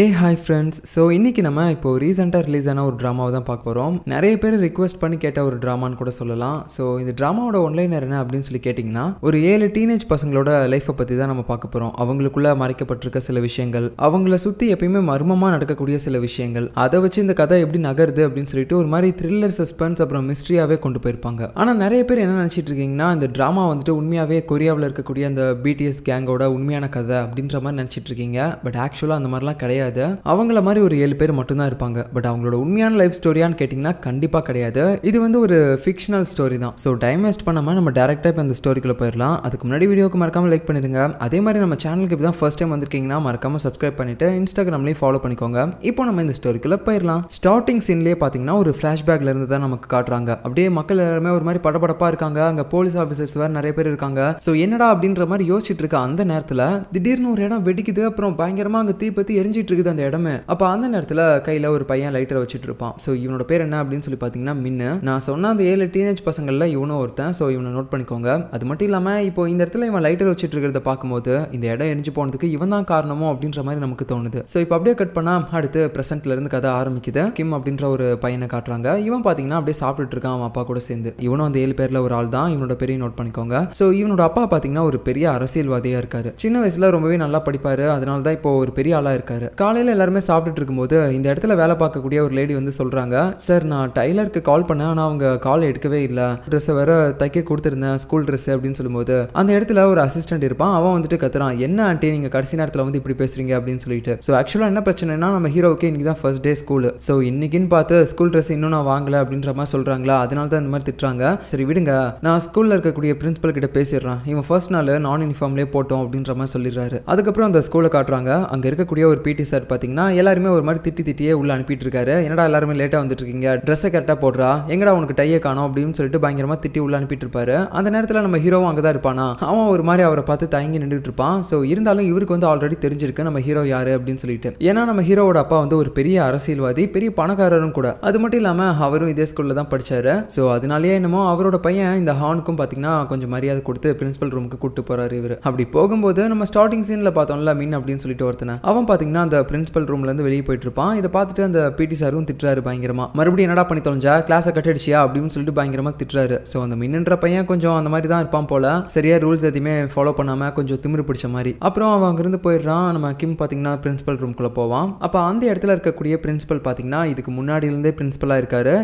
ஏ hi friends so இன்றைக்கி நம்ம இப்போ ரீசெண்டாக ரிலீஸ் ஆன ஒரு ட்ராமாவை தான் பார்க்க போகிறோம் நிறைய பேர் ரிக்வஸ்ட் பண்ணி கேட்ட ஒரு ட்ராமான்னு கூட சொல்லலாம் ஸோ இந்த ட்ராமாவோட ஒன்லைனர் என்ன அப்படின்னு சொல்லி கேட்டிங்கன்னா ஒரு ஏழு டீனேஜ் பசங்களோட லைஃப்பை பற்றி தான் நம்ம பார்க்க போகிறோம் அவங்களுக்குள்ளே மறைக்கப்பட்டிருக்க சில விஷயங்கள் அவங்கள சுற்றி எப்பயுமே மர்மமாக நடக்கக்கூடிய சில விஷயங்கள் அதை வச்சு இந்த கதை எப்படி நகருது அப்படின்னு சொல்லிட்டு ஒரு மாதிரி த்ரில்லர் சஸ்பென்ஸ் அப்புறம் மிஸ்ட்ரியாகவே கொண்டு போயிருப்பாங்க ஆனால் நிறைய பேர் என்ன நினச்சிட்டு இருக்கீங்கன்னா இந்த ட்ராமா வந்துட்டு உண்மையாகவே கொரியாவில் இருக்கக்கூடிய அந்த பிடிஎஸ் கேங்கோட உண்மையான கதை அப்படின்ற மாதிரி நினச்சிட்டு இருக்கீங்க பட் ஆக்சுவலாக அந்த மாதிரிலாம் கிடையாது கிடையாது அவங்கள மாதிரி ஒரு ஏழு பேர் மட்டும்தான் இருப்பாங்க பட் அவங்களோட உண்மையான லைஃப் ஸ்டோரியான்னு கேட்டிங்கன்னா கண்டிப்பாக கிடையாது இது வந்து ஒரு ஃபிக்ஷனல் ஸ்டோரி தான் ஸோ டைம் வேஸ்ட் பண்ணாமல் நம்ம டேரக்டாக இப்போ இந்த ஸ்டோரிக்குள்ள போயிடலாம் அதுக்கு முன்னாடி வீடியோக்கு மறக்காமல் லைக் பண்ணிடுங்க அதே மாதிரி நம்ம சேனலுக்கு இப்போ தான் ஃபர்ஸ்ட் டைம் வந்திருக்கீங்கன்னா மறக்காமல் சப்ஸ்கிரைப் பண்ணிவிட்டு இன்ஸ்டாகிராம்லேயும் ஃபாலோ பண்ணிக்கோங்க இப்போ நம்ம இந்த ஸ்டோரிக்குள்ளே போயிடலாம் ஸ்டார்டிங் சீன்லேயே பார்த்தீங்கன்னா ஒரு ஃப்ளாஷ்பேக்ல இருந்து தான் நமக்கு காட்டுறாங்க அப்படியே மக்கள் எல்லாருமே ஒரு மாதிரி படபடப்பாக இருக்காங்க அங்கே போலீஸ் ஆஃபீஸர்ஸ் வேறு நிறைய பேர் இருக்காங்க ஸோ என்னடா அப்படின்ற மாதிரி யோசிச்சுட்டு இருக்க அந்த நேரத்தில் திடீர்னு ஒரு இடம் வெடிக்குது அப்புறம் பயங்கரமாக அங்கே தீ பற்றி எரிஞ்சிட்டு இருக்குது அந்த இடமே அப்போ அந்த நேரத்தில் கையில் ஒரு பையன் லைட்டரை வச்சுட்டு இருப்பான் ஸோ இவனோட பேர் என்ன அப்படின்னு சொல்லி பார்த்தீங்கன்னா மின்னு நான் சொன்ன அந்த ஏழு டீனேஜ் பசங்களில் இவனும் ஒருத்தன் ஸோ இவனை நோட் பண்ணிக்கோங்க அது மட்டும் இல்லாமல் இப்போ இந்த இடத்துல இவன் லைட்டர் வச்சுட்டு இருக்கிறத பார்க்கும்போது இந்த இடம் எரிஞ்சு போனதுக்கு இவன் தான் காரணமோ அப்படின்ற மாதிரி நமக்கு தோணுது ஸோ இப்போ அப்படியே கட் பண்ணால் அடுத்து ப்ரெசென்ட்ல இருந்து கதை ஆரம்பிக்குது கிம் அப்படின்ற ஒரு பையனை காட்டுறாங்க இவன் பார்த்தீங்கன்னா அப்படியே சாப்பிட்டு இருக்கான் அவன் அப்பா கூட சேர்ந்து இவனும் அந்த ஏழு பேரில் ஒரு ஆள் தான் இவனோட பெரிய நோட் பண்ணிக்கோங்க ஸோ இவனோட அப்பா பார்த்தீங்கன்னா ஒரு பெரிய அரசியல்வாதியாக இருக்காரு சின்ன வயசுல ரொம்பவே நல்லா படிப்பாரு அதனால தான் இப்போ ஒரு பெரிய ஆளாக இருக்காரு காலையில் எல்லாருமே சாப்பிட்டுட்டு இருக்கும்போது இந்த இடத்துல வேலை பார்க்கக்கூடிய ஒரு லேடி வந்து சொல்கிறாங்க சார் நான் டைலருக்கு கால் பண்ணேன் ஆனால் அவங்க கால் எடுக்கவே இல்லை ட்ரெஸ்ஸை வேற தைக்க கொடுத்துருந்தேன் ஸ்கூல் ட்ரெஸ் அப்படின்னு சொல்லும்போது அந்த இடத்துல ஒரு அசிஸ்டன்ட் இருப்பான் அவன் வந்துட்டு கத்துறான் என்ன ஆண்டி நீங்கள் கடைசி நேரத்தில் வந்து இப்படி பேசுறீங்க அப்படின்னு சொல்லிட்டு ஸோ ஆக்சுவலாக என்ன பிரச்சனைனா நம்ம ஹீரோவுக்கு இன்னைக்கு தான் ஃபர்ஸ்ட் டே ஸ்கூல் ஸோ இன்னைக்குன்னு பார்த்து ஸ்கூல் ட்ரெஸ் இன்னும் நான் வாங்கலை அப்படின்ற மாதிரி சொல்கிறாங்களா அதனால தான் இந்த மாதிரி திட்டுறாங்க சரி விடுங்க நான் ஸ்கூலில் இருக்கக்கூடிய பிரின்ஸிபல் கிட்ட பேசிடுறான் இவன் ஃபர்ஸ்ட் நாள் நான் யூனிஃபார்ம்லேயே போட்டோம் அப்படின்ற மாதிரி சொல்லிடுறாரு அதுக்கப்புறம் அந்த ஸ்கூலை காட்டுறாங்க அங்கே இருக்கக்கூடிய ஒரு பிடி சார் பார்த்தீங்கன்னா எல்லாருமே ஒரு மாதிரி திட்டி திட்டியே உள்ள அனுப்பிட்டு என்னடா எல்லாருமே லேட்டாக வந்துட்டு இருக்கீங்க ட்ரெஸ்ஸை கரெக்டாக போடுறா எங்கடா உனக்கு டையை காணும் அப்படின்னு சொல்லிட்டு பயங்கரமாக திட்டி உள்ள அனுப்பிட்டு அந்த நேரத்தில் நம்ம ஹீரோவும் அங்கே தான் இருப்பானா அவன் ஒரு மாதிரி அவரை பார்த்து தயங்கி நின்றுட்டு இருப்பான் ஸோ இருந்தாலும் இவருக்கு வந்து ஆல்ரெடி தெரிஞ்சிருக்கு நம்ம ஹீரோ யாரு அப்படின்னு சொல்லிட்டு ஏன்னா நம்ம ஹீரோவோட அப்பா வந்து ஒரு பெரிய அரசியல்வாதி பெரிய பணக்காரரும் கூட அது மட்டும் இல்லாமல் அவரும் இதே ஸ்கூலில் தான் படித்தாரு ஸோ அதனாலேயே என்னமோ அவரோட பையன் இந்த ஹானுக்கும் பார்த்தீங்கன்னா கொஞ்சம் மரியாதை கொடுத்து பிரின்சிபல் ரூமுக்கு கூப்பிட்டு போகிறார் இவர் அப்படி போகும்போது நம்ம ஸ்டார்டிங் சீனில் பார்த்தோம்ல மின் அப்படின்னு சொல்லிட்டு ஒருத்தனை அவன் பார்த்தீங்கன்னா அந்த ரூம்ல ரூம்லேருந்து வெளியே போயிட்டுருப்பான் இதை பார்த்துட்டு அந்த பிடி சாரும் திட்டுறாரு பயங்கரமாக மறுபடியும் என்னடா பண்ணி தொலைஞ்சா கிளாஸை கட் அடிச்சியா அப்படின்னு சொல்லிட்டு பயங்கரமாக திட்டுறாரு ஸோ அந்த மின்னுன்ற பையன் கொஞ்சம் அந்த மாதிரி தான் இருப்பான் போல சரியா ரூல்ஸ் எதுவுமே ஃபாலோ பண்ணாமல் கொஞ்சம் திமிரு பிடிச்ச மாதிரி அப்புறம் அவன் அங்கேருந்து போயிடுறான் நம்ம கிம் பார்த்தீங்கன்னா பிரின்சிபல் ரூம்குள்ளே போவான் அப்போ அந்த இடத்துல இருக்கக்கூடிய பிரின்சிபல் பார்த்தீங்கன்னா இதுக்கு முன்னாடியிலேருந்தே பிரின்ஸிபலாக இருக்காரு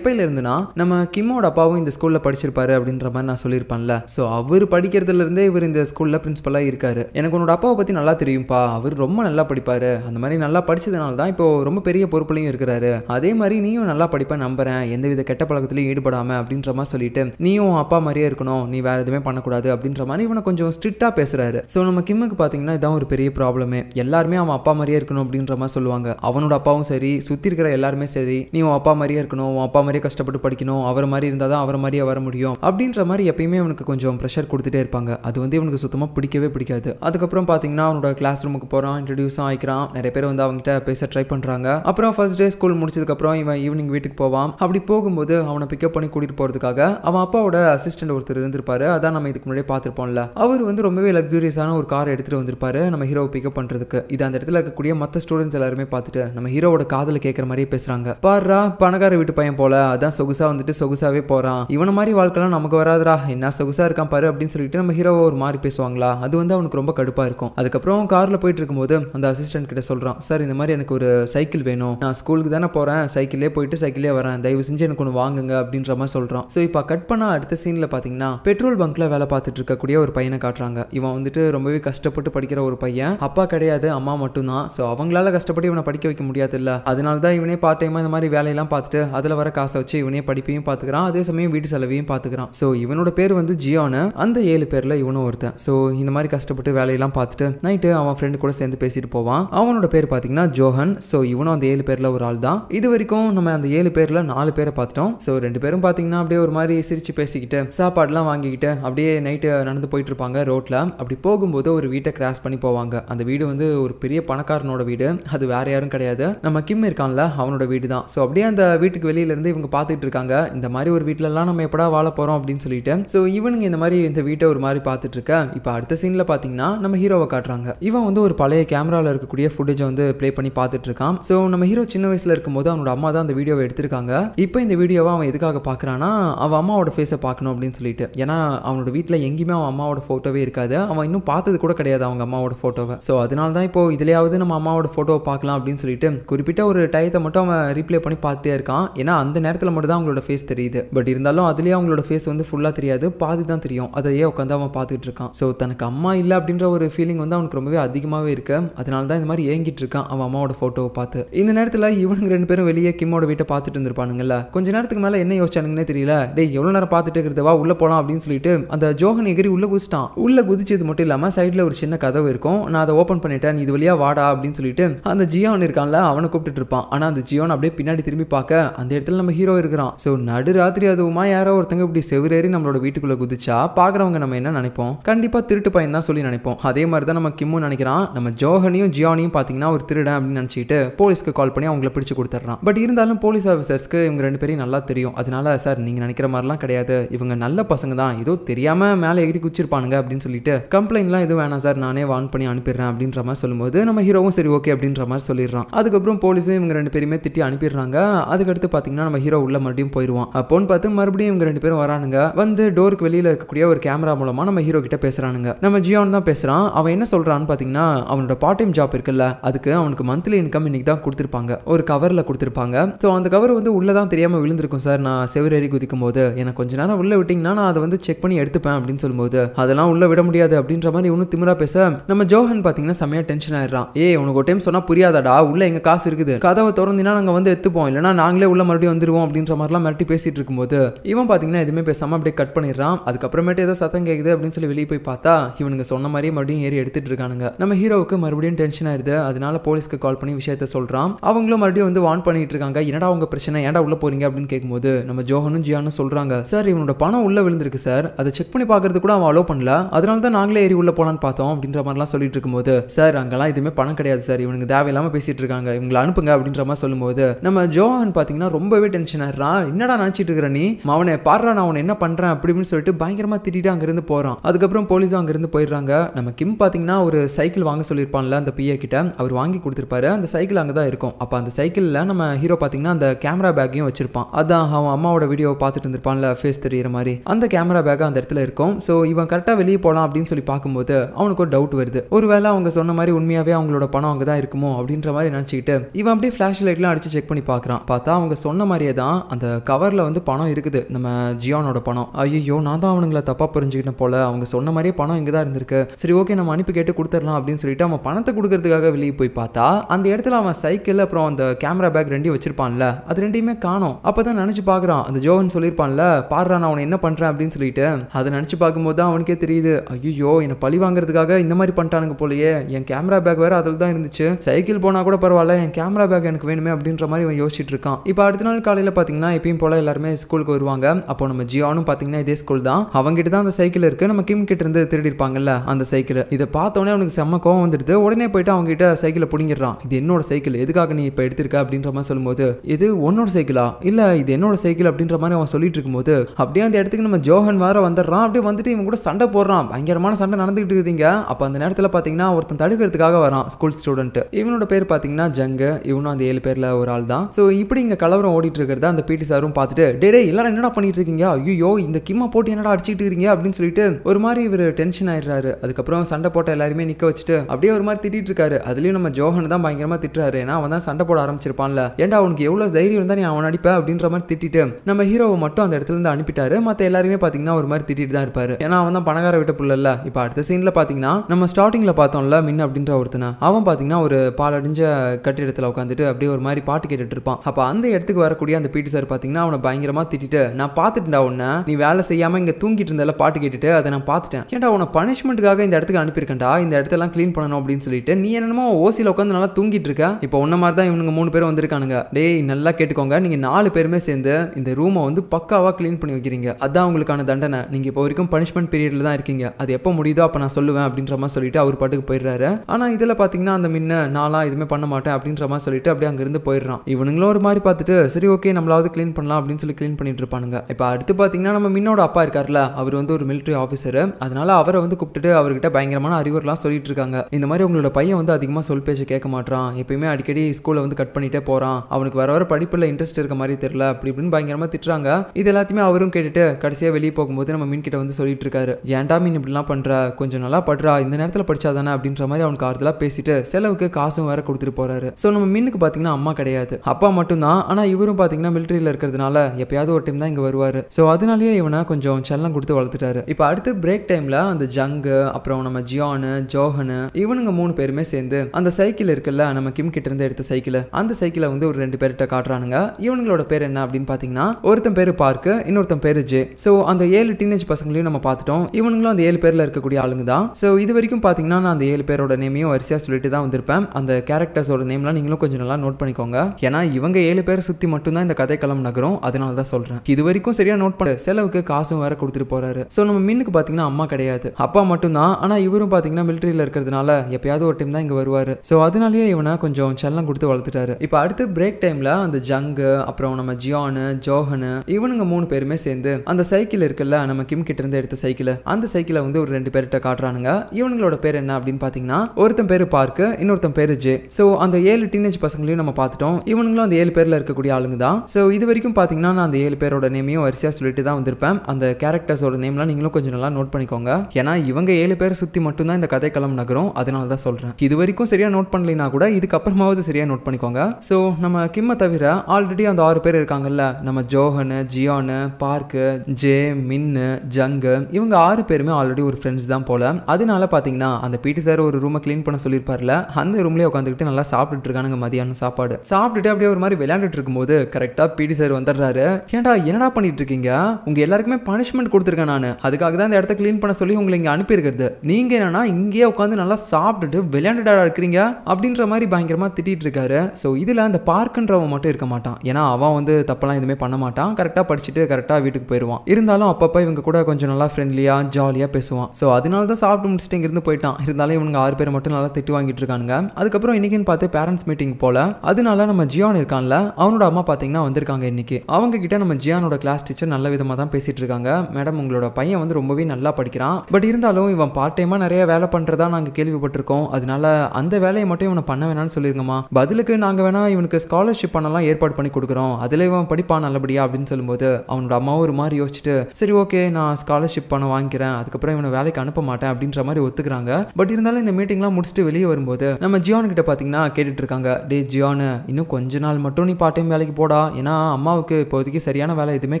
இருந்துனா நம்ம கிம்மோட அப்பாவும் இந்த ஸ்கூலில் படிச்சிருப்பாரு அப்படின்ற மாதிரி நான் சொல்லியிருப்பேன்ல ஸோ அவர் படிக்கிறதுலேருந்தே இவர் இந்த ஸ்கூலில் பிரின்ஸிபலாக இருக்காரு எனக்கு உன்னோட அப்பாவை பற்றி நல்லா தெரியும்ப்பா அவர் ரொம்ப நல்லா படிப்பார் அந்த மாதிரி நல்லா படித்ததுனால தான் இப்போ ரொம்ப பெரிய பொறுப்புலையும் இருக்கிறாரு அதே மாதிரி நீயும் நல்லா படிப்பேன் நம்புறேன் எந்தவித கெட்ட பழக்கத்துலையும் ஈடுபடாமல் அப்படின்ற மாதிரி சொல்லிட்டு நீயும் அப்பா மாதிரியே இருக்கணும் நீ வேற எதுவுமே பண்ணக்கூடாது அப்படின்ற மாதிரி இவனை கொஞ்சம் ஸ்ட்ரிக்டாக பேசுறாரு ஸோ நம்ம கிம்முக்கு பார்த்தீங்கன்னா இதான் ஒரு பெரிய ப்ராப்ளமே எல்லாருமே அவன் அப்பா மாதிரியே இருக்கணும் அப்படின்ற மாதிரி சொல்லுவாங்க அவனோட அப்பாவும் சரி சுற்றி இருக்கிற எல்லாருமே சரி நீ உன் அப்பா மாதிரியே இருக்கணும் உன் அப்பா மாதிரியே கஷ்டப்பட்டு படிக்கணும் அவர் மாதிரி இருந்தால் தான் அவர் மாதிரியே வர முடியும் அப்படின்ற மாதிரி எப்பயுமே அவனுக்கு கொஞ்சம் ப்ரெஷர் கொடுத்துட்டே இருப்பாங்க அது வந்து இவனுக்கு சுத்தமாக பிடிக்கவே பிடிக்காது அதுக்கப்புறம் பார்த்தீங்கன்னா அவனோட கிளாஸ் ரூமுக்கு போகிறான் இன்ட்ரடியூஸும் ஆகிக்கிறான் நிறைய நிறைய பேர் வந்து அவங்ககிட்ட பேச ட்ரை பண்ணுறாங்க அப்புறம் ஃபர்ஸ்ட் டே ஸ்கூல் முடிச்சதுக்கப்புறம் இவன் ஈவினிங் வீட்டுக்கு போவான் அப்படி போகும்போது அவனை பிக்கப் பண்ணி கூட்டிகிட்டு போகிறதுக்காக அவன் அப்பாவோட அசிஸ்டன்ட் ஒருத்தர் இருந்திருப்பாரு அதான் நம்ம இதுக்கு முன்னாடி பார்த்துருப்போம்ல அவர் வந்து ரொம்பவே லக்ஸூரியஸான ஒரு கார் எடுத்துகிட்டு வந்திருப்பாரு நம்ம ஹீரோவை பிக்கப் பண்ணுறதுக்கு இது அந்த இடத்துல இருக்கக்கூடிய மற்ற ஸ்டூடெண்ட்ஸ் எல்லாருமே பார்த்துட்டு நம்ம ஹீரோவோட காதல கேட்குற மாதிரியே பேசுகிறாங்க பாருறா பணக்கார வீட்டு பையன் போல அதான் சொகுசா வந்துட்டு சொகுசாவே போகிறான் இவன மாதிரி வாழ்க்கைலாம் நமக்கு வராதுடா என்ன சொகுசா இருக்கான் பாரு அப்படின்னு சொல்லிட்டு நம்ம ஹீரோவை ஒரு மாதிரி பேசுவாங்களா அது வந்து அவனுக்கு ரொம்ப கடுப்பாக இருக்கும் அதுக்கப்புறம் காரில் போயிட்டு இருக்கும்போது அந்த அசிஸ்டன்ட் கிட்ட சொல்ல சொல்கிறான் சார் இந்த மாதிரி எனக்கு ஒரு சைக்கிள் வேணும் நான் ஸ்கூலுக்கு தானே போகிறேன் சைக்கிளே போயிட்டு சைக்கிளே வரேன் தயவு செஞ்சு எனக்கு ஒன்று வாங்குங்க அப்படின்ற மாதிரி சொல்கிறான் ஸோ இப்போ கட் பண்ணால் அடுத்த சீனில் பார்த்தீங்கன்னா பெட்ரோல் பங்க்கில் வேலை பார்த்துட்டு இருக்கக்கூடிய ஒரு பையனை காட்டுறாங்க இவன் வந்துட்டு ரொம்பவே கஷ்டப்பட்டு படிக்கிற ஒரு பையன் அப்பா கிடையாது அம்மா மட்டும்தான் ஸோ அவங்களால கஷ்டப்பட்டு இவனை படிக்க வைக்க முடியாது இல்லை அதனால தான் இவனே பார்ட் டைமாக இந்த மாதிரி வேலையெல்லாம் பார்த்துட்டு அதில் வர காசை வச்சு இவனே படிப்பையும் பார்த்துக்கிறான் அதே சமயம் வீட்டு செலவையும் பார்த்துக்கிறான் ஸோ இவனோட பேர் வந்து ஜியோனு அந்த ஏழு பேரில் இவனும் ஒருத்தன் ஸோ இந்த மாதிரி கஷ்டப்பட்டு வேலையெல்லாம் பார்த்துட்டு நைட்டு அவன் ஃப்ரெண்டு கூட சேர்ந்து பேசிட்டு போவான் அவனோட இவனோட பேர் பார்த்தீங்கன்னா ஜோஹன் ஸோ இவனும் அந்த ஏழு பேரில் ஒரு ஆள் தான் இது வரைக்கும் நம்ம அந்த ஏழு பேரில் நாலு பேரை பார்த்துட்டோம் ஸோ ரெண்டு பேரும் பார்த்தீங்கன்னா அப்படியே ஒரு மாதிரி சிரித்து பேசிக்கிட்டு சாப்பாடுலாம் வாங்கிக்கிட்டு அப்படியே நைட்டு நடந்து போயிட்டு இருப்பாங்க ரோட்டில் அப்படி போகும்போது ஒரு வீட்டை கிராஸ் பண்ணி போவாங்க அந்த வீடு வந்து ஒரு பெரிய பணக்காரனோட வீடு அது வேற யாரும் கிடையாது நம்ம கிம் இருக்கான்ல அவனோட வீடு தான் ஸோ அப்படியே அந்த வீட்டுக்கு வெளியிலேருந்து இவங்க பார்த்துட்டு இருக்காங்க இந்த மாதிரி ஒரு வீட்டிலலாம் நம்ம எப்படா வாழ போகிறோம் அப்படின்னு சொல்லிட்டு ஸோ இவனுங்க இந்த மாதிரி இந்த வீட்டை ஒரு மாதிரி பார்த்துட்டு இருக்க இப்போ அடுத்த சீனில் பார்த்தீங்கன்னா நம்ம ஹீரோவை காட்டுறாங்க இவன் வந்து ஒரு பழைய கேமராவில் இருக்கக்கூடிய ஃபுட்டேஜ் ஃபுட்டேஜை வந்து ப்ளே பண்ணி பார்த்துட்ருக்கான் ஸோ நம்ம ஹீரோ சின்ன வயசில் இருக்கும்போது அவனோட அம்மா தான் அந்த வீடியோவை எடுத்திருக்காங்க இப்போ இந்த வீடியோவை அவன் எதுக்காக பார்க்குறான்னா அவன் அம்மாவோட ஃபேஸை பார்க்கணும் அப்படின்னு சொல்லிட்டு ஏன்னா அவனோட வீட்டில் எங்கேயுமே அவன் அம்மாவோட ஃபோட்டோவே இருக்காது அவன் இன்னும் பார்த்தது கூட கிடையாது அவங்க அம்மாவோட ஃபோட்டோவை ஸோ அதனால தான் இப்போ இதுலேயாவது நம்ம அம்மாவோட ஃபோட்டோவை பார்க்கலாம் அப்படின்னு சொல்லிட்டு குறிப்பிட்ட ஒரு டயத்தை மட்டும் அவன் ரீப்ளே பண்ணி பார்த்துட்டே இருக்கான் ஏன்னா அந்த நேரத்தில் மட்டும் தான் அவங்களோட ஃபேஸ் தெரியுது பட் இருந்தாலும் அதுலேயே அவங்களோட ஃபேஸ் வந்து ஃபுல்லாக தெரியாது பாதி தான் தெரியும் அதையே உட்காந்து அவன் பார்த்துட்டு இருக்கான் ஸோ தனக்கு அம்மா இல்லை அப்படின்ற ஒரு ஃபீலிங் வந்து அவனுக்கு ரொம்பவே அதிகமாகவே இருக்கு அதனால தான் இந்த மாதிரி ஏங்கி ஏங்கிட்டு இருக்கான் அவன் அம்மாவோட போட்டோவை பார்த்து இந்த நேரத்தில் இவனுங்க ரெண்டு பேரும் வெளியே கிம்மோட வீட்டை பார்த்துட்டு இருந்திருப்பானுங்கல்ல கொஞ்ச நேரத்துக்கு மேலே என்ன யோசிச்சானுங்கன்னே தெரியல டேய் எவ்வளோ நேரம் பார்த்துட்டு இருக்கிறதவா உள்ளே போகலாம் அப்படின்னு சொல்லிட்டு அந்த ஜோகன் எகிரி உள்ளே குதிச்சிட்டான் உள்ளே குதிச்சது மட்டும் இல்லாமல் சைடில் ஒரு சின்ன கதவு இருக்கும் நான் அதை ஓப்பன் பண்ணிட்டேன் இது வழியாக வாடா அப்படின்னு சொல்லிட்டு அந்த ஜியோன் இருக்கான்ல அவனை கூப்பிட்டுட்டு இருப்பான் ஆனால் அந்த ஜியோன் அப்படியே பின்னாடி திரும்பி பார்க்க அந்த இடத்துல நம்ம ஹீரோ இருக்கிறான் ஸோ நடு ராத்திரி அதுவுமா யாரோ ஒருத்தங்க இப்படி செவிரேறி நம்மளோட வீட்டுக்குள்ளே குதிச்சா பார்க்குறவங்க நம்ம என்ன நினைப்போம் கண்டிப்பாக திருட்டு பையன் தான் சொல்லி நினைப்போம் அதே மாதிரி தான் நம்ம கிம்மும் நினைக்கிறான் நம்ம ஜோகனையும் ஜியோனையும் பார்த்தீங்கன்னா பார்த்தீங்கன்னா ஒரு திருடன் அப்படின்னு நினச்சிட்டு போலீஸ்க்கு கால் பண்ணி அவங்கள பிடிச்சி கொடுத்துட்றான் பட் இருந்தாலும் போலீஸ் ஆஃபீஸர்ஸ்க்கு இவங்க ரெண்டு பேரையும் நல்லா தெரியும் அதனால சார் நீங்கள் நினைக்கிற மாதிரிலாம் கிடையாது இவங்க நல்ல பசங்க தான் ஏதோ தெரியாமல் மேலே எகிரி குச்சிருப்பானுங்க அப்படின்னு சொல்லிட்டு கம்ப்ளைண்ட்லாம் எதுவும் வேணாம் சார் நானே வான் பண்ணி அனுப்பிடுறேன் அப்படின்ற மாதிரி சொல்லும்போது நம்ம ஹீரோவும் சரி ஓகே அப்படின்ற மாதிரி சொல்லிடுறான் அதுக்கப்புறம் போலீஸும் இவங்க ரெண்டு பேருமே திட்டி அனுப்பிடுறாங்க அதுக்கடுத்து பார்த்தீங்கன்னா நம்ம ஹீரோ உள்ள மறுபடியும் போயிடுவான் அப்போன்னு பார்த்து மறுபடியும் இவங்க ரெண்டு பேரும் வரானுங்க வந்து டோருக்கு வெளியில் இருக்கக்கூடிய ஒரு கேமரா மூலமாக நம்ம ஹீரோ கிட்ட பேசுகிறானுங்க நம்ம ஜியோன் தான் பேசுகிறான் அவன் என்ன சொல்கிறான்னு பார்த்தீங்கன்னா அவனோட பார்ட் டைம் ஜாப் இருக்குல்ல அதுக்கு அவனுக்கு மந்த்லி இன்கம் இன்னைக்கு தான் கொடுத்துருப்பாங்க ஒரு கவரில் கொடுத்துருப்பாங்க ஸோ அந்த கவர் வந்து உள்ளே தான் தெரியாமல் விழுந்திருக்கும் சார் நான் செவரேறி குதிக்கும் போது எனக்கு கொஞ்ச நேரம் உள்ளே விட்டிங்கன்னா நான் அதை வந்து செக் பண்ணி எடுத்துப்பேன் அப்படின்னு சொல்லும்போது அதெல்லாம் உள்ளே விட முடியாது அப்படின்ற மாதிரி இன்னும் திமிரா பேச நம்ம ஜோஹன் பார்த்தீங்கன்னா செம்மையாக டென்ஷன் ஆயிடுறான் ஏ உனக்கு ஒரு டைம் சொன்னால் புரியாதாடா உள்ளே எங்கள் காசு இருக்குது கதவை திறந்தினா நாங்கள் வந்து எடுத்துப்போம் இல்லைனா நாங்களே உள்ளே மறுபடியும் வந்துடுவோம் அப்படின்ற மாதிரிலாம் மறுபடியும் பேசிகிட்டு இருக்கும்போது இவன் பார்த்தீங்கன்னா எதுவுமே பேசாமல் அப்படியே கட் பண்ணிடுறான் அதுக்கப்புறமேட்டு ஏதோ சத்தம் கேட்குது அப்படின்னு சொல்லி வெளியே போய் பார்த்தா இவனுங்க சொன்ன மாதிரியே மறுபடியும் ஏறி எடுத்துகிட்டு இருக்கானுங்க நம்ம ஹீரோவுக்கு மறுபடியும் டென்ஷன் ஆயிடுது அதனால போலீஸ்க்கு கால் பண்ணி விஷயத்த சொல்கிறான் அவங்களும் மறுபடியும் வந்து வான் பண்ணிட்டு இருக்காங்க என்னடா உங்க பிரச்சனை ஏன்டா உள்ள போறீங்க அப்படின்னு கேட்கும்போது நம்ம ஜோகனும் ஜியானும் சொல்கிறாங்க சார் இவனோட பணம் உள்ள விழுந்திருக்கு சார் அதை செக் பண்ணி பாக்குறது கூட அவன் அலோ பண்ணல அதனால தான் நாங்களே ஏறி உள்ள போலான்னு பார்த்தோம் அப்படின்ற மாதிரிலாம் சொல்லிட்டு இருக்கும்போது சார் அங்கெல்லாம் எதுவுமே பணம் கிடையாது சார் இவனுக்கு தேவையில்லாமல் பேசிட்டு இருக்காங்க இவங்களை அனுப்புங்க அப்படின்ற மாதிரி சொல்லும்போது நம்ம ஜோஹன் பார்த்தீங்கன்னா ரொம்பவே டென்ஷன் ஆகிறான் என்னடா நினச்சிட்டு இருக்கிற நீ அவனை பாடுறா நான் அவனை என்ன பண்ணுறேன் அப்படி இப்படின்னு சொல்லிட்டு பயங்கரமாக திட்டிட்டு அங்கேருந்து போகிறான் அதுக்கப்புறம் போலீஸும் அங்கேருந்து போயிடுறாங்க நம்ம கிம் பார்த்தீங்கன்னா ஒரு சைக்கிள் வாங்க சொல்லியிருப்பான்ல அந்த பிஏ கிட்ட அவர் வாங்கி கொடுத்துருப்பாரு அந்த சைக்கிள் அங்கே தான் இருக்கும் அப்போ அந்த சைக்கிளில் நம்ம ஹீரோ பார்த்தீங்கன்னா அந்த கேமரா பேக்கையும் வச்சிருப்பான் அதான் அவன் அம்மாவோட வீடியோ பார்த்துட்டு இருந்திருப்பான்ல ஃபேஸ் தெரியுற மாதிரி அந்த கேமரா பேக் அந்த இடத்துல இருக்கும் ஸோ இவன் கரெக்டாக வெளியே போகலாம் அப்படின்னு சொல்லி பார்க்கும்போது அவனுக்கு ஒரு டவுட் வருது ஒருவேளை அவங்க சொன்ன மாதிரி உண்மையாகவே அவங்களோட பணம் அங்கே தான் இருக்குமோ அப்படின்ற மாதிரி நினச்சிக்கிட்டு இவன் அப்படியே ஃப்ளாஷ் லைட்லாம் அடிச்சு செக் பண்ணி பார்க்குறான் பார்த்தா அவங்க சொன்ன மாதிரியே தான் அந்த கவரில் வந்து பணம் இருக்குது நம்ம ஜியோனோட பணம் ஐயோ நான் தான் அவனுங்கள தப்பாக புரிஞ்சுக்கிட்டேன் போல அவங்க சொன்ன மாதிரியே பணம் இங்கே தான் இருந்திருக்கு சரி ஓகே நம்ம அனுப்பி கேட்டு கொடுத்துடலாம் அப்படின்னு சொல்லிட்டு அவன் பணத்தை கொடுக்கறதுக்காக வெளியே வெளியே போய் பார்த்தா அந்த இடத்துல அவன் சைக்கிள் அப்புறம் அந்த கேமரா பேக் ரெண்டையும் வச்சிருப்பான்ல அது ரெண்டையுமே காணும் அப்பதான் நினைச்சு பாக்குறான் அந்த ஜோவன் சொல்லியிருப்பான்ல பாடுறா நான் அவனை என்ன பண்றேன் அப்படின்னு சொல்லிட்டு அதை நினைச்சு பார்க்கும்போது தான் அவனுக்கே தெரியுது ஐயோ என்னை பழி வாங்குறதுக்காக இந்த மாதிரி பண்ணிட்டானுங்க போலயே என் கேமரா பேக் வேற அதில் தான் இருந்துச்சு சைக்கிள் போனா கூட பரவாயில்ல என் கேமரா பேக் எனக்கு வேணுமே அப்படின்ற மாதிரி அவன் யோசிச்சுட்டு இருக்கான் இப்போ அடுத்த நாள் காலையில் பார்த்தீங்கன்னா எப்பயும் போல எல்லாருமே ஸ்கூலுக்கு வருவாங்க அப்போ நம்ம ஜியோனும் பார்த்தீங்கன்னா இதே ஸ்கூல் தான் அவங்ககிட்ட தான் அந்த சைக்கிள் இருக்கு நம்ம கிம் கிட்ட இருந்து திருடி இருப்பாங்கல்ல அந்த சைக்கிள் இதை பார்த்தோன்னே அவனுக்கு செம்ம கோவம் வந்துடுது உடனே போயிட்டு அவங்க கிட்ட சைக்கிளை பிடிங்கிடுறான் இது என்னோட சைக்கிள் எதுக்காக நீ இப்போ எடுத்திருக்க அப்படின்ற மாதிரி சொல்லும்போது இது உன்னோட சைக்கிளா இல்லை இது என்னோட சைக்கிள் அப்படின்ற மாதிரி அவன் சொல்லிட்டு இருக்கும்போது அப்படியே அந்த இடத்துக்கு நம்ம ஜோஹன் வேற வந்துடுறான் அப்படியே வந்துட்டு இவன் கூட சண்டை போடுறான் பயங்கரமான சண்டை நடந்துகிட்டு இருக்கீங்க அப்போ அந்த நேரத்தில் பாத்தீங்கன்னா ஒருத்தன் தடுக்கிறதுக்காக வரான் ஸ்கூல் ஸ்டூடெண்ட் இவனோட பேர் பாத்தீங்கன்னா ஜங்கு இவனும் அந்த ஏழு பேர்ல ஒரு ஆள் தான் ஸோ இப்படி இங்க கலவரம் ஓடிட்டு இருக்கிறத அந்த பிடி சாரும் பார்த்துட்டு டே டே எல்லாரும் என்னடா பண்ணிட்டு இருக்கீங்க ஐயோ இந்த கிம்மா போட்டு என்னடா அடிச்சிட்டு இருக்கீங்க அப்படின்னு சொல்லிட்டு ஒரு மாதிரி இவர் டென்ஷன் ஆயிடுறாரு அதுக்கப்புறம் சண்டை போட்ட எல்லாருமே நிற்க வச்சுட்டு அப்படியே ஒரு மாதிரி திட்டிட்டு இருக்காரு அதுலேயும் இதுலேயும் நம்ம ஜோஹன் தான் பயங்கரமாக திட்டுறாரு ஏன்னா அவன் தான் சண்டை போட ஆரம்பிச்சிருப்பான்ல ஏன்டா அவனுக்கு எவ்வளோ தைரியம் இருந்தால் நீ அவன் அடிப்ப அப்படின்ற மாதிரி திட்டிட்டு நம்ம ஹீரோவை மட்டும் அந்த இடத்துல இருந்து அனுப்பிட்டாரு மற்ற எல்லாருமே பார்த்தீங்கன்னா ஒரு மாதிரி திட்டிட்டு தான் இருப்பாரு ஏன்னா அவன் தான் பணக்கார விட்ட புள்ளல்ல இப்போ அடுத்த சீனில் பார்த்தீங்கன்னா நம்ம ஸ்டார்டிங்கில் பார்த்தோம்ல மின் அப்படின்ற ஒருத்தனை அவன் பார்த்தீங்கன்னா ஒரு பாலடிஞ்ச கட்டிடத்தில் உட்காந்துட்டு அப்படியே ஒரு மாதிரி பாட்டு கேட்டுட்டு இருப்பான் அப்போ அந்த இடத்துக்கு வரக்கூடிய அந்த பீட்டி சார் பார்த்தீங்கன்னா அவனை பயங்கரமாக திட்டிட்டு நான் பார்த்துட்டேன்டா உன்னை நீ வேலை செய்யாமல் இங்கே தூங்கிட்டு இருந்தால பாட்டு கேட்டுட்டு அதை நான் பார்த்துட்டேன் ஏன்டா உன பனிஷ்மெண்ட்டுக்காக இந்த இடத்துக்கு அனுப்பியிருக்கேன்டா இந்த இடத்தெல்லாம் க்ளீன் பண்ணணும் அப்படின்னு சொல்லிட்டு நீ என்னமோ ஓசியில் உட்காந்து நல்லா தூங்கிட்டு இருக்கா இப்போ உன்ன மாதிரி தான் இவனுங்க மூணு பேரும் வந்திருக்கானுங்க டே நல்லா கேட்டுக்கோங்க நீங்கள் நாலு பேருமே சேர்ந்து இந்த ரூமை வந்து பக்காவாக க்ளீன் பண்ணி வைக்கிறீங்க அதான் உங்களுக்கான தண்டனை நீங்கள் இப்போ வரைக்கும் பனிஷ்மெண்ட் பீரியடில் தான் இருக்கீங்க அது எப்போ முடியுதோ அப்போ நான் சொல்லுவேன் அப்படின்ற மாதிரி சொல்லிட்டு அவர் பாட்டுக்கு போயிடுறாரு ஆனால் இதில் பார்த்தீங்கன்னா அந்த முன்ன நாளாக எதுவுமே பண்ண மாட்டேன் அப்படின்ற மாதிரி சொல்லிட்டு அப்படியே அங்கேருந்து போயிடுறான் இவனுங்களும் ஒரு மாதிரி பார்த்துட்டு சரி ஓகே நம்மளாவது க்ளீன் பண்ணலாம் அப்படின்னு சொல்லி க்ளீன் பண்ணிட்டு இருப்பானுங்க இப்போ அடுத்து பார்த்தீங்கன்னா நம்ம மின்னோட அப்பா இருக்கார்ல அவர் வந்து ஒரு மிலிட்ரி ஆஃபீஸர் அதனால அவரை வந்து கூப்பிட்டுட்டு அவர்கிட்ட பயங்கரமான அறிவுரெலாம் சொல்லிட்டு இருக்காங்க இந்த மாதிரி உங்களோட பையன் வந்து அதிகமாக சொல் பேச்சு கேட்க மாட்டான் எப்பயுமே அடிக்கடி ஸ்கூலில் வந்து கட் பண்ணிட்டே போறான் அவனுக்கு வர வர படிப்பில் இன்ட்ரெஸ்ட் இருக்க மாதிரி தெரியல அப்படி இப்படின்னு பயங்கரமாக திட்டுறாங்க இது எல்லாத்தையுமே அவரும் கேட்டுட்டு கடைசியா வெளியே போகும்போது நம்ம மீன் கிட்ட வந்து சொல்லிட்டு இருக்காரு ஏன்டா மீன் இப்படிலாம் பண்ற கொஞ்சம் நல்லா படுறா இந்த நேரத்தில் படிச்சாதானே அப்படின்ற மாதிரி அவனுக்கு ஆறுதலாக பேசிட்டு செலவுக்கு காசும் வேற கொடுத்துட்டு போறாரு ஸோ நம்ம மீனுக்கு பார்த்தீங்கன்னா அம்மா கிடையாது அப்பா மட்டும்தான் ஆனால் இவரும் பார்த்தீங்கன்னா மிலிட்ரியில இருக்கிறதுனால எப்பயாவது ஒரு டைம் தான் இங்கே வருவார் ஸோ அதனாலேயே இவனை கொஞ்சம் செல்லம் கொடுத்து வளர்த்துட்டாரு இப்போ அடுத்து பிரேக் டைம்ல அந்த ஜங்கு அப்புறம் நம்ம ஜியானு ஜோஹனு இவனுங்க மூணு பேருமே சேர்ந்து அந்த சைக்கிள் இருக்குல்ல நம்ம கிம் கிட்ட இருந்து எடுத்த சைக்கிள் அந்த சைக்கிளை வந்து ஒரு ரெண்டு பேர்கிட்ட காட்டுறானுங்க இவங்களோட பேர் என்ன அப்படின்னு பார்த்தீங்கன்னா ஒருத்தன் பேர் பார்க்கு இன்னொருத்தன் பேர் ஜே ஸோ அந்த ஏழு டீனேஜ் பசங்களையும் நம்ம பார்த்துட்டோம் இவங்களும் அந்த ஏழு பேரில் இருக்கக்கூடிய ஆளுங்க தான் ஸோ இது வரைக்கும் பார்த்தீங்கன்னா நான் அந்த ஏழு பேரோட நேமையும் வரிசையாக சொல்லிட்டு தான் வந்திருப்பேன் அந்த கேரக்டர்ஸோட நேம்லாம் நீங்களும் கொஞ்சம் நல்லா நோட் பண்ணிக்கோங்க ஏன்னா இவங்க ஏழு பேர் சுற்றி மட்டும்தான் இந்த கதைக்களம் நகரும் அதனால தான் சொல்கிறேன் இது வரைக்கும் சரியாக நோட் பண்ண செலவுக்கு காசும் வேற கொடுத்துட்டு போகிறாரு ஸோ நம்ம மின்னுக்கு பார்த்தீங்கன்னா அம்மா கிடையாது அப்பா மட்டும்தான் ஆனால் இவரும் பார்த்தீங்கன்னா மிலிட்ரியில் இருக்கிறதுனால எப்பயாவது ஒரு டைம் தான் இங்கே வருவார் போவார் ஸோ அதனாலயே இவனை கொஞ்சம் செல்லம் கொடுத்து வளர்த்துட்டாரு இப்போ அடுத்து பிரேக் டைமில் அந்த ஜங்கு அப்புறம் நம்ம ஜியானு ஜோஹனு இவனுங்க மூணு பேருமே சேர்ந்து அந்த சைக்கிள் இருக்குல்ல நம்ம கிம் கிட்ட இருந்து எடுத்த சைக்கிள் அந்த சைக்கிளை வந்து ஒரு ரெண்டு பேர்கிட்ட காட்டுறானுங்க இவங்களோட பேர் என்ன அப்படின்னு பார்த்தீங்கன்னா ஒருத்தன் பேர் பார்க்கு இன்னொருத்தன் பேர் ஜே ஸோ அந்த ஏழு டீனேஜ் பசங்களையும் நம்ம பார்த்துட்டோம் இவனுங்களும் அந்த ஏழு பேரில் இருக்கக்கூடிய ஆளுங்க தான் ஸோ இது வரைக்கும் பார்த்தீங்கன்னா நான் அந்த ஏழு பேரோட நேமையும் வரிசையாக சொல்லிட்டு தான் வந்திருப்பேன் அந்த கேரக்டர்ஸோட நேம்லாம் நீங்களும் கொஞ்சம் நல்லா நோட் பண்ணிக்கோங்க ஏன்னா இவங்க ஏழு பேர் சுற்றி மட்டும்தான் இந்த கதைக்களம் நகரும் அதனால தான் சொல்கிறேன் இது வரைக்கும் சரியா சரியாக நோட் பண்ணலைனா கூட இதுக்கப்புறமாவது சரியாக நோட் பண்ணிக்கோங்க ஸோ நம்ம கிம்மை தவிர ஆல்ரெடி அந்த ஆறு பேர் இருக்காங்கல்ல நம்ம ஜோஹனு ஜியானு பார்க்கு ஜே மின்னு ஜங்கு இவங்க ஆறு பேருமே ஆல்ரெடி ஒரு ஃப்ரெண்ட்ஸ் தான் போல அதனால பார்த்தீங்கன்னா அந்த பிடி சார் ஒரு ரூமை க்ளீன் பண்ண சொல்லியிருப்பார்ல அந்த ரூம்லேயே உட்காந்துக்கிட்டு நல்லா சாப்பிட்டுட்டு இருக்கானுங்க மதியானம் சாப்பாடு சாப்பிட்டுட்டு அப்படியே ஒரு மாதிரி விளையாண்டுட்டு இருக்கும்போது கரெக்டாக பிடி சார் வந்துடுறாரு ஏன்டா என்னடா பண்ணிட்டு இருக்கீங்க உங்க எல்லாருக்குமே பனிஷ்மெண்ட் கொடுத்துருக்கேன் நான் அதுக்காக தான் இந்த இடத்த க்ளீன் பண்ண சொல்லி உங்களை இங்கே அனுப்பியிருக்கிறது நீங்கள் என்னன்னா இங்கேயே உட்காந்து நல்லா சாப்பிட்டுட்டு விளையாண்டுடா பார்க்குறீங்க அப்படின்ற மாதிரி பயங்கரமாக திட்டிகிட்டு இருக்காரு ஸோ இதில் அந்த பார்க்குன்றவன் மட்டும் இருக்க மாட்டான் ஏன்னா அவன் வந்து தப்பெல்லாம் எதுவுமே பண்ண மாட்டான் கரெக்டாக படிச்சுட்டு கரெக்டாக வீட்டுக்கு போயிடுவான் இருந்தாலும் அப்பப்போ இவங்க கூட கொஞ்சம் நல்லா ஃப்ரெண்ட்லியாக ஜாலியாக பேசுவான் ஸோ அதனால தான் சாப்பிட்டு முடிச்சுட்டு இருந்து போயிட்டான் இருந்தாலும் இவங்க ஆறு பேர் மட்டும் நல்லா திட்டு வாங்கிட்டு இருக்கானுங்க அதுக்கப்புறம் இன்னைக்குன்னு பார்த்து பேரண்ட்ஸ் மீட்டிங் போல அதனால நம்ம ஜியான் இருக்கான்ல அவனோட அம்மா பார்த்தீங்கன்னா வந்திருக்காங்க இன்னைக்கு அவங்க கிட்ட நம்ம ஜியானோட கிளாஸ் டீச்சர் நல்ல விதமாக தான் பேசிட்டு இருக்காங்க மேடம் உங்களோட பையன் வந்து ரொம்பவே நல்லா படிக்கிறான் பட் இருந்தாலும் இவன் பார்ட் டைமாக நிறைய வேலை பண்ணுறதா நாங்கள் கேள்விப்பட்டிருக்கோம் அதனால அந்த அந்த வேலையை மட்டும் இவனை பண்ண வேணாம்னு சொல்லியிருங்கம்மா பதிலுக்கு நாங்கள் வேணா இவனுக்கு ஸ்காலர்ஷிப் பண்ணலாம் ஏற்பாடு பண்ணி கொடுக்குறோம் அதில் இவன் படிப்பான் நல்லபடியா அப்படின்னு சொல்லும்போது அவனோட அம்மாவும் ஒரு மாதிரி யோசிச்சுட்டு சரி ஓகே நான் ஸ்காலர்ஷிப் பண்ண வாங்கிக்கிறேன் அதுக்கப்புறம் இவனை வேலைக்கு அனுப்ப மாட்டேன் அப்படின்ற மாதிரி ஒத்துக்கிறாங்க பட் இருந்தாலும் இந்த மீட்டிங்லாம் முடிச்சுட்டு வெளியே வரும்போது நம்ம ஜியான் கிட்ட பார்த்தீங்கன்னா கேட்டுட்டு இருக்காங்க டே ஜியானு இன்னும் கொஞ்ச நாள் மட்டும் நீ பார்ட் டைம் வேலைக்கு போடா ஏன்னா அம்மாவுக்கு இப்போதைக்கு சரியான வேலை எதுவுமே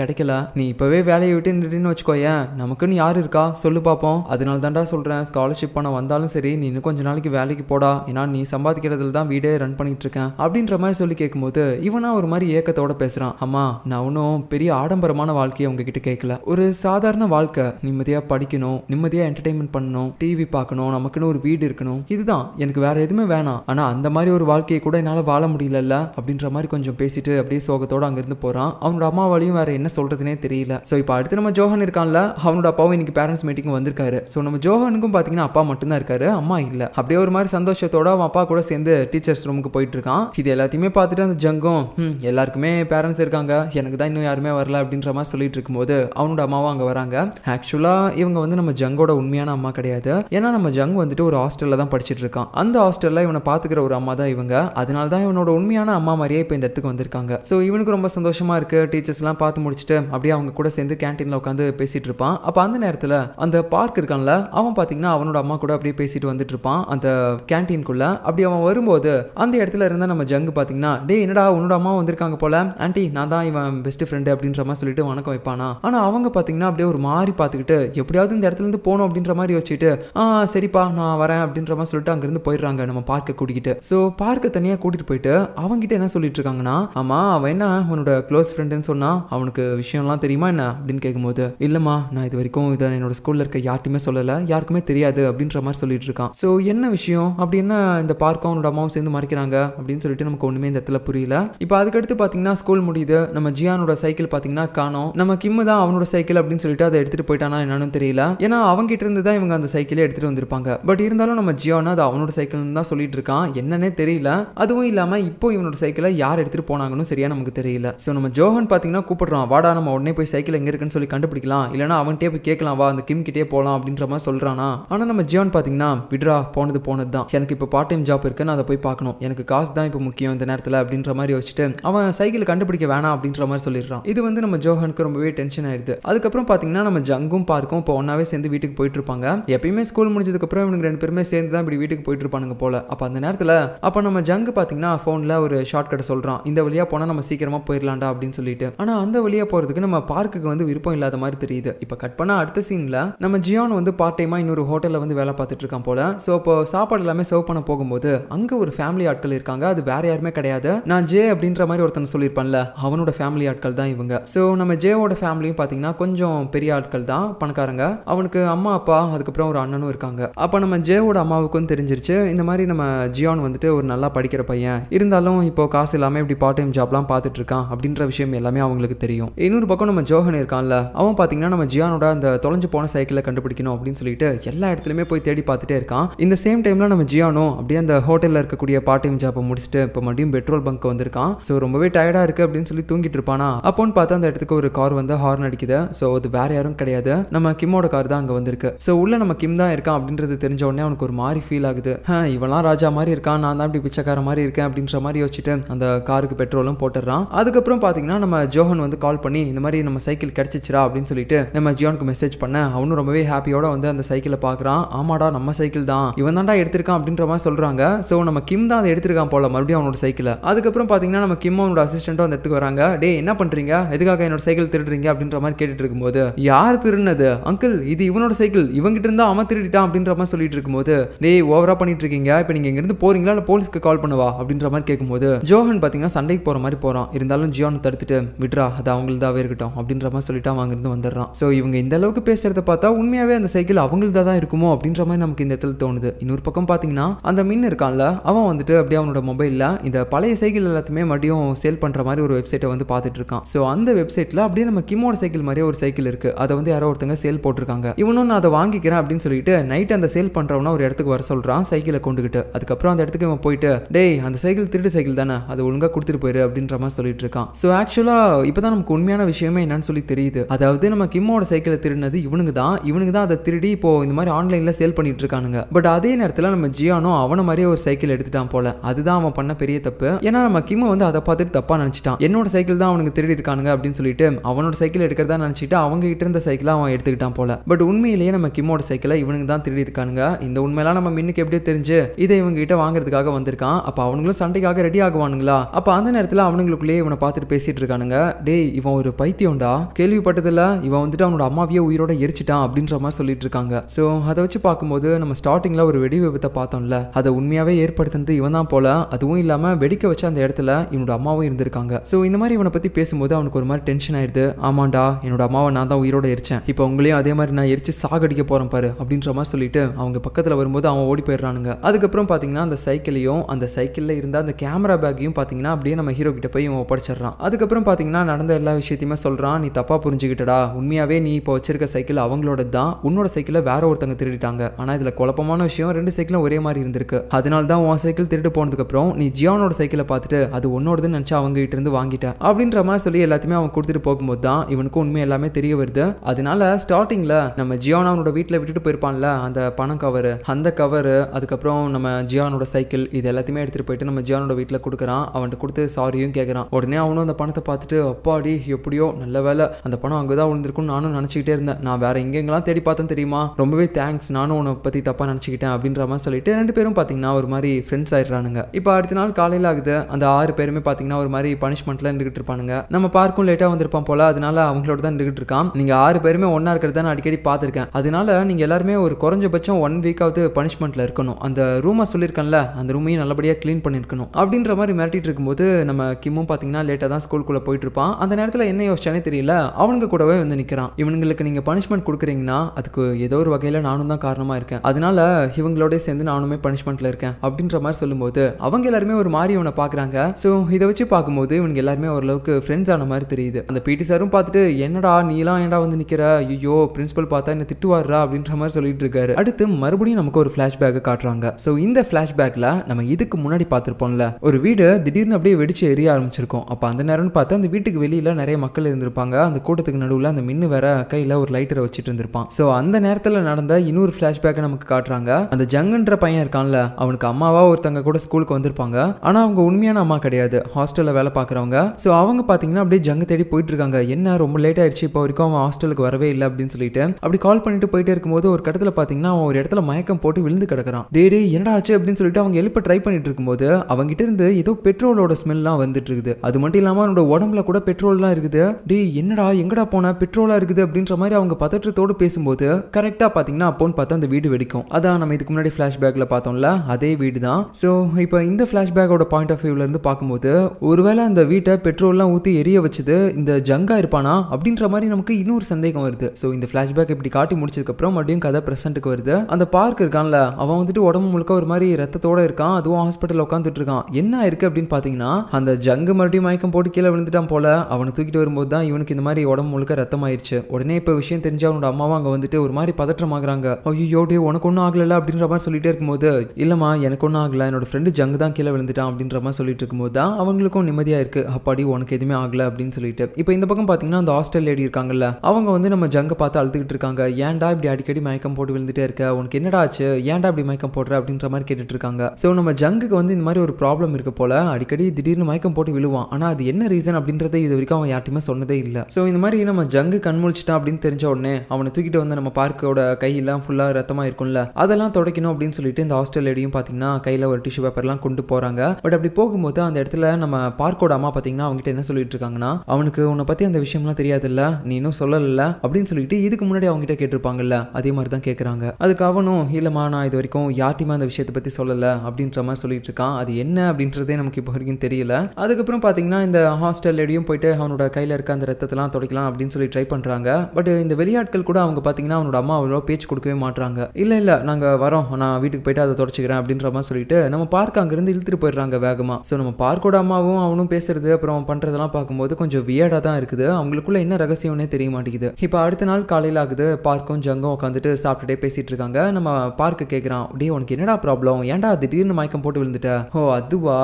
கிடைக்கல நீ இப்போவே வேலையை விட்டு நின்றுன்னு வச்சுக்கோயேன் நமக்குன்னு யார் இருக்கா சொல்லு பார்ப்போம் அதனால தான்டா சொல்கிறேன் ஸ்காலர்ஷிப் பண்ண வந்தாலும் சரி நீ இன்னும் கொஞ்ச நாளைக்கு வேலைக்கு போடா வேண்டாம்டா ஏன்னா நீ சம்பாதிக்கிறதுல தான் வீடே ரன் பண்ணிட்டு இருக்கேன் அப்படின்ற மாதிரி சொல்லி கேட்கும்போது இவனா ஒரு மாதிரி ஏக்கத்தோட பேசுறான் அம்மா நான் ஒன்றும் பெரிய ஆடம்பரமான வாழ்க்கையை உங்ககிட்ட கேட்கல ஒரு சாதாரண வாழ்க்கை நிம்மதியா படிக்கணும் நிம்மதியா என்டர்டைன்மெண்ட் பண்ணணும் டிவி பார்க்கணும் நமக்குன்னு ஒரு வீடு இருக்கணும் இதுதான் எனக்கு வேற எதுவுமே வேணாம் ஆனா அந்த மாதிரி ஒரு வாழ்க்கையை கூட என்னால் வாழ முடியலல்ல அப்படின்ற மாதிரி கொஞ்சம் பேசிட்டு அப்படியே சோகத்தோட அங்கிருந்து போறான் அவனோட அம்மாவாலையும் வேற என்ன சொல்றதுனே தெரியல ஸோ இப்போ அடுத்து நம்ம ஜோஹன் இருக்கான்ல அவனோட அப்பாவும் இன்னைக்கு பேரண்ட்ஸ் மீட்டிங் வந்திருக்காரு ஸோ நம்ம ஜோஹனுக்கும் பார்த்தீங்கன்னா அப்பா மட்டும்தான் இருக்காரு அம்மா இல்லை அப்படியே ஒரு மாதிரி சந்தோஷம் சந்தோஷத்தோட அவன் அப்பா கூட சேர்ந்து டீச்சர்ஸ் ரூமுக்கு போயிட்டு இருக்கான் இது எல்லாத்தையுமே பார்த்துட்டு அந்த ஜங்கும் எல்லாருக்குமே பேரண்ட்ஸ் இருக்காங்க எனக்கு தான் இன்னும் யாருமே வரல அப்படின்ற மாதிரி சொல்லிட்டு இருக்கும்போது அவனோட அம்மாவும் அங்கே வராங்க ஆக்சுவலாக இவங்க வந்து நம்ம ஜங்கோட உண்மையான அம்மா கிடையாது ஏன்னா நம்ம ஜங் வந்துட்டு ஒரு ஹாஸ்டலில் தான் படிச்சுட்டு இருக்கான் அந்த ஹாஸ்டலில் இவனை பார்த்துக்கிற ஒரு அம்மா தான் இவங்க அதனால தான் இவனோட உண்மையான அம்மா மாதிரியே இப்போ இந்த இடத்துக்கு வந்திருக்காங்க ஸோ இவனுக்கு ரொம்ப சந்தோஷமா இருக்கு டீச்சர்ஸ்லாம் பார்த்து முடிச்சுட்டு அப்படியே அவங்க கூட சேர்ந்து கேன்டீனில் உட்காந்து பேசிகிட்டு இருப்பான் அப்போ அந்த நேரத்தில் அந்த பார்க் இருக்கான்ல அவன் பார்த்தீங்கன்னா அவனோட அம்மா கூட அப்படியே பேசிட்டு வந்துட்டு இருப்பான் அந்த கேன்டீன் கேன்டீன்குள்ளே அப்படி அவன் வரும்போது அந்த இடத்துல இருந்த நம்ம ஜங்கு பார்த்தீங்கன்னா டே என்னடா உன்னோட அம்மா வந்திருக்காங்க போல ஆண்டி நான் தான் இவன் பெஸ்ட் ஃப்ரெண்டு அப்படின்ற மாதிரி சொல்லிட்டு வணக்கம் வைப்பானா ஆனால் அவங்க பார்த்தீங்கன்னா அப்படியே ஒரு மாதிரி பார்த்துக்கிட்டு எப்படியாவது இந்த இடத்துல இருந்து போகணும் அப்படின்ற மாதிரி வச்சுட்டு ஆ சரிப்பா நான் வரேன் அப்படின்ற மாதிரி சொல்லிட்டு அங்கேருந்து போயிடுறாங்க நம்ம பார்க்க கூட்டிக்கிட்டு ஸோ பார்க்க தனியாக கூட்டிகிட்டு போயிட்டு அவங்ககிட்ட என்ன சொல்லிட்டு இருக்காங்கன்னா ஆமா அவன் என்ன உன்னோட க்ளோஸ் ஃப்ரெண்டுன்னு சொன்னா அவனுக்கு விஷயம்லாம் தெரியுமா என்ன அப்படின்னு கேட்கும்போது இல்லைம்மா நான் இது வரைக்கும் இதை என்னோட ஸ்கூலில் இருக்க யார்ட்டுமே சொல்லலை யாருக்குமே தெரியாது அப்படின்ற மாதிரி சொல்லிட்டு இருக்கான் ஸோ என்ன விஷயம் அப்படி என்ன இந்த பார்க்கும் அவனோட அம்மாவும் சேர்ந்து மறைக்கிறாங்க அப்படின்னு சொல்லிட்டு நமக்கு ஒன்றுமே இந்த இடத்துல புரியல இப்போ அதுக்கடுத்து பார்த்தீங்கன்னா ஸ்கூல் முடியுது நம்ம ஜியானோட சைக்கிள் பார்த்தீங்கன்னா காணும் நம்ம கிம்மு தான் அவனோட சைக்கிள் அப்படின்னு சொல்லிட்டு அதை எடுத்துட்டு போயிட்டானா என்னன்னு தெரியல ஏன்னா கிட்ட இருந்து தான் இவங்க அந்த சைக்கிளே எடுத்துட்டு வந்திருப்பாங்க பட் இருந்தாலும் நம்ம ஜியோனா அது அவனோட சைக்கிள்னு தான் சொல்லிட்டு இருக்கான் என்னன்னே தெரியல அதுவும் இல்லாமல் இப்போ இவனோட சைக்கிளை யார் எடுத்துட்டு போனாங்கன்னு சரியா நமக்கு தெரியல ஸோ நம்ம ஜோஹன் பாத்தீங்கன்னா கூப்பிடுறான் வாடா நம்ம உடனே போய் சைக்கிள் எங்கே இருக்குன்னு சொல்லி கண்டுபிடிக்கலாம் இல்லைனா அவன்கிட்டே போய் கேட்கலாம் வா அந்த கிம் கிட்டே போகலாம் அப்படின்ற மாதிரி சொல்றானா ஆனால் நம்ம ஜியோன் பாத்தீங்கன்னா விட்ரா போனது போனது தான் எனக்கு எனக்கு இப்போ பார்ட் டைம் ஜாப் இருக்குன்னு அதை போய் பார்க்கணும் எனக்கு காசு தான் இப்போ முக்கியம் இந்த நேரத்தில் அப்படின்ற மாதிரி வச்சுட்டு அவன் சைக்கிள் கண்டுபிடிக்க வேணாம் அப்படின்ற மாதிரி சொல்லிடுறான் இது வந்து நம்ம ஜோஹனுக்கு ரொம்பவே டென்ஷன் ஆயிடுது அதுக்கப்புறம் பார்த்தீங்கன்னா நம்ம ஜங்கும் பார்க்கும் இப்போ ஒன்னாவே சேர்ந்து வீட்டுக்கு போயிட்டு இருப்பாங்க எப்பயுமே ஸ்கூல் முடிஞ்சதுக்கப்புறம் இவனுக்கு ரெண்டு பேருமே சேர்ந்து தான் இப்படி வீட்டுக்கு போயிட்டு இருப்பானுங்க போல அப்போ அந்த நேரத்தில் அப்போ நம்ம ஜங்க் பார்த்தீங்கன்னா ஃபோனில் ஒரு ஷார்ட்கட் சொல்கிறான் இந்த வழியாக போனால் நம்ம சீக்கிரமாக போயிடலாம்டா அப்படின்னு சொல்லிட்டு ஆனால் அந்த வழியாக போகிறதுக்கு நம்ம பார்க்குக்கு வந்து விருப்பம் இல்லாத மாதிரி தெரியுது இப்போ கட் பண்ணால் அடுத்த சீனில் நம்ம ஜியான் வந்து பார்ட் டைமாக இன்னொரு ஹோட்டலில் வந்து வேலை பார்த்துட்டு இருக்கான் போல ஸோ இப்போ சாப்பாடு எல்லாமே சர்வ் பண்ண போகும்போது அங்கே ஒரு ஃபேமிலி ஆட்கள் இருக்காங்க அது வேற யாருமே கிடையாது நான் ஜே அப்படின்ற மாதிரி ஒருத்தன் சொல்லியிருப்பான்ல அவனோட ஃபேமிலி ஆட்கள் தான் இவங்க ஸோ நம்ம ஜேவோட ஃபேமிலியும் பார்த்தீங்கன்னா கொஞ்சம் பெரிய ஆட்கள் தான் பணக்காரங்க அவனுக்கு அம்மா அப்பா அதுக்கப்புறம் ஒரு அண்ணனும் இருக்காங்க அப்போ நம்ம ஜேவோட அம்மாவுக்கும் தெரிஞ்சிருச்சு இந்த மாதிரி நம்ம ஜியான் வந்துட்டு ஒரு நல்லா படிக்கிற பையன் இருந்தாலும் இப்போ காசு இல்லாமல் இப்படி பார்ட் டைம் ஜாப்லாம் பார்த்துட்டு இருக்கான் அப்படின்ற விஷயம் எல்லாமே அவங்களுக்கு தெரியும் இன்னொரு பக்கம் நம்ம ஜோகன் இருக்கான்ல அவன் பார்த்தீங்கன்னா நம்ம ஜியானோட அந்த தொலைஞ்சு போன சைக்கிளை கண்டுபிடிக்கணும் அப்படின்னு சொல்லிட்டு எல்லா இடத்துலையுமே போய் தேடி பார்த்துட்டே இருக்கான் இந்த சேம் டைமில் நம்ம ஜியான் ஜியானோ அப்படியே அந்த ஹோட்டலில் இருக்கக்கூடிய பார்ட் டைம் ஜாப்பை முடிச்சுட்டு இப்போ மறுபடியும் பெட்ரோல் பங்க் வந்திருக்கான் ஸோ ரொம்பவே டயர்டாக இருக்குது அப்படின்னு சொல்லி தூங்கிட்டு இருப்பானா அப்போன்னு பார்த்தா அந்த இடத்துக்கு ஒரு கார் வந்து ஹார்ன் அடிக்குது ஸோ அது வேற யாரும் கிடையாது நம்ம கிம்மோட கார் தான் அங்கே வந்திருக்கு ஸோ உள்ள நம்ம கிம் தான் இருக்கான் அப்படின்றது தெரிஞ்ச உடனே அவனுக்கு ஒரு மாதிரி ஃபீல் ஆகுது இவெல்லாம் ராஜா மாதிரி இருக்கான் நான் தான் இப்படி பிச்சைக்கார மாதிரி இருக்கேன் அப்படின்ற மாதிரி யோசிச்சுட்டு அந்த காருக்கு பெட்ரோலும் போட்டுடுறான் அதுக்கப்புறம் பார்த்தீங்கன்னா நம்ம ஜோஹன் வந்து கால் பண்ணி இந்த மாதிரி நம்ம சைக்கிள் கிடைச்சிச்சிரா அப்படின்னு சொல்லிட்டு நம்ம ஜியோனுக்கு மெசேஜ் பண்ண அவனும் ரொம்பவே ஹாப்பியோட வந்து அந்த சைக்கிளை பார்க்குறான் ஆமாடா நம்ம சைக்கிள் தான் இவன் தான்டா எடுத்திருக்கான் அப்படின்ற மாதிரி சொல்கிறாங்க ஸோ நம்ம கிம் தான் அதை எடுத்துருக்கான் போல மறுபடியும் அவனோட சைக்கிளை அதுக்கப்புறம் பார்த்தீங்கன்னா நம்ம கிம் அவனோட அசிஸ்டண்ட்டும் அந்த இடத்துக்கு வராங்க டே என்ன பண்ணுறீங்க எதுக்காக என்னோட சைக்கிள் திருடுறீங்க அப்படின்ற மாதிரி கேட்டுட்டு இருக்கும்போது யார் திருடினது அங்கிள் இது இவனோட சைக்கிள் இவங்கிட்ட இருந்தா அவன் திருடிட்டான் அப்படின்ற மாதிரி சொல்லிட்டு இருக்கும்போது டே ஓவரா பண்ணிட்டு இருக்கீங்க இப்போ நீங்க இங்கிருந்து போறீங்களா இல்லை போலீஸ்க்கு கால் பண்ணுவா அப்படின்ற மாதிரி கேட்கும்போது ஜோஹன் பார்த்தீங்கன்னா சண்டைக்கு போகிற மாதிரி போகிறான் இருந்தாலும் ஜியோனை தடுத்துட்டு விட்ரா அது அவங்களுதாவே இருக்கட்டும் அப்படின்ற மாதிரி சொல்லிட்டு அவன் அங்கிருந்து வந்துடுறான் ஸோ இவங்க இந்த அளவுக்கு பேசுறத பார்த்தா உண்மையாவே அந்த சைக்கிள் அவங்களுதா தான் இருக்குமோ அப்படின்ற மாதிரி நமக்கு இந்த இடத்துல தோணுது இன்னொரு பக்கம் பார்த்தீங்கன்னா அப்படின்னா அந்த மின் இருக்கான்ல அவன் வந்துட்டு அப்படியே அவனோட மொபைலில் இந்த பழைய சைக்கிள் எல்லாத்தையுமே மறுபடியும் சேல் பண்ணுற மாதிரி ஒரு வெப்சைட்டை வந்து பார்த்துட்டு இருக்கான் ஸோ அந்த வெப்சைட்டில் அப்படியே நம்ம கிமோட சைக்கிள் மாதிரியே ஒரு சைக்கிள் இருக்குது அதை வந்து யாரோ ஒருத்தங்க சேல் போட்டிருக்காங்க இவனும் நான் அதை வாங்கிக்கிறேன் அப்படின்னு சொல்லிட்டு நைட் அந்த சேல் பண்ணுறவனா ஒரு இடத்துக்கு வர சொல்கிறான் சைக்கிளை கொண்டுகிட்டு அதுக்கப்புறம் அந்த இடத்துக்கு இவன் போயிட்டு டேய் அந்த சைக்கிள் திருட்டு சைக்கிள் தானே அதை ஒழுங்காக கொடுத்துட்டு போயிரு அப்படின்ற மாதிரி சொல்லிட்டு இருக்கான் ஸோ ஆக்சுவலாக இப்போ தான் நமக்கு உண்மையான விஷயமே என்னன்னு சொல்லி தெரியுது அதாவது நம்ம கிம்மோட சைக்கிளை திருடினது இவனுக்கு தான் இவனுக்கு தான் அதை திருடி இப்போ இந்த மாதிரி ஆன்லைனில் சேல் பண்ணிட்டு இருக்கானுங்க பட் அதே நேரத்தில் நம்ம ஜியோ ஜியானோ அவனை மாதிரியே ஒரு சைக்கிள் எடுத்துட்டான் போல அதுதான் அவன் பண்ண பெரிய தப்பு ஏன்னா நம்ம கிமு வந்து அதை பார்த்துட்டு தப்பா நினைச்சிட்டான் என்னோட சைக்கிள் தான் அவனுக்கு திருடி இருக்கானுங்க அப்படின்னு சொல்லிட்டு அவனோட சைக்கிள் எடுக்கிறதா நினைச்சிட்டு அவங்க கிட்ட இருந்த சைக்கிளை அவன் எடுத்துக்கிட்டான் போல பட் உண்மையிலேயே நம்ம கிமோட சைக்கிளை இவனுக்கு தான் திருடி இருக்கானுங்க இந்த உண்மையெல்லாம் நம்ம மின்னுக்கு எப்படியோ தெரிஞ்சு இதை இவங்க கிட்ட வாங்குறதுக்காக வந்திருக்கான் அப்போ அவங்களும் சண்டைக்காக ரெடி ஆகுவானுங்களா அப்போ அந்த நேரத்தில் அவனுங்களுக்குள்ளேயே இவனை பார்த்துட்டு பேசிட்டு இருக்கானுங்க டேய் இவன் ஒரு பைத்தியம்டா கேள்விப்பட்டதுல இவன் வந்துட்டு அவனோட அம்மாவையே உயிரோட எரிச்சிட்டான் அப்படின்ற மாதிரி சொல்லிட்டு இருக்காங்க ஸோ அதை வச்சு பார்க்கும்போது நம்ம ஸ்டார்டிங்ல ஒரு வெடி விபத்தை பார்த்தோம் பார்த்தோம்ல அதை உண்மையாவே ஏற்படுத்தினது இவன் தான் போல அதுவும் இல்லாம வெடிக்க வச்ச அந்த இடத்துல இவனோட அம்மாவும் இருந்திருக்காங்க சோ இந்த மாதிரி இவனை பத்தி பேசும்போது அவனுக்கு ஒரு மாதிரி டென்ஷன் ஆயிடுது ஆமாண்டா என்னோட அம்மாவை நான் தான் உயிரோட எரிச்சேன் இப்போ உங்களையும் அதே மாதிரி நான் எரிச்சு சாகடிக்க போறேன் பாரு அப்படின்ற மாதிரி சொல்லிட்டு அவங்க பக்கத்துல வரும்போது அவன் ஓடி போயிடுறானுங்க அதுக்கப்புறம் பாத்தீங்கன்னா அந்த சைக்கிளையும் அந்த சைக்கிள்ல இருந்த அந்த கேமரா பேக்கையும் பாத்தீங்கன்னா அப்படியே நம்ம ஹீரோ கிட்ட போய் இவன் ஒப்படைச்சிடுறான் அதுக்கப்புறம் பாத்தீங்கன்னா நடந்த எல்லா விஷயத்தையுமே சொல்றான் நீ தப்பா புரிஞ்சுக்கிட்டடா உண்மையாவே நீ இப்போ வச்சிருக்க சைக்கிள் அவங்களோட தான் உன்னோட சைக்கிள வேற ஒருத்தங்க திருடிட்டாங்க ஆனா இதுல குழப்பமான விஷயம் ரெண்டு சைக்கிளும் ஒரே மாதிரி மாதிரி இருந்திருக்கு அதனால தான் உன் சைக்கிள் திருட்டு போனதுக்கப்புறம் நீ ஜியானோட சைக்கிளை பார்த்துட்டு அது உன்னோடதுன்னு நினச்சா அவங்க கிட்ட இருந்து வாங்கிட்டேன் அப்படின்ற மாதிரி சொல்லி எல்லாத்தையுமே அவன் கொடுத்துட்டு போகும்போது தான் இவனுக்கு உண்மை எல்லாமே தெரிய வருது அதனால ஸ்டார்டிங்கில் நம்ம ஜியான் அவனோட வீட்டில் விட்டுட்டு போயிருப்பான்ல அந்த பணம் கவர் அந்த கவர் அதுக்கப்புறம் நம்ம ஜியானோட சைக்கிள் இது எல்லாத்தையுமே எடுத்துகிட்டு போயிட்டு நம்ம ஜியானோட வீட்டில் கொடுக்குறான் அவன்கிட்ட கொடுத்து சாரியும் கேட்குறான் உடனே அவனும் அந்த பணத்தை பார்த்துட்டு அப்பாடி எப்படியோ நல்ல வேலை அந்த பணம் அங்கே தான் விழுந்திருக்கும்னு நானும் நினச்சிக்கிட்டே இருந்தேன் நான் வேற எங்கெங்கெல்லாம் தேடி பார்த்தேன் தெரியுமா ரொம்பவே தேங்க்ஸ் நானும் உன்னை பற்றி தப்பாக நினச்சிக்கிட்டேன் அப்படின்ற மாதிரி சொல்லிட்டு ரெண்டு பேரும் பார்த்தீங்கன்னா ஒரு மாதிரி ஃப்ரெண்ட்ஸ் ஆயிடுறானுங்க இப்போ அடுத்த நாள் காலையில் ஆகுது அந்த ஆறு பேருமே பார்த்தீங்கன்னா ஒரு மாதிரி பனிஷ்மெண்ட்லாம் இருந்துகிட்டு இருப்பானுங்க நம்ம பார்க்கும் லேட்டாக வந்திருப்போம் போல அதனால அவங்களோட தான் இருந்துகிட்டு இருக்கான் நீங்கள் ஆறு பேருமே ஒன்றா இருக்கிறத நான் அடிக்கடி பார்த்துருக்கேன் அதனால நீங்கள் எல்லாருமே ஒரு குறைஞ்சபட்சம் ஒன் வீக்காவது பனிஷ்மெண்ட்டில் இருக்கணும் அந்த ரூமை சொல்லியிருக்கேன்ல அந்த ரூமையும் நல்லபடியாக க்ளீன் பண்ணியிருக்கணும் அப்படின்ற மாதிரி மிரட்டிட்டு இருக்கும்போது நம்ம கிம்மும் பார்த்தீங்கன்னா லேட்டாக தான் ஸ்கூலுக்குள்ளே போயிட்டு இருப்பான் அந்த நேரத்தில் என்ன யோசிச்சானே தெரியல அவனுங்க கூடவே வந்து நிற்கிறான் இவனுங்களுக்கு நீங்கள் பனிஷ்மெண்ட் கொடுக்குறீங்கன்னா அதுக்கு ஏதோ ஒரு வகையில் நானும் தான் காரணமாக இருக்கேன் அதனால இவங்களோட சேர்ந்து நானும் நானுமே பனிஷ்மெண்ட்ல இருக்கேன் அப்படின்ற மாதிரி சொல்லும்போது அவங்க எல்லாருமே ஒரு மாதிரி இவனை பாக்குறாங்க ஸோ இதை வச்சு பார்க்கும்போது இவனுக்கு எல்லாருமே ஓரளவுக்கு ஃப்ரெண்ட்ஸ் ஆன மாதிரி தெரியுது அந்த பிடி சாரும் பார்த்துட்டு என்னடா நீலாம் ஏன்டா வந்து நிக்கிற ஐயோ பிரின்சிபல் பார்த்தா என்ன திட்டுவாரா அப்படின்ற மாதிரி சொல்லிட்டு இருக்காரு அடுத்து மறுபடியும் நமக்கு ஒரு ஃபிளாஷ்பேக்கை காட்டுறாங்க ஸோ இந்த ஃபிளாஷ்பேக்கில் நம்ம இதுக்கு முன்னாடி பார்த்துருப்போம்ல ஒரு வீடு திடீர்னு அப்படியே வெடிச்சு எரிய ஆரம்பிச்சிருக்கோம் அப்போ அந்த நேரம்னு பார்த்தா அந்த வீட்டுக்கு வெளியில் நிறைய மக்கள் இருந்திருப்பாங்க அந்த கூட்டத்துக்கு நடுவில் அந்த மின்னு வேற கையில் ஒரு லைட்டரை வச்சுட்டு இருந்திருப்பான் ஸோ அந்த நேரத்தில் நடந்த இன்னொரு ஃப்ளாஷ்பேக்கை நமக்கு காட்டுறாங்க அந்த ஜங்குன்ற பையன் பையன் இருக்கான்ல அவனுக்கு அம்மாவா ஒருத்தங்க கூட ஸ்கூலுக்கு வந்திருப்பாங்க ஆனால் அவங்க உண்மையான அம்மா கிடையாது ஹாஸ்டலில் வேலை பார்க்குறவங்க ஸோ அவங்க பார்த்தீங்கன்னா அப்படியே ஜங்கு தேடி போயிட்டு இருக்காங்க என்ன ரொம்ப லேட் ஆயிடுச்சு இப்போ வரைக்கும் அவன் ஹாஸ்டலுக்கு வரவே இல்லை அப்படின்னு சொல்லிட்டு அப்படி கால் பண்ணிட்டு போயிட்டே இருக்கும்போது ஒரு கட்டத்தில் பார்த்தீங்கன்னா அவன் ஒரு இடத்துல மயக்கம் போட்டு விழுந்து கிடக்கிறான் டேடி என்னடாச்சு அப்படின்னு சொல்லிட்டு அவங்க எழுப்ப ட்ரை பண்ணிட்டு இருக்கும்போது அவங்ககிட்ட இருந்து ஏதோ பெட்ரோலோட ஸ்மெல்லாம் வந்துட்டு இருக்குது அது மட்டும் இல்லாமல் அவனோட உடம்புல கூட பெட்ரோல்லாம் இருக்குது டே என்னடா எங்கடா போன பெட்ரோலா இருக்குது அப்படின்ற மாதிரி அவங்க பதற்றத்தோடு பேசும்போது கரெக்டாக பார்த்தீங்கன்னா அப்போன்னு பார்த்தா அந்த வீடு வெடிக்கும் அதான் நம்ம இதுக்கு முன்னாடி ஃப்ளாஷ்பேக் ஃப்ளாஷ்பேக்கில் பார்த்தோம்ல அதே வீடு தான் ஸோ இப்போ இந்த ஃப்ளாஷ்பேக்கோட பாயிண்ட் ஆஃப் இருந்து பார்க்கும்போது ஒருவேளை அந்த வீட்டை பெட்ரோல்லாம் ஊற்றி எரிய வச்சது இந்த ஜங்கா இருப்பானா அப்படின்ற மாதிரி நமக்கு இன்னொரு சந்தேகம் வருது ஸோ இந்த ஃப்ளாஷ்பேக் இப்படி காட்டி முடிச்சதுக்கப்புறம் மறுபடியும் கதை ப்ரெசென்ட்டுக்கு வருது அந்த பார்க் இருக்கான்ல அவன் வந்துட்டு உடம்பு முழுக்க ஒரு மாதிரி ரத்தத்தோட இருக்கான் அதுவும் ஹாஸ்பிட்டலில் உட்காந்துட்டு இருக்கான் என்ன இருக்கு அப்படின்னு பார்த்தீங்கன்னா அந்த ஜங்கு மறுபடியும் மயக்கம் போட்டு கீழே விழுந்துட்டான் போல அவனை தூக்கிட்டு வரும்போது தான் இவனுக்கு இந்த மாதிரி உடம்பு முழுக்க ரத்தம் ஆயிடுச்சு உடனே இப்போ விஷயம் தெரிஞ்சு அவனோட அம்மாவும் அங்கே வந்துட்டு ஒரு மாதிரி பதற்றமாகறாங்க ஐயோ டே உனக்கு ஒன்றும் ஆகலை அப்படின்ற மாதிரி சொல்லிட்டே இருக்கும் போது இல்லைம்மா எனக்கு ஒன்றும் ஆகலை என்னோட ஃப்ரெண்டு ஜங்கு தான் கீழே விழுந்துட்டான் அப்படின்ற மாதிரி சொல்லிட்டு இருக்கும்போது தான் அவங்களுக்கும் நிம்மதியாக இருக்கு அப்பாடி உனக்கு எதுவுமே ஆகலை அப்படின்னு சொல்லிட்டு இப்போ இந்த பக்கம் பார்த்தீங்கன்னா அந்த ஹாஸ்டல் லேடி இருக்காங்கல்ல அவங்க வந்து நம்ம ஜங்கை பார்த்து அழுதுகிட்டு இருக்காங்க ஏன்டா இப்படி அடிக்கடி மயக்கம் போட்டு விழுந்துட்டே இருக்க உனக்கு என்னடா ஆச்சு ஏன்டா இப்படி மயக்கம் போடுற அப்படின்ற மாதிரி கேட்டுட்டு இருக்காங்க ஸோ நம்ம ஜங்குக்கு வந்து இந்த மாதிரி ஒரு ப்ராப்ளம் இருக்க போல அடிக்கடி திடீர்னு மயக்கம் போட்டு விழுவான் ஆனால் அது என்ன ரீசன் அப்படின்றத இது வரைக்கும் அவன் யார்ட்டுமே சொன்னதே இல்லை ஸோ இந்த மாதிரி நம்ம ஜங்கு கண்முழிச்சிட்டான் அப்படின்னு தெரிஞ்ச உடனே அவனை தூக்கிட்டு வந்து நம்ம பார்க்கோட கையெல்லாம் ஃபுல்லாக ரத்தமாக இருக்கும்ல அதெல்லாம் தொடக்கணும் அப்படின்னு சொல்லிட்டு சொல்லிட்டு இந்த லேடியும் பார்த்தீங்கன்னா கையில் ஒரு டிஷ்யூ பேப்பர்லாம் கொண்டு போகிறாங்க பட் அப்படி போகும்போது அந்த இடத்துல நம்ம பார்க்கோட அம்மா பார்த்தீங்கன்னா அவங்ககிட்ட என்ன சொல்லிட்டு இருக்காங்கன்னா அவனுக்கு உன்னை பற்றி அந்த விஷயம்லாம் தெரியாதுல்ல நீ இன்னும் சொல்லல அப்படின்னு சொல்லிட்டு இதுக்கு முன்னாடி அவங்ககிட்ட கேட்டிருப்பாங்கல்ல அதே மாதிரி தான் கேட்குறாங்க அதுக்கு அவனும் இல்லைம்மா நான் இது வரைக்கும் யார்ட்டையுமே அந்த விஷயத்தை பற்றி சொல்லலை அப்படின்ற மாதிரி சொல்லிட்டு இருக்கான் அது என்ன அப்படின்றதே நமக்கு இப்போ வரைக்கும் தெரியல அதுக்கப்புறம் பார்த்தீங்கன்னா இந்த ஹாஸ்டல் லேடியும் போயிட்டு அவனோட கையில் இருக்க அந்த ரத்தத்தெல்லாம் துடைக்கலாம் அப்படின்னு சொல்லி ட்ரை பண்ணுறாங்க பட் இந்த வெளியாட்கள் கூட அவங்க பார்த்தீங்கன்னா அவனோட அம்மா அவ்வளோ பேச்சு கொடுக்கவே மாட்டாங்க இல்லை இல்லை நாங்கள் வரோம் நான் வீட்டுக்கு போயிட்டு அதை தொடச்சிக்கிறேன் அப்படின்ற மாதிரி சொல்லிட்டு நம்ம பார்க் அங்கேருந்து இழுத்துட்டு போயிடுறாங்க வேகமாக ஸோ நம்ம பார்க்கோட அம்மாவும் அவனும் பேசுறது அப்புறம் பண்ணுறதெல்லாம் பார்க்கும்போது கொஞ்சம் வியடாக தான் இருக்குது அவங்களுக்குள்ள என்ன ரகசியம்னே தெரிய மாட்டேங்குது இப்போ அடுத்த நாள் காலையில் ஆகுது பார்க்கும் ஜங்கும் உட்காந்துட்டு சாப்பிட்டுட்டே பேசிகிட்டு இருக்காங்க நம்ம பார்க்கு கேட்குறான் அப்படியே உனக்கு என்னடா ப்ராப்ளம் ஏன்டா திடீர்னு மயக்கம் போட்டு விழுந்துட்ட ஓ அதுவா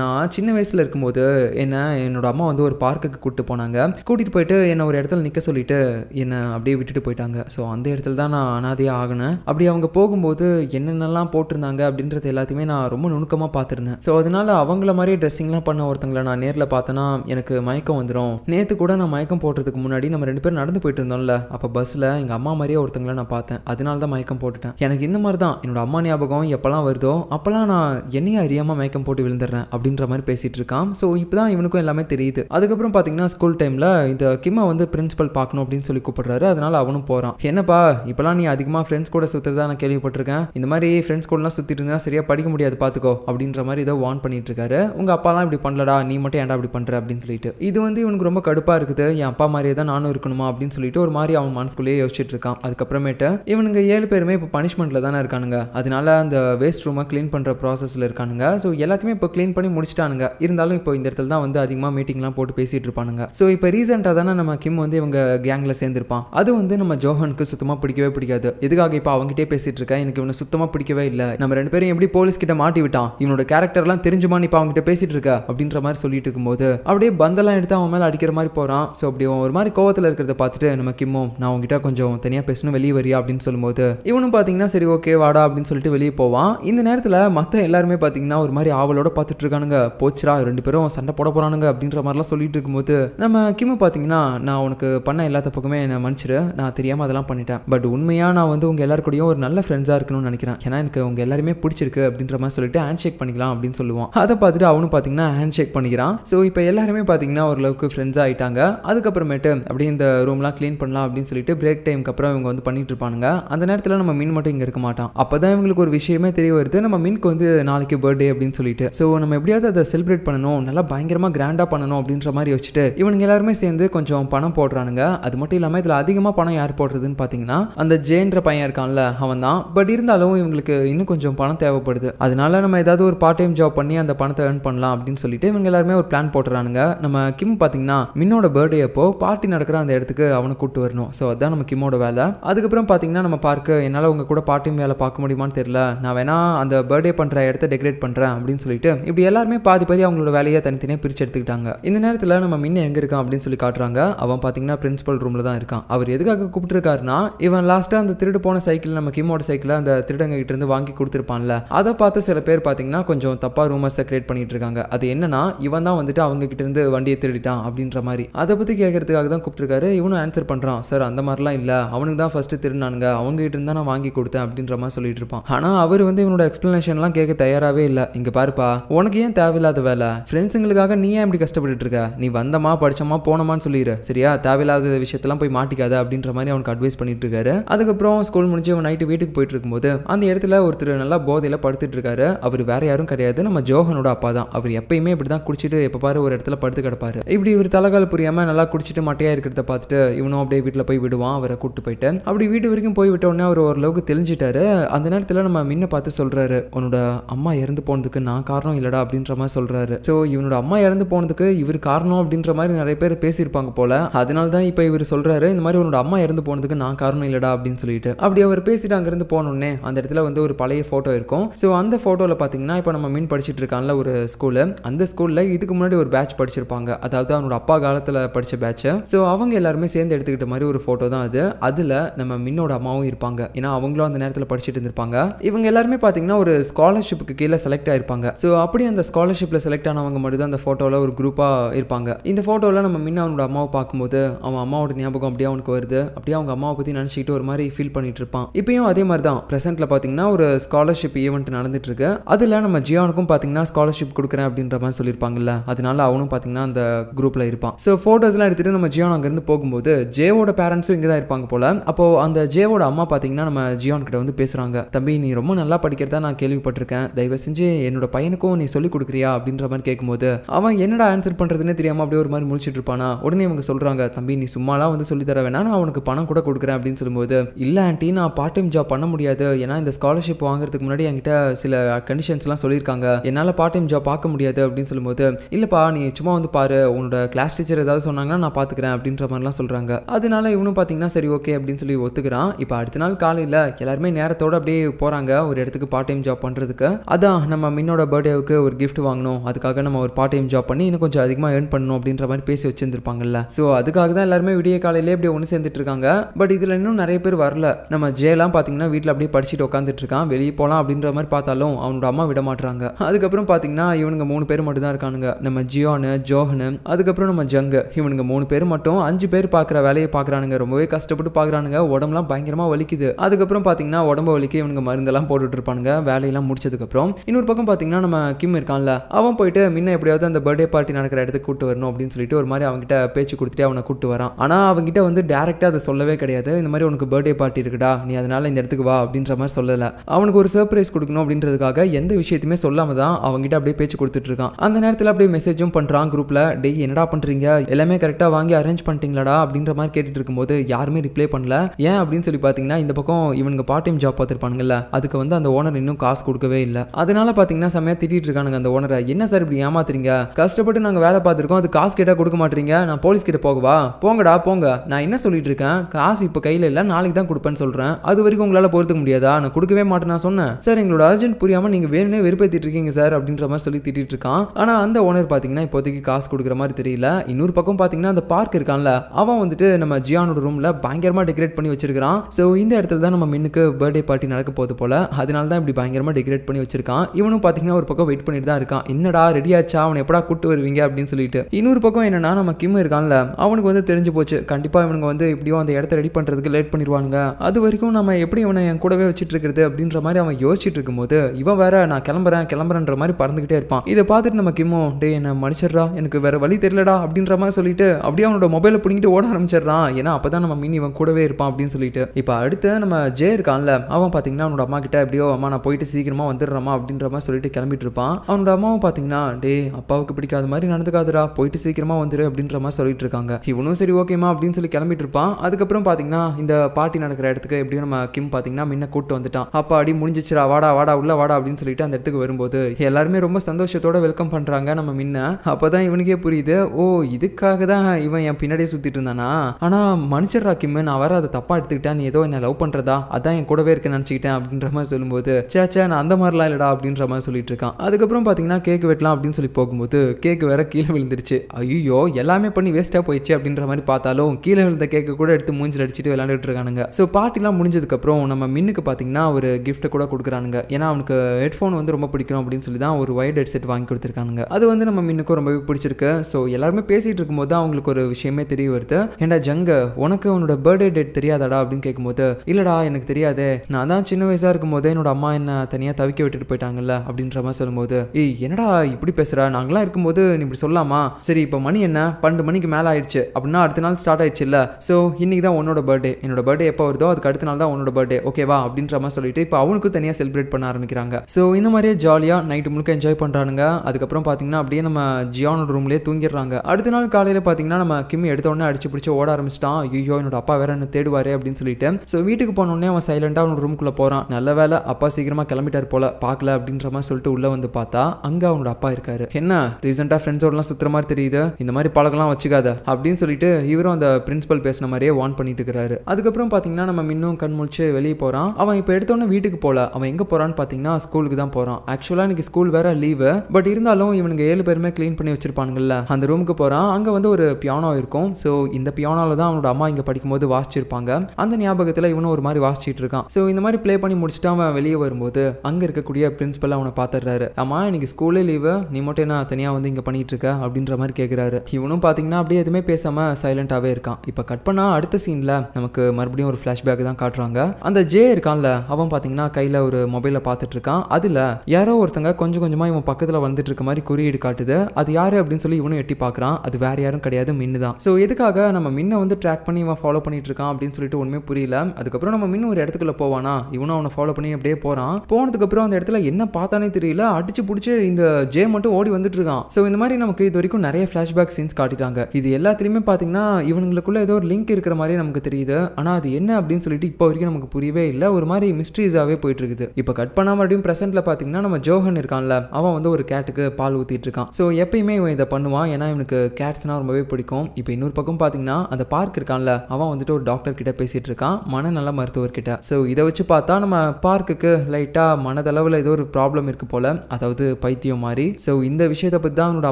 நான் சின்ன வயசில் இருக்கும்போது என்ன என்னோட அம்மா வந்து ஒரு பார்க்குக்கு கூப்பிட்டு போனாங்க கூட்டிகிட்டு போயிட்டு என்னை ஒரு இடத்துல நிற்க சொல்லிட்டு என்னை அப்படியே விட்டுட்டு போயிட்டாங்க ஸோ அந்த இடத்துல தான் நான் அனாதையாக ஆகினேன் அப்படி அவங்க போகும்போது என்னென்னலாம் ட்ரெஸ்லாம் போட்டிருந்தாங்க அப்படின்றது எல்லாத்தையுமே நான் ரொம்ப நுணுக்கமாக பார்த்துருந்தேன் ஸோ அதனால அவங்கள மாதிரி ட்ரெஸ்ஸிங்லாம் பண்ண ஒருத்தங்களை நான் நேரில் பார்த்தேன்னா எனக்கு மயக்கம் வந்துடும் நேற்று கூட நான் மயக்கம் போடுறதுக்கு முன்னாடி நம்ம ரெண்டு பேரும் நடந்து போயிட்டு இருந்தோம்ல அப்போ பஸ்ஸில் எங்கள் அம்மா மாதிரியே ஒருத்தங்களை நான் பார்த்தேன் அதனால தான் மயக்கம் போட்டுட்டேன் எனக்கு இந்த மாதிரி தான் என்னோட அம்மா ஞாபகம் எப்போல்லாம் வருதோ அப்போல்லாம் நான் என்னையும் அறியாமல் மயக்கம் போட்டு விழுந்துடுறேன் அப்படின்ற மாதிரி பேசிகிட்டு இருக்கான் ஸோ இப்போ தான் இவனுக்கும் எல்லாமே தெரியுது அதுக்கப்புறம் பார்த்தீங்கன்னா ஸ்கூல் டைமில் இந்த கிம்மை வந்து பிரின்ஸிபல் பார்க்கணும் அப்படின்னு சொல்லி கூப்பிடுறாரு அதனால அவனும் போகிறான் என்னப்பா இப்போலாம் நீ அதிகமாக ஃப்ரெண்ட்ஸ் கூட சுற்றுறதா நான் கேள்விப்பட்டிருக்கேன் இந்த மாதிரி ஃப்ரெண்ட்ஸ் கூடலாம் சுற்றிட்டு இருந்தால் சரியாக படிக்க முடியாது பார்த்துக்கோ அப்படின்ற மாதிரி ஏதோ வான் பண்ணிட்டு இருக்காரு உங்கள் அப்பாலாம் இப்படி பண்ணலடா நீ மட்டும் ஏன்டா அப்படி பண்ணுற அப்படின்னு சொல்லிட்டு இது வந்து இவனுக்கு ரொம்ப கடுப்பாக இருக்குது என் அப்பா மாதிரியே தான் நானும் இருக்கணுமா அப்படின்னு சொல்லிட்டு ஒரு மாதிரி அவன் மனசுக்குள்ளேயே யோசிச்சுட்டு இருக்கான் அதுக்கப்புறமேட்டு இவனுங்க ஏழு பேருமே இப்போ பனிஷ்மெண்ட்டில் தானே இருக்கானுங்க அதனால அந்த வேஸ்ட் ரூமை க்ளீன் பண்ணுற ப்ராசஸில் இருக்கானுங்க ஸோ எல்லாத்தையுமே இப்போ க்ளீன் பண்ணி முடிச்சிட்டானுங்க இருந்தாலும் இப்போ இந்த இடத்துல தான் வந்து அதிகமாக மீட்டிங்லாம் போட்டு பேசிகிட்டு இருப்பானுங்க ஸோ இப்போ ரீசெண்டாக தானே நம்ம கிம் வந்து இவங்க கேங்கில் சேர்ந்துருப்பான் அது வந்து நம்ம ஜோஹனுக்கு சுத்தமாக பிடிக்கவே பிடிக்காது எதுக்காக இப்போ அவங்ககிட்டே பேசிகிட்டு இருக்கேன் எனக்கு இவனை சுத்தமாக பிடிக்க பிடிக்கவே இல்லை நம்ம ரெண்டு பேரும் எப்படி போலீஸ் கிட்ட மாட்டி விட்டான் இவனோட கேரக்டர்லாம் தெரிஞ்சுமா நீ இப்போ கிட்ட பேசிட்டு இருக்க அப்படின்ற மாதிரி சொல்லிட்டு இருக்கும்போது அப்படியே பந்தெல்லாம் எடுத்து அவன் மேலே அடிக்கிற மாதிரி போகிறான் ஸோ அப்படி ஒரு மாதிரி கோவத்தில் இருக்கிறத பார்த்துட்டு நம்ம கிம்மோ நான் உங்ககிட்ட கொஞ்சம் தனியாக பேசணும் வெளியே வரியா அப்படின்னு சொல்லும்போது இவனும் பார்த்தீங்கன்னா சரி ஓகே வாடா அப்படின்னு சொல்லிட்டு வெளியே போவான் இந்த நேரத்தில் மற்ற எல்லாருமே பார்த்தீங்கன்னா ஒரு மாதிரி ஆவலோட பார்த்துட்டு இருக்கானுங்க போச்சுரா ரெண்டு பேரும் சண்டை போட போகிறானுங்க அப்படின்ற மாதிரிலாம் சொல்லிட்டு இருக்கும்போது நம்ம கிம்மு பார்த்தீங்கன்னா நான் உனக்கு பண்ண எல்லா தப்புக்குமே என்னை மன்னிச்சிரு நான் தெரியாமல் அதெல்லாம் பண்ணிட்டேன் பட் உண்மையாக நான் வந்து உங்கள் எல்லாருக்கூடிய ஒரு நல்ல ஃப்ரெண்ட்ஸாக இருக்கணும்னு நினைக்கிறேன் ஏன்னா எனக்கு அவங்க எல்லாருமே பிடிச்சிருக்கு அப்படின்ற மாதிரி சொல்லிட்டு ஹேண்ட் ஷேக் பண்ணிக்கலாம் அப்படின்னு சொல்லுவான் அதை பார்த்துட்டு அவனும் பார்த்தீங்கன்னா ஹேண்ட் ஷேக் பண்ணிக்கிறான் ஸோ இப்போ எல்லாருமே பார்த்தீங்கன்னா ஓரளவுக்கு ஃப்ரெண்ட்ஸ் ஆகிட்டாங்க அதுக்கப்புறமேட்டு அப்படியே இந்த ரூம்லாம் க்ளீன் பண்ணலாம் அப்படின்னு சொல்லிட்டு பிரேக் டைமுக்கு அப்புறம் இவங்க வந்து பண்ணிட்டு இருப்பானுங்க அந்த நேரத்தில் நம்ம மின் மட்டும் இங்கே இருக்க மாட்டான் அப்போ தான் இவங்களுக்கு ஒரு விஷயமே தெரிய வருது நம்ம மின்க்கு வந்து நாளைக்கு பர்த்டே அப்படின்னு சொல்லிட்டு ஸோ நம்ம எப்படியாவது அதை செலிப்ரேட் பண்ணணும் நல்லா பயங்கரமாக கிராண்டாக பண்ணணும் அப்படின்ற மாதிரி வச்சுட்டு இவனுங்க எல்லாருமே சேர்ந்து கொஞ்சம் பணம் போடுறானுங்க அது மட்டும் இல்லாமல் இதில் அதிகமாக பணம் யார் போடுறதுன்னு பார்த்தீங்கன்னா அந்த ஜேன்ற பையன் இருக்கான்ல அவன் தான் பட் இருந்தாலும் இவங்களுக்கு எனக்கு இன்னும் கொஞ்சம் பணம் தேவைப்படுது அதனால நம்ம ஏதாவது ஒரு பார்ட் டைம் ஜாப் பண்ணி அந்த பணத்தை ஏர்ன் பண்ணலாம் அப்படின்னு சொல்லிட்டு இவங்க எல்லாருமே ஒரு பிளான் போட்டுறானுங்க நம்ம கிம் பார்த்தீங்கன்னா மின்னோட பர்த்டே அப்போ பார்ட்டி நடக்கிற அந்த இடத்துக்கு அவனை கூட்டு வரணும் ஸோ அதான் நம்ம கிம்மோட வேலை அதுக்கப்புறம் பார்த்தீங்கன்னா நம்ம பார்க்க என்னால் உங்க கூட பார்ட் டைம் வேலை பார்க்க முடியுமான்னு தெரியல நான் வேணா அந்த பர்த்டே பண்ற இடத்த டெக்கரேட் பண்றேன் அப்படின்னு சொல்லிட்டு இப்படி எல்லாருமே பாதி பாதி அவங்களோட வேலையை தனித்தனியாக பிரித்து எடுத்துக்கிட்டாங்க இந்த நேரத்தில் நம்ம மின்ன எங்க இருக்கான் அப்படின்னு சொல்லி காட்டுறாங்க அவன் பார்த்தீங்கன்னா பிரின்சிபல் ரூமில் தான் இருக்கான் அவர் எதுக்காக கூப்பிட்டுருக்காருன்னா இவன் லாஸ்ட்டாக அந்த திருடு போன சைக்கிள் நம்ம கிம்மோட சைக்கிள் அந்த திருடங்க கிட்ட இருந்து வாங்கி கொடுத்துருப்பான்ல அதை பார்த்து சில பேர் பார்த்தீங்கன்னா கொஞ்சம் தப்பாக ரூமர்ஸை கிரியேட் பண்ணிட்டு இருக்காங்க அது என்னன்னா இவன் தான் வந்துட்டு அவங்க கிட்ட இருந்து வண்டியை திருடிட்டான் அப்படின்ற மாதிரி அதை பற்றி கேட்கறதுக்காக தான் கூப்பிட்டுருக்காரு இவனும் ஆன்சர் பண்ணுறான் சார் அந்த மாதிரிலாம் இல்லை அவனுக்கு தான் ஃபர்ஸ்ட் திருநானுங்க அவங்க கிட்ட இருந்தா நான் வாங்கி கொடுத்தேன் அப்படின்ற மாதிரி சொல்லிட்டு இருப்பான் ஆனால் அவர் வந்து இவனோட எக்ஸ்பிளனேஷன்லாம் கேட்க தயாராகவே இல்லை இங்கே பாருப்பா உனக்கு ஏன் தேவையில்லாத வேலை ஃப்ரெண்ட்ஸுங்களுக்காக நீ ஏன் இப்படி கஷ்டப்பட்டு இருக்க நீ வந்தமா படிச்சமா போனமான்னு சொல்லிடு சரியா தேவையில்லாத விஷயத்தெல்லாம் போய் மாட்டிக்காத அப்படின்ற மாதிரி அவனுக்கு அட்வைஸ் பண்ணிட்டு இருக்காரு அதுக்கப்புறம் ஸ்கூல் முடிஞ்சு அவன் நைட்டு வீட்டுக்கு போயிட்டு இருக்கும்போது அந்த இடத்துல வீட்டில் ஒருத்தர் நல்லா போதையில் இருக்காரு அவர் வேறு யாரும் கிடையாது நம்ம ஜோகனோட அப்பா தான் அவர் எப்பயுமே இப்படி தான் குடிச்சிட்டு எப்போ பாரு ஒரு இடத்துல படுத்து கிடப்பாரு இப்படி இவர் தலைகால் புரியாமல் நல்லா குடிச்சிட்டு மட்டையா இருக்கிறத பார்த்துட்டு இவனும் அப்படியே வீட்டில் போய் விடுவான் அவரை கூப்பிட்டு போயிட்டு அப்படி வீடு வரைக்கும் போய் விட்ட உடனே அவர் ஓரளவுக்கு தெளிஞ்சிட்டாரு அந்த நேரத்தில் நம்ம மின்ன பார்த்து சொல்கிறாரு உன்னோட அம்மா இறந்து போனதுக்கு நான் காரணம் இல்லடா அப்படின்ற மாதிரி சொல்கிறாரு ஸோ இவனோட அம்மா இறந்து போனதுக்கு இவர் காரணம் அப்படின்ற மாதிரி நிறைய பேர் பேசியிருப்பாங்க போல் அதனால தான் இப்போ இவர் சொல்கிறாரு இந்த மாதிரி உன்னோட அம்மா இறந்து போனதுக்கு நான் காரணம் இல்லடா அப்படின்னு சொல்லிட்டு அப்படி அவர் பேசிட்டு அங்கேருந்து போனோடனே அந்த இடத்துல வந்து ஒரு பழைய ஃபோட்டோ இருக்கும் ஸோ அந்த ஃபோட்டோவில் பார்த்தீங்கன்னா இப்போ நம்ம மீன் படிச்சுட்டு இருக்கான்ல ஒரு ஸ்கூலு அந்த ஸ்கூலில் இதுக்கு முன்னாடி ஒரு பேட்ச் படிச்சிருப்பாங்க அதாவது அவனோட அப்பா காலத்தில் படித்த பேட்சை ஸோ அவங்க எல்லாருமே சேர்ந்து எடுத்துக்கிட்ட மாதிரி ஒரு ஃபோட்டோ தான் அது அதில் நம்ம மின்னோட அம்மாவும் இருப்பாங்க ஏன்னா அவங்களும் அந்த நேரத்தில் படிச்சுட்டு இருந்திருப்பாங்க இவங்க எல்லாருமே பார்த்தீங்கன்னா ஒரு ஸ்காலர்ஷிப்புக்கு கீழே செலக்ட் ஆயிருப்பாங்க ஸோ அப்படி அந்த ஸ்காலர்ஷிப்பில் செலக்ட் ஆனவங்க மட்டும் அந்த ஃபோட்டோவில் ஒரு குரூப்பாக இருப்பாங்க இந்த ஃபோட்டோவில் நம்ம மின் அவனோட அம்மாவை பார்க்கும்போது அவன் அம்மாவோட ஞாபகம் அப்படியே அவனுக்கு வருது அப்படியே அவங்க அம்மாவை பற்றி நினச்சிக்கிட்டு ஒரு மாதிரி ஃபீல் பண்ணிட்டு இருப்பான் இப்பயும் அதே மாதிரி தான் ப்ரெசென்ட்டில் பார்த்தீங்கன்னா ஒரு ஸ்காலர்ஷிப் ஈவெண்ட் நடந்துட்டுருக்கு அதில் நம்ம ஜியானுக்கும் பார்த்தீங்கன்னா ஸ்காலர்ஷிப் கொடுக்குறேன் அப்படின்ற மாதிரி சொல்லியிருப்பாங்கல்ல அதனால அவனும் பார்த்தீங்கன்னா அந்த குரூப்பில் இருப்பான் ஸோ ஃபோட்டோஸ்லாம் எடுத்துகிட்டு நம்ம ஜியான் அங்கேருந்து போகும்போது ஜேவோட பேரண்ட்ஸும் இங்கே தான் இருப்பாங்க போல் அப்போது அந்த ஜேவோட அம்மா பார்த்தீங்கன்னா நம்ம ஜியான் கிட்ட வந்து பேசுகிறாங்க தம்பி நீ ரொம்ப நல்லா படிக்கிறதா நான் கேள்விப்பட்டிருக்கேன் தயவு செஞ்சு என்னோட பையனுக்கும் நீ சொல்லிக் கொடுக்குறியா அப்படின்ற மாதிரி கேட்கும்போது அவன் என்னடா ஆன்சர் பண்ணுறதுன்னு தெரியாமல் அப்படியே ஒரு மாதிரி முழிச்சிட்டு இருப்பானா உடனே இவங்க சொல்கிறாங்க தம்பி நீ சும்மாலாம் வந்து சொல்லி தர வேணா நான் அவனுக்கு பணம் கூட கொடுக்குறேன் அப்படின்னு சொல்லும்போது இல்லை ஆண்டி நான் பார்ட் டைம் ஜாப் பண்ண முடியாது ஏன்னா இந்த ஸ்காலர்ஷிப் ஸ்காலர்ஷிப் வாங்குறதுக்கு முன்னாடி என்கிட்ட சில கண்டிஷன்ஸ்லாம் சொல்லியிருக்காங்க என்னால் பார்ட் டைம் ஜாப் பார்க்க முடியாது அப்படின்னு சொல்லும்போது இல்லைப்பா நீ சும்மா வந்து பாரு உன்னோட கிளாஸ் டீச்சர் ஏதாவது சொன்னாங்கன்னா நான் பார்த்துக்கிறேன் அப்படின்ற மாதிரிலாம் சொல்கிறாங்க அதனால இவனும் பார்த்தீங்கன்னா சரி ஓகே அப்படின்னு சொல்லி ஒத்துக்கிறான் இப்போ அடுத்த நாள் காலையில் எல்லாருமே நேரத்தோடு அப்படியே போகிறாங்க ஒரு இடத்துக்கு பார்ட் டைம் ஜாப் பண்ணுறதுக்கு அதான் நம்ம மின்னோட பர்த்டேவுக்கு ஒரு கிஃப்ட் வாங்கணும் அதுக்காக நம்ம ஒரு பார்ட் டைம் ஜாப் பண்ணி இன்னும் கொஞ்சம் அதிகமாக ஏர்ன் பண்ணணும் அப்படின்ற மாதிரி பேசி வச்சிருந்துருப்பாங்கல்ல ஸோ அதுக்காக தான் எல்லாருமே விடிய காலையிலே அப்படியே ஒன்று சேர்ந்துட்டு இருக்காங்க பட் இதில் இன்னும் நிறைய பேர் வரல நம்ம ஜேலாம் பார்த்தீங்கன்னா வீட்டில் அப்படியே படிச்சுட்டு உட்காந்துட்டு இருக்கான் வெளியே போகலாம் அப்படின்ற மாதிரி பார்த்தாலும் அவனோட அம்மா விட மாட்டுறாங்க அதுக்கப்புறம் பார்த்தீங்கன்னா இவனுங்க மூணு பேர் மட்டும் தான் இருக்கானுங்க நம்ம ஜியோனு ஜோஹனு அதுக்கப்புறம் நம்ம ஜங்கு இவனுங்க மூணு பேர் மட்டும் அஞ்சு பேர் பார்க்குற வேலையை பார்க்குறானுங்க ரொம்பவே கஷ்டப்பட்டு பார்க்குறானுங்க உடம்புலாம் பயங்கரமாக வலிக்குது அதுக்கப்புறம் பார்த்தீங்கன்னா உடம்பு வலிக்கு இவனுங்க மருந்தெல்லாம் போட்டுட்டு இருப்பானுங்க வேலையெல்லாம் முடிச்சதுக்கப்புறம் இன்னொரு பக்கம் பார்த்தீங்கன்னா நம்ம கிம் இருக்கான்ல அவன் போயிட்டு முன்ன எப்படியாவது அந்த பர்த்டே பார்ட்டி நடக்கிற இடத்துக்கு கூட்டு வரணும் அப்படின்னு சொல்லிட்டு ஒரு மாதிரி அவங்ககிட்ட பேச்சு கொடுத்துட்டு அவனை கூட்டு வரான் ஆனால் அவங்ககிட்ட வந்து டேரெக்டாக அதை சொல்லவே கிடையாது இந்த மாதிரி உனக்கு பர்த்டே பார்ட்டி இருக்குடா நீ அதனால் இந்த இடத்துக்கு வா அப்படின்ற மாதிரி சொல்லலை அவனுக்கு ஒரு சர்ப்ரைஸ் கொடுக்கணும் அப்படின்றதுக்காக எந்த விஷயத்தையுமே சொல்லாம தான் அவங்ககிட்ட அப்படியே பேச்சு கொடுத்துட்டு இருக்கான் அந்த நேரத்தில் அப்படியே மெசேஜும் பண்றான் குரூப்ல டெய் என்னடா பண்றீங்க எல்லாமே கரெக்டா வாங்கி அரேஞ்ச் பண்ணிட்டீங்களாடா அப்படின்ற மாதிரி கேட்டுட்டு இருக்கும்போது யாருமே ரிப்ளை பண்ணல ஏன் அப்படின்னு சொல்லி பாத்தீங்கன்னா இந்த பக்கம் இவனுங்க பார்ட் டைம் ஜாப் பார்த்துருப்பானுங்கல்ல அதுக்கு வந்து அந்த ஓனர் இன்னும் காசு கொடுக்கவே இல்லை அதனால பாத்தீங்கன்னா சமையல் திட்டிட்டு இருக்கானுங்க அந்த ஓனரை என்ன சார் இப்படி ஏமாத்துறீங்க கஷ்டப்பட்டு நாங்க வேலை பார்த்துருக்கோம் அது காசு கேட்டா கொடுக்க மாட்டீங்க நான் போலீஸ் கிட்ட போகவா போங்கடா போங்க நான் என்ன சொல்லிட்டு இருக்கேன் காசு இப்ப கையில இல்ல நாளைக்கு தான் கொடுப்பேன்னு சொல்றேன் அது வரைக்கும் உங்களால பொறுத்துக்க முடியாதா நான் கொடுக்கவே கேட்கவே மாட்டேன் நான் சொன்னேன் சார் எங்களோட அர்ஜென்ட் புரியாமல் நீங்கள் வேணும்னே வெறுப்பேற்றிட்டு இருக்கீங்க சார் அப்படின்ற மாதிரி சொல்லி திட்டிட்டு இருக்கான் ஆனால் அந்த ஓனர் பார்த்தீங்கன்னா இப்போதைக்கு காசு கொடுக்குற மாதிரி தெரியல இன்னொரு பக்கம் பார்த்தீங்கன்னா அந்த பார்க் இருக்கான்ல அவன் வந்துட்டு நம்ம ஜியானோட ரூமில் பயங்கரமாக டெக்கரேட் பண்ணி வச்சிருக்கான் ஸோ இந்த இடத்துல தான் நம்ம மின்னுக்கு பர்த்டே பார்ட்டி நடக்க போது போல அதனால தான் இப்படி பயங்கரமாக டெக்கரேட் பண்ணி வச்சிருக்கான் இவனும் பார்த்தீங்கன்னா ஒரு பக்கம் வெயிட் பண்ணிட்டு தான் இருக்கான் என்னடா ரெடி ஆச்சா அவனை எப்படா கூட்டு வருவீங்க அப்படின்னு சொல்லிட்டு இன்னொரு பக்கம் என்னன்னா நம்ம கிம் இருக்கான்ல அவனுக்கு வந்து தெரிஞ்சு போச்சு கண்டிப்பாக இவனுக்கு வந்து இப்படியோ அந்த இடத்த ரெடி பண்ணுறதுக்கு லேட் பண்ணிடுவானுங்க அது வரைக்கும் நம்ம எப்படி இவனை என் கூடவே வச்சுட்டு இருக்கிறது அப்படின்ற மாதிரி அவன் யோசிச்சுட்டு இருக்கும்போது இவன் வேற நான் கிளம்புறேன் கிளம்புறேன்ற மாதிரி பறந்துகிட்டே இருப்பான் இதை பார்த்துட்டு நம்ம கிமோ டே என்ன மனுஷர்டா எனக்கு வேற வழி தெரியலடா அப்படின்ற மாதிரி சொல்லிட்டு அப்படியே அவனோட மொபைலை பிடிங்கிட்டு ஓட ஆரம்பிச்சிடறான் ஏன்னா அப்பதான் நம்ம மீன் இவன் கூடவே இருப்பான் அப்படின்னு சொல்லிட்டு இப்போ அடுத்து நம்ம ஜே இருக்கான்ல அவன் பார்த்தீங்கன்னா அவனோட அம்மா கிட்ட எப்படியோ அம்மா நான் போயிட்டு சீக்கிரமா வந்துடுறமா அப்படின்ற மாதிரி சொல்லிட்டு கிளம்பிட்டு இருப்பான் அவனோட அம்மாவும் பார்த்தீங்கன்னா டே அப்பாவுக்கு பிடிக்காத மாதிரி நடந்துக்காதுடா போயிட்டு சீக்கிரமா வந்துரு அப்படின்ற மாதிரி சொல்லிட்டு இருக்காங்க இவனும் சரி ஓகேமா அப்படின்னு சொல்லி கிளம்பிட்டு இருப்பான் அதுக்கப்புறம் பார்த்தீங்கன்னா இந்த பார்ட்டி நடக்கிற இடத்துக்கு எப்படியும் நம்ம கிம் பார்த்தீங்கன்னா முன்ன கூட்டு வந்துட்டான் அடி முடிஞ்சிச்சுரா வாடா வாடா உள்ள வாடா அப்படின்னு சொல்லிட்டு அந்த இடத்துக்கு வரும்போது எல்லாருமே ரொம்ப சந்தோஷத்தோட வெல்கம் பண்ணுறாங்க நம்ம முன்ன அப்போ தான் இவனுக்கே புரியுது ஓ இதுக்காக தான் இவன் என் பின்னாடியே சுற்றிட்டு இருந்தானா ஆனால் மனுஷர் ராக்கிமே நான் வர அதை தப்பாக எடுத்துக்கிட்டேன் நீ ஏதோ என்ன லவ் பண்ணுறதா அதான் என் கூடவே இருக்க நினச்சிக்கிட்டேன் அப்படின்ற மாதிரி சொல்லும்போது சே சே நான் அந்த மாதிரிலாம் இல்லடா அப்படின்ற மாதிரி சொல்லிட்டு இருக்கான் அதுக்கப்புறம் பார்த்தீங்கன்னா கேக் வெட்டலாம் அப்படின்னு சொல்லி போகும்போது கேக் வேற கீழே விழுந்துருச்சு ஐயோ எல்லாமே பண்ணி வேஸ்ட்டாக போயிடுச்சு அப்படின்ற மாதிரி பார்த்தாலும் கீழே விழுந்த கேக்கை கூட எடுத்து மூஞ்சில் அடிச்சுட்டு விளையாண்டுட்டு இருக்கானுங்க ஸோ முடிஞ்சதுக்கு முடிஞ்சதுக்கப்புறம் நம்ம மின்னுக்கு பார்த்தீங்கன்னா ஒரு கிஃப்ட்டை கூட கொடுக்குறானுங்க ஏன்னா அவனுக்கு ஹெட்ஃபோன் வந்து ரொம்ப பிடிக்கும் அப்படின்னு சொல்லி தான் ஒரு ஒயர்ட் ஹெட்செட் வாங்கி கொடுத்துருக்காங்க அது வந்து நம்ம மின்னுக்கும் ரொம்பவே பிடிச்சிருக்கு ஸோ எல்லாருமே பேசிகிட்டு இருக்கும்போது தான் அவங்களுக்கு ஒரு விஷயமே தெரிய வருது ஏண்டா ஜங்க உனக்கு உன்னோட பர்த்டே டேட் தெரியாதாடா அப்படின்னு கேட்கும்போது இல்லைடா எனக்கு தெரியாது நான் தான் சின்ன வயசாக இருக்கும்போது என்னோட அம்மா என்ன தனியாக தவிக்க விட்டுட்டு போயிட்டாங்கல்ல அப்படின்ற மாதிரி சொல்லும்போது ஏய் என்னடா இப்படி பேசுகிறா நாங்களாம் இருக்கும்போது நீ இப்படி சொல்லாமா சரி இப்போ மணி என்ன பன்னெண்டு மணிக்கு மேலே ஆயிடுச்சு அப்படின்னா அடுத்த நாள் ஸ்டார்ட் ஆயிடுச்சு இல்லை ஸோ இன்னைக்கு தான் உன்னோட பர்த்டே என்னோட பர்த்டே எப்போ வருதோ அதுக்கு அடுத்த நாள் தான் உன்னோட பர்த்டே ஓகேவா அப்படின்ற மாதிரி சொல்லிட்டு இப்போ அவனுக்கும் தனியாக செலிப்ரேட் பண்ண ஆரம்பிக்கிறாங்க ஸோ இந்த மாதிரியே ஜாலியாக நைட்டு முழுக்க என்ஜாய் பண்ணுறானுங்க அதுக்கப்புறம் பார்த்தீங்கன்னா அப்படியே நம்ம ஜியானோட ரூம்லேயே தூங்கிடுறாங்க அடுத்த நாள் காலையில் பார்த்தீங்கன்னா நம்ம கிம்மி உடனே அடிச்சு பிடிச்சி ஓட ஆரம்பிச்சிட்டான் ஐயோ என்னோட அப்பா வேற என்ன தேடுவாரு அப்படின்னு சொல்லிட்டு ஸோ வீட்டுக்கு போனோடனே அவன் சைலண்டாக அவனோட ரூம்குள்ளே போகிறான் நல்ல வேலை அப்பா சீக்கிரமாக கிளம்பிட்டார் போல பார்க்கல அப்படின்ற மாதிரி சொல்லிட்டு உள்ளே வந்து பார்த்தா அங்கே அவனோட அப்பா இருக்காரு என்ன ரீசெண்டாக ஃப்ரெண்ட்ஸோடலாம் சுற்றுற மாதிரி தெரியுது இந்த மாதிரி பழகலாம் வச்சுக்காத அப்படின்னு சொல்லிட்டு இவரும் அந்த பிரின்சிபல் பேசின மாதிரியே வான் பண்ணிட்டு இருக்கிறாரு அதுக்கப்புறம் பார்த்தீங்கன்னா நம்ம மின்னும் கண் முழிச்சு வெளியே போகிறான் அவன் இப்போ எடுத்தோன்னே வீட்டுக்கு போகல அவன் எங்கே போகிறான்னு பார்த்தீங்கன்னா ஸ்கூலுக்கு தான் போகிறான் ஆக்சுவலாக எனக்கு ஸ்கூல் வேற லீவு பட் இருந்தாலும் இவனுங்க ஏழு பேருமே க்ளீன் பண்ணி வச்சிருப்பானுங்கல்ல அந்த ரூமுக்கு போகிறான் அங்கே வந்து ஒரு பியானோ இருக்கும் ஸோ இந்த பியானோவில் தான் அவனோட அம்மா இங்கே படிக்கும்போது வாசிச்சிருப்பாங்க அந்த ஞாபகத்தில் இவனும் ஒரு மாதிரி வாசிச்சுட்டு இருக்கான் ஸோ இந்த மாதிரி ப்ளே பண்ணி முடிச்சுட்டு அவன் வெளியே வரும்போது அங்கே இருக்கக்கூடிய பிரின்ஸிபல் அவனை பார்த்துடுறாரு அம்மா இன்னைக்கு ஸ்கூலே லீவு நீ மட்டும் என்ன தனியாக வந்து இங்கே பண்ணிட்டு இருக்க அப்படின்ற மாதிரி கேட்குறாரு இவனும் பார்த்தீங்கன்னா அப்படியே எதுவுமே பேசாமல் சைலண்டாகவே இருக்கான் இப்போ கட் பண்ணால் அடுத்த சீனில் நமக்கு மறுபடியும் ஒரு ஃப்ளாஷ்பேக் தான் காட்டுறாங்க அந்த ஜே இருக்கான்ல அவன் பார்த்தீங்கன்னா கையில் ஒரு மொபைலை பார்த்துட்ருக்கான் அதில் யாரோ ஒருத்தங்க கொஞ்சம் கொஞ்சமாக இவன் பக்கத்தில் வந்துட்டு இருக்க மாதிரி குறியீடு காட்டுது அது யார் அப்படின்னு சொல்லி இவனும் எட்டி பார்க்குறான் அது வேறு யாரும் கிடையாது மின்னு தான் ஸோ எதுக்காக நம்ம மின்னை வந்து ட்ராக் பண்ணி இவன் ஃபாலோ பண்ணிட்டு இருக்கான் அப்படின்னு சொல்லிட்டு ஒன்றுமே புரியல அதுக்கப்புறம் நம்ம மின்னு ஒரு இடத்துக்குள்ள போவானா இவனும் அவனை ஃபாலோ பண்ணி அப்படியே போகிறான் போனதுக்கப்புறம் அந்த இடத்துல என்ன பார்த்தானே தெரியல அடிச்சு பிடிச்சி இந்த ஜே மட்டும் ஓடி வந்துட்டு இருக்கான் ஸோ இந்த மாதிரி நமக்கு இது வரைக்கும் நிறைய ஃப்ளாஷ்பேக் சீன்ஸ் காட்டிட்டாங்க இது எல்லாத்துலேயுமே பார்த்தீங்கன்னா இவங்களுக்குள்ள ஏதோ ஒரு லிங்க் இருக்கிற மாதிரி நமக்கு தெரியுது ஆனால் அது என்ன அப்படின்னு சொல்லிட்டு இப்போ வரைக்கும் நமக்கு புரியவே இல்லை ஒரு மாதிரி மிஸ்ட்ரி சீரீஸாகவே போயிட்டு இருக்குது இப்போ கட் பண்ணாம மறுபடியும் ப்ரெசென்ட்ல பார்த்தீங்கன்னா நம்ம ஜோஹன் இருக்கான்ல அவன் வந்து ஒரு கேட்டுக்கு பால் ஊற்றிட்டு இருக்கான் ஸோ எப்பயுமே இவன் இதை பண்ணுவான் ஏன்னா இவனுக்கு கேட்ஸ்னா ரொம்பவே பிடிக்கும் இப்போ இன்னொரு பக்கம் பார்த்தீங்கன்னா அந்த பார்க் இருக்கான்ல அவன் வந்துட்டு ஒரு டாக்டர் கிட்ட பேசிட்டு இருக்கான் மனநல மருத்துவர்கிட்ட ஸோ இதை வச்சு பார்த்தா நம்ம பார்க்குக்கு லைட்டாக மனதளவில் ஏதோ ஒரு ப்ராப்ளம் இருக்கு போல அதாவது பைத்தியம் மாதிரி ஸோ இந்த விஷயத்தை பற்றி தான் அவனோட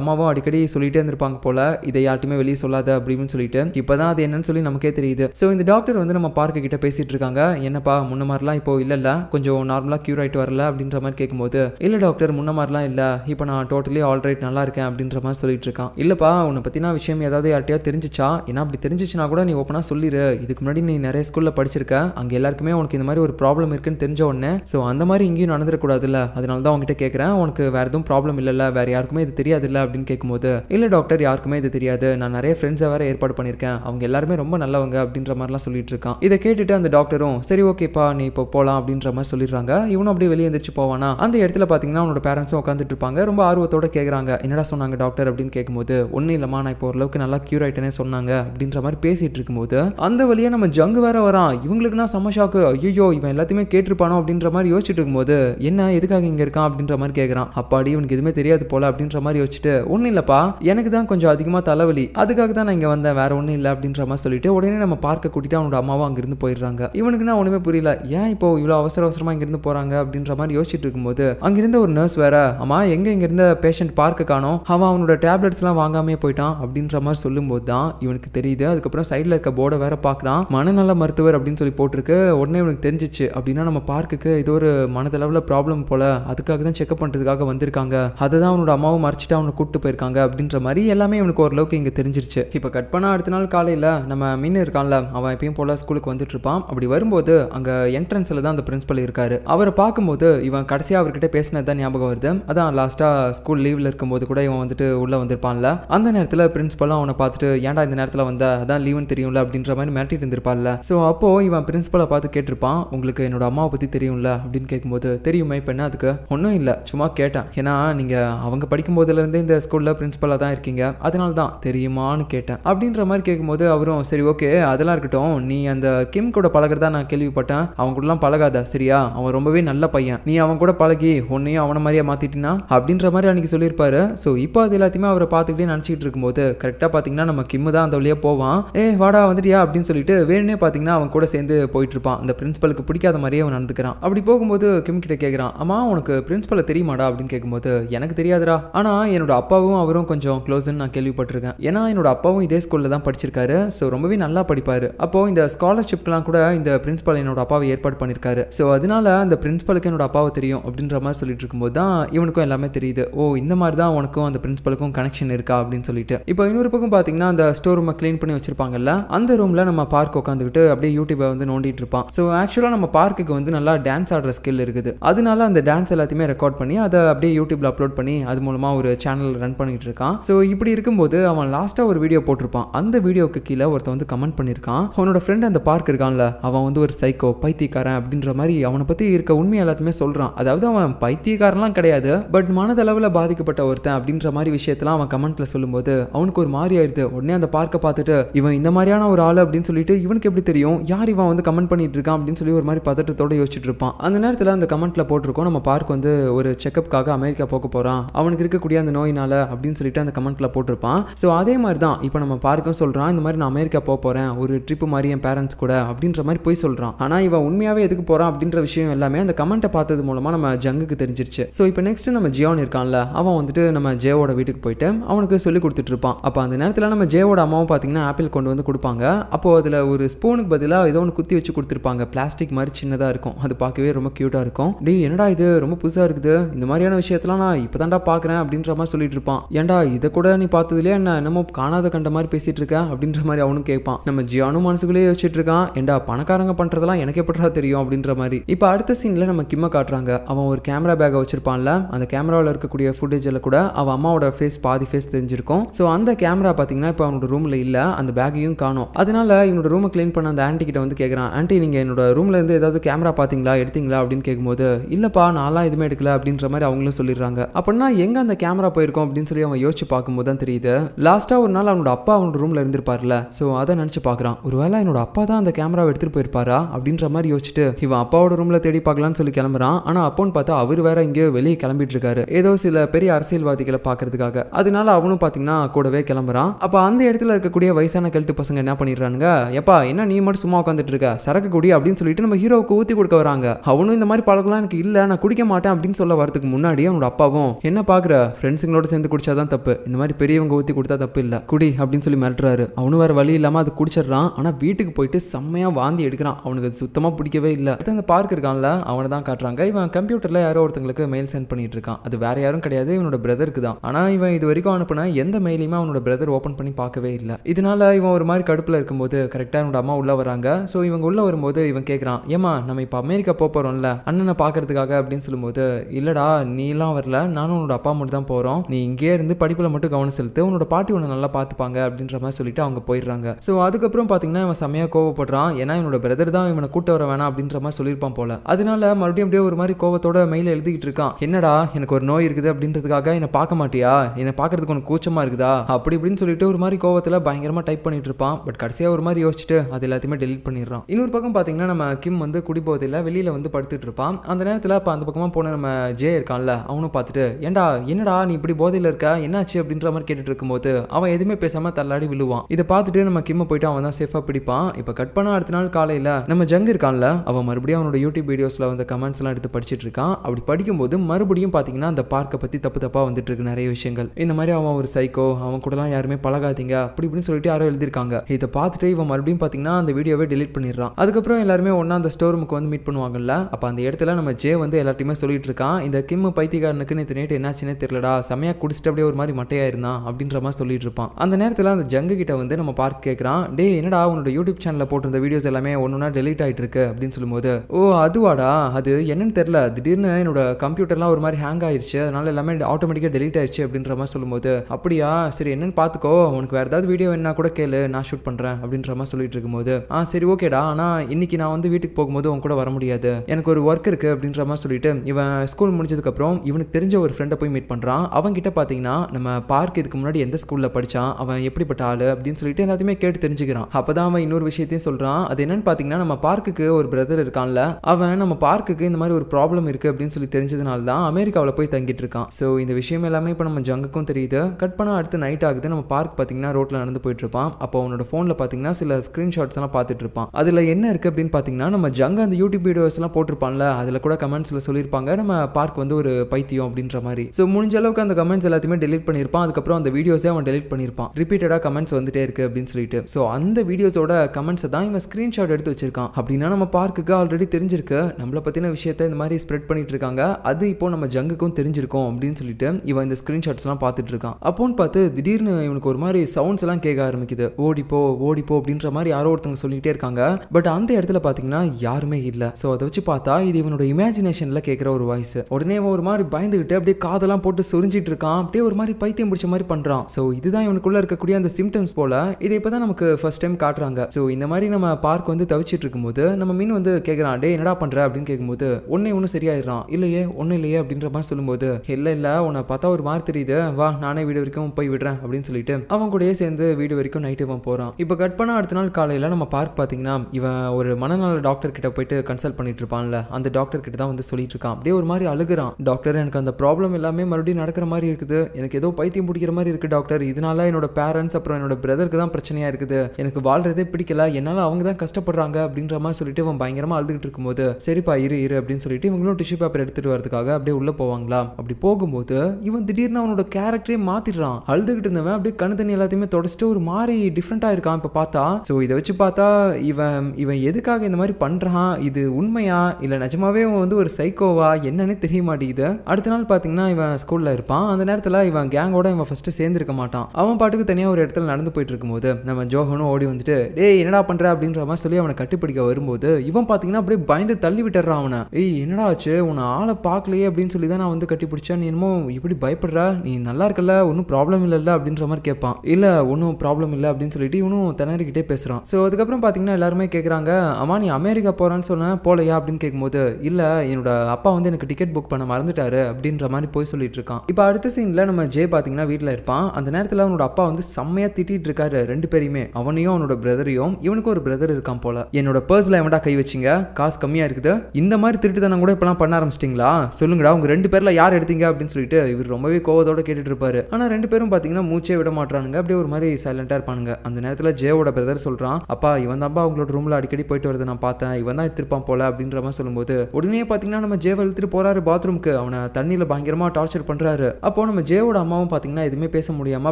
அம்மாவும் அடிக்கடி சொல்லிட்டே இருந்திருப்பாங்க போல இதை யார்ட்டுமே வெளியே சொல்லாத அப்படின்னு சொல்லிட்டு இப்போதான் அது என்னன்னு சொல்லி நமக்கே தெரியுது ஸோ இந்த டாக்டர் வந்து நம்ம பார்க்கு கிட்ட பேசிட்டு இருக்காங்க என்னப்பா முன்ன மாதிரிலாம் இப்போ இல்லை இல்லை கொஞ்சம் நார்மலாக க்யூர் ஆகிட்டு வரல அப்படின்ற மாதிரி கேட்கும்போது இல்லை டாக்டர் முன்ன மாதிரிலாம் இல்லை இப்போ நான் டோட்டலி ஆல்ரைட் நல்லா இருக்கேன் அப்படின்ற மாதிரி சொல்லிட்டு இருக்கான் இல்லைப்பா உன்னை பற்றினா விஷயம் ஏதாவது யார்ட்டையா தெரிஞ்சிச்சா ஏன்னா அப்படி தெரிஞ்சிச்சுனா கூட நீ ஓப்பனாக சொல்லிடு இதுக்கு முன்னாடி நீ நிறைய ஸ்கூலில் படிச்சிருக்க அங்கே எல்லாருக்குமே உனக்கு இந்த மாதிரி ஒரு ப்ராப்ளம் இருக்குன்னு தெரிஞ்ச உடனே ஸோ அந்த மாதிரி இங்கேயும் நடந்துடக்கூடாதுல்ல அதனால தான் உங்ககிட்ட கேட்குறேன் உனக்கு வேறு எதுவும் ப்ராப்ளம் இல்லைல்ல வேறு யாருக்குமே இது இல்லை அப்படின்னு கேட்கும்போது இல்லை டாக்டர் யாருக்குமே இது தெரியாது நான் நிறைய ஃப்ரெண்ட்ஸை வேறு ஏற்பாடு பண்ணியிருக்கேன் அவங்க எல்லாருமே ரொம்ப நல்லவங்க அப்படின்ற மாதிரிலாம் சொல்லிட்டு இருக்கான் இதை கேட்டுட்டு அந்த டாக்டரும் சரி ஓகேப்பா நீ இப்போ போகலாம் அப்படின்னு அப்படின்ற மாதிரி சொல்லிடுறாங்க இவனும் அப்படியே வெளியே எந்திரிச்சு போவானா அந்த இடத்துல பார்த்தீங்கன்னா அவனோட பேரண்ட்ஸும் உட்காந்துட்டு இருப்பாங்க ரொம்ப ஆர்வத்தோட கேட்குறாங்க என்னடா சொன்னாங்க டாக்டர் அப்படின்னு கேட்கும்போது ஒன்றும் இல்லைமா நான் இப்போ ஓரளவுக்கு நல்லா க்யூர் ஆகிட்டேனே சொன்னாங்க அப்படின்ற மாதிரி பேசிட்டு இருக்கும்போது அந்த வழியாக நம்ம ஜங்கு வேற வரான் இவங்களுக்குனா செம்ம ஷாக்கு ஐயோ இவன் எல்லாத்தையுமே கேட்டிருப்பானோ அப்படின்ற மாதிரி யோசிச்சுட்டு இருக்கும்போது என்ன எதுக்காக இங்கே இருக்கான் அப்படின்ற மாதிரி கேட்குறான் அப்பாடி இவனுக்கு எதுவுமே தெரியாது போல அப்படின்ற மாதிரி யோசிச்சுட்டு ஒன்றும் இல்லைப்பா எனக்கு தான் கொஞ்சம் அதிகமாக தலைவலி அதுக்காக தான் நான் இங்கே வந்தேன் வேற ஒன்றும் இல்லை அப்படின்ற மாதிரி சொல்லிட்டு உடனே நம்ம பார்க்க கூட்டிட்டு அவனோட அம்மாவும் அங்கிருந்து போயிடுறாங்க இவனுக்குன்னா ஒன்றுமே புரியல ஏன் இப்போ இவ்வளோ அவசர அவசரமாக இங்கேருந்து போகிறாங்க அப்படின்ற மாதிரி யோசிச்சுட்டு இருக்கும்போது அங்கிருந்த ஒரு நர்ஸ் வேற ஆமா எங்கே இங்கிருந்த பேஷண்ட் பார்க்க காணும் அவன் அவனோட டேப்லெட்ஸ்லாம் வாங்காமே போயிட்டான் அப்படின்ற மாதிரி சொல்லும்போது தான் இவனுக்கு தெரியுது அதுக்கப்புறம் சைடில் இருக்க போர்டை வேற பார்க்குறான் மனநல மருத்துவர் அப்படின்னு சொல்லி போட்டிருக்கு உடனே இவனுக்கு தெரிஞ்சிச்சு அப்படின்னா நம்ம பார்க்குக்கு ஏதோ ஒரு மனதளவில் ப்ராப்ளம் போல அதுக்காக தான் செக்அப் பண்ணுறதுக்காக வந்திருக்காங்க அதை தான் அவனோட அம்மாவும் மறைச்சிட்டு அவனை கூப்பிட்டு போயிருக்காங்க அப்படின்ற மாதிரி எல்லாமே இவனுக்கு ஓரளவுக்கு இங்கே தெரிஞ்சிருச்சு இப்போ கட் பண்ணால் அடுத்த நாள் காலையில் நம்ம மீன் இருக்கான்ல அவன் எப்பயும் போல ஸ்கூலுக்கு வந்துட்டு இருப்பான் அப்படி வரும்போது அங்கே என்ட்ரன்ஸில் தான் அந்த பிரின்ஸ்பல் இருக்காரு அவரை பார்க்கும்போது இவன் கடைசியாக அவர்கிட்ட பேசினது தான் ஞாபகம் வருது அதான் லாஸ்ட்டாக ஸ்கூல் லீவில் இருக்கும்போது கூட இவன் வந்துட்டு உள்ளே வந்திருப்பான்ல அந்த நேரத்தில் பிரின்ஸ்பலும் அவனை பார்த்துட்டு ஏன்டா இந்த நேரத்தில் வந்த அதான் லீவுன்னு தெரியும்ல அப்படின்ற மாதிரி மிரட்டிட்டு இருந்திருப்பான்ல ஸோ அப்போ இவன் பிரின்ஸ்பலை பார்த்து கேட்டிருப்பான் உங்களுக்கு என்னோட அம்மாவை பற்றி தெரியும்ல அப்படின்னு கேட்கும்போது தெரியுமே இப்போ என்ன அதுக்கு ஒன்றும் இல்லை சும்மா கேட்டேன் ஏன்னா நீங்கள் அவங்க படிக்கும் போதுலேருந்தே இந்த ஸ்கூலில் பிரின்ஸ்பலாக தான் இருக்கீங்க அதனால தான் தெரியுமான்னு கேட்டேன் அப்படின்ற மாதிரி கேட்கும்போது அவரும் சரி ஓகே அதெல்லாம் இருக்கட்டும் நீ அந்த கிம் கூட பழகிறதா நான் கேள்விப்பட்டேன் அவங்க கூடலாம் பழகாத சரியா அவன் ரொம்பவே நல்ல பையன் நீ அவன் கூட பழகி உன்னையும் அவனை மாதிரியே மாத்திட்டினா அப்படின்ற மாதிரி அன்னைக்கு சொல்லியிருப்பாரு ஸோ இப்போ அது எல்லாத்தையுமே அவரை பார்த்துக்கிட்டே நினச்சிட்டு இருக்கும்போது கரெக்டாக பார்த்தீங்கன்னா நம்ம கிம்மு தான் அந்த வழியாக போவான் ஏ வாடா வந்துட்டியா அப்படின்னு சொல்லிட்டு வேணுன்னே பார்த்தீங்கன்னா அவன் கூட சேர்ந்து போயிட்டு இருப்பான் அந்த பிரின்ஸ்பலுக்கு பிடிக்காத மாதிரியே அவன் நடந்துக்கிறான் அப்படி போகும்போது கிம் கிட்ட கேட்குறான் அம்மா உனக்கு பிரின்ஸ்பலை தெரியுமாடா அப்படின்னு கேட்கும்போது எனக்கு தெரியாதுடா ஆனால் என்னோட அப்பாவும் அவரும் கொஞ்சம் க்ளோஸ்ன்னு நான் கேள்விப்பட்டிருக்கேன் ஏன்னா என்னோட அப்பாவும் இதே ஸ்கூலில் தான் படிச்சிருக்காரு ஸோ ரொம்பவே நல்லா படிப்பார் அப்போது இந்த ஸ்காலர்ஷிப்லாம் கூட இந்த பிரின்ஸ்பல் என்னோட அப்பாவை ஏற்பாடு பண்ணியிருக்காரு ஸோ அதனால் அந்த பிரின்ஸ்பலுக்கு என்னோட அப்பாவை தெரியும் அப்படின்ற மாதிரி சொல்லிட்டு இருக்கும்போது தான் இவனுக்கும் எல்லாமே தெரியுது ஓ இந்த மாதிரி தான் உனக்கும் அந்த பிரின்ஸ்பலுக்கும் கனெக்ஷன் இருக்கா அப்படின்னு சொல்லிட்டு இப்போ இன்னொரு பக்கம் பார்த்தீங்கன்னா அந்த ஸ்டோர் ரூமை க்ளீன் பண்ணி வச்சிருப்பாங்கல்ல அந்த ரூமில் நம்ம பார்க் உட்காந்துக்கிட்டு அப்படியே யூடியூப்பை வந்து நோண்டிட்டு இருப்பான் ஸோ ஆக்சுவலாக நம்ம பார்க்குக்கு வந்து நல்லா டான்ஸ் ஆடுற ஸ்கில் இருக்குது அதனால அந்த டான்ஸ் எல்லாத்தையுமே ரெக்கார்ட் பண்ணி அதை அப்படியே யூடியூப்ல அப்லோட் பண்ணி அது மூலமாக ஒரு சேனல் ரன் பண்ணிட்டு இருக்கான் ஸோ இப்படி இருக்கும்போது அவன் லாஸ்ட்டாக ஒரு வீடியோ போட்டிருப்பான் அந்த வீடியோக்கு கீழே ஒருத்தன் வந்து கமெண்ட் பண்ணியிருக்கான் அவனோட ஃப்ரெண்ட் அந்த பார்க் இருக்கான்ல அவன் வந்து ஒரு சைக்கோ பைத்தியக்காரன் அப்படின்ற மாதிரி மாதிரி அவனை பற்றி இருக்க உண்மை எல்லாத்தையுமே சொல்கிறான் அதாவது அவன் பைத்தியக்காரன்லாம் கிடையாது பட் மனதளவில் பாதிக்கப்பட்ட ஒருத்தன் அப்படின்ற மாதிரி விஷயத்தெல்லாம் அவன் கமெண்ட்டில் சொல்லும்போது அவனுக்கு ஒரு மாதிரி ஆயிடுது உடனே அந்த பார்க்க பார்த்துட்டு இவன் இந்த மாதிரியான ஒரு ஆள் அப்படின்னு சொல்லிட்டு இவனுக்கு எப்படி தெரியும் யார் இவன் வந்து கமெண்ட் பண்ணிட்டு இருக்கான் அப்படின்னு சொல்லி ஒரு மாதிரி பதட்டத்தோட யோசிச்சுட்டு இருப்பான் அந்த நேரத்தில் அந்த கமெண்ட்டில் போட்டிருக்கோம் நம்ம பார்க் வந்து ஒரு செக்கப்காக அமெரிக்கா போக போகிறான் அவனுக்கு இருக்கக்கூடிய அந்த நோயினால அப்படின்னு சொல்லிட்டு அந்த கமெண்ட்டில் போட்டிருப்பான் ஸோ அதே மாதிரி தான் இப்போ நம்ம பார்க்கும் சொல்கிறான் இந்த மாதிரி நான் அமெரிக்கா போக போகிறேன் ஒரு ட்ரிப்பு மாதிரி என் பேரண்ட்ஸ் கூட அப்படின்ற மாதிரி போய் சொல்கிறான் ஆனால் இவன் உண்மையாகவே எதுக்கு போகிறான் போகிறான் அப்படின்ற விஷயம் எல்லாமே அந்த கமெண்ட்டை பார்த்தது மூலமாக நம்ம ஜங்குக்கு தெரிஞ்சிருச்சு ஸோ இப்போ நெக்ஸ்ட் நம்ம ஜியோன் இருக்கான்ல அவன் வந்துட்டு நம்ம ஜேவோட வீட்டுக்கு போயிட்டு அவனுக்கு சொல்லி கொடுத்துட்டு இருப்பான் அப்போ அந்த நேரத்தில் நம்ம ஜேவோட அம்மாவும் பார்த்தீங்கன்னா ஆப்பிள் கொண்டு வந்து கொடுப்பாங்க அப்போ அதில் ஒரு ஸ்பூனுக்கு பதிலாக ஏதோ ஒன்று குத்தி வச்சு கொடுத்துருப்பாங்க பிளாஸ்டிக் மாதிரி சின்னதாக இருக்கும் அது பார்க்கவே ரொம்ப க்யூட்டாக இருக்கும் டே என்னடா இது ரொம்ப புதுசாக இருக்குது இந்த மாதிரியான விஷயத்தெல்லாம் நான் இப்போ தான்டா பார்க்குறேன் அப்படின்ற மாதிரி சொல்லிட்டு இருப்பான் ஏன்டா இதை கூட நீ பார்த்ததுலேயே என்ன என்னமோ காணாத கண்ட மாதிரி பேசிட்டு இருக்க அப்படின்ற மாதிரி அவனும் கேட்பான் நம்ம ஜியானும் மனசுக்குள்ளேயே வச்சுட்டு இருக்கான் ஏண்டா பணக்காரங்க பண்ணுறதெல்லாம் எனக்கு எப்படா தெரியும் அப்படின்ற அப்படின்ற மாதிரி இப்போ அடுத்த சீனில் நம்ம கிம்மை காட்டுறாங்க அவன் ஒரு கேமரா பேக்கை வச்சிருப்பான்ல அந்த கேமராவில் இருக்கக்கூடிய ஃபுட்டேஜில் கூட அவன் அம்மாவோட ஃபேஸ் பாதி ஃபேஸ் தெரிஞ்சிருக்கும் ஸோ அந்த கேமரா பார்த்தீங்கன்னா இப்போ அவனோட ரூமில் இல்லை அந்த பேக்கையும் காணும் அதனால இவனோட ரூமை க்ளீன் பண்ண அந்த ஆண்டி கிட்ட வந்து கேட்குறான் ஆண்டி நீங்கள் என்னோட ரூமில் இருந்து ஏதாவது கேமரா பார்த்தீங்களா எடுத்தீங்களா அப்படின்னு கேட்கும்போது இல்லைப்பா நான்லாம் எதுவுமே எடுக்கல அப்படின்ற மாதிரி அவங்களும் சொல்லிடுறாங்க அப்படின்னா எங்கே அந்த கேமரா போயிருக்கோம் அப்படின்னு சொல்லி அவன் யோசிச்சு பார்க்கும்போது தான் தெரியுது லாஸ்ட்டாக ஒரு நாள் அவனோட அப்பா அவனோட ரூமில் இருந்திருப்பார்ல ஸோ அதை நினச்சி பார்க்குறான் ஒருவேளை என்னோட அப்பா தான் அந்த கேமராவை எடுத்துகிட்டு போயிருப்பாரா அப்படின்ற மாதிரி யோசிச்சுட்டு இவன் அப்பாவோட ரூமில் தேடி பார்க்கலாம்னு சொல்லி கிளம்புறான் ஆனால் அப்போன்னு பார்த்தா அவர் வேற எங்கேயோ வெளியே கிளம்பிட்டு இருக்காரு ஏதோ சில பெரிய அரசியல்வாதிகளை பாக்குறதுக்காக அதனால அவனும் பார்த்தீங்கன்னா கூடவே கிளம்புறான் அப்போ அந்த இடத்துல இருக்கக்கூடிய வயசான கெல்ட்டு பசங்க என்ன பண்ணிடுறாங்க எப்பா என்ன நீ மட்டும் சும்மா உட்காந்துட்டு இருக்க சரக்கு குடி அப்படின்னு சொல்லிட்டு நம்ம ஹீரோவுக்கு ஊற்றி கொடுக்க வராங்க அவனும் இந்த மாதிரி பழக்கலாம் எனக்கு இல்லை நான் குடிக்க மாட்டேன் அப்படின்னு சொல்ல வரதுக்கு முன்னாடி அவனோட அப்பாவும் என்ன பார்க்குற ஃப்ரெண்ட்ஸுங்களோட சேர்ந்து குடிச்சாதான் தப்பு இந்த மாதிரி பெரியவங்க ஊற்றி கொடுத்தா தப்பு இல்லை குடி அப்படின்னு சொல்லி மிரட்டுறாரு அவனு வேற வழி இல்லாமல் அது குடிச்சிடுறான் ஆனால் வீட்டுக்கு போயிட்டு செம்மையா வாந்தி எடுக்கிறான் அவனுக்கு அது சுத்தமாக பிடிக்கவே இல்லை பார்க்குறதுக்கு இந்த பார்க் இருக்கான்ல அவனை தான் காட்டுறாங்க இவன் கம்ப்யூட்டரில் யாரோ ஒருத்தங்களுக்கு மெயில் சென்ட் பண்ணிட்டு இருக்கான் அது வேற யாரும் கிடையாது இவனோட பிரதருக்கு தான் ஆனால் இவன் இது வரைக்கும் அனுப்பின எந்த மெயிலையுமே அவனோட பிரதர் ஓப்பன் பண்ணி பார்க்கவே இல்லை இதனால இவன் ஒரு மாதிரி கடுப்பில் இருக்கும்போது கரெக்டாக என்னோட அம்மா உள்ள வராங்க ஸோ இவங்க உள்ள வரும்போது இவன் கேக்குறான் ஏமா நம்ம இப்போ அமெரிக்கா போக போகிறோம்ல அண்ணனை பார்க்கறதுக்காக அப்படின்னு சொல்லும்போது இல்லடா எல்லாம் வரல நானும் உன்னோட அப்பா மட்டும் தான் போகிறோம் நீ இங்கேயே இருந்து படிப்பில் மட்டும் கவனம் செலுத்து உன்னோட பாட்டி உன்னை நல்லா பார்த்துப்பாங்க அப்படின்ற மாதிரி சொல்லிட்டு அவங்க போயிடுறாங்க ஸோ அதுக்கப்புறம் பார்த்தீங்கன்னா இவன் செம்மையா கோவப்படுறான் ஏன்னா இவனோட பிரதர் தான் இவனை கூட்ட வர வேணாம் அப்படின்ற மாதிரி சொல்லியிருப்பான் போல அதனால மறுபடியும் அப்படியே ஒரு மாதிரி கோவத்தோட மெயில் எழுதிக்கிட்டு இருக்கான் என்னடா எனக்கு ஒரு நோய் இருக்குது அப்படின்றதுக்காக என்னை பார்க்க மாட்டியா என்னை பார்க்கறதுக்கு உனக்கு கூச்சமாக இருக்குதா அப்படி இப்படின்னு சொல்லிட்டு ஒரு மாதிரி கோவத்தில் பயங்கரமாக டைப் பண்ணிட்டு இருப்பான் பட் கடைசியாக ஒரு மாதிரி யோசிச்சுட்டு அது எல்லாத்தையுமே டெலிட் பண்ணிடுறான் இன்னொரு பக்கம் பார்த்தீங்கன்னா நம்ம கிம் வந்து குடிபோதையில் வெளியில் வந்து படுத்துட்டு இருப்பான் அந்த நேரத்தில் இப்போ அந்த பக்கமாக போன நம்ம ஜே இருக்கான்ல அவனும் பார்த்துட்டு ஏண்டா என்னடா நீ இப்படி போதையில் இருக்க என்னாச்சு அப்படின்ற மாதிரி கேட்டுட்டு இருக்கும்போது அவன் எதுவுமே பேசாமல் தள்ளாடி விழுவான் இதை பார்த்துட்டு நம்ம கிம்மை போயிட்டு அவன் தான் சேஃபாக பிடிப்பான் இப்போ கட் பண்ண அடுத்த நாள் காலையில் நம்ம ஜங் இருக்கான்ல அவன் மறுபடியும் மறுபடியும் அவனோட யூடியூப் வீடியோஸில் வந்து கமெண்ட்ஸ்லாம் எடுத்து படிச்சுட்டு இருக்கான் அப்படி படிக்கும்போது மறுபடியும் பார்த்தீங்கன்னா அந்த பார்க்கை பற்றி தப்பு தப்பாக வந்துட்டு இருக்கு நிறைய விஷயங்கள் இந்த மாதிரி அவன் ஒரு சைக்கோ அவன் கூடலாம் யாருமே பழகாதீங்க அப்படி இப்படின்னு சொல்லிட்டு யாரோ எழுதியிருக்காங்க இதை பார்த்துட்டு இவன் மறுபடியும் பார்த்தீங்கன்னா அந்த வீடியோவை டிலீட் பண்ணிடுறான் அதுக்கப்புறம் எல்லாருமே ஒன்றா அந்த ஸ்டோர் ரூமுக்கு வந்து மீட் பண்ணுவாங்கல்ல அப்போ அந்த இடத்துல நம்ம ஜே வந்து எல்லாத்தையுமே சொல்லிட்டு இருக்கான் இந்த கிம் பைத்தியக்காரனுக்கு நேற்று நேற்று என்னாச்சுன்னே தெரியலடா செமையாக குடிச்சிட்டு அப்படியே ஒரு மாதிரி மட்டையாக இருந்தான் அப்படின்ற மாதிரி சொல்லிட்டு இருப்பான் அந்த நேரத்தில் அந்த ஜங்கு கிட்ட வந்து நம்ம பார்க் கேட்குறான் டே என்னடா உன்னோட யூடியூப் சேனலில் போட்டிருந்த வீடியோஸ் எல்லாமே ஒன்று ஒன்றா டெலிட் ஆகிட்டு இருக்கு அப்படின்னு சொல்லும்போது ஓ அதுவாடா அது என்னன்னு தெரில திடீர்னு என்னோட கம்ப்யூட்டர்லாம் ஒரு மாதிரி ஹேங் ஆயிடுச்சு அதனால எல்லாமே ஆட்டோமேட்டிக்காக டெலிட் ஆயிடுச்சு அப்படின்ற மாதிரி சொல்லும்போது அப்படியா சரி என்னன்னு பார்த்துக்கோ உனக்கு வேறு ஏதாவது வீடியோ என்ன கூட கேளு நான் ஷூட் பண்ணுறேன் அப்படின்ற மாதிரி சொல்லிட்டு இருக்கும்போது ஆ சரி ஓகேடா ஆனால் இன்னைக்கு நான் வந்து வீட்டுக்கு போகும்போது உன் கூட வர முடியாது எனக்கு ஒரு ஒர்க் இருக்குது அப்படின்ற மாதிரி சொல்லிட்டு இவன் ஸ்கூல் முடிஞ்சதுக்கப்புறம் இவனுக்கு தெரிஞ்ச ஒரு ஃப்ரெண்டை போய் மீட் பண்ணுறான் கிட்ட பார்த்தீங்கன்னா நம்ம பார்க் இதுக்கு முன்னாடி எந்த ஸ்கூலில் படித்தான் அவன் எப்படிப்பட்ட ஆள் அப்படின்னு சொல்லிட்டு எல்லாத்தையுமே கேட்டு தெரிஞ்சுக்கிறான் அப்போ தான் அவன் இன்னொரு விஷயத்தையும் சொல்கிறான் அது என்னன்னு பார்த்தீங்கன்னா நம்ம பார்க்குக்கு ஒரு பிரதர் இருக்கான் இருக்கான்ல அவன் நம்ம பார்க்குக்கு இந்த மாதிரி ஒரு ப்ராப்ளம் இருக்குது அப்படின்னு சொல்லி தெரிஞ்சதுனால தான் அமெரிக்காவில் போய் தங்கிட்டு இருக்கான் ஸோ இந்த விஷயம் எல்லாமே இப்போ நம்ம ஜங்குக்கும் தெரியுது கட் பண்ணால் அடுத்து நைட் ஆகுது நம்ம பார்க் பார்த்தீங்கன்னா ரோட்டில் நடந்து போயிட்டு இருப்பான் அப்போ அவனோட ஃபோனில் பார்த்தீங்கன்னா சில ஸ்க்ரீன்ஷாட்ஸ் எல்லாம் பார்த்துட்டு இருப்பான் அதில் என்ன இருக்குது அப்படின்னு பார்த்தீங்கன்னா நம்ம ஜங்க அந்த யூடியூப் வீடியோஸ் எல்லாம் போட்டிருப்பான்ல அதில் கூட கமெண்ட்ஸில் சொல்லியிருப்பாங்க நம்ம பார்க் வந்து ஒரு பைத்தியம் அப்படின்ற மாதிரி ஸோ முடிஞ்ச அளவுக்கு அந்த கமெண்ட்ஸ் எல்லாத்தையுமே டெலிட் பண்ணியிருப்பான் அதுக்கப்புறம் அந்த வீடியோஸே அவன் டெலிட் பண்ணியிருப்பான் ரிப்பீட்டடாக கமெண்ட்ஸ் வந்துட்டே இருக்கு அப்படின்னு சொல்லிட்டு ஸோ அந்த வீடியோஸோட கமெண்ட்ஸை தான் இவன் ஸ்க்ரீன்ஷாட் எடுத்து வச்சிருக்கான் அப்படின்னா நம்ம பார்க்குக்கு ஆல்ரெடி ஆல்ரெடி தெரிஞ்சிருக்கு நம்மளை பற்றின விஷயத்த இந்த மாதிரி ஸ்ப்ரெட் பண்ணிட்டு இருக்காங்க அது இப்போ நம்ம ஜங்குக்கும் தெரிஞ்சிருக்கும் அப்படின்னு சொல்லிட்டு இவன் இந்த ஸ்க்ரீன்ஷாட்ஸ்லாம் பார்த்துட்டு இருக்கான் அப்போன்னு பார்த்து திடீர்னு இவனுக்கு ஒரு மாதிரி சவுண்ட்ஸ் எல்லாம் கேட்க ஆரம்பிக்குது ஓடிப்போ ஓடிப்போ அப்படின்ற மாதிரி யாரோ ஒருத்தவங்க சொல்லிக்கிட்டே இருக்காங்க பட் அந்த இடத்துல பார்த்தீங்கன்னா யாருமே இல்லை ஸோ அதை வச்சு பார்த்தா இது இவனோட இமேஜினேஷனில் கேட்குற ஒரு வாய்ஸ் உடனே ஒரு மாதிரி பயந்துகிட்டு அப்படியே காதெல்லாம் போட்டு சொரிஞ்சிட்டு இருக்கான் அப்படியே ஒரு மாதிரி பைத்தியம் பிடிச்ச மாதிரி பண்ணுறான் ஸோ இதுதான் இவனுக்குள்ள இருக்கக்கூடிய அந்த சிம்டம்ஸ் போல இதை இப்போ தான் நமக்கு ஃபர்ஸ்ட் டைம் காட்டுறாங்க ஸோ இந்த மாதிரி நம்ம பார்க் வந்து தவிச்சிட்டு இருக்கும்போது நம்ம மீன் வந்து கேட்க கேட்குறான் டே என்னடா பண்ணுற அப்படின்னு கேட்கும்போது ஒன்றே ஒன்று சரியாயிடுறான் இல்லையே ஒன்றும் இல்லையே அப்படின்ற மாதிரி சொல்லும்போது இல்லை இல்லை உன்னை பார்த்தா ஒரு மாதிரி தெரியுது வா நானே வீடு வரைக்கும் போய் விடுறேன் அப்படின்னு சொல்லிட்டு அவன் கூடயே சேர்ந்து வீடு வரைக்கும் நைட்டு அவன் போகிறான் இப்போ கட் பண்ண அடுத்த நாள் காலையில் நம்ம பார்க் பார்த்தீங்கன்னா இவன் ஒரு மனநல டாக்டர் கிட்ட போயிட்டு கன்சல்ட் பண்ணிட்டு இருப்பான்ல அந்த டாக்டர் கிட்ட தான் வந்து சொல்லிட்டு இருக்கான் அப்படியே ஒரு மாதிரி அழுகுறான் டாக்டர் எனக்கு அந்த ப்ராப்ளம் எல்லாமே மறுபடியும் நடக்கிற மாதிரி இருக்குது எனக்கு ஏதோ பைத்தியம் பிடிக்கிற மாதிரி இருக்குது டாக்டர் இதனால என்னோட பேரண்ட்ஸ் அப்புறம் என்னோட பிரதருக்கு தான் பிரச்சனையாக இருக்குது எனக்கு வாழ்றதே பிடிக்கல என்னால் அவங்க தான் கஷ்டப்படுறாங்க அப்படின்ற மாதிரி சொல்லிட்டு அவன் பயங்கரமாக அழுது பார்த்துக்கிட்டு இருக்கும்போது சரிப்பா இரு இரு அப்படின்னு சொல்லிட்டு இவங்களும் டிஷ்யூ பேப்பர் எடுத்துட்டு வரதுக்காக அப்படியே உள்ள போவாங்களா அப்படி போகும்போது இவன் திடீர்னு அவனோட கேரக்டரே மாத்திடுறான் அழுதுகிட்டு இருந்தவன் அப்படியே கண்ணு தண்ணி எல்லாத்தையுமே தொடச்சிட்டு ஒரு மாதிரி டிஃப்ரெண்டா இருக்கான் இப்ப பார்த்தா சோ இதை வச்சு பார்த்தா இவன் இவன் எதுக்காக இந்த மாதிரி பண்றான் இது உண்மையா இல்ல நிஜமாவே இவன் வந்து ஒரு சைக்கோவா என்னன்னே தெரிய மாட்டேங்குது அடுத்த நாள் பாத்தீங்கன்னா இவன் ஸ்கூல்ல இருப்பான் அந்த நேரத்துல இவன் கேங்கோட இவன் ஃபர்ஸ்ட் இருக்க மாட்டான் அவன் பாட்டுக்கு தனியா ஒரு இடத்துல நடந்து போயிட்டு இருக்கும்போது நம்ம ஜோகனும் ஓடி வந்துட்டு டேய் என்னடா பண்ற அப்படின்ற மாதிரி சொல்லி அவனை கட்டுப்பிடிக்க வரும்போது இவன் பாத்தீங்கன்னா அப்படியே பயந்து தள்ளி விட்டுறான் அவனை ஏய் என்னடா ஆச்சு உன்னை ஆளை பார்க்கலையே அப்படின்னு சொல்லி தான் நான் வந்து கட்டி பிடிச்சேன் நீ என்னமோ இப்படி பயப்படுறா நீ நல்லா இருக்கல ஒன்றும் ப்ராப்ளம் இல்லைல்ல அப்படின்ற மாதிரி கேட்பான் இல்லை ஒன்றும் ப்ராப்ளம் இல்லை அப்படின்னு சொல்லிட்டு இவனும் திணறிக்கிட்டே பேசுகிறான் ஸோ அதுக்கப்புறம் பார்த்தீங்கன்னா எல்லாருமே கேட்குறாங்க அம்மா நீ அமெரிக்கா போகிறான்னு சொன்னேன் போலையா அப்படின்னு கேட்கும்போது இல்லை என்னோட அப்பா வந்து எனக்கு டிக்கெட் புக் பண்ண மறந்துட்டாரு அப்படின்ற மாதிரி போய் சொல்லிட்டு இருக்கான் இப்போ அடுத்த சீனில் நம்ம ஜே பார்த்தீங்கன்னா வீட்டில் இருப்பான் அந்த நேரத்தில் அவனோட அப்பா வந்து செம்மையாக திட்டிட்டு இருக்காரு ரெண்டு பேரையுமே அவனையும் அவனோட பிரதரையும் இவனுக்கு ஒரு பிரதர் இருக்கான் போல என்னோட பர்ஸில் எவன்டா கை வச்சிங்க காசு கம்மியாக இருக்குது இந்த மாதிரி திருட்டுத்தனம் கூட இப்பெல்லாம் பண்ண ஆரம்பிச்சிட்டிங்களா சொல்லுங்கடா உங்கள் ரெண்டு பேரில் யார் எடுத்தீங்க அப்படின்னு சொல்லிட்டு இவர் ரொம்பவே கோவத்தோட கேட்டுட்டு இருப்பாரு ஆனால் ரெண்டு பேரும் பார்த்தீங்கன்னா மூச்சே விட மாட்டானுங்க அப்படியே ஒரு மாதிரி சைலண்டாக இருப்பானுங்க அந்த நேரத்தில் ஜேவோட பிரதர் சொல்கிறான் அப்பா இவன் தான்ப்பா அவங்களோட ரூமில் அடிக்கடி போயிட்டு வரதை நான் பார்த்தேன் இவன் தான் எடுத்திருப்பான் போல அப்படின்ற மாதிரி சொல்லும்போது உடனே பார்த்தீங்கன்னா நம்ம ஜேவ எழுத்துட்டு போகிறாரு பாத்ரூம்க்கு அவனை தண்ணியில் பயங்கரமாக டார்ச்சர் பண்ணுறாரு அப்போ நம்ம ஜேவோட அம்மாவும் பார்த்தீங்கன்னா எதுவுமே பேச முடியாமல்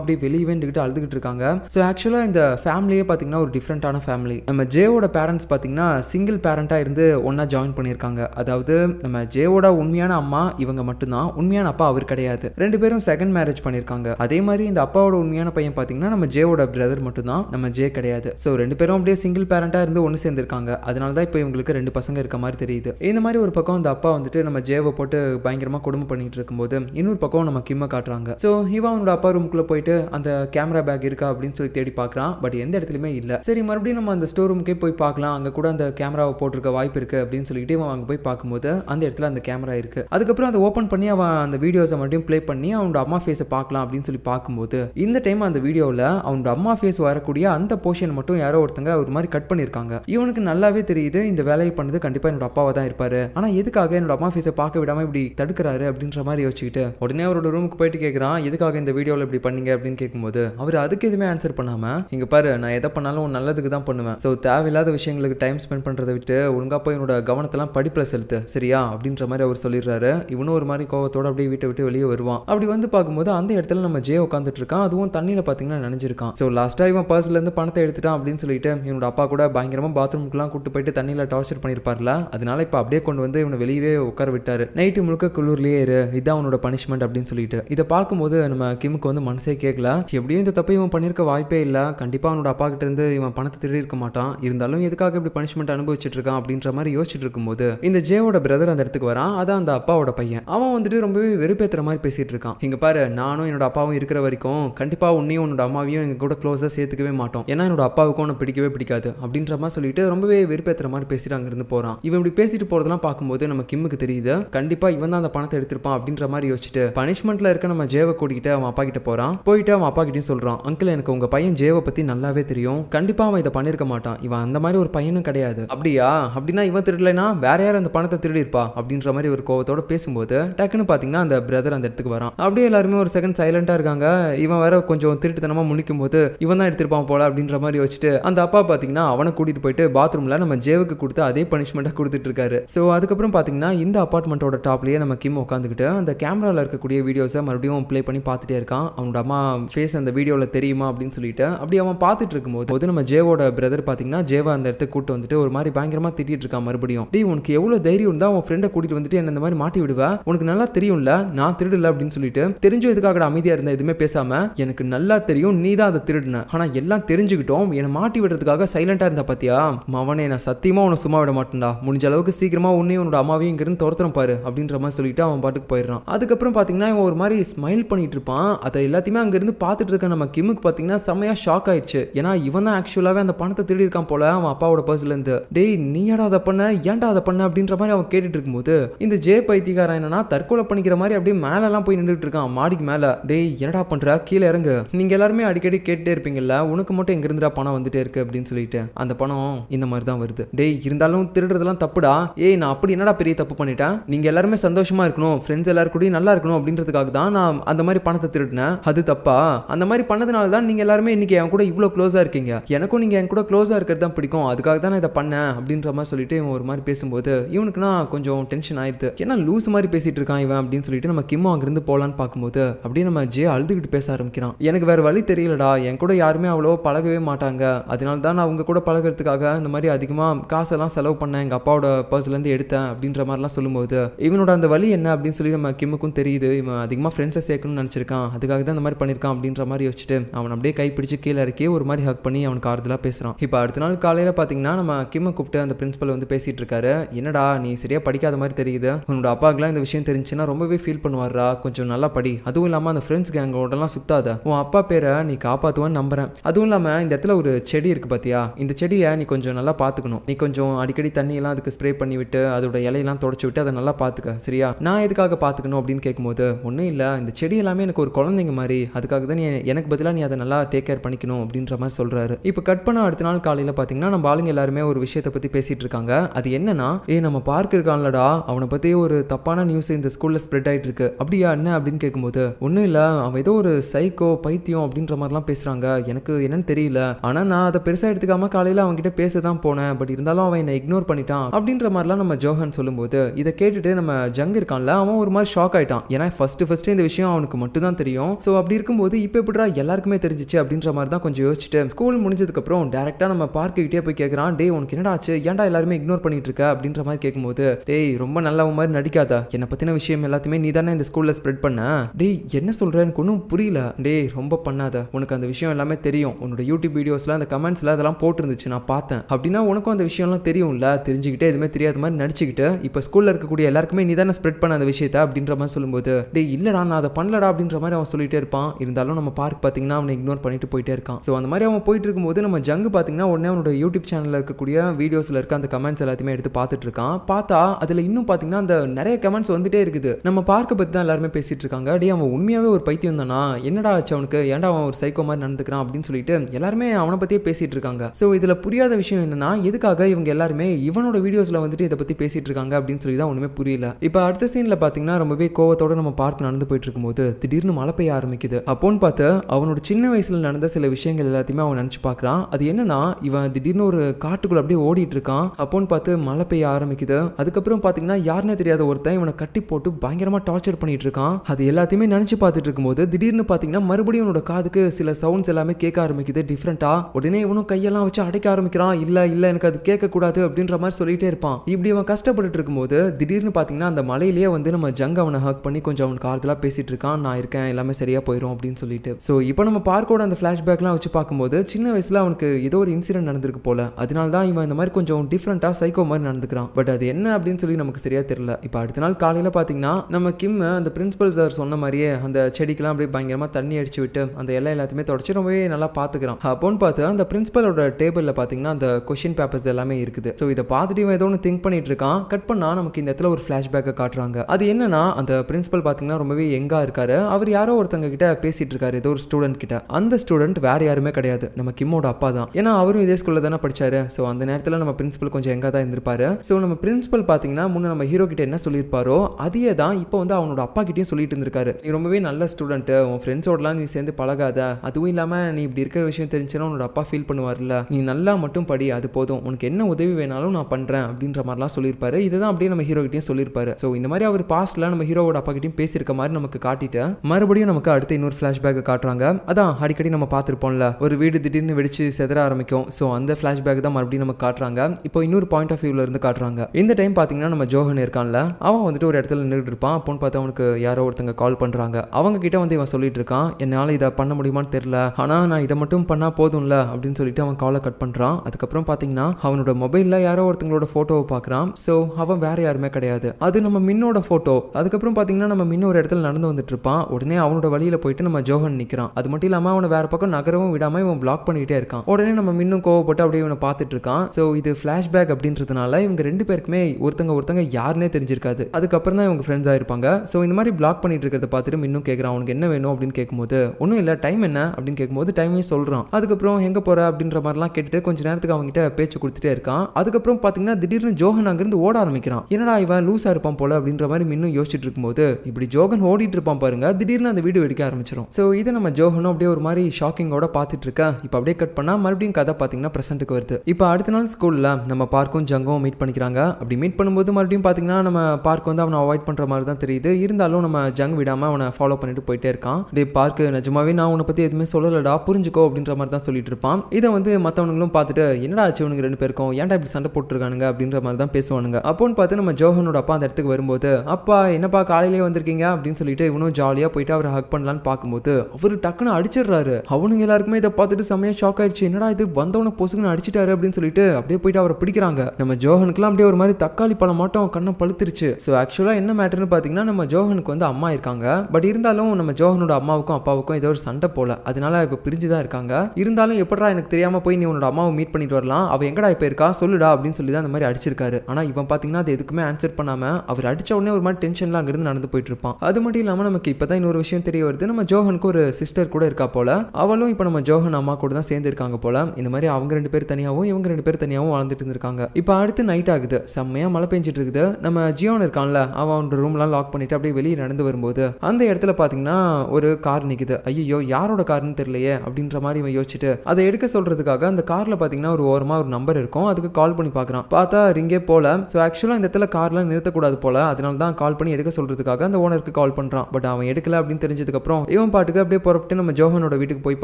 அப்படியே வெளியே வேண்டுகிட்டு அழுதுகிட்டு இருக்காங்க ஸோ ஆக்சுவலாக இந்த ஃபேமிலியே பார்த்தீங்கன்னா ஒரு டிஃப்ரெண்டான ஃபேமிலி நம்ம ஜேவோட பேரண்ட்ஸ் பார்த்தீங்கன்னா சிங்கிள் பேரண்ட்டாக இருந்து ஒன்றா ஜாயின் பண்ணியிருக்காங்க அதாவது நம்ம ஜேவோட உண்மையான அம்மா இவங்க மட்டும்தான் உண்மையான அப்பா அவர் கிடையாது ரெண்டு பேரும் செகண்ட் மேரேஜ் பண்ணியிருக்காங்க அதே மாதிரி இந்த அப்பாவோட உண்மையான பையன் பார்த்தீங்கன்னா நம்ம ஜேவோட பிரதர் மட்டும்தான் நம்ம ஜே கிடையாது ஸோ ரெண்டு பேரும் அப்படியே சிங்கிள் பேரண்டாக இருந்து ஒன்று சேர்ந்திருக்காங்க அதனால தான் இப்போ இவங்களுக்கு ரெண்டு பசங்க இருக்க மாதிரி தெரியுது இந்த மாதிரி ஒரு பக்கம் அந்த அப்பா வந்துட்டு நம்ம ஜேவை போட்டு பயங்கரமாக குடும்பம் பண்ணிட்டு இருக்கும்போது இன்னொரு பக்கம் நம்ம கிம்மை காட்டுறாங்க ஸோ ஹிவா அவனோட அப்பா ரூமுக்குள்ளே போயிட்டு அந்த கேமரா பேக் இருக்கா அப்படின்னு சொல்லி தேடி பார்க்குறான் பட் எந்த இடத்துலையுமே இல்லை சரி மறுபடியும் நம்ம அந்த ஸ்டோர் ரூமுக்கே போய் பார்க்கலாம் அங்கே கூட அந்த கேமராவை போட்டிருக்க வாய்ப்பு இருக்குது அப்படின்னு சொல்லிட்டு அவன் அங்கே போய் பார்க்கும்போது அந்த இடத்துல அந்த கேமரா இருக்குது அதுக்கப்புறம் அதை ஓப்பன் பண்ணி அவன் அந்த வீடியோஸை மட்டும் ப்ளே பண்ணி அவனோட அம்மா ஃபேஸை பார்க்கலாம் அப்படின்னு சொல்லி பார்க்கும்போது இந்த டைம் அந்த வீடியோவில் அவனோட அம்மா ஃபேஸ் வரக்கூடிய அந்த போர்ஷன் மட்டும் யாரோ ஒருத்தங்க ஒரு மாதிரி கட் பண்ணியிருக்காங்க இவனுக்கு நல்லாவே தெரியுது இந்த வேலையை பண்ணது கண்டிப்பாக என்னோட அப்பாவை தான் இருப்பாரு ஆனால் எதுக்காக என்னோட அம்மா ஃபேஸை பார்க்க விடாமல் இப்படி தடுக்கிறாரு அப்படின்ற மாதிரி யோசிச்சுக்கிட்டு உடனே அவரோட ரூமுக்கு போயிட்டு கேட்குறான் எதுக்காக இந்த வீடியோவில் இப்படி பண்ணீங்க அப்படின்னு கேட்கும்போது அவர் அதுக்கு எதுவுமே ஆன்சர் பண்ணாமல் இங்கே பாரு நான் எதை பண்ணாலும் நல்லதுக்கு தான் பண்ணுவேன் ஸோ தேவையில்லாத விஷயங்களுக்கு டைம் ஸ்பெண்ட் பண்ணுறதை விட்டு ஒழுங்காக அப்பா என்னோட கவனத்தெல்லாம் படிப்பில் செலுத்து சரியா அப்படின்ற மாதிரி அவர் சொல்லிடுறாரு இவனும் ஒரு மாதிரி கோவத்தோட அப்படியே வீட்டை விட்டு வெளியே வருவான் அப்படி வந்து பார்க்கும்போது அந்த இடத்துல நம்ம ஜே உட்காந்துட்டு இருக்கான் அதுவும் தண்ணியில் பார்த்தீங்கன்னா நினைஞ்சிருக்கான் ஸோ லாஸ்ட்டாக இவன் பர்ஸ்லேருந்து பணத்தை எடுத்துட்டான் அப்படின்னு சொல்லிட்டு இவனோட அப்பா கூட பயங்கரமாக பாத்ரூம்க்குலாம் கூட்டு போயிட்டு தண்ணியில் டார்ச்சர் பண்ணியிருப்பார்ல அதனால இப்போ அப்படியே கொண்டு வந்து இவனை வெளியே உட்கார விட்டார் நைட்டு முழுக்க குளிர்லேயே இரு இதான் அவனோட பனிஷ்மெண்ட் அப்படின்னு சொல்லிட்டு இதை பார்க்கும்போது நம்ம கிமுக்கு வந்து மனசே கேட்கல எப்படியும் இந்த தப்பை இவன் பண்ணியிருக்க வாய்ப்பே இல்லை கண்டிப்பாக அவனோட அப்பா கிட்ட இருந்து இவன் பணத்தை திருடி இருக்க மாட்டான் இருந்தாலும் எதுக்காக இப்படி பனிஷ்மெண்ட் அனுபவிச்சுட்டு இருக்கான் அப்படின்னு அப்படின்ற மாதிரி யோசிச்சுட்டு இருக்கும்போது இந்த ஜேவோட பிரதர் அந்த இடத்துக்கு வரான் அதான் அந்த அப்பாவோட பையன் அவன் வந்துட்டு ரொம்பவே வெறுப்பேற்றுற மாதிரி பேசிட்டு இருக்கான் இங்க பாரு நானும் என்னோட அப்பாவும் இருக்கிற வரைக்கும் கண்டிப்பா உன்னையும் உன்னோட அம்மாவையும் எங்க கூட க்ளோஸா சேர்த்துக்கவே மாட்டோம் ஏன்னா என்னோட அப்பாவுக்கும் உன்னை பிடிக்கவே பிடிக்காது அப்படின்ற மாதிரி சொல்லிட்டு ரொம்பவே வெறுப்பேற்றுற மாதிரி பேசிட்டு அங்கிருந்து போறான் இவன் இப்படி பேசிட்டு போறதெல்லாம் பார்க்கும்போது நம்ம கிம்முக்கு தெரியுது கண்டிப்பா இவன் தான் அந்த பணத்தை எடுத்திருப்பான் அப்படின்ற மாதிரி யோசிச்சுட்டு பனிஷ்மெண்ட்ல இருக்க நம்ம ஜேவை கூட்டிகிட்டு அவன் அப்பா கிட்ட போறான் போயிட்டு அவன் அப்பா கிட்டயும் சொல்றான் அங்கிள் எனக்கு உங்க பையன் ஜேவை பத்தி நல்லாவே தெரியும் கண்டிப்பா அவன் இதை பண்ணிருக்க மாட்டான் இவன் அந்த மாதிரி ஒரு பையனும் கிடையாது அப்படியா அப்படின்னா இவன் திருடலைனா வேற யார் அந்த பணத்தை திருடிருப்பா அப்படின்ற மாதிரி ஒரு கோவத்தோட பேசும்போது டக்குன்னு பார்த்தீங்கன்னா அந்த பிரதர் அந்த இடத்துக்கு வரான் அப்படியே எல்லாருமே ஒரு செகண்ட் சைலண்டாக இருக்காங்க இவன் வேற கொஞ்சம் திருட்டுத்தனமா முழிக்கும் போது இவன் தான் எடுத்திருப்பான் போல அப்படின்ற மாதிரி வச்சுட்டு அந்த அப்பா பார்த்தீங்கன்னா அவனை கூட்டிட்டு போயிட்டு பாத்ரூம்ல நம்ம ஜேவுக்கு கொடுத்து அதே பனிஷ்மெண்ட்டாக கொடுத்துட்டு இருக்காரு ஸோ அதுக்கப்புறம் பார்த்தீங்கன்னா இந்த அப்பார்ட்மெண்ட்டோட டாப்லேயே நம்ம கிம் உட்காந்துக்கிட்டு அந்த கேமரால இருக்கக்கூடிய வீடியோஸை மறுபடியும் ப்ளே பண்ணி பார்த்துட்டே இருக்கான் அவனோட அம்மா ஃபேஸ் அந்த வீடியோவில் தெரியுமா அப்படின்னு சொல்லிட்டு அப்படி அவன் பார்த்துட்டு இருக்கும்போது நம்ம ஜேவோட பிரதர் பார்த்தீங்கன்னா ஜேவை அந்த இடத்துக்கு கூட்டு வந்துட்டு ஒரு மாதிரி பயங்கரமாக திட்டி திட்டிட்டு இருக்கான் மறுபடியும் டேய் உனக்கு எவ்வளோ தைரியம் இருந்தா உன் ஃப்ரெண்டை கூட்டிட்டு வந்துட்டு என்ன இந்த மாதிரி மாட்டி விடுவா உனக்கு நல்லா தெரியும்ல நான் திருடல அப்படின்னு சொல்லிட்டு தெரிஞ்சும் இதுக்காக அமைதியா இருந்த எதுவுமே பேசாம எனக்கு நல்லா தெரியும் நீ தான் அதை திருடின ஆனா எல்லாம் தெரிஞ்சுக்கிட்டோம் என்னை மாட்டி விடுறதுக்காக சைலண்டா இருந்தா பாத்தியா மவனே நான் சத்தியமா உன சும்மா விட மாட்டேன்டா முடிஞ்ச அளவுக்கு சீக்கிரமா உன்னையும் உன்னோட அம்மாவையும் இங்கிருந்து துரத்துறோம் பாரு அப்படின்ற மாதிரி சொல்லிட்டு அவன் பாட்டுக்கு போயிடுறான் அதுக்கப்புறம் பாத்தீங்கன்னா இவன் ஒரு மாதிரி ஸ்மைல் பண்ணிட்டு இருப்பான் அதை எல்லாத்தையுமே அங்கிருந்து பார்த்துட்டு இருக்க நம்ம கிமுக்கு பாத்தீங்கன்னா செம்மையா ஷாக் ஆயிடுச்சு ஏன்னா இவன் தான் ஆக்சுவலாவே அந்த பணத்தை திருடி இருக்கான் போல அவன் அப்பாவோட பர்ஸ்ல இருந்து டேய் நீ ஏன்டா அதை பண்ண ஏன்டா அதை பண்ண அப்படின்ற மாதிரி அவன் கேட்டுட்டு இருக்கும்போது இந்த ஜே பைத்தியகாரன் என்னன்னா தற்கொலை பண்ணிக்கிற மாதிரி அப்படியே மேலெல்லாம் போய் நின்றுட்டு இருக்கான் மாடிக்கு மேலே டேய் என்னடா பண்ற கீழே இறங்கு நீங்கள் எல்லாருமே அடிக்கடி கேட்டே இருப்பீங்கல்ல உனக்கு மட்டும் எங்கேருந்துடா பணம் வந்துட்டே இருக்கு அப்படின்னு சொல்லிட்டு அந்த பணம் இந்த மாதிரி தான் வருது டேய் இருந்தாலும் திருடுறதெல்லாம் தப்புடா ஏய் நான் அப்படி என்னடா பெரிய தப்பு பண்ணிட்டேன் நீங்கள் எல்லாருமே சந்தோஷமாக இருக்கணும் ஃப்ரெண்ட்ஸ் எல்லாரும் நல்லா இருக்கணும் அப்படின்றதுக்காக தான் நான் அந்த மாதிரி பணத்தை திருடினேன் அது தப்பா அந்த மாதிரி பண்ணதுனால தான் நீங்கள் எல்லாருமே இன்னைக்கு என் கூட இவ்வளோ க்ளோஸாக இருக்கீங்க எனக்கும் நீங்கள் என் கூட க்ளோஸாக இருக்கிறது தான் பிடிக்கும் அதுக்காக தான் நான் இதை பண்ணேன் அப்படின்ற மாதிரி சொல்லிட்டு இவன் ஒரு மாதிரி பேசும்போது இவனுக்குலாம் கொஞ்சம் டென்ஷன் ஆயிடுது ஏன்னா லூஸ் மாதிரி பேசிட்டு இருக்கான் இவன் அப்படின்னு சொல்லிட்டு நம்ம கிம்மோ அங்கிருந்து போகலான்னு பார்க்கும்போது அப்படியே நம்ம ஜே அழுதுகிட்டு பேச ஆரம்பிக்கிறான் எனக்கு வேற வழி தெரியலடா என் கூட யாருமே அவ்வளோ பழகவே மாட்டாங்க அதனால தான் நான் அவங்க கூட பழகிறதுக்காக இந்த மாதிரி அதிகமாக காசெல்லாம் செலவு பண்ணேன் எங்கள் அப்பாவோட பர்ஸ்லேருந்து எடுத்தேன் அப்படின்ற மாதிரிலாம் சொல்லும்போது இவனோட அந்த வழி என்ன அப்படின்னு சொல்லி நம்ம கிம்முக்கும் தெரியுது இவன் அதிகமாக ஃப்ரெண்ட்ஸை சேர்க்கணும்னு நினச்சிருக்கான் அதுக்காக தான் இந்த மாதிரி பண்ணியிருக்கான் அப்படின்ற மாதிரி யோசிச்சுட்டு அவன் அப்படியே கைப்பிடிச்சு கீழே இறக்கி ஒரு மாதிரி ஹக் பண்ணி அவனுக்கு ஆறுதலாக பேசுகிறான் இப்போ அடுத்த நாள் காலையில் பார்த்தீங்கன்னா நம்ம கிம்மை கூப்பிட்டு அந்த பிரின்ஸ் பிரின்சிபல் வந்து பேசிகிட்டு இருக்காரு என்னடா நீ சரியா படிக்காத மாதிரி தெரியுது உன்னோட அப்பாக்கெல்லாம் இந்த விஷயம் தெரிஞ்சுன்னா ரொம்பவே ஃபீல் பண்ணுவாரா கொஞ்சம் நல்லா படி அதுவும் இல்லாமல் அந்த ஃப்ரெண்ட்ஸ் கேங்கோடலாம் சுத்தாத உன் அப்பா பேரை நீ காப்பாற்றுவான்னு நம்புறேன் அதுவும் இல்லாமல் இந்த இடத்துல ஒரு செடி இருக்கு பாத்தியா இந்த செடியை நீ கொஞ்சம் நல்லா பார்த்துக்கணும் நீ கொஞ்சம் அடிக்கடி தண்ணியெல்லாம் அதுக்கு ஸ்ப்ரே பண்ணி விட்டு அதோட இலையெல்லாம் தொடச்சு விட்டு அதை நல்லா பார்த்துக்க சரியா நான் எதுக்காக பார்த்துக்கணும் அப்படின்னு கேட்கும்போது ஒண்ணும் இல்லை இந்த செடி எல்லாமே எனக்கு ஒரு குழந்தைங்க மாதிரி அதுக்காக தான் நீ எனக்கு பதிலா நீ அதை நல்லா டேக் கேர் பண்ணிக்கணும் அப்படின்ற மாதிரி சொல்றாரு இப்போ கட் பண்ண அடுத்த நாள் காலையில் பார்த்தீங்கன்னா நம்ம ஆளுங்க எல்லாருமே ஒரு விஷயத்தை பற்றி பேசிட்டு இருக்காங்க அது என்னன்னா ஏ நம்ம பார்க் இருக்கான்லடா அவனை பற்றி ஒரு தப்பான நியூஸ் இந்த ஸ்கூலில் ஸ்ப்ரெட் ஆயிட்டு இருக்கு அப்படியா என்ன அப்படின்னு கேட்கும்போது ஒன்றும் இல்லை அவன் ஏதோ ஒரு சைக்கோ பைத்தியம் அப்படின்ற மாதிரிலாம் பேசுறாங்க எனக்கு என்னன்னு தெரியல ஆனால் நான் அதை பெருசாக எடுத்துக்காம காலையில் அவன் பேச தான் போனேன் பட் இருந்தாலும் அவன் என்னை இக்னோர் பண்ணிட்டான் அப்படின்ற மாதிரிலாம் நம்ம ஜோஹன் சொல்லும்போது இதை கேட்டுட்டு நம்ம ஜங் இருக்கான்ல அவன் ஒரு மாதிரி ஷாக் ஆயிட்டான் ஏன்னா ஃபர்ஸ்ட் ஃபர்ஸ்ட் இந்த விஷயம் அவனுக்கு மட்டும் தான் தெரியும் ஸோ அப்படி இருக்கும்போது இப்போ எப்படி எல்லாருக்குமே தெரிஞ்சிச்சு அப்படின்ற மாதிரி தான் கொஞ்சம் யோசிச்சுட்டு ஸ்கூல் முடிஞ்சதுக்கப்புறம் டேரக்டா நம்ம பார்க்கிட்டே போய் கேட்கிறான் டே உனக்கு என்னடா ஆச்சு ஏன்டா எல்லாருமே இக்னோர் பண்ணிட்டு இருக்க அப்படின்ற மாதிரி கேட்கும்போது டேய் ரொம்ப நல்லவன் மாதிரி நடிக்காதா என்ன பற்றின விஷயம் எல்லாத்தையுமே நீ தானே இந்த ஸ்கூலில் ஸ்ப்ரெட் பண்ண டேய் என்ன சொல்றேன்னு ஒன்றும் புரியல டேய் ரொம்ப பண்ணாத உனக்கு அந்த விஷயம் எல்லாமே தெரியும் உன்னோட யூடியூப் வீடியோஸ்லாம் அந்த கமெண்ட்ஸில் அதெல்லாம் போட்டுருந்துச்சு நான் பார்த்தேன் அப்படின்னா உனக்கும் அந்த விஷயம்லாம் தெரியும்ல தெரிஞ்சுக்கிட்டே எதுவுமே தெரியாத மாதிரி நடிச்சுக்கிட்டு இப்போ ஸ்கூலில் இருக்கக்கூடிய எல்லாருக்குமே நீ தானே ஸ்ப்ரெட் பண்ண அந்த விஷயத்த அப்படின்ற மாதிரி சொல்லும்போது டே இல்லடா நான் அதை பண்ணலடா அப்படின்ற மாதிரி அவன் சொல்லிட்டே இருப்பான் இருந்தாலும் நம்ம பார்க் பார்த்தீங்கன்னா அவனை இக்னோர் பண்ணிட்டு போயிட்டே இருக்கான் ஸோ அந்த மாதிரி அவன் போயிட்டு இருக்கும்போது நம்ம ஜங்கு பார்த்தீங்கன்னா உடனே அவனோட யூடியூப் சேனலில் இருக்கக்கூடிய வீடியோஸில் இருக்க அந்த கமெண்ட்ஸ் எல்லாத்தையுமே எடுத்து பார்த்துட்டு இருக்கான் பார்த்தா அதில் இன்னும் பார்த்தீங்கன்னா அந்த நிறைய கமெண்ட்ஸ் வந்துட்டே இருக்குது நம்ம பார்க்க பற்றி தான் எல்லாருமே பேசிட்டு இருக்காங்க டே அவன் உண்மையாகவே ஒரு பைத்தியம் தானா என்னடா ஆச்சு அவனுக்கு ஏன்டா அவன் ஒரு சைக்கோ மாதிரி நடந்துக்கிறான் அப்படின்னு சொல்லிட்டு எல்லாருமே அவனை பற்றியே பேசிட்டு இருக்காங்க ஸோ இதில் புரியாத விஷயம் என்னன்னா எதுக்காக இவங்க எல்லாருமே இவனோட வீடியோஸில் வந்துட்டு இதை பற்றி பேசிட்டு இருக்காங்க அப்படின்னு சொல்லி தான் ஒன்றுமே புரியல இப்போ அடுத்த சீனில் பார்த்தீங்கன்னா ரொம்பவே கோவத்தோட நம்ம பார்க் நடந்து போயிட்டு இருக்கும்போது திடீர்னு மழை பெய்ய ஆரம்பிக்குது அப்போன்னு பார்த்து அவனோட சின்ன வயசில் நடந்த சில விஷயங்கள் எல்லாத்தையுமே அவன் நினச்சி பார்க்குறான் அது என்னன்னா இவன் திடீர்னு ஒரு காட்டுக்குள்ள அப்படியே ஓடிட்டு இருக்கான் அப்போன்னு பார்த்து மழை பெய்ய ஆரம்பிக்குது அதுக்கப்புறம் பார்த்தீங்கன்னா யாருன்னே தெரியாத ஒருத்தன் இவனை கட்டி போட்டு பயங்கரமாக டார்ச்சர் பண்ணிட்டு இருக்கான் அது எல்லாத்தையுமே நினச்சி பார்த்துட்டு இருக்கும்போது திடீர்னு பார்த்தீங்கன்னா மறுபடியும் அவனோட காதுக்கு சில சவுண்ட்ஸ் எல்லாமே கேட்க ஆரம்பிக்குது டிஃப்ரெண்ட்டாக உடனே இவனும் கையெல்லாம் வச்சு அடைக்க ஆரம்பிக்கிறான் இல்லை இல்லை எனக்கு அது கேட்கக்கூடாது அப்படின்ற மாதிரி சொல்லிட்டே இருப்பான் இப்படி அவன் கஷ்டப்பட்டு இருக்கும்போது திடீர்னு பார்த்தீங்கன்னா அந்த மலையிலேயே வந்து நம்ம ஜங் அவனை ஹக் பண்ணி கொஞ்சம் அவனுக்கு ஆறுதலாக பேசிட்டு இருக்கான் நான் இருக்கேன் எல்லாமே சரியாக போயிடும் அப்படின்னு சொல்லிட்டு ஸோ இப்போ நம்ம பார்க்கோட அந்த ஃப்ளாஷ்பேக்லாம் வச்சு பார்க்கும்போது சின்ன வயசில் அவனுக்கு ஏதோ ஒரு இன்சிடென்ட் நடந்திருக்கு போல அதனால தான் இவன் இந்த மாதிரி கொஞ்சம் டிஃப்ரெண்டாக சைக்கோ மாதிரி நடந்துக்கிறான் பட் அது என்ன அப்படின்னு சொல்லி நமக்கு சரியாக தெரியல இப்போ அடுத்த நாள் காலையில் பார்த்தீங்கன்னா நம்ம கிம் அந்த பிரின்ஸிபல் சார் சொன்ன மாதிரியே அந்த செடிக்கெல்லாம் அப்படியே பயங்கரமாக தண்ணி அடிச்சு விட்டு அந்த எல்லாம் எல்லாத்தையுமே தொடச்சி ரொம்பவே நல்லா பார்த்துக்கிறான் அப்போன்னு பார்த்து அந்த பிரின்ஸிபலோட டேபிளில் பார்த்தீங்கன்னா அந்த கொஷின் பேப்பர்ஸ் எல்லாமே இருக்குது ஸோ இதை பார்த்துட்டு இவன் ஏதோ ஒன்று திங்க் பண்ணிட்டு இருக்கான் கட் பண்ணால் நமக்கு இந்த இடத்துல ஒரு ஃப்ளாஷ்பேக்கை காட்டுறாங்க அது என்னன்னா அந்த பிரின்ஸிபல் பார்த்தீங்கன்னா ரொம்பவே எங்காக இருக்காரு அவர் யாரோ ஒருத்தங்க கிட்ட பேசிட்டு இருக்காரு ஏதோ ஒரு ஸ்டூடெண்ட் கிட்ட அந்த ஸ்டூடெண்ட் வேற யாருமே கிடையாது நம்ம கிம்மோட அப்பா தான் ஏன்னா அவரும் இதே ஸ்கூலில் தானே படிச்சாரு ஸோ அந்த நேரத்தில் நம்ம பிரின்ஸிபல் கொஞ்சம் எங்கே தான் இருந்திருப்பாரு ஸோ நம்ம பிரின்ஸிபல் பார்த்தீங்கன்னா முன்ன நம்ம ஹீரோ கிட்ட என்ன சொல்லியிருப்பாரோ அதையே தான் இப்போ வந்து அவனோட அப்பா கிட்டேயும் சொல்லிட்டு இருந்திருக்காரு நீ ரொம்பவே நல்ல ஸ்டூடெண்ட்டு உன் ஃப்ரெண்ட்ஸோடலாம் நீ சேர்ந்து பழகாத அதுவும் இல்லாமல் நீ இப்படி இருக்கிற விஷயம் தெரிஞ்சுன்னா உன்னோட அப்பா ஃபீல் பண்ணுவார்ல நீ நல்லா மட்டும் படி அது போதும் உனக்கு என்ன உதவி வேணாலும் நான் பண்ணுறேன் அப்படின்ற மாதிரிலாம் சொல்லியிருப்பாரு இதுதான் அப்படியே நம்ம ஹீரோ கிட்டேயும் சொல்லியிருப்பாரு ஸோ இந்த மாதிரி அவர் பாஸ்ட்டில் நம்ம ஹீரோட அப்பா கிட்டேயும் பேசியிருக்க மாதிரி நமக்கு காட்டிட்டு மறுபடியும் நமக்கு அடுத்த இன்னொரு ஃப்ளாஷ்பேக் காட்டுறாங்க அதான் அடிக்கடி நம்ம பார்த்துருப்போம்ல ஒரு வீடு திடீர்னு வெடிச்சு செதற ஆரம்பிக்கும் ஸோ அந்த ஃப்ளாஷ்பேக் தான் மறுபடியும் நமக்கு காட்டுறாங்க இப்போ இப்போ இன்னொரு பாயிண்ட் ஆஃப் வியூவில் இருந்து காட்டுறாங்க இந்த டைம் பார்த்தீங்கன்னா நம்ம ஜோஹன் இருக்கான்ல அவன் வந்துட்டு ஒரு இடத்துல நின்றுட்டு இருப்பான் அப்போன்னு பார்த்து அவனுக்கு யாரோ ஒருத்தங்க கால் பண்ணுறாங்க அவங்க கிட்ட வந்து இவன் சொல்லிட்டு இருக்கான் என்னால் இதை பண்ண முடியுமான்னு தெரில ஆனால் நான் இதை மட்டும் பண்ணால் போதும்ல அப்படின்னு சொல்லிட்டு அவன் காலை கட் பண்ணுறான் அதுக்கப்புறம் பார்த்தீங்கன்னா அவனோட மொபைலில் யாரோ ஒருத்தங்களோட ஃபோட்டோவை பார்க்குறான் ஸோ அவன் வேற யாருமே கிடையாது அது நம்ம மின்னோட ஃபோட்டோ அதுக்கப்புறம் பார்த்தீங்கன்னா நம்ம மின்ன ஒரு இடத்துல நடந்து வந்துட்டு இருப்பான் உடனே அவனோட வழியில் போயிட்டு நம்ம ஜோஹன் நிற்கிறான் அது மட்டும் இல்லாமல் அவனை வேற பக்கம் நகரவும் விடாமல் இவன் பிளாக் பண்ணிகிட்டே இருக்கான் உடனே நம்ம மின்னும் கோவப்பட்டு அப்படியே இவனை பார்த்துட்டு இருக்கான் ஸோ இது ஃப்ளாஷ் ஃப்ளாஷ்பேக் அப்படின்றதுனால இவங்க ரெண்டு பேருக்குமே ஒருத்தங்க ஒருத்தங்க யாருன்னே தெரிஞ்சிருக்காது அதுக்கப்புறம் தான் இவங்க ஃப்ரெண்ட்ஸாக இருப்பாங்க ஸோ இந்த மாதிரி பிளாக் பண்ணிட்டு இருக்கிறத பார்த்துட்டு இன்னும் கேட்குறான் அவனுக்கு என்ன வேணும் அப்படின்னு கேட்கும்போது ஒன்றும் இல்லை டைம் என்ன அப்படின்னு கேட்கும்போது டைமையும் சொல்கிறான் அதுக்கப்புறம் எங்கே போகிற அப்படின்ற மாதிரிலாம் கேட்டுட்டு கொஞ்சம் நேரத்துக்கு அவங்ககிட்ட பேச்சு கொடுத்துட்டே இருக்கான் அதுக்கப்புறம் பார்த்தீங்கன்னா திடீர்னு ஜோகன் அங்கேருந்து ஓட ஆரம்பிக்கிறான் என்னடா இவன் லூஸாக இருப்பான் போல அப்படின்ற மாதிரி மின்னும் யோசிச்சுட்டு இருக்கும்போது இப்படி ஜோகன் ஓடிட்டு இருப்பான் பாருங்க திடீர்னு அந்த வீடியோ எடுக்க ஆரம்பிச்சிடும் ஸோ இதை நம்ம ஜோகனும் அப்படியே ஒரு மாதிரி ஷாக்கிங்கோட பார்த்துட்டு இருக்கேன் இப்போ அப்படியே கட் பண்ணால் மறுபடியும் கதை பார்த்தீங்கன்னா ப்ரெசென்ட்டுக்கு வருது இப்போ அடுத்த நாள் ஸ்கூலில் நம்ம நம்ம பார்க்கும் ஜங்கும் மீட் பண்ணிக்கிறாங்க அப்படி மீட் பண்ணும்போது மறுபடியும் பார்த்தீங்கன்னா நம்ம பார்க் வந்து அவனை அவாய்ட் பண்ணுற மாதிரி தான் தெரியுது இருந்தாலும் நம்ம ஜங் விடாமல் அவனை ஃபாலோ பண்ணிட்டு போயிட்டே இருக்கான் டே பார்க்கு நிஜமாவே நான் உன்னை பற்றி எதுவுமே சொல்லலடா புரிஞ்சுக்கோ அப்படின்ற மாதிரி தான் சொல்லிட்டு இருப்பான் இதை வந்து மற்றவனுங்களும் பார்த்துட்டு என்னடா ஆச்சு இவனுக்கு ரெண்டு பேருக்கும் ஏன்டா இப்படி சண்டை போட்டுருக்கானுங்க அப்படின்ற மாதிரி தான் பேசுவானுங்க அப்போன்னு பார்த்து நம்ம ஜோஹனோட அப்பா அந்த இடத்துக்கு வரும்போது அப்பா என்னப்பா காலையிலேயே வந்திருக்கீங்க அப்படின்னு சொல்லிட்டு இவனும் ஜாலியாக போயிட்டு அவரை ஹக் பண்ணலான்னு பார்க்கும்போது அவர் டக்குன்னு அடிச்சிடுறாரு அவனுங்க எல்லாருக்குமே இதை பார்த்துட்டு செம்மையாக ஷாக் ஆயிடுச்சு என்னடா இது வந்தவனை பொசுக்குன்னு அடிச்சிட்டாரு அப்படின்னு சொல்லிட்டு அப்படியே போயிட்டு அவரை பிடிக்கிறாங்க நம்ம ஜோகனுக்குலாம் அப்படியே ஒரு மாதிரி தக்காளி பழம் மட்டும் கண்ணை பழுத்துருச்சு ஸோ ஆக்சுவலாக என்ன மேட்டர்னு பார்த்தீங்கன்னா நம்ம ஜோஹனுக்கு வந்து அம்மா இருக்காங்க பட் இருந்தாலும் நம்ம ஜோஹனோட அம்மாவுக்கும் அப்பாவுக்கும் ஏதோ ஒரு சண்டை போல அதனால இப்போ பிரிஞ்சு தான் இருக்காங்க இருந்தாலும் எப்படா எனக்கு தெரியாம போய் நீ உன்னோட அம்மாவை மீட் பண்ணிட்டு வரலாம் அவ எங்கடா இப்போ இருக்கா சொல்லுடா அப்படின்னு சொல்லி தான் அந்த மாதிரி அடிச்சிருக்காரு ஆனா இவன் பாத்தீங்கன்னா அது எதுக்குமே ஆன்சர் பண்ணாம அவர் அடிச்ச உடனே ஒரு மாதிரி டென்ஷன்ல அங்கிருந்து நடந்து போயிட்டு இருப்பான் அது மட்டும் இல்லாம நமக்கு இப்பதான் இன்னொரு விஷயம் தெரிய வருது நம்ம ஜோஹனுக்கு ஒரு சிஸ்டர் கூட இருக்கா போல அவளும் இப்போ நம்ம ஜோஹன் அம்மா கூட தான் சேர்ந்து இருக்காங்க போல இந்த மாதிரி அவங்க ரெண்டு பேர் தனியாகவும் இவங்க ரெண்டு பேர் தனியாகவும் வாழ்ந்துட்டு இருந்திருக்காங்க இருக்காங்க இப்போ அடுத்து நைட் ஆகுது செம்மையா மழை பெஞ்சிட்டு இருக்குது நம்ம ஜியோன் இருக்கான்ல அவன் அவன் ரூம்லாம் லாக் பண்ணிட்டு அப்படியே வெளியே நடந்து வரும்போது அந்த இடத்துல பாத்தீங்கன்னா ஒரு கார் நிற்குது ஐயோ யாரோட கார்னு தெரியலையே அப்படின்ற மாதிரி இவன் யோசிச்சுட்டு அதை எடுக்க சொல்றதுக்காக அந்த கார்ல பாத்தீங்கன்னா ஒரு ஓரமா ஒரு நம்பர் இருக்கும் அதுக்கு கால் பண்ணி பாக்குறான் பார்த்தா ரிங்கே போல ஸோ ஆக்சுவலாக இந்த இடத்துல கார்லாம் நிறுத்தக்கூடாது போல அதனால தான் கால் பண்ணி எடுக்க சொல்றதுக்காக அந்த ஓனருக்கு கால் பண்றான் பட் அவன் எடுக்கல அப்படின்னு தெரிஞ்சதுக்கப்புறம் இவன் பாட்டுக்கு அப்படியே புறப்பட்டு நம்ம ஜோஹனோட வீட்டுக்கு போய்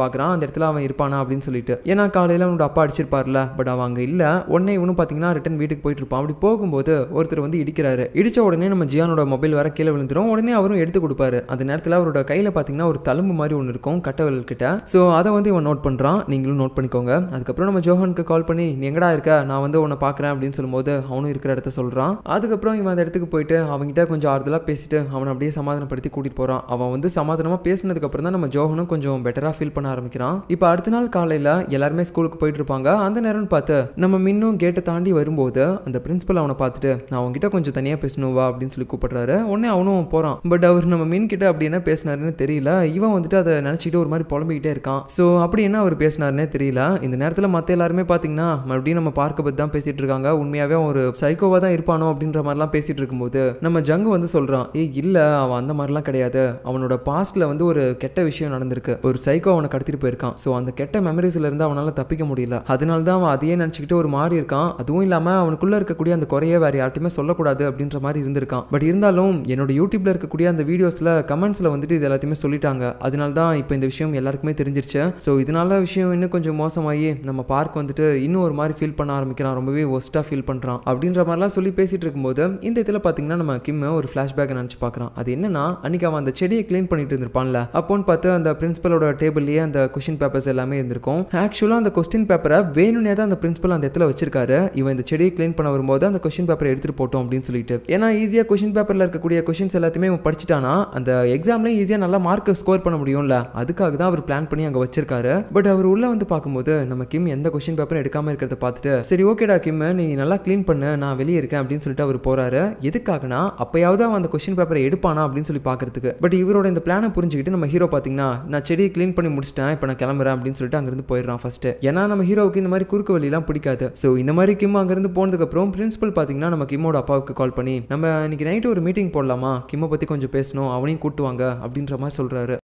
பாக்குறான் அந்த இடத்துல அவன் இருப்பானா அப்படின்னு சொல்லிட்டு ஏன்னா காலையில அவனோட அப்பா அடிச்சிருப்பார்ல பட் அவன் அங்க இல்லை உடனே இவனும் பார்த்தீங்கன்னா ரிட்டன் வீட்டுக்கு போயிட்டு இருப்பான் அப்படி போகும்போது ஒருத்தர் வந்து இடிக்கிறாரு இடித்த உடனே நம்ம ஜியானோட மொபைல் வர கீழே விழுந்துடும் உடனே அவரும் எடுத்து கொடுப்பாரு அந்த நேரத்தில் அவரோட கையில் பார்த்தீங்கன்னா ஒரு தழும்பு மாதிரி ஒன்று இருக்கும் கட்டவர்கள் கிட்ட ஸோ அதை வந்து இவன் நோட் பண்ணுறான் நீங்களும் நோட் பண்ணிக்கோங்க அதுக்கப்புறம் நம்ம ஜோஹனுக்கு கால் பண்ணி நீ எங்கடா இருக்க நான் வந்து உன்னை பார்க்குறேன் அப்படின்னு சொல்லும்போது அவனும் இருக்கிற இடத்த சொல்கிறான் அதுக்கப்புறம் இவன் அந்த இடத்துக்கு போயிட்டு அவங்ககிட்ட கொஞ்சம் ஆறுதலாக பேசிட்டு அவனை அப்படியே சமாதானப்படுத்தி கூட்டிகிட்டு போகிறான் அவன் வந்து சமாதானமாக பேசினதுக்கப்புறம் தான் நம்ம ஜோஹனும் கொஞ்சம் பெட்டராக ஃபீல் பண்ண ஆரம்பிக்கிறான் இப்போ அடுத்த நாள் காலையில் எல்லாருமே ஸ்கூலுக்கு போயிட்டு இருப்பாங்க அந்த நேரம்னு பார்த்து நம்ம மின்னும் கேட்டை தாண்டி வரும்போது அந்த பிரின்ஸிபல் அவனை பார்த்துட்டு நான் அவன்கிட்ட கொஞ்சம் தனியாக பேசணுவா அப்படின்னு சொல்லி கூப்பிடுறாரு உடனே அவனும் போகிறான் பட் அவர் நம்ம மீன் கிட்ட அப்படி என்ன பேசினாருன்னு தெரியல இவன் வந்துட்டு அதை நினச்சிக்கிட்டு ஒரு மாதிரி புலம்பிக்கிட்டே இருக்கான் ஸோ அப்படி என்ன அவர் பேசினாருன்னே தெரியல இந்த நேரத்தில் மற்ற எல்லாருமே பார்த்தீங்கன்னா மறுபடியும் நம்ம பார்க்க பற்றி தான் பேசிட்டு இருக்காங்க உண்மையாகவே ஒரு சைக்கோவாக தான் இருப்பானோ அப்படின்ற மாதிரிலாம் பேசிட்டு இருக்கும்போது நம்ம ஜங்கு வந்து சொல்கிறான் ஏ இல்லை அவன் அந்த மாதிரிலாம் கிடையாது அவனோட பாஸ்டில் வந்து ஒரு கெட்ட விஷயம் நடந்திருக்கு ஒரு சைக்கோ அவனை கடத்திட்டு போயிருக்கான் ஸோ அந்த கெட்ட மெமரிஸ்ல இருந்து அவனால் தப்பிக்க முடியல அதனால தான் அவன் அதையே நினச்சிக்கிட்டு ஒரு மாறி இருக்கான் இருந்திருக்கான் அதுவும் இல்லாமல் அவனுக்குள்ளே இருக்கக்கூடிய அந்த குறைய வேறு யார்ட்டுமே சொல்லக்கூடாது அப்படின்ற மாதிரி இருந்திருக்கான் பட் இருந்தாலும் என்னோட யூடியூப்பில் இருக்கக்கூடிய அந்த வீடியோஸில் கமெண்ட்ஸில் வந்துட்டு இது எல்லாத்தையுமே சொல்லிட்டாங்க அதனால தான் இப்போ இந்த விஷயம் எல்லாருக்குமே தெரிஞ்சிருச்சு ஸோ இதனால விஷயம் இன்னும் கொஞ்சம் மோசமாகி நம்ம பார்க் வந்துட்டு இன்னும் ஒரு மாதிரி ஃபீல் பண்ண ஆரம்பிக்கிறான் ரொம்பவே ஒஸ்ட்டாக ஃபீல் பண்ணுறான் அப்படின்ற மாதிரிலாம் சொல்லி பேசிகிட்டு இருக்கும்போது இந்த இதில் பார்த்தீங்கன்னா நம்ம கிம்மை ஒரு பேக் நினச்சி பார்க்குறான் அது என்னன்னா அன்றைக்கி அவன் அந்த செடியை க்ளீன் பண்ணிட்டு இருந்திருப்பான்ல அப்போன்னு பார்த்து அந்த பிரின்சிபலோட டேபிள்லேயே அந்த கொஸ்டின் பேப்பர்ஸ் எல்லாமே இருந்திருக்கும் ஆக்சுவலாக அந்த கொஸ்டின் பேப்பரை வேணும்னே தான் அந்த பிரின்சிபல் அந்த இடத்துல வச்சிருக்காரு சொல்லியிருந்தாரு இவன் இந்த செடியை க்ளீன் பண்ண வரும்போது அந்த கொஷின் பேப்பரை எடுத்துகிட்டு போட்டோம் அப்படின்னு சொல்லிட்டு ஏன்னா ஈஸியாக கொஷின் பேப்பரில் இருக்கக்கூடிய கொஷின்ஸ் எல்லாத்தையுமே இவன் படிச்சிட்டானா அந்த எக்ஸாம்லேயும் ஈஸியாக நல்லா மார்க் ஸ்கோர் பண்ண முடியும்ல அதுக்காக தான் அவர் பிளான் பண்ணி அங்கே வச்சிருக்காரு பட் அவர் உள்ளே வந்து பார்க்கும்போது நம்ம கிம் எந்த கொஷின் பேப்பரும் எடுக்காமல் இருக்கிறத பார்த்துட்டு சரி ஓகேடா கிம் நீ நல்லா க்ளீன் பண்ணு நான் வெளியே இருக்கேன் அப்படின்னு சொல்லிட்டு அவர் போகிறாரு எதுக்காகனா அப்பயாவது அவன் அந்த கொஷின் பேப்பரை எடுப்பானா அப்படின்னு சொல்லி பார்க்கறதுக்கு பட் இவரோட இந்த பிளானை புரிஞ்சுக்கிட்டு நம்ம ஹீரோ பார்த்தீங்கன்னா நான் செடியை க்ளீன் பண்ணி முடிச்சிட்டேன் இப்போ நான் கிளம்புறேன் அப்படின்னு சொல்லிட்டு அங்கிருந்து போயிடுறான் ஃபர்ஸ்ட் ஏன்னா நம்ம ஹீரோவுக்கு இந்த மாதிரி குறுக்கு வழியெல்லாம் பிடிக்காது ஸோ இந்த மாதிரி கிம் அங்கேருந்து போனதுக்கப்புறம் பிரின்ஸிபல் பார்த்தீங்கன்னா நம்ம கிம்மோட அப்பாவுக்கு கால் பண்ணி நம்ம இன்னைக்கு நைட்டு ஒரு மீட்டிங் போடலாமா கிம்மை பற்றி கொஞ்சம் பேசணும் அவனையும் கூட்டுவாங்க அப்படின்ற மாதிரி சொல்கிறாரு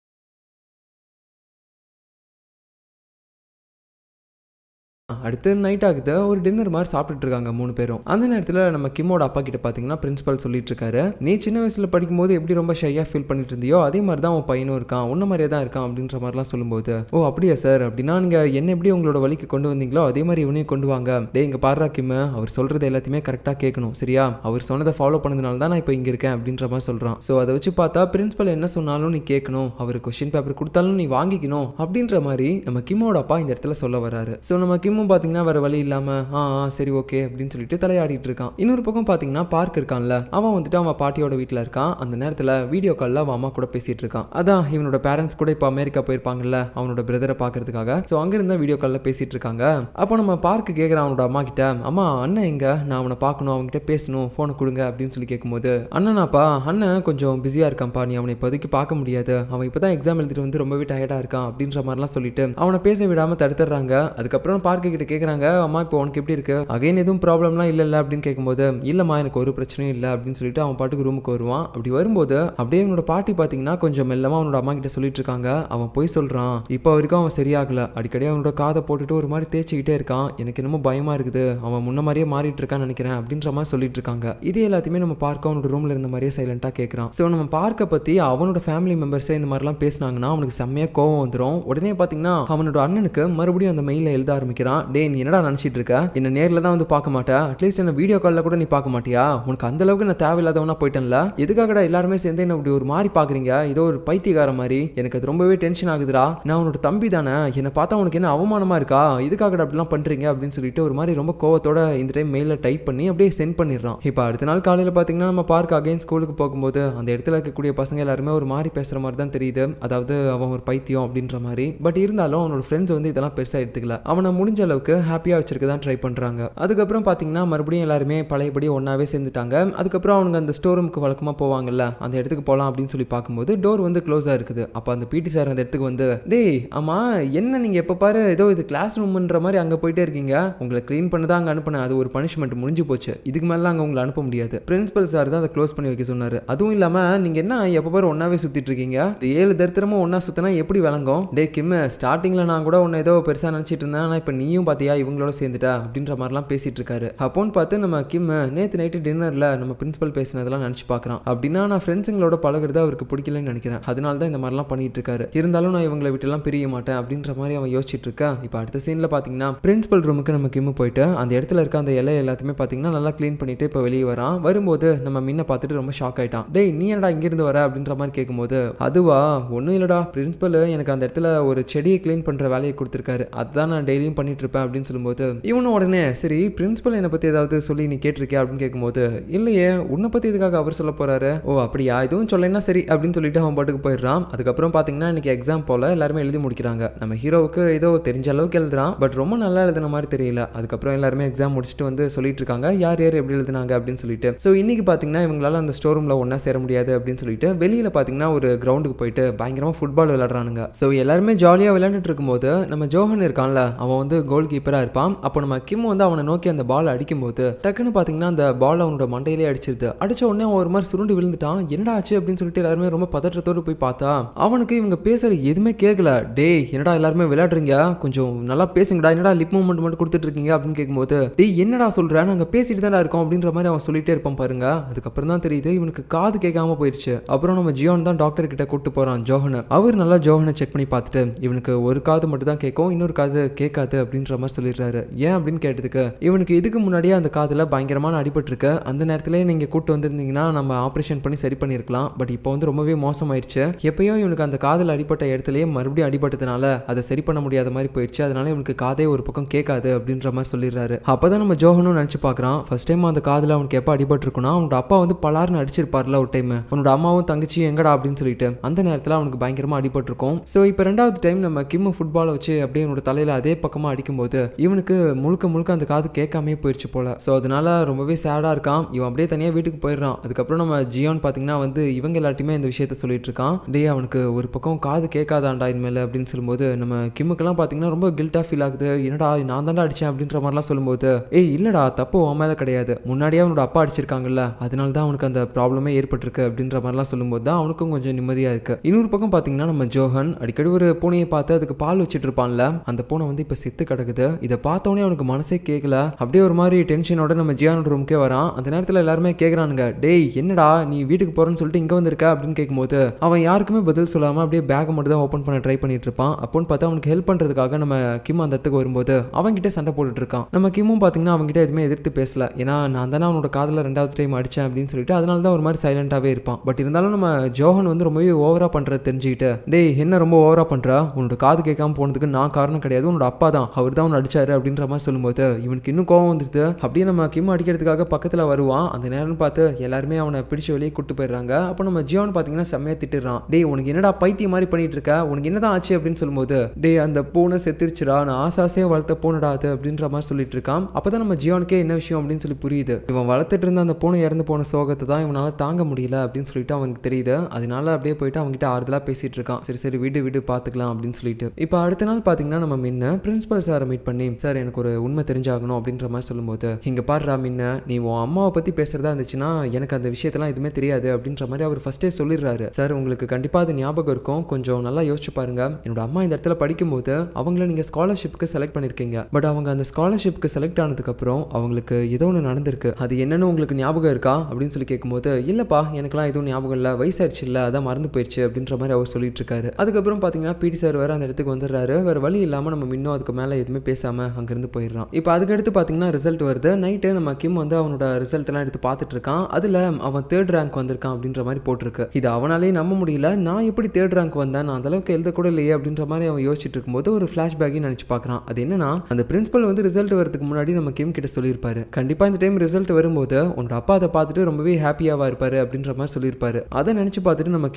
அடுத்து நைட் ஆகுது ஒரு டின்னர் மாதிரி சாப்பிட்டுட்டு இருக்காங்க மூணு பேரும் அந்த நேரத்தில் நம்ம கிமோட அப்பா கிட்ட பார்த்தீங்கன்னா பிரின்ஸிபல் சொல்லிட்டு இருக்காரு நீ சின்ன வயசில் படிக்கும்போது எப்படி ரொம்ப ஷையாக ஃபீல் பண்ணிட்டு இருந்தியோ அதே மாதிரி தான் உன் பையனும் இருக்கான் உன்ன மாதிரியே தான் இருக்கான் அப்படின்ற மாதிரிலாம் சொல்லும்போது ஓ அப்படியா சார் அப்படின்னா நீங்கள் என்ன எப்படி உங்களோட வழிக்கு கொண்டு வந்தீங்களோ அதே மாதிரி இவனையும் கொண்டு வாங்க டே இங்கே பாரா கிம் அவர் சொல்கிறது எல்லாத்தையுமே கரெக்டாக கேட்கணும் சரியா அவர் சொன்னதை ஃபாலோ பண்ணதுனால தான் நான் இப்போ இங்கே இருக்கேன் அப்படின்ற மாதிரி சொல்கிறான் ஸோ அதை வச்சு பார்த்தா பிரின்ஸிபல் என்ன சொன்னாலும் நீ கேட்கணும் அவர் கொஸ்டின் பேப்பர் கொடுத்தாலும் நீ வாங்கிக்கணும் அப்படின்ற மாதிரி நம்ம கிமோட அப்பா இந்த இடத்துல சொல்ல வராரு ஸோ நம்ம கிம் பக்கமும் பார்த்தீங்கன்னா வேற வழி இல்லாமல் ஆ சரி ஓகே அப்படின்னு சொல்லிட்டு தலையாடிட்டு இருக்கான் இன்னொரு பக்கம் பார்த்தீங்கன்னா பார்க் இருக்கான்ல அவன் வந்துட்டு அவன் பாட்டியோட வீட்டில் இருக்கான் அந்த நேரத்தில் வீடியோ காலில் அவன் அம்மா கூட பேசிட்டு இருக்கான் அதான் இவனோட பேரண்ட்ஸ் கூட இப்போ அமெரிக்கா போயிருப்பாங்கல்ல அவனோட பிரதரை பார்க்கறதுக்காக ஸோ அங்கேருந்து வீடியோ காலில் பேசிட்டு இருக்காங்க அப்போ நம்ம பார்க்கு கேக்குற அவனோட அம்மா கிட்ட அம்மா அண்ணன் எங்க நான் அவனை பார்க்கணும் அவன்கிட்ட பேசணும் ஃபோனை கொடுங்க அப்படின்னு சொல்லி கேட்கும்போது அண்ணனாப்பா அண்ணன் கொஞ்சம் பிஸியாக இருக்கான்ப்பா நீ அவனை இப்போதைக்கு பார்க்க முடியாது அவன் இப்போ தான் எக்ஸாம் எழுதிட்டு வந்து ரொம்பவே டயர்டாக இருக்கான் அப்படின்ற மாதிரிலாம் சொல்லிட்டு அவனை பேச விடாமல் தடுத்துடுறாங்க அதுக்கப்புறம் பார்க்கு கிட்ட கேட்குறாங்க அம்மா இப்போ உனக்கு எப்படி இருக்கு அகைன் எதுவும் ப்ராப்ளம்லாம் இல்லை இல்லை அப்படின்னு கேட்கும்போது இல்லைம்மா எனக்கு ஒரு பிரச்சனையும் இல்லை அப்படின்னு சொல்லிட்டு அவன் பாட்டுக்கு ரூமுக்கு வருவான் அப்படி வரும்போது அப்படியே அவனோட பாட்டி பார்த்தீங்கன்னா கொஞ்சம் மெல்லமாக அவனோட அம்மா கிட்ட சொல்லிட்டு இருக்காங்க அவன் போய் சொல்கிறான் இப்போ வரைக்கும் அவன் சரியாகல அடிக்கடி அவனோட காதை போட்டுட்டு ஒரு மாதிரி தேய்ச்சிக்கிட்டே இருக்கான் எனக்கு என்னமோ பயமாக இருக்குது அவன் முன்ன மாதிரியே மாறிட்டு இருக்கான்னு நினைக்கிறேன் அப்படின்ற மாதிரி சொல்லிட்டு இருக்காங்க இது எல்லாத்தையுமே நம்ம பார்க்க அவனோட ரூமில் இருந்த மாதிரியே சைலண்டாக கேட்குறான் ஸோ நம்ம பார்க்க பற்றி அவனோட ஃபேமிலி மெம்பர்ஸே இந்த மாதிரிலாம் பேசினாங்கன்னா அவனுக்கு செம்மையாக கோவம் வந்துடும் உடனே பார்த்தீங்கன்னா அவனோட அண்ணனுக்கு மறுபடியும் அந்த மெயிலில் எழுத ஆரம்பிக்கிறான் சொன்னா டே நீ என்னடா நினைச்சிட்டு இருக்க என்ன நேர்ல தான் வந்து பார்க்க மாட்டா அட்லீஸ்ட் என்ன வீடியோ காலில் கூட நீ பார்க்க மாட்டியா உனக்கு அந்த அளவுக்கு நான் தேவையில்லாதவனா போயிட்டேன்ல எதுக்காகடா எல்லாருமே சேர்ந்து என்ன இப்படி ஒரு மாதிரி பாக்குறீங்க ஏதோ ஒரு பைத்தியக்கார மாதிரி எனக்கு அது ரொம்பவே டென்ஷன் ஆகுதுடா நான் உன்னோட தம்பி தானே என்னை பார்த்தா உனக்கு என்ன அவமானமா இருக்கா இதுக்காகடா அப்படிலாம் பண்றீங்க அப்படின்னு சொல்லிட்டு ஒரு மாதிரி ரொம்ப கோவத்தோட இந்த டைம் மெயிலில் டைப் பண்ணி அப்படியே சென்ட் பண்ணிடுறான் இப்போ அடுத்த நாள் காலையில் பார்த்தீங்கன்னா நம்ம பார்க் அகைன் ஸ்கூலுக்கு போகும்போது அந்த இடத்துல இருக்கக்கூடிய பசங்க எல்லாருமே ஒரு மாதிரி பேசுற மாதிரி தான் தெரியுது அதாவது அவன் ஒரு பைத்தியம் அப்படின்ற மாதிரி பட் இருந்தாலும் அவனோட ஃப்ரெண்ட்ஸ் வந்து இதெல்லாம் பெருசாக எடுத்துக்கல அவனை முடிஞ்ச அளவுக்கு ஹாப்பியாக வச்சிருக்க தான் ட்ரை பண்ணுறாங்க அதுக்கப்புறம் பார்த்தீங்கன்னா மறுபடியும் எல்லாருமே பழையபடி ஒன்றாவே சேர்ந்துட்டாங்க அதுக்கப்புறம் அவங்க அந்த ஸ்டோர் ரூமுக்கு வழக்கமாக போவாங்கல்ல அந்த இடத்துக்கு போகலாம் அப்படின்னு சொல்லி பார்க்கும்போது டோர் வந்து க்ளோஸாக இருக்குது அப்போ அந்த பிடி சார் அந்த இடத்துக்கு வந்து டேய் ஆமாம் என்ன நீங்கள் எப்போ பாரு ஏதோ இது கிளாஸ் ரூம்ன்ற மாதிரி அங்கே போயிட்டே இருக்கீங்க உங்களை க்ளீன் பண்ண தான் அங்கே அனுப்பினேன் அது ஒரு பனிஷ்மெண்ட் முடிஞ்சு போச்சு இதுக்கு மேலே அங்கே உங்களை அனுப்ப முடியாது பிரின்சிபல் சார் தான் அதை க்ளோஸ் பண்ணி வைக்க சொன்னார் அதுவும் இல்லாமல் நீங்கள் என்ன எப்போ பாரு ஒன்றாவே சுற்றிட்டு இருக்கீங்க இந்த ஏழு தரித்திரமும் ஒன்றா சுற்றினா எப்படி விளங்கும் டே கிம்மு ஸ்டார்டிங்கில் நான் கூட உன்னை ஏதோ பெருசாக நினச்சிட்டு இருந்தேன் ஆனால் இப்போ நீ நீயும் பார்த்தியா இவங்களோட சேர்ந்துட்டா அப்படின்ற மாதிரிலாம் பேசிட்டு இருக்காரு அப்போன்னு பார்த்து நம்ம கிம் நேற்று நைட்டு டின்னரில் நம்ம பிரின்சிபல் பேசினதெல்லாம் நினச்சி பார்க்குறான் அப்படின்னா நான் ஃப்ரெண்ட்ஸுங்களோட பழகிறது அவருக்கு பிடிக்கலன்னு நினைக்கிறேன் அதனால தான் இந்த மாதிரிலாம் பண்ணிட்டு இருக்காரு இருந்தாலும் நான் இவங்களை விட்டுலாம் பிரிய மாட்டேன் அப்படின்ற மாதிரி அவன் யோசிச்சுட்டு இருக்கா இப்போ அடுத்த சீனில் பார்த்தீங்கன்னா பிரின்சிபல் ரூமுக்கு நம்ம கிம் போயிட்டு அந்த இடத்துல இருக்க அந்த இலை எல்லாத்தையுமே பார்த்தீங்கன்னா நல்லா க்ளீன் பண்ணிட்டு இப்போ வெளியே வரான் வரும்போது நம்ம மின்ன பார்த்துட்டு ரொம்ப ஷாக் ஆயிட்டான் டேய் நீ என்னடா இங்கிருந்து வர அப்படின்ற மாதிரி கேட்கும்போது அதுவா ஒன்றும் இல்லைடா பிரின்சிபல் எனக்கு அந்த இடத்துல ஒரு செடியை க்ளீன் பண்ணுற வேலையை கொடுத்துருக்காரு அதுதான் நான் டெய்லியும் பண்ணிட்டு இருப்பேன் அப்படின்னு சொல்லும்போது இவனும் உடனே சரி பிரின்ஸிபல் என்னை பற்றி ஏதாவது சொல்லி நீ கேட்டிருக்கியா அப்படின்னு கேட்கும்போது இல்லையே உன்னை பற்றி இதுக்காக அவர் சொல்ல போகிறாரு ஓ அப்படியா எதுவும் சொல்லலைன்னா சரி அப்படின்னு சொல்லிட்டு அவன் பாட்டுக்கு போயிடுறான் அதுக்கப்புறம் பார்த்தீங்கன்னா இன்னைக்கு எக்ஸாம் போல் எல்லாருமே எழுதி முடிக்கிறாங்க நம்ம ஹீரோவுக்கு ஏதோ தெரிஞ்ச அளவுக்கு எழுதுறான் பட் ரொம்ப நல்லா எழுதுன மாதிரி தெரியல அதுக்கப்புறம் எல்லாருமே எக்ஸாம் முடிச்சுட்டு வந்து சொல்லிட்டு இருக்காங்க யார் யார் எப்படி எழுதுனாங்க அப்படின்னு சொல்லிட்டு ஸோ இன்னைக்கு பார்த்தீங்கன்னா இவங்களால அந்த ஸ்டோர் ரூமில் ஒன்றா சேர முடியாது அப்படின்னு சொல்லிட்டு வெளியில் பார்த்தீங்கன்னா ஒரு கிரவுண்டுக்கு போயிட்டு பயங்கரமாக ஃபுட்பால் விளாட்றானுங்க ஸோ எல்லாருமே ஜாலியாக விளையாண்டுட்டு இருக்கும்போது நம்ம ஜோஹன் இருக்கான்ல அவன் வந்து கோல் கீப்பராக இருப்பான் அப்போ நம்ம கிம் வந்து அவனை நோக்கி அந்த பால் அடிக்கும்போது டக்குன்னு பார்த்தீங்கன்னா அந்த பால் அவனோட மண்டையிலே அடிச்சிருது அடிச்ச உடனே ஒரு மாதிரி சுருண்டு விழுந்துட்டான் என்னடா ஆச்சு அப்படின்னு சொல்லிட்டு எல்லாருமே ரொம்ப பதற்றத்தோடு போய் பார்த்தா அவனுக்கு இவங்க பேசுற எதுவுமே கேட்கல டே என்னடா எல்லாருமே விளையாடுறீங்க கொஞ்சம் நல்லா பேசுங்கடா என்னடா லிப் மூமெண்ட் மட்டும் கொடுத்துட்டு இருக்கீங்க அப்படின்னு கேட்கும்போது டே என்னடா சொல்றேன் நாங்கள் பேசிட்டு தானே இருக்கோம் அப்படின்ற மாதிரி அவன் சொல்லிட்டே இருப்பான் பாருங்க அதுக்கப்புறம் தான் தெரியுது இவனுக்கு காது கேட்காம போயிடுச்சு அப்புறம் நம்ம ஜியோன் தான் டாக்டர் கிட்ட கூட்டு போறான் ஜோஹன் அவர் நல்லா ஜோஹனை செக் பண்ணி பார்த்துட்டு இவனுக்கு ஒரு காது மட்டும் தான் கேட்கும் இன்னொரு காது கேட்காது அப்படின்னு அப்படின்ற மாதிரி சொல்லிடுறாரு ஏன் அப்படின்னு கேட்டதுக்கு இவனுக்கு இதுக்கு முன்னாடியே அந்த காதில் பயங்கரமான இருக்கு அந்த நேரத்திலே நீங்கள் கூட்டு வந்திருந்தீங்கன்னா நம்ம ஆப்ரேஷன் பண்ணி சரி பண்ணியிருக்கலாம் பட் இப்போ வந்து ரொம்பவே மோசமாயிருச்சு எப்பயும் இவனுக்கு அந்த காதில் அடிபட்ட இடத்துலயே மறுபடியும் அடிபட்டதுனால அதை சரி பண்ண முடியாத மாதிரி போயிடுச்சு அதனால இவனுக்கு காதே ஒரு பக்கம் கேட்காது அப்படின்ற மாதிரி சொல்லிடுறாரு அப்போதான் நம்ம ஜோகனும் நினச்சி பார்க்குறான் ஃபர்ஸ்ட் டைம் அந்த காதில் அவனுக்கு எப்போ அடிபட்டிருக்குன்னா அவனோட அப்பா வந்து பலாருன்னு அடிச்சிருப்பார்ல ஒரு டைம் அவனோட அம்மாவும் தங்கச்சியும் எங்கடா அப்படின்னு சொல்லிட்டு அந்த நேரத்தில் அவனுக்கு பயங்கரமாக அடிபட்டிருக்கும் ஸோ இப்போ ரெண்டாவது டைம் நம்ம கிம்மு ஃபுட்பாலை வச்சு அப்படியே அவனோட தலையில் அதே பக்கமாக அடிக்கும் போது இவனுக்கு முழுக்க முழுக்க அந்த காது கேட்காமே போயிடுச்சு போல ஸோ அதனால ரொம்பவே சேடாக இருக்கான் இவன் அப்படியே தனியாக வீட்டுக்கு போயிடுறான் அதுக்கப்புறம் நம்ம ஜியோன்னு பார்த்தீங்கன்னா வந்து இவங்க எல்லாத்தையுமே இந்த விஷயத்த சொல்லிட்டு இருக்கான் டே அவனுக்கு ஒரு பக்கம் காது கேட்காதாண்டா இனிமேல் அப்படின்னு சொல்லும்போது நம்ம கிம்முக்கெல்லாம் பார்த்தீங்கன்னா ரொம்ப கில்ட்டாக ஃபீல் ஆகுது என்னடா நான் தாண்டா அடிச்சேன் அப்படின்ற மாதிரிலாம் சொல்லும்போது ஏய் இல்லடா தப்பு அவன் மேலே கிடையாது முன்னாடியே அவனோட அப்பா அடிச்சிருக்காங்கல்ல அதனால தான் அவனுக்கு அந்த ப்ராப்ளமே ஏற்பட்டிருக்கு அப்படின்ற மாதிரிலாம் சொல்லும்போது தான் அவனுக்கும் கொஞ்சம் நிம்மதியாக இருக்கு இன்னொரு பக்கம் பார்த்தீங்கன்னா நம்ம ஜோஹன் அடிக்கடி ஒரு பூனையை பார்த்து அதுக்கு பால் வச்சுட்டு இருப்பான்ல அந்த பூனை வந்து இப்போ செத்து கிடக்கு நடக்குது இதை பார்த்தோன்னே அவனுக்கு மனசே கேட்கல அப்படியே ஒரு மாதிரி டென்ஷனோட நம்ம ஜியானோட ரூமுக்கே வரான் அந்த நேரத்தில் எல்லாருமே கேட்குறானுங்க டேய் என்னடா நீ வீட்டுக்கு போகிறேன்னு சொல்லிட்டு இங்கே வந்திருக்க அப்படின்னு கேட்கும்போது அவன் யாருக்குமே பதில் சொல்லாமல் அப்படியே பேக்கை மட்டும் தான் ஓப்பன் பண்ண ட்ரை பண்ணிட்டு இருப்பான் அப்போன்னு பார்த்தா அவனுக்கு ஹெல்ப் பண்ணுறதுக்காக நம்ம கிம் அந்த இடத்துக்கு வரும்போது அவன்கிட்ட சண்டை போட்டுட்டு இருக்கான் நம்ம கிம்மும் பார்த்தீங்கன்னா அவன்கிட்ட எதுவுமே எதிர்த்து பேசல ஏன்னா நான் தானே அவனோட காதில் ரெண்டாவது டைம் அடித்தேன் அப்படின்னு சொல்லிட்டு அதனால தான் ஒரு மாதிரி சைலண்டாகவே இருப்பான் பட் இருந்தாலும் நம்ம ஜோஹன் வந்து ரொம்பவே ஓவராக பண்ணுறது தெரிஞ்சுக்கிட்டு டேய் என்ன ரொம்ப ஓவராக பண்ணுற உன்னோட காது கேட்காம போனதுக்கு நான் காரணம் கிடையாது உன்னோட அப்பா தான் அவர் தான் அவனை அடிச்சாரு அப்படின்ற மாதிரி சொல்லும்போது இவனுக்கு இன்னும் கோவம் வந்துடுது அப்படியே நம்ம கிம் அடிக்கிறதுக்காக பக்கத்தில் வருவான் அந்த நேரம்னு பார்த்து எல்லாருமே அவனை பிடிச்ச வழியே கூட்டு போயிடுறாங்க அப்போ நம்ம ஜியோன்னு பார்த்தீங்கன்னா செம்மையாக திட்டுறான் டே உனக்கு என்னடா பைத்தியம் மாதிரி பண்ணிட்டு இருக்க உனக்கு என்னதான் ஆச்சு அப்படின்னு சொல்லும்போது டே அந்த பூனை செத்துருச்சுடா நான் ஆசாசே வளர்த்த பூனடா அது அப்படின்ற மாதிரி சொல்லிட்டு இருக்கான் அப்பதான் நம்ம ஜியோனுக்கே என்ன விஷயம் அப்படின்னு சொல்லி புரியுது இவன் வளர்த்துட்டு இருந்த அந்த பூனை இறந்து போன சோகத்தை தான் இவனால் தாங்க முடியல அப்படின்னு சொல்லிட்டு அவனுக்கு தெரியுது அதனால அப்படியே போயிட்டு அவங்க கிட்ட ஆறுதலாக பேசிட்டு இருக்கான் சரி சரி வீடு வீடு பார்த்துக்கலாம் அப்படின்னு சொல்லிட்டு இப்போ அடுத்த நாள் பார்த்தீங்கன்னா நம்ம மின்ன பிரின்சிபல் சாரை மீட் பண்ணி சார் எனக்கு ஒரு உண்மை தெரிஞ்சாகணும் அப்படின்ற மாதிரி சொல்லும்போது இங்கே பாரு ராமின்னு நீ உன் அம்மாவை பற்றி பேசுகிறதா இருந்துச்சுன்னா எனக்கு அந்த விஷயத்தெல்லாம் எதுவுமே தெரியாது அப்படின்ற மாதிரி அவர் ஃபஸ்ட்டே சொல்லிடுறாரு சார் உங்களுக்கு கண்டிப்பாக அது ஞாபகம் இருக்கும் கொஞ்சம் நல்லா யோசிச்சு பாருங்க என்னோட அம்மா இந்த இடத்துல படிக்கும்போது அவங்கள நீங்கள் ஸ்காலர்ஷிப்புக்கு செலக்ட் பண்ணியிருக்கீங்க பட் அவங்க அந்த ஸ்காலர்ஷிப்புக்கு செலக்ட் ஆனதுக்கப்புறம் அவங்களுக்கு ஏதோ ஒன்று நடந்திருக்கு அது என்னென்னு உங்களுக்கு ஞாபகம் இருக்கா அப்படின்னு சொல்லி கேட்கும்போது இல்லைப்பா எனக்குலாம் எதுவும் ஞாபகம் இல்லை வயசாயிடுச்சு இல்லை அதான் மறந்து போயிடுச்சு அப்படின்ற மாதிரி அவர் சொல்லிட்டு இருக்காரு அதுக்கப்புறம் பார்த்தீங்கன்னா பிடி சார் வேறு அந்த இடத்துக்கு வந்துடுறாரு வேறு வழி இல்லாமல் நம்ம இன்னும் அதுக்கு மேலே எதுவுமே பேசாமல் அங்கேருந்து போயிடுறான் இப்போ அதுக்கடுத்து பார்த்தீங்கன்னா ரிசல்ட் வருது நைட்டு நம்ம கிம் வந்து அவனோட ரிசல்ட்லாம் எடுத்து பார்த்துட்டு இருக்கான் அதில் அவன் தேர்ட் ரேங்க் வந்திருக்கான் அப்படின்ற மாதிரி போட்டிருக்கு இது அவனாலே நம்ப முடியல நான் எப்படி தேர்ட் ரேங்க் வந்தேன் நான் அந்தளவுக்கு எழுதக்கூட இல்லையே அப்படின்ற மாதிரி அவன் யோசிச்சுட்டு இருக்கும்போது ஒரு ஃப்ளாஷ்பேக்கையும் நினச்சி பார்க்குறான் அது என்னன்னா அந்த பிரின்சிபல் வந்து ரிசல்ட் வரதுக்கு முன்னாடி நம்ம கிம் கிட்ட சொல்லியிருப்பாரு கண்டிப்பாக இந்த டைம் ரிசல்ட் வரும்போது உன்னோட அப்பா அதை பார்த்துட்டு ரொம்பவே ஹாப்பியாவா இருப்பாரு அப்படின்ற மாதிரி சொல்லியிருப்பாரு அதை நினச்சி பார்த்துட்டு நம்ம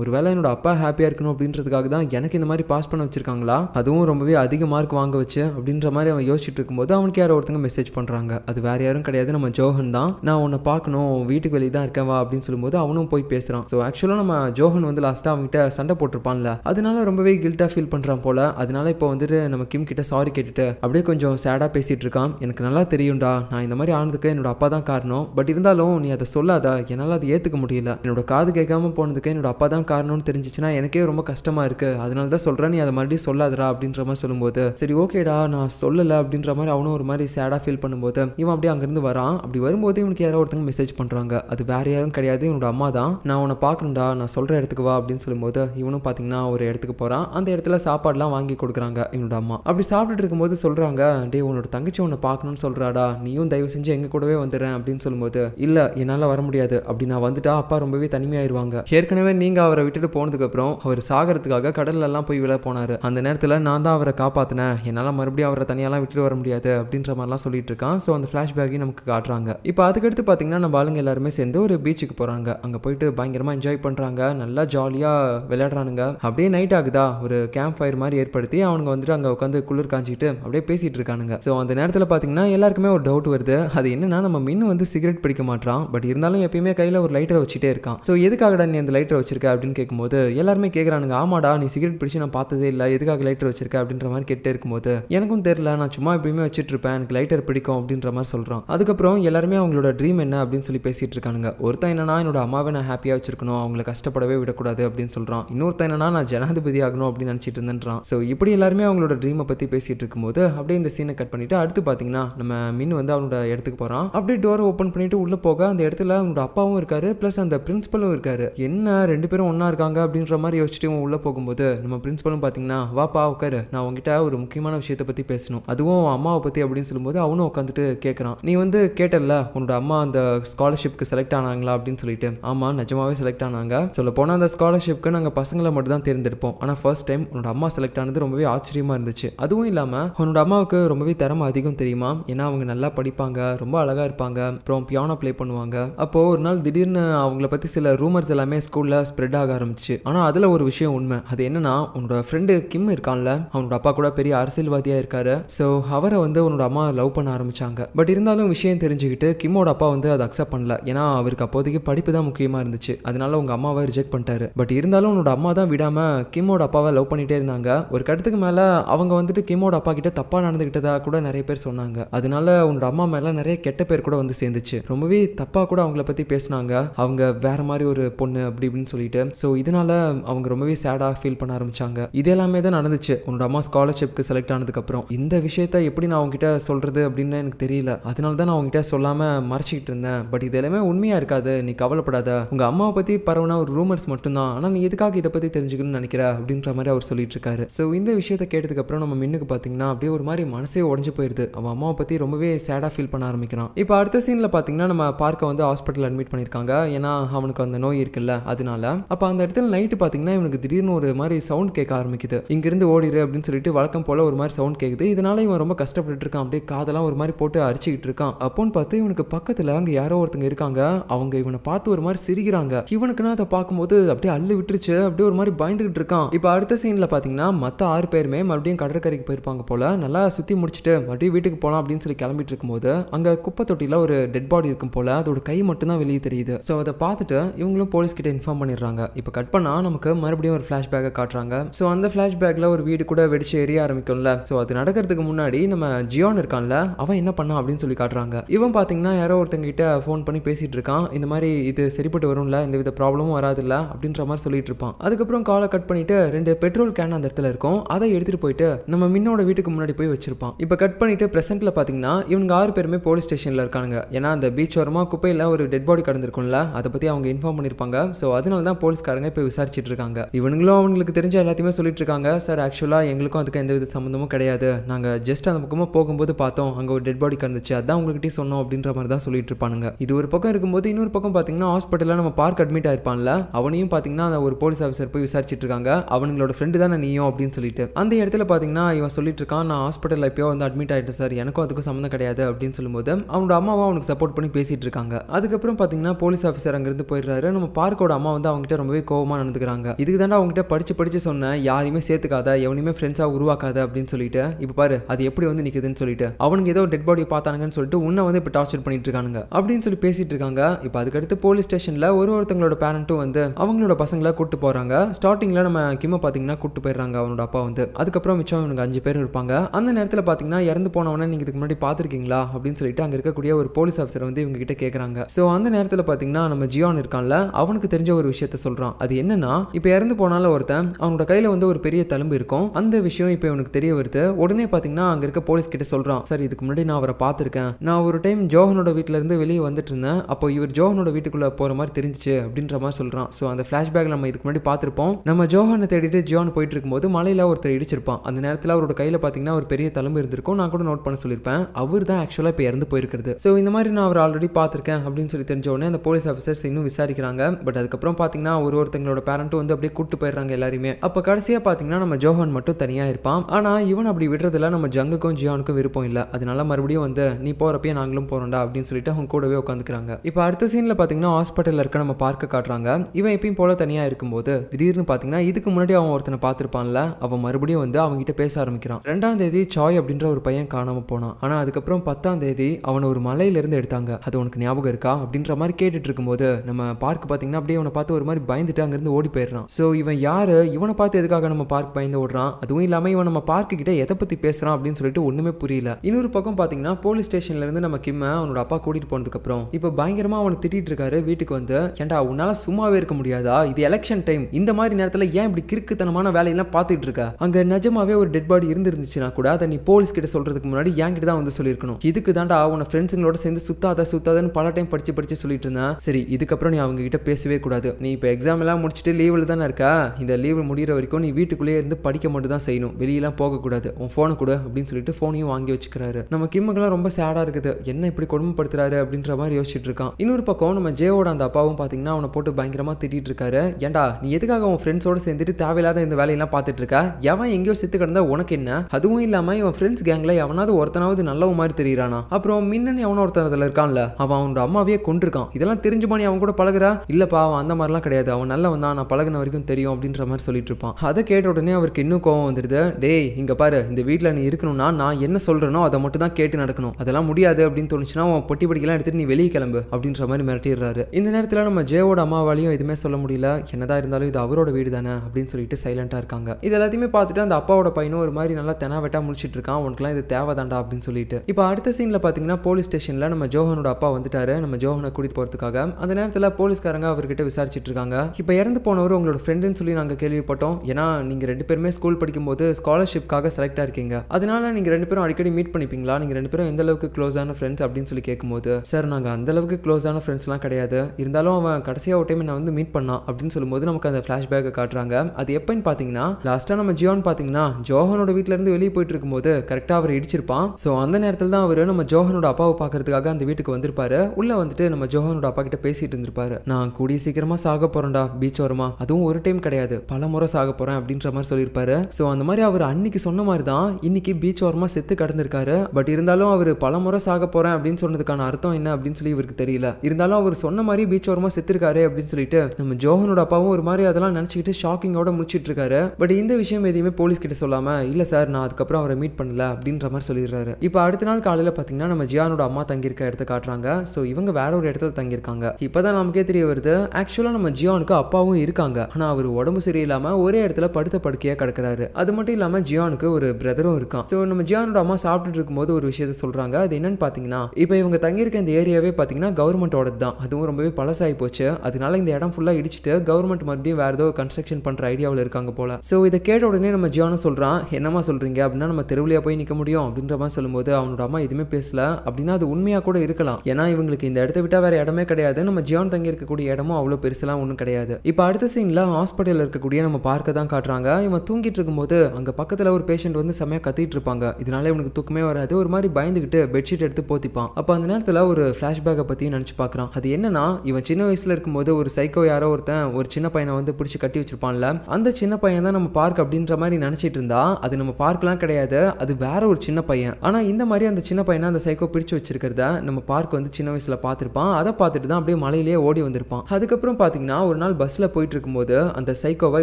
ஒரு ஒருவேளை என்னோட அப்பா ஹாப்பியாக இருக்கணும் அப்படின்றதுக்காக தான் எனக்கு இந்த மாதிரி பாஸ் பண்ண வச்சிருக்காங்களா அதுவும் ரொம்பவே அதிக மார்க் வாங்க போச்சு அப்படின்ற மாதிரி அவன் யோசிச்சுட்டு இருக்கும்போது அவனுக்கு யாரோ ஒருத்தங்க மெசேஜ் பண்ணுறாங்க அது வேறு யாரும் கிடையாது நம்ம ஜோஹன் தான் நான் உன்னை பார்க்கணும் வீட்டுக்கு வெளியே தான் இருக்கேன் வா அப்படின்னு சொல்லும்போது அவனும் போய் பேசுகிறான் ஸோ ஆக்சுவலாக நம்ம ஜோஹன் வந்து லாஸ்ட்டாக அவங்ககிட்ட சண்டை போட்டிருப்பான்ல அதனால ரொம்பவே கில்ட்டாக ஃபீல் பண்ணுறான் போல் அதனால இப்போ வந்துட்டு நம்ம கிம் கிட்ட சாரி கேட்டுட்டு அப்படியே கொஞ்சம் சேடாக பேசிகிட்டு இருக்கான் எனக்கு நல்லா தெரியும்டா நான் இந்த மாதிரி ஆனதுக்கு என்னோட அப்பா தான் காரணம் பட் இருந்தாலும் நீ அதை சொல்லாத என்னால் அதை ஏற்றுக்க முடியல என்னோட காது கேட்காம போனதுக்கு என்னோட அப்பா தான் காரணம்னு தெரிஞ்சிச்சுன்னா எனக்கே ரொம்ப கஷ்டமாக இருக்குது அதனால தான் சொல்கிறேன் நீ அதை மறுபடியும் சொல்லாதடா அப்படின்ற மாதிரி சொல்லும்போது சரி ஓகே ஓகேடா நான் சொல்லலை அப்படின்ற மாதிரி அவனும் ஒரு மாதிரி சேடாக ஃபீல் பண்ணும்போது இவன் அப்படியே அங்கேருந்து வரான் அப்படி வரும்போது இவனுக்கு யாரோ ஒருத்தங்க மெசேஜ் பண்ணுறாங்க அது வேறு யாரும் கிடையாது இவனோட அம்மா தான் நான் உன்னை பார்க்கணும்டா நான் சொல்கிற இடத்துக்கு வா அப்படின்னு சொல்லும்போது இவனும் பார்த்தீங்கன்னா ஒரு இடத்துக்கு போகிறான் அந்த இடத்துல சாப்பாடுலாம் வாங்கி கொடுக்குறாங்க இவனோட அம்மா அப்படி சாப்பிட்டுட்டு இருக்கும்போது சொல்கிறாங்க டே உன்னோட தங்கச்சி உன்னை பார்க்கணும்னு சொல்கிறாடா நீயும் தயவு செஞ்சு எங்கள் கூடவே வந்துடுறேன் அப்படின்னு சொல்லும்போது இல்லை என்னால் வர முடியாது அப்படி நான் வந்துட்டா அப்பா ரொம்பவே தனிமையாயிருவாங்க ஏற்கனவே நீங்கள் அவரை விட்டுட்டு போனதுக்கப்புறம் அவர் சாகிறதுக்காக கடல்லலாம் போய் விழ போனார் அந்த நேரத்தில் நான் தான் அவரை காப்பாற்றினேன் என்னால் என்னால் மறுபடியும் அவரை தனியாலாம் விட்டுட்டு வர முடியாது அப்படின்ற மாதிரிலாம் சொல்லிட்டு இருக்கான் ஸோ அந்த ஃப்ளாஷ்பேக்கையும் நமக்கு காட்டுறாங்க இப்போ அதுக்கடுத்து பார்த்தீங்கன்னா நம்ம ஆளுங்க எல்லாருமே சேர்ந்து ஒரு பீச்சுக்கு போகிறாங்க அங்கே போயிட்டு பயங்கரமாக என்ஜாய் பண்ணுறாங்க நல்லா ஜாலியாக விளையாடுறானுங்க அப்படியே நைட் ஆகுதா ஒரு கேம்ப் ஃபயர் மாதிரி ஏற்படுத்தி அவங்க வந்துட்டு அங்கே உட்காந்து குளிர் காஞ்சிட்டு அப்படியே பேசிகிட்டு இருக்கானுங்க ஸோ அந்த நேரத்தில் பார்த்தீங்கன்னா எல்லாருக்குமே ஒரு டவுட் வருது அது என்னன்னா நம்ம மின்னு வந்து சிகரெட் பிடிக்க மாட்டான் பட் இருந்தாலும் எப்பயுமே கையில் ஒரு லைட்டரை வச்சுட்டே இருக்கான் ஸோ எதுக்காகடா நீ அந்த லைட்டரை வச்சிருக்க அப்படின்னு கேட்கும்போது எல்லாருமே கேட்குறானுங்க ஆமாடா நீ சிகரெட் பிடிச்சி நான் பார்த்ததே இல்லை எதுக்காக லைட்டர் வச்சிருக்க அப்படின்ற மாதிரி கேட்டே இருக்கும்போது எனக்கும் தெரியல நான் சும்மா எப்படியுமே வச்சுட்டு இருப்பேன் எனக்கு லைட்டர் பிடிக்கும் அப்படின்ற மாதிரி சொல்கிறான் அதுக்கப்புறம் எல்லாருமே அவங்களோட ட்ரீம் என்ன அப்படின்னு சொல்லி பேசிட்டு இருக்கானுங்க ஒருத்தன் என்னன்னா என்னோட அம்மாவை நான் ஹாப்பியாக வச்சிருக்கணும் அவங்கள கஷ்டப்படவே விடக்கூடாது அப்படின்னு சொல்கிறான் இன்னொருத்தன் என்னன்னா நான் ஜனாதிபதி ஆகணும் அப்படின்னு நினச்சிட்டு இருந்தேன்றான் ஸோ இப்படி எல்லாருமே அவங்களோட ட்ரீமை பற்றி பேசிட்டு இருக்கும்போது அப்படியே இந்த சீனை கட் பண்ணிட்டு அடுத்து பார்த்தீங்கன்னா நம்ம மின் வந்து அவனோட இடத்துக்கு போகிறான் அப்படியே டோரை ஓப்பன் பண்ணிட்டு உள்ளே போக அந்த இடத்துல அவனோட அப்பாவும் இருக்காரு ப்ளஸ் அந்த பிரின்ஸிபலும் இருக்காரு என்ன ரெண்டு பேரும் ஒன்றா இருக்காங்க அப்படின்ற மாதிரி யோசிச்சுட்டு உள்ளே போகும்போது நம்ம பிரின்ஸிபலும் பார்த்தீங்கன்னா வாப்பா உட்காரு நான் உங்ககிட்ட ஒரு முக்கியமான விஷயம் விஷயத்தை பற்றி பேசணும் அதுவும் அம்மாவை பற்றி அப்படின்னு சொல்லும்போது அவனும் உட்காந்துட்டு கேட்குறான் நீ வந்து கேட்டல உன்னோட அம்மா அந்த ஸ்காலர்ஷிப்க்கு செலக்ட் ஆனாங்களா அப்படின்னு சொல்லிட்டு ஆமா நிஜமாவே செலக்ட் ஆனாங்க சொல்ல போனா அந்த ஸ்காலர்ஷிப்க்கு நாங்கள் பசங்களை மட்டும் தான் தேர்ந்தெடுப்போம் ஆனால் ஃபர்ஸ்ட் டைம் உன்னோட அம்மா செலக்ட் ஆனது ரொம்பவே ஆச்சரியமா இருந்துச்சு அதுவும் இல்லாமல் உன்னோட அம்மாவுக்கு ரொம்பவே திறமை அதிகம் தெரியுமா ஏன்னா அவங்க நல்லா படிப்பாங்க ரொம்ப அழகா இருப்பாங்க அப்புறம் பியானோ ப்ளே பண்ணுவாங்க அப்போது ஒரு நாள் திடீர்னு அவங்கள பற்றி சில ரூமர்ஸ் எல்லாமே ஸ்கூலில் ஸ்ப்ரெட் ஆக ஆரம்பிச்சு ஆனால் அதில் ஒரு விஷயம் உண்மை அது என்னன்னா உன்னோட ஃப்ரெண்டு கிம் இருக்கான்ல அவனோட அப்பா கூட பெரிய அரசியல்வாதி தீவிரவாதியாக இருக்காரு ஸோ அவரை வந்து உன்னோட அம்மா லவ் பண்ண ஆரம்பிச்சாங்க பட் இருந்தாலும் விஷயம் தெரிஞ்சுக்கிட்டு கிம்மோட அப்பா வந்து அதை அக்செப்ட் பண்ணல ஏன்னா அவருக்கு அப்போதைக்கு படிப்பு தான் முக்கியமாக இருந்துச்சு அதனால உங்கள் அம்மாவை ரிஜெக்ட் பண்ணிட்டாரு பட் இருந்தாலும் உன்னோட அம்மா தான் விடாமல் கிம்மோட அப்பாவை லவ் பண்ணிட்டே இருந்தாங்க ஒரு கட்டத்துக்கு மேலே அவங்க வந்துட்டு கிம்மோட அப்பா கிட்ட தப்பாக நடந்துகிட்டதா கூட நிறைய பேர் சொன்னாங்க அதனால உன்னோட அம்மா மேலே நிறைய கெட்ட பேர் கூட வந்து சேர்ந்துச்சு ரொம்பவே தப்பாக கூட அவங்கள பற்றி பேசினாங்க அவங்க வேற மாதிரி ஒரு பொண்ணு அப்படி இப்படின்னு சொல்லிட்டு ஸோ இதனால அவங்க ரொம்பவே சேடாக ஃபீல் பண்ண ஆரம்பிச்சாங்க இதெல்லாமே தான் நடந்துச்சு உன்னோட அம்மா ஸ்காலர்ஷிப்க்கு செலக்ட் ஆனதுக்கப்புறம் இந்த விஷயத்த எப்படி நான் அவங்ககிட்ட சொல்கிறது அப்படின்னு எனக்கு தெரியல அதனால தான் நான் அவங்ககிட்ட சொல்லாமல் மறைச்சிக்கிட்டு இருந்தேன் பட் இது எல்லாமே உண்மையாக இருக்காது நீ கவலைப்படாத உங்கள் அம்மாவை பற்றி பரவுனா ஒரு ரூமர்ஸ் மட்டும்தான் ஆனால் நீ எதுக்காக இதை பற்றி தெரிஞ்சுக்கணும்னு நினைக்கிற அப்படின்ற மாதிரி அவர் சொல்லிட்டு இருக்காரு ஸோ இந்த விஷயத்த கேட்டதுக்கப்புறம் நம்ம மின்னுக்கு பார்த்தீங்கன்னா அப்படியே ஒரு மாதிரி மனசே உடஞ்சு போயிடுது அவன் அம்மாவை பற்றி ரொம்பவே சேடாக ஃபீல் பண்ண ஆரம்பிக்கிறான் இப்போ அடுத்த சீனில் பார்த்தீங்கன்னா நம்ம பார்க்க வந்து ஹாஸ்பிட்டல் அட்மிட் பண்ணியிருக்காங்க ஏன்னா அவனுக்கு அந்த நோய் இருக்குல்ல அதனால அப்போ அந்த இடத்துல நைட்டு பார்த்தீங்கன்னா இவனுக்கு திடீர்னு ஒரு மாதிரி சவுண்ட் கேட்க ஆரம்பிக்குது இங்கிருந்து ஓடிடு அப்படின்னு சொல்லிட்டு வழக்கம் போல் ஒரு மாதிரி மாதிரி சவுண்ட் கேட்குது இதனால இவன் ரொம்ப கஷ்டப்பட்டு இருக்கான் அப்படியே காதெல்லாம் ஒரு மாதிரி போட்டு அரிச்சிக்கிட்டு இருக்கான் அப்போன்னு பார்த்து இவனுக்கு பக்கத்தில் அங்கே யாரோ ஒருத்தங்க இருக்காங்க அவங்க இவனை பார்த்து ஒரு மாதிரி சிரிக்கிறாங்க இவனுக்குன்னா அதை பார்க்கும்போது அப்படியே அள்ளு விட்டுருச்சு அப்படியே ஒரு மாதிரி பயந்துகிட்டு இருக்கான் இப்போ அடுத்த சீனில் பார்த்தீங்கன்னா மற்ற ஆறு பேருமே மறுபடியும் கடற்கரைக்கு போயிருப்பாங்க போல நல்லா சுற்றி முடிச்சுட்டு மறுபடியும் வீட்டுக்கு போகலாம் அப்படின்னு சொல்லி கிளம்பிட்டு இருக்கும்போது அங்கே குப்பை தொட்டில ஒரு டெட் பாடி இருக்கும் போல அதோட கை மட்டும் தான் வெளியே தெரியுது ஸோ அதை பார்த்துட்டு இவங்களும் போலீஸ் கிட்ட இன்ஃபார்ம் பண்ணிடுறாங்க இப்போ கட் பண்ணா நமக்கு மறுபடியும் ஒரு ஃப்ளாஷ்பேக்கை காட்டுறாங்க ஸோ அந்த ஃப்ளாஷ்பேக்கில் ஒரு வீடு கூட வெடிச்சு எரிய ஆரம்பிக்கும்ல ஸோ அது நடக்கிறதுக்கு முன்னாடி நம்ம ஜியோன் இருக்கான்ல அவன் என்ன பண்ணான் அப்படின்னு சொல்லி காட்டுறாங்க இவன் பார்த்தீங்கன்னா யாரோ ஒருத்தங்கிட்ட ஃபோன் பண்ணி பேசிகிட்டு இருக்கான் இந்த மாதிரி இது சரிப்பட்டு வரும்ல இந்த வித ப்ராப்ளமும் வராதுல்ல அப்படின்ற மாதிரி சொல்லிட்டு இருப்பான் அதுக்கப்புறம் காலை கட் பண்ணிட்டு ரெண்டு பெட்ரோல் கேன் அந்த இடத்துல இருக்கும் அதை எடுத்துகிட்டு போயிட்டு நம்ம மின்னோட வீட்டுக்கு முன்னாடி போய் வச்சிருப்பான் இப்போ கட் பண்ணிட்டு பிரசென்ட்ல பார்த்தீங்கன்னா இவங்க ஆறு பேருமே போலீஸ் ஸ்டேஷனில் இருக்காங்க ஏன்னா அந்த பீச் ஓரமாக குப்பையில் ஒரு டெட் பாடி கடந்திருக்கும்ல அதை பற்றி அவங்க இன்ஃபார்ம் பண்ணிருப்பாங்க ஸோ அதனால தான் போலீஸ்காரங்க இப்போ விசாரிச்சுட்டு இருக்காங்க இவனுங்களும் அவங்களுக்கு தெரிஞ்ச எல்லாத்தையுமே சொல்லிட்டு இருக்காங்க சார் ஆக்சுவலாக எங்களுக்கும் அதுக்கு எந்த வித சம்மந்தமும் கிடையாது நாங்கள் ஜஸ்ட் அந்த பக்கமாக போகும்போது பார்த்தோம் அங்கே ஒரு டெட் பாடி கந்துச்சு அதான் உங்ககிட்டயே சொன்னோம் அப்படின்ற மாதிரி தான் சொல்லிட்டு இருப்பானுங்க இது ஒரு பக்கம் இருக்கும்போது இன்னொரு பக்கம் பார்த்தீங்கன்னா ஹாஸ்பிட்டலில் நம்ம பார்க் அட்மிட் ஆயிருப்பான்ல அவனையும் பார்த்தீங்கன்னா அந்த ஒரு போலீஸ் ஆஃபீஸர் போய் விசாரிச்சுட்டு இருக்காங்க அவங்களோட ஃப்ரெண்டு தானே நீயும் அப்படின்னு சொல்லிட்டு அந்த இடத்துல பார்த்தீங்கன்னா இவன் சொல்லிட்டு இருக்கான் நான் ஹாஸ்பிட்டலில் எப்போயோ வந்து அட்மிட் ஆகிட்டேன் சார் எனக்கும் அதுக்கும் சம்மந்தம் கிடையாது அப்படின்னு சொல்லும்போது அவனோட அம்மாவும் அவனுக்கு சப்போர்ட் பண்ணி பேசிட்டு இருக்காங்க அதுக்கப்புறம் பார்த்தீங்கன்னா போலீஸ் ஆஃபீஸர் அங்கேருந்து போயிடுறாரு நம்ம பார்க்கோட அம்மா வந்து அவங்ககிட்ட ரொம்பவே கோவமாக நடந்துக்கிறாங்க இதுக்கு தாண்டா அவங்ககிட்ட படிச்சு படிச்சு சொன்னேன் யாரையுமே சேர்த்துக்காத எவனையுமே ஃப்ரெண்ட்ஸாக உருவாக்காத அப்படின்னு சொல்லி சொல்லிட்டு இப்போ பாரு அது எப்படி வந்து நிற்குதுன்னு சொல்லிட்டு அவனுக்கு ஏதோ டெட் பாடியை பார்த்தானுங்கன்னு சொல்லிட்டு உன்னை வந்து இப்போ டார்ச்சர் பண்ணிட்டு இருக்காங்க அப்படின்னு சொல்லி பேசிட்டு இருக்காங்க இப்போ அதுக்கடுத்து போலீஸ் ஸ்டேஷனில் ஒரு ஒருத்தங்களோட பேரண்ட்டும் வந்து அவங்களோட பசங்களை கூப்பிட்டு போகிறாங்க ஸ்டார்டிங்கில் நம்ம கிம பார்த்தீங்கன்னா கூப்பிட்டு போயிடுறாங்க அவனோட அப்பா வந்து அதுக்கப்புறம் மிச்சம் இவனுக்கு அஞ்சு பேர் இருப்பாங்க அந்த நேரத்தில் பார்த்தீங்கன்னா இறந்து போனவனே நீங்கள் இதுக்கு முன்னாடி பார்த்துருக்கீங்களா அப்படின்னு சொல்லிட்டு அங்கே இருக்கக்கூடிய ஒரு போலீஸ் ஆஃபீஸர் வந்து இவங்க கிட்ட கேட்குறாங்க ஸோ அந்த நேரத்தில் பார்த்தீங்கன்னா நம்ம ஜியான் இருக்கான்ல அவனுக்கு தெரிஞ்ச ஒரு விஷயத்த சொல்கிறான் அது என்னன்னா இப்போ இறந்து போனால ஒருத்தன் அவனோட கையில் வந்து ஒரு பெரிய தழும்பு இருக்கும் அந்த விஷயம் இப்போ இவனுக்கு தெரிய வருது எடுத்து உடனே பார்த்தீங்கன்னா அங்கே இருக்க போலீஸ் கிட்ட சொல்கிறான் சார் இதுக்கு முன்னாடி நான் அவரை பார்த்துருக்கேன் நான் ஒரு டைம் ஜோஹனோட வீட்டிலேருந்து வெளியே வந்துட்டு இருந்தேன் அப்போ இவர் ஜோஹனோட வீட்டுக்குள்ளே போகிற மாதிரி தெரிஞ்சிச்சு அப்படின்ற மாதிரி சொல்கிறான் ஸோ அந்த ஃப்ளாஷ்பேக் நம்ம இதுக்கு முன்னாடி பார்த்துருப்போம் நம்ம ஜோகனை தேடிட்டு ஜோன் போயிட்டு இருக்கும்போது மலையில் ஒருத்தர் இடிச்சிருப்பான் அந்த நேரத்தில் அவரோட கையில் பார்த்தீங்கன்னா ஒரு பெரிய தலைமை இருந்திருக்கும் நான் கூட நோட் பண்ண சொல்லியிருப்பேன் அவர் தான் ஆக்சுவலாக இப்போ இறந்து போயிருக்கிறது ஸோ இந்த மாதிரி நான் அவர் ஆல்ரெடி பார்த்துருக்கேன் அப்படின்னு சொல்லி தெரிஞ்ச உடனே அந்த போலீஸ் ஆஃபீஸர்ஸ் இன்னும் விசாரிக்கிறாங்க பட் அதுக்கப்புறம் பார்த்தீங்கன்னா ஒரு ஒருத்தங்களோட பேரண்ட்டும் வந்து அப்படியே கூட்டு போயிடுறாங்க எல்லாருமே அப்போ கடைசியாக பார்த்தீங்கன்னா நம்ம ஜோஹன் மட்டும் தனியாக இருப்பான் ஆனால் சிவன் அப்படி விடுறதுல நம்ம ஜங்குக்கும் ஜியானுக்கும் விருப்பம் இல்லை அதனால மறுபடியும் வந்து நீ போறப்பயே நாங்களும் போறோம்டா அப்படின்னு சொல்லிட்டு அவங்க கூடவே உட்காந்துக்கிறாங்க இப்போ அடுத்த சீனில் பார்த்தீங்கன்னா ஹாஸ்பிட்டலில் இருக்க நம்ம பார்க்க காட்டுறாங்க இவன் எப்பயும் போல தனியாக இருக்கும்போது திடீர்னு பார்த்தீங்கன்னா இதுக்கு முன்னாடி அவன் ஒருத்தனை பார்த்துருப்பான்ல அவன் மறுபடியும் வந்து கிட்ட பேச ஆரம்பிக்கிறான் ரெண்டாம் தேதி சாய் அப்படின்ற ஒரு பையன் காணாமல் போனான் ஆனால் அதுக்கப்புறம் பத்தாம் தேதி அவனை ஒரு இருந்து எடுத்தாங்க அது உனக்கு ஞாபகம் இருக்கா அப்படின்ற மாதிரி கேட்டுட்டு இருக்கும்போது நம்ம பார்க்க பார்த்தீங்கன்னா அப்படியே அவனை பார்த்து ஒரு மாதிரி பயந்துட்டு அங்கிருந்து ஓடி போயிடுறான் ஸோ இவன் யார் இவனை பார்த்து எதுக்காக நம்ம பார்க் பயந்து ஓடுறான் அதுவும் இல்லாமல் இவன் நம்ம பார்க்கு கிட்ட எதை பத்தி பேசுறான் அப்படின்னு சொல்லிட்டு ஒண்ணுமே புரியல இன்னொரு பக்கம் பார்த்தீங்கன்னா போலீஸ் ஸ்டேஷன்ல இருந்து நம்ம கிம்ம அவனோட அப்பா கூட்டிகிட்டு போனதுக்கப்புறம் இப்போ பயங்கரமா அவனை திட்டிட்டு இருக்காரு வீட்டுக்கு வந்து ஏண்டா உன்னால சும்மாவே இருக்க முடியாதா இது எலெக்ஷன் டைம் இந்த மாதிரி நேரத்துல ஏன் இப்படி கிறுக்குத்தனமான வேலையெல்லாம் பார்த்துட்டு இருக்க அங்க நிஜமாவே ஒரு டெட் பாடி இருந்துருந்துச்சுன்னா கூட அதை நீ போலீஸ் கிட்ட சொல்றதுக்கு முன்னாடி என் கிட்ட தான் வந்து சொல்லிருக்கணும் இதுக்கு தாண்டா உன ஃப்ரெண்ட்ஸுங்களோட சேர்ந்து சுத்தாத சுத்தாதன்னு பல டைம் படிச்சு படிச்சு சொல்லிட்டு இருந்தேன் சரி இதுக்கப்புறம் நீ அவங்க கிட்ட பேசவே கூடாது நீ இப்போ எக்ஸாம் எல்லாம் முடிச்சுட்டு லீவில் தானே இருக்க இந்த லீவ் முடிகிற வரைக்கும் நீ வீட்டுக்குள்ளேயே இருந்து படிக்க மட்டும் தான் செய்யணும் வெளியெல்லாம் போகக்கூடாது கூடாது உன் ஃபோனை கொடு அப்படின்னு சொல்லிட்டு ஃபோனையும் வாங்கி வச்சுக்கிறாரு நம்ம கிம்முக்கெல்லாம் ரொம்ப சேடாக இருக்குது என்ன இப்படி கொடுமைப்படுத்துறாரு அப்படின்ற மாதிரி யோசிச்சுட்டு இருக்கான் இன்னொரு பக்கம் நம்ம ஜேவோட அந்த அப்பாவும் பார்த்தீங்கன்னா அவனை போட்டு பயங்கரமாக திட்டிகிட்டு இருக்காரு ஏண்டா நீ எதுக்காக உன் ஃப்ரெண்ட்ஸோட சேர்ந்துட்டு தேவையில்லாத இந்த வேலையெல்லாம் பார்த்துட்டு இருக்கா எவன் எங்கேயோ செத்து கிடந்தா உனக்கு என்ன அதுவும் இல்லாமல் இவன் ஃப்ரெண்ட்ஸ் கேங்கில் எவனாவது ஒருத்தனாவது நல்ல மாதிரி தெரியிறானா அப்புறம் மின்னன் எவனோ ஒருத்தன் அதில் இருக்கான்ல அவன் அவனோட அம்மாவே கொண்டிருக்கான் இதெல்லாம் தெரிஞ்சு பண்ணி அவன் கூட பழகுறா இல்லைப்பா அவன் அந்த மாதிரிலாம் கிடையாது அவன் நல்லவன் தான் நான் பழகின வரைக்கும் தெரியும் அப்படின்ற மாதிரி சொல்லிட்டு இருப்பான் அதை கேட்ட உடனே அவருக்கு இன்னும் கோவம் வந்துடுது டேய் இங்கே பாரு இந்த வீட்டில் நீ இருக்கணும்னா நான் என்ன சொல்கிறனோ அதை மட்டும் தான் கேட்டு நடக்கணும் அதெல்லாம் முடியாது அப்படின்னு தோணுச்சுன்னா உன் பொட்டி படிக்கலாம் எடுத்துட்டு நீ வெளியே கிளம்பு அப்படின்ற மாதிரி மிரட்டிடுறாரு இந்த நேரத்தில் நம்ம ஜேவோட அம்மாவாலையும் எதுவுமே சொல்ல முடியல என்னதான் இருந்தாலும் இது அவரோட வீடு தானே அப்படின்னு சொல்லிட்டு சைலண்டாக இருக்காங்க இது எல்லாத்தையுமே பார்த்துட்டு அந்த அப்பாவோட பையனும் ஒரு மாதிரி நல்லா தெனாவெட்டா முடிச்சிட்டு இருக்கான் உனக்குலாம் இது தேவைதாண்டா அப்படின்னு சொல்லிட்டு இப்போ அடுத்த சீனில் பார்த்தீங்கன்னா போலீஸ் ஸ்டேஷனில் நம்ம ஜோஹனோட அப்பா வந்துட்டாரு நம்ம ஜோஹனை கூட்டிட்டு போகிறதுக்காக அந்த நேரத்தில் போலீஸ்காரங்க அவர்கிட்ட விசாரிச்சுட்டு இருக்காங்க இப்போ இறந்து போனவர் உங்களோட ஃப்ரெண்டுன்னு சொல்லி நாங்கள் கேள்விப்பட்டோம் ஏன்னா நீங்கள் ரெண்டு பேருமே ஸ்கூல் படிக்கும்போது ஸ்காலர்ஷிப்காக ஒர்க்குக்காக செலக்ட் ஆயிருக்கீங்க அதனால நீங்க ரெண்டு பேரும் அடிக்கடி மீட் பண்ணிப்பீங்களா நீங்க ரெண்டு பேரும் எந்த அளவுக்கு க்ளோஸ் ஆன ஃப்ரெண்ட்ஸ் அப்படின்னு சொல்லி கேட்கும்போது சார் நாங்கள் அந்த அளவுக்கு க்ளோஸ் க்ளோஸான ஃப்ரெண்ட்ஸ்லாம் கிடையாது இருந்தாலும் அவன் கடைசியாக ஒரு டைம் நான் வந்து மீட் பண்ணான் அப்படின்னு சொல்லும்போது நமக்கு அந்த ஃப்ளாஷ்பேக்கை காட்டுறாங்க அது எப்போன்னு பார்த்தீங்கன்னா லாஸ்ட்டாக நம்ம ஜியோன் பார்த்தீங்கன்னா ஜோஹனோட இருந்து வெளியே போயிட்டு இருக்கும்போது கரெக்டாக அவர் இடிச்சிருப்பான் ஸோ அந்த நேரத்தில் தான் அவர் நம்ம ஜோஹனோட அப்பாவை பார்க்கறதுக்காக அந்த வீட்டுக்கு வந்திருப்பாரு உள்ள வந்துட்டு நம்ம ஜோஹனோட அப்பா கிட்ட பேசிட்டு இருந்திருப்பாரு நான் கூடிய சீக்கிரமா சாக போறேன்டா பீச் ஓரமா அதுவும் ஒரு டைம் கிடையாது பல முறை சாக போறேன் அப்படின்ற மாதிரி சொல்லியிருப்பாரு ஸோ அந்த மாதிரி அவர் அன்னைக்கு சொன்ன சொன்ன மாதிரி தான் இன்னைக்கு பீச் ஓரமாக செத்து கடந்திருக்காரு பட் இருந்தாலும் அவர் பல முறை சாக போகிறேன் அப்படின்னு சொன்னதுக்கான அர்த்தம் என்ன அப்படின்னு சொல்லி இவருக்கு தெரியல இருந்தாலும் அவர் சொன்ன மாதிரி பீச் ஓரமாக செத்துருக்காரு அப்படின்னு சொல்லிட்டு நம்ம ஜோகனோட அப்பாவும் ஒரு மாதிரி அதெல்லாம் நினச்சிக்கிட்டு ஷாக்கிங்கோட முடிச்சிட்டு இருக்காரு பட் இந்த விஷயம் எதையுமே போலீஸ் கிட்ட சொல்லாம இல்லை சார் நான் அதுக்கப்புறம் அவரை மீட் பண்ணல அப்படின்ற மாதிரி சொல்லிடுறாரு இப்போ அடுத்த நாள் காலையில் பார்த்தீங்கன்னா நம்ம ஜியானோட அம்மா தங்கியிருக்க இடத்த காட்டுறாங்க ஸோ இவங்க வேற ஒரு இடத்துல தங்கியிருக்காங்க இப்போதான் நமக்கே தெரிய வருது ஆக்சுவலாக நம்ம ஜியானுக்கு அப்பாவும் இருக்காங்க ஆனால் அவர் உடம்பு சரியில்லாமல் ஒரே இடத்துல படுத்த படுக்கையாக கிடக்கிறாரு அது மட்டும் இல்லாமல் ஜியானுக்கு ஒரு பிரதரும் இருக்கான் ஸோ நம்ம ஜியானோட அம்மா சாப்பிட்டுட்டு இருக்கும்போது ஒரு விஷயத்த சொல்கிறாங்க அது என்னன்னு பார்த்தீங்கன்னா இப்போ இவங்க தங்கியிருக்க இந்த ஏரியாவே பார்த்தீங்கன்னா கவர்மெண்ட்டோட தான் அதுவும் ரொம்பவே பழசாகி போச்சு அதனால இந்த இடம் ஃபுல்லாக இடிச்சிட்டு கவர்மெண்ட் மறுபடியும் வேறு ஏதோ கன்ஸ்ட்ரக்ஷன் பண்ணுற ஐடியாவில் இருக்காங்க போல் ஸோ இதை கேட்ட உடனே நம்ம ஜியானும் சொல்கிறான் என்னம்மா சொல்கிறீங்க அப்படின்னா நம்ம தெருவிலையாக போய் நிற்க முடியும் அப்படின்ற மாதிரி சொல்லும்போது அவனோட அம்மா எதுவுமே பேசல அப்படின்னா அது உண்மையாக கூட இருக்கலாம் ஏன்னா இவங்களுக்கு இந்த இடத்த விட்டால் வேறு இடமே கிடையாது நம்ம ஜியான் தங்கி இருக்கக்கூடிய இடமும் அவ்வளோ பெருசுலாம் ஒன்றும் கிடையாது இப்போ அடுத்த சீனில் ஹாஸ்பிட்டலில் இருக்கக்கூடிய நம்ம பார்க்க தான் காட்டுறாங்க இவன் தூங்கிட்டு இருக்கும்போது அங்கே பக்கத்தில் ஒரு பேஷண்ட் பேஷண்ட் வந்து செம்மையாக கத்திட்டு இருப்பாங்க இதனால இவனுக்கு தூக்கமே வராது ஒரு மாதிரி பயந்துகிட்டு பெட்ஷீட் எடுத்து போத்திப்பான் அப்போ அந்த நேரத்தில் ஒரு ஃப்ளாஷ்பேக்கை பற்றியும் நினச்சி பார்க்குறான் அது என்னன்னா இவன் சின்ன வயசில் இருக்கும்போது ஒரு சைக்கோ யாரோ ஒருத்தன் ஒரு சின்ன பையனை வந்து பிடிச்சி கட்டி வச்சிருப்பான்ல அந்த சின்ன பையன் தான் நம்ம பார்க் அப்படின்ற மாதிரி நினச்சிட்டு இருந்தா அது நம்ம பார்க்கலாம் கிடையாது அது வேற ஒரு சின்ன பையன் ஆனால் இந்த மாதிரி அந்த சின்ன பையனை அந்த சைக்கோ பிடிச்சி வச்சிருக்கிறத நம்ம பார்க் வந்து சின்ன வயசில் பார்த்துருப்பான் அதை பார்த்துட்டு தான் அப்படியே மலையிலேயே ஓடி வந்திருப்பான் அதுக்கப்புறம் பார்த்தீங்கன்னா ஒரு நாள் பஸ்ஸில் போயிட்டு இருக்கும்போது அந்த சைக்கோவை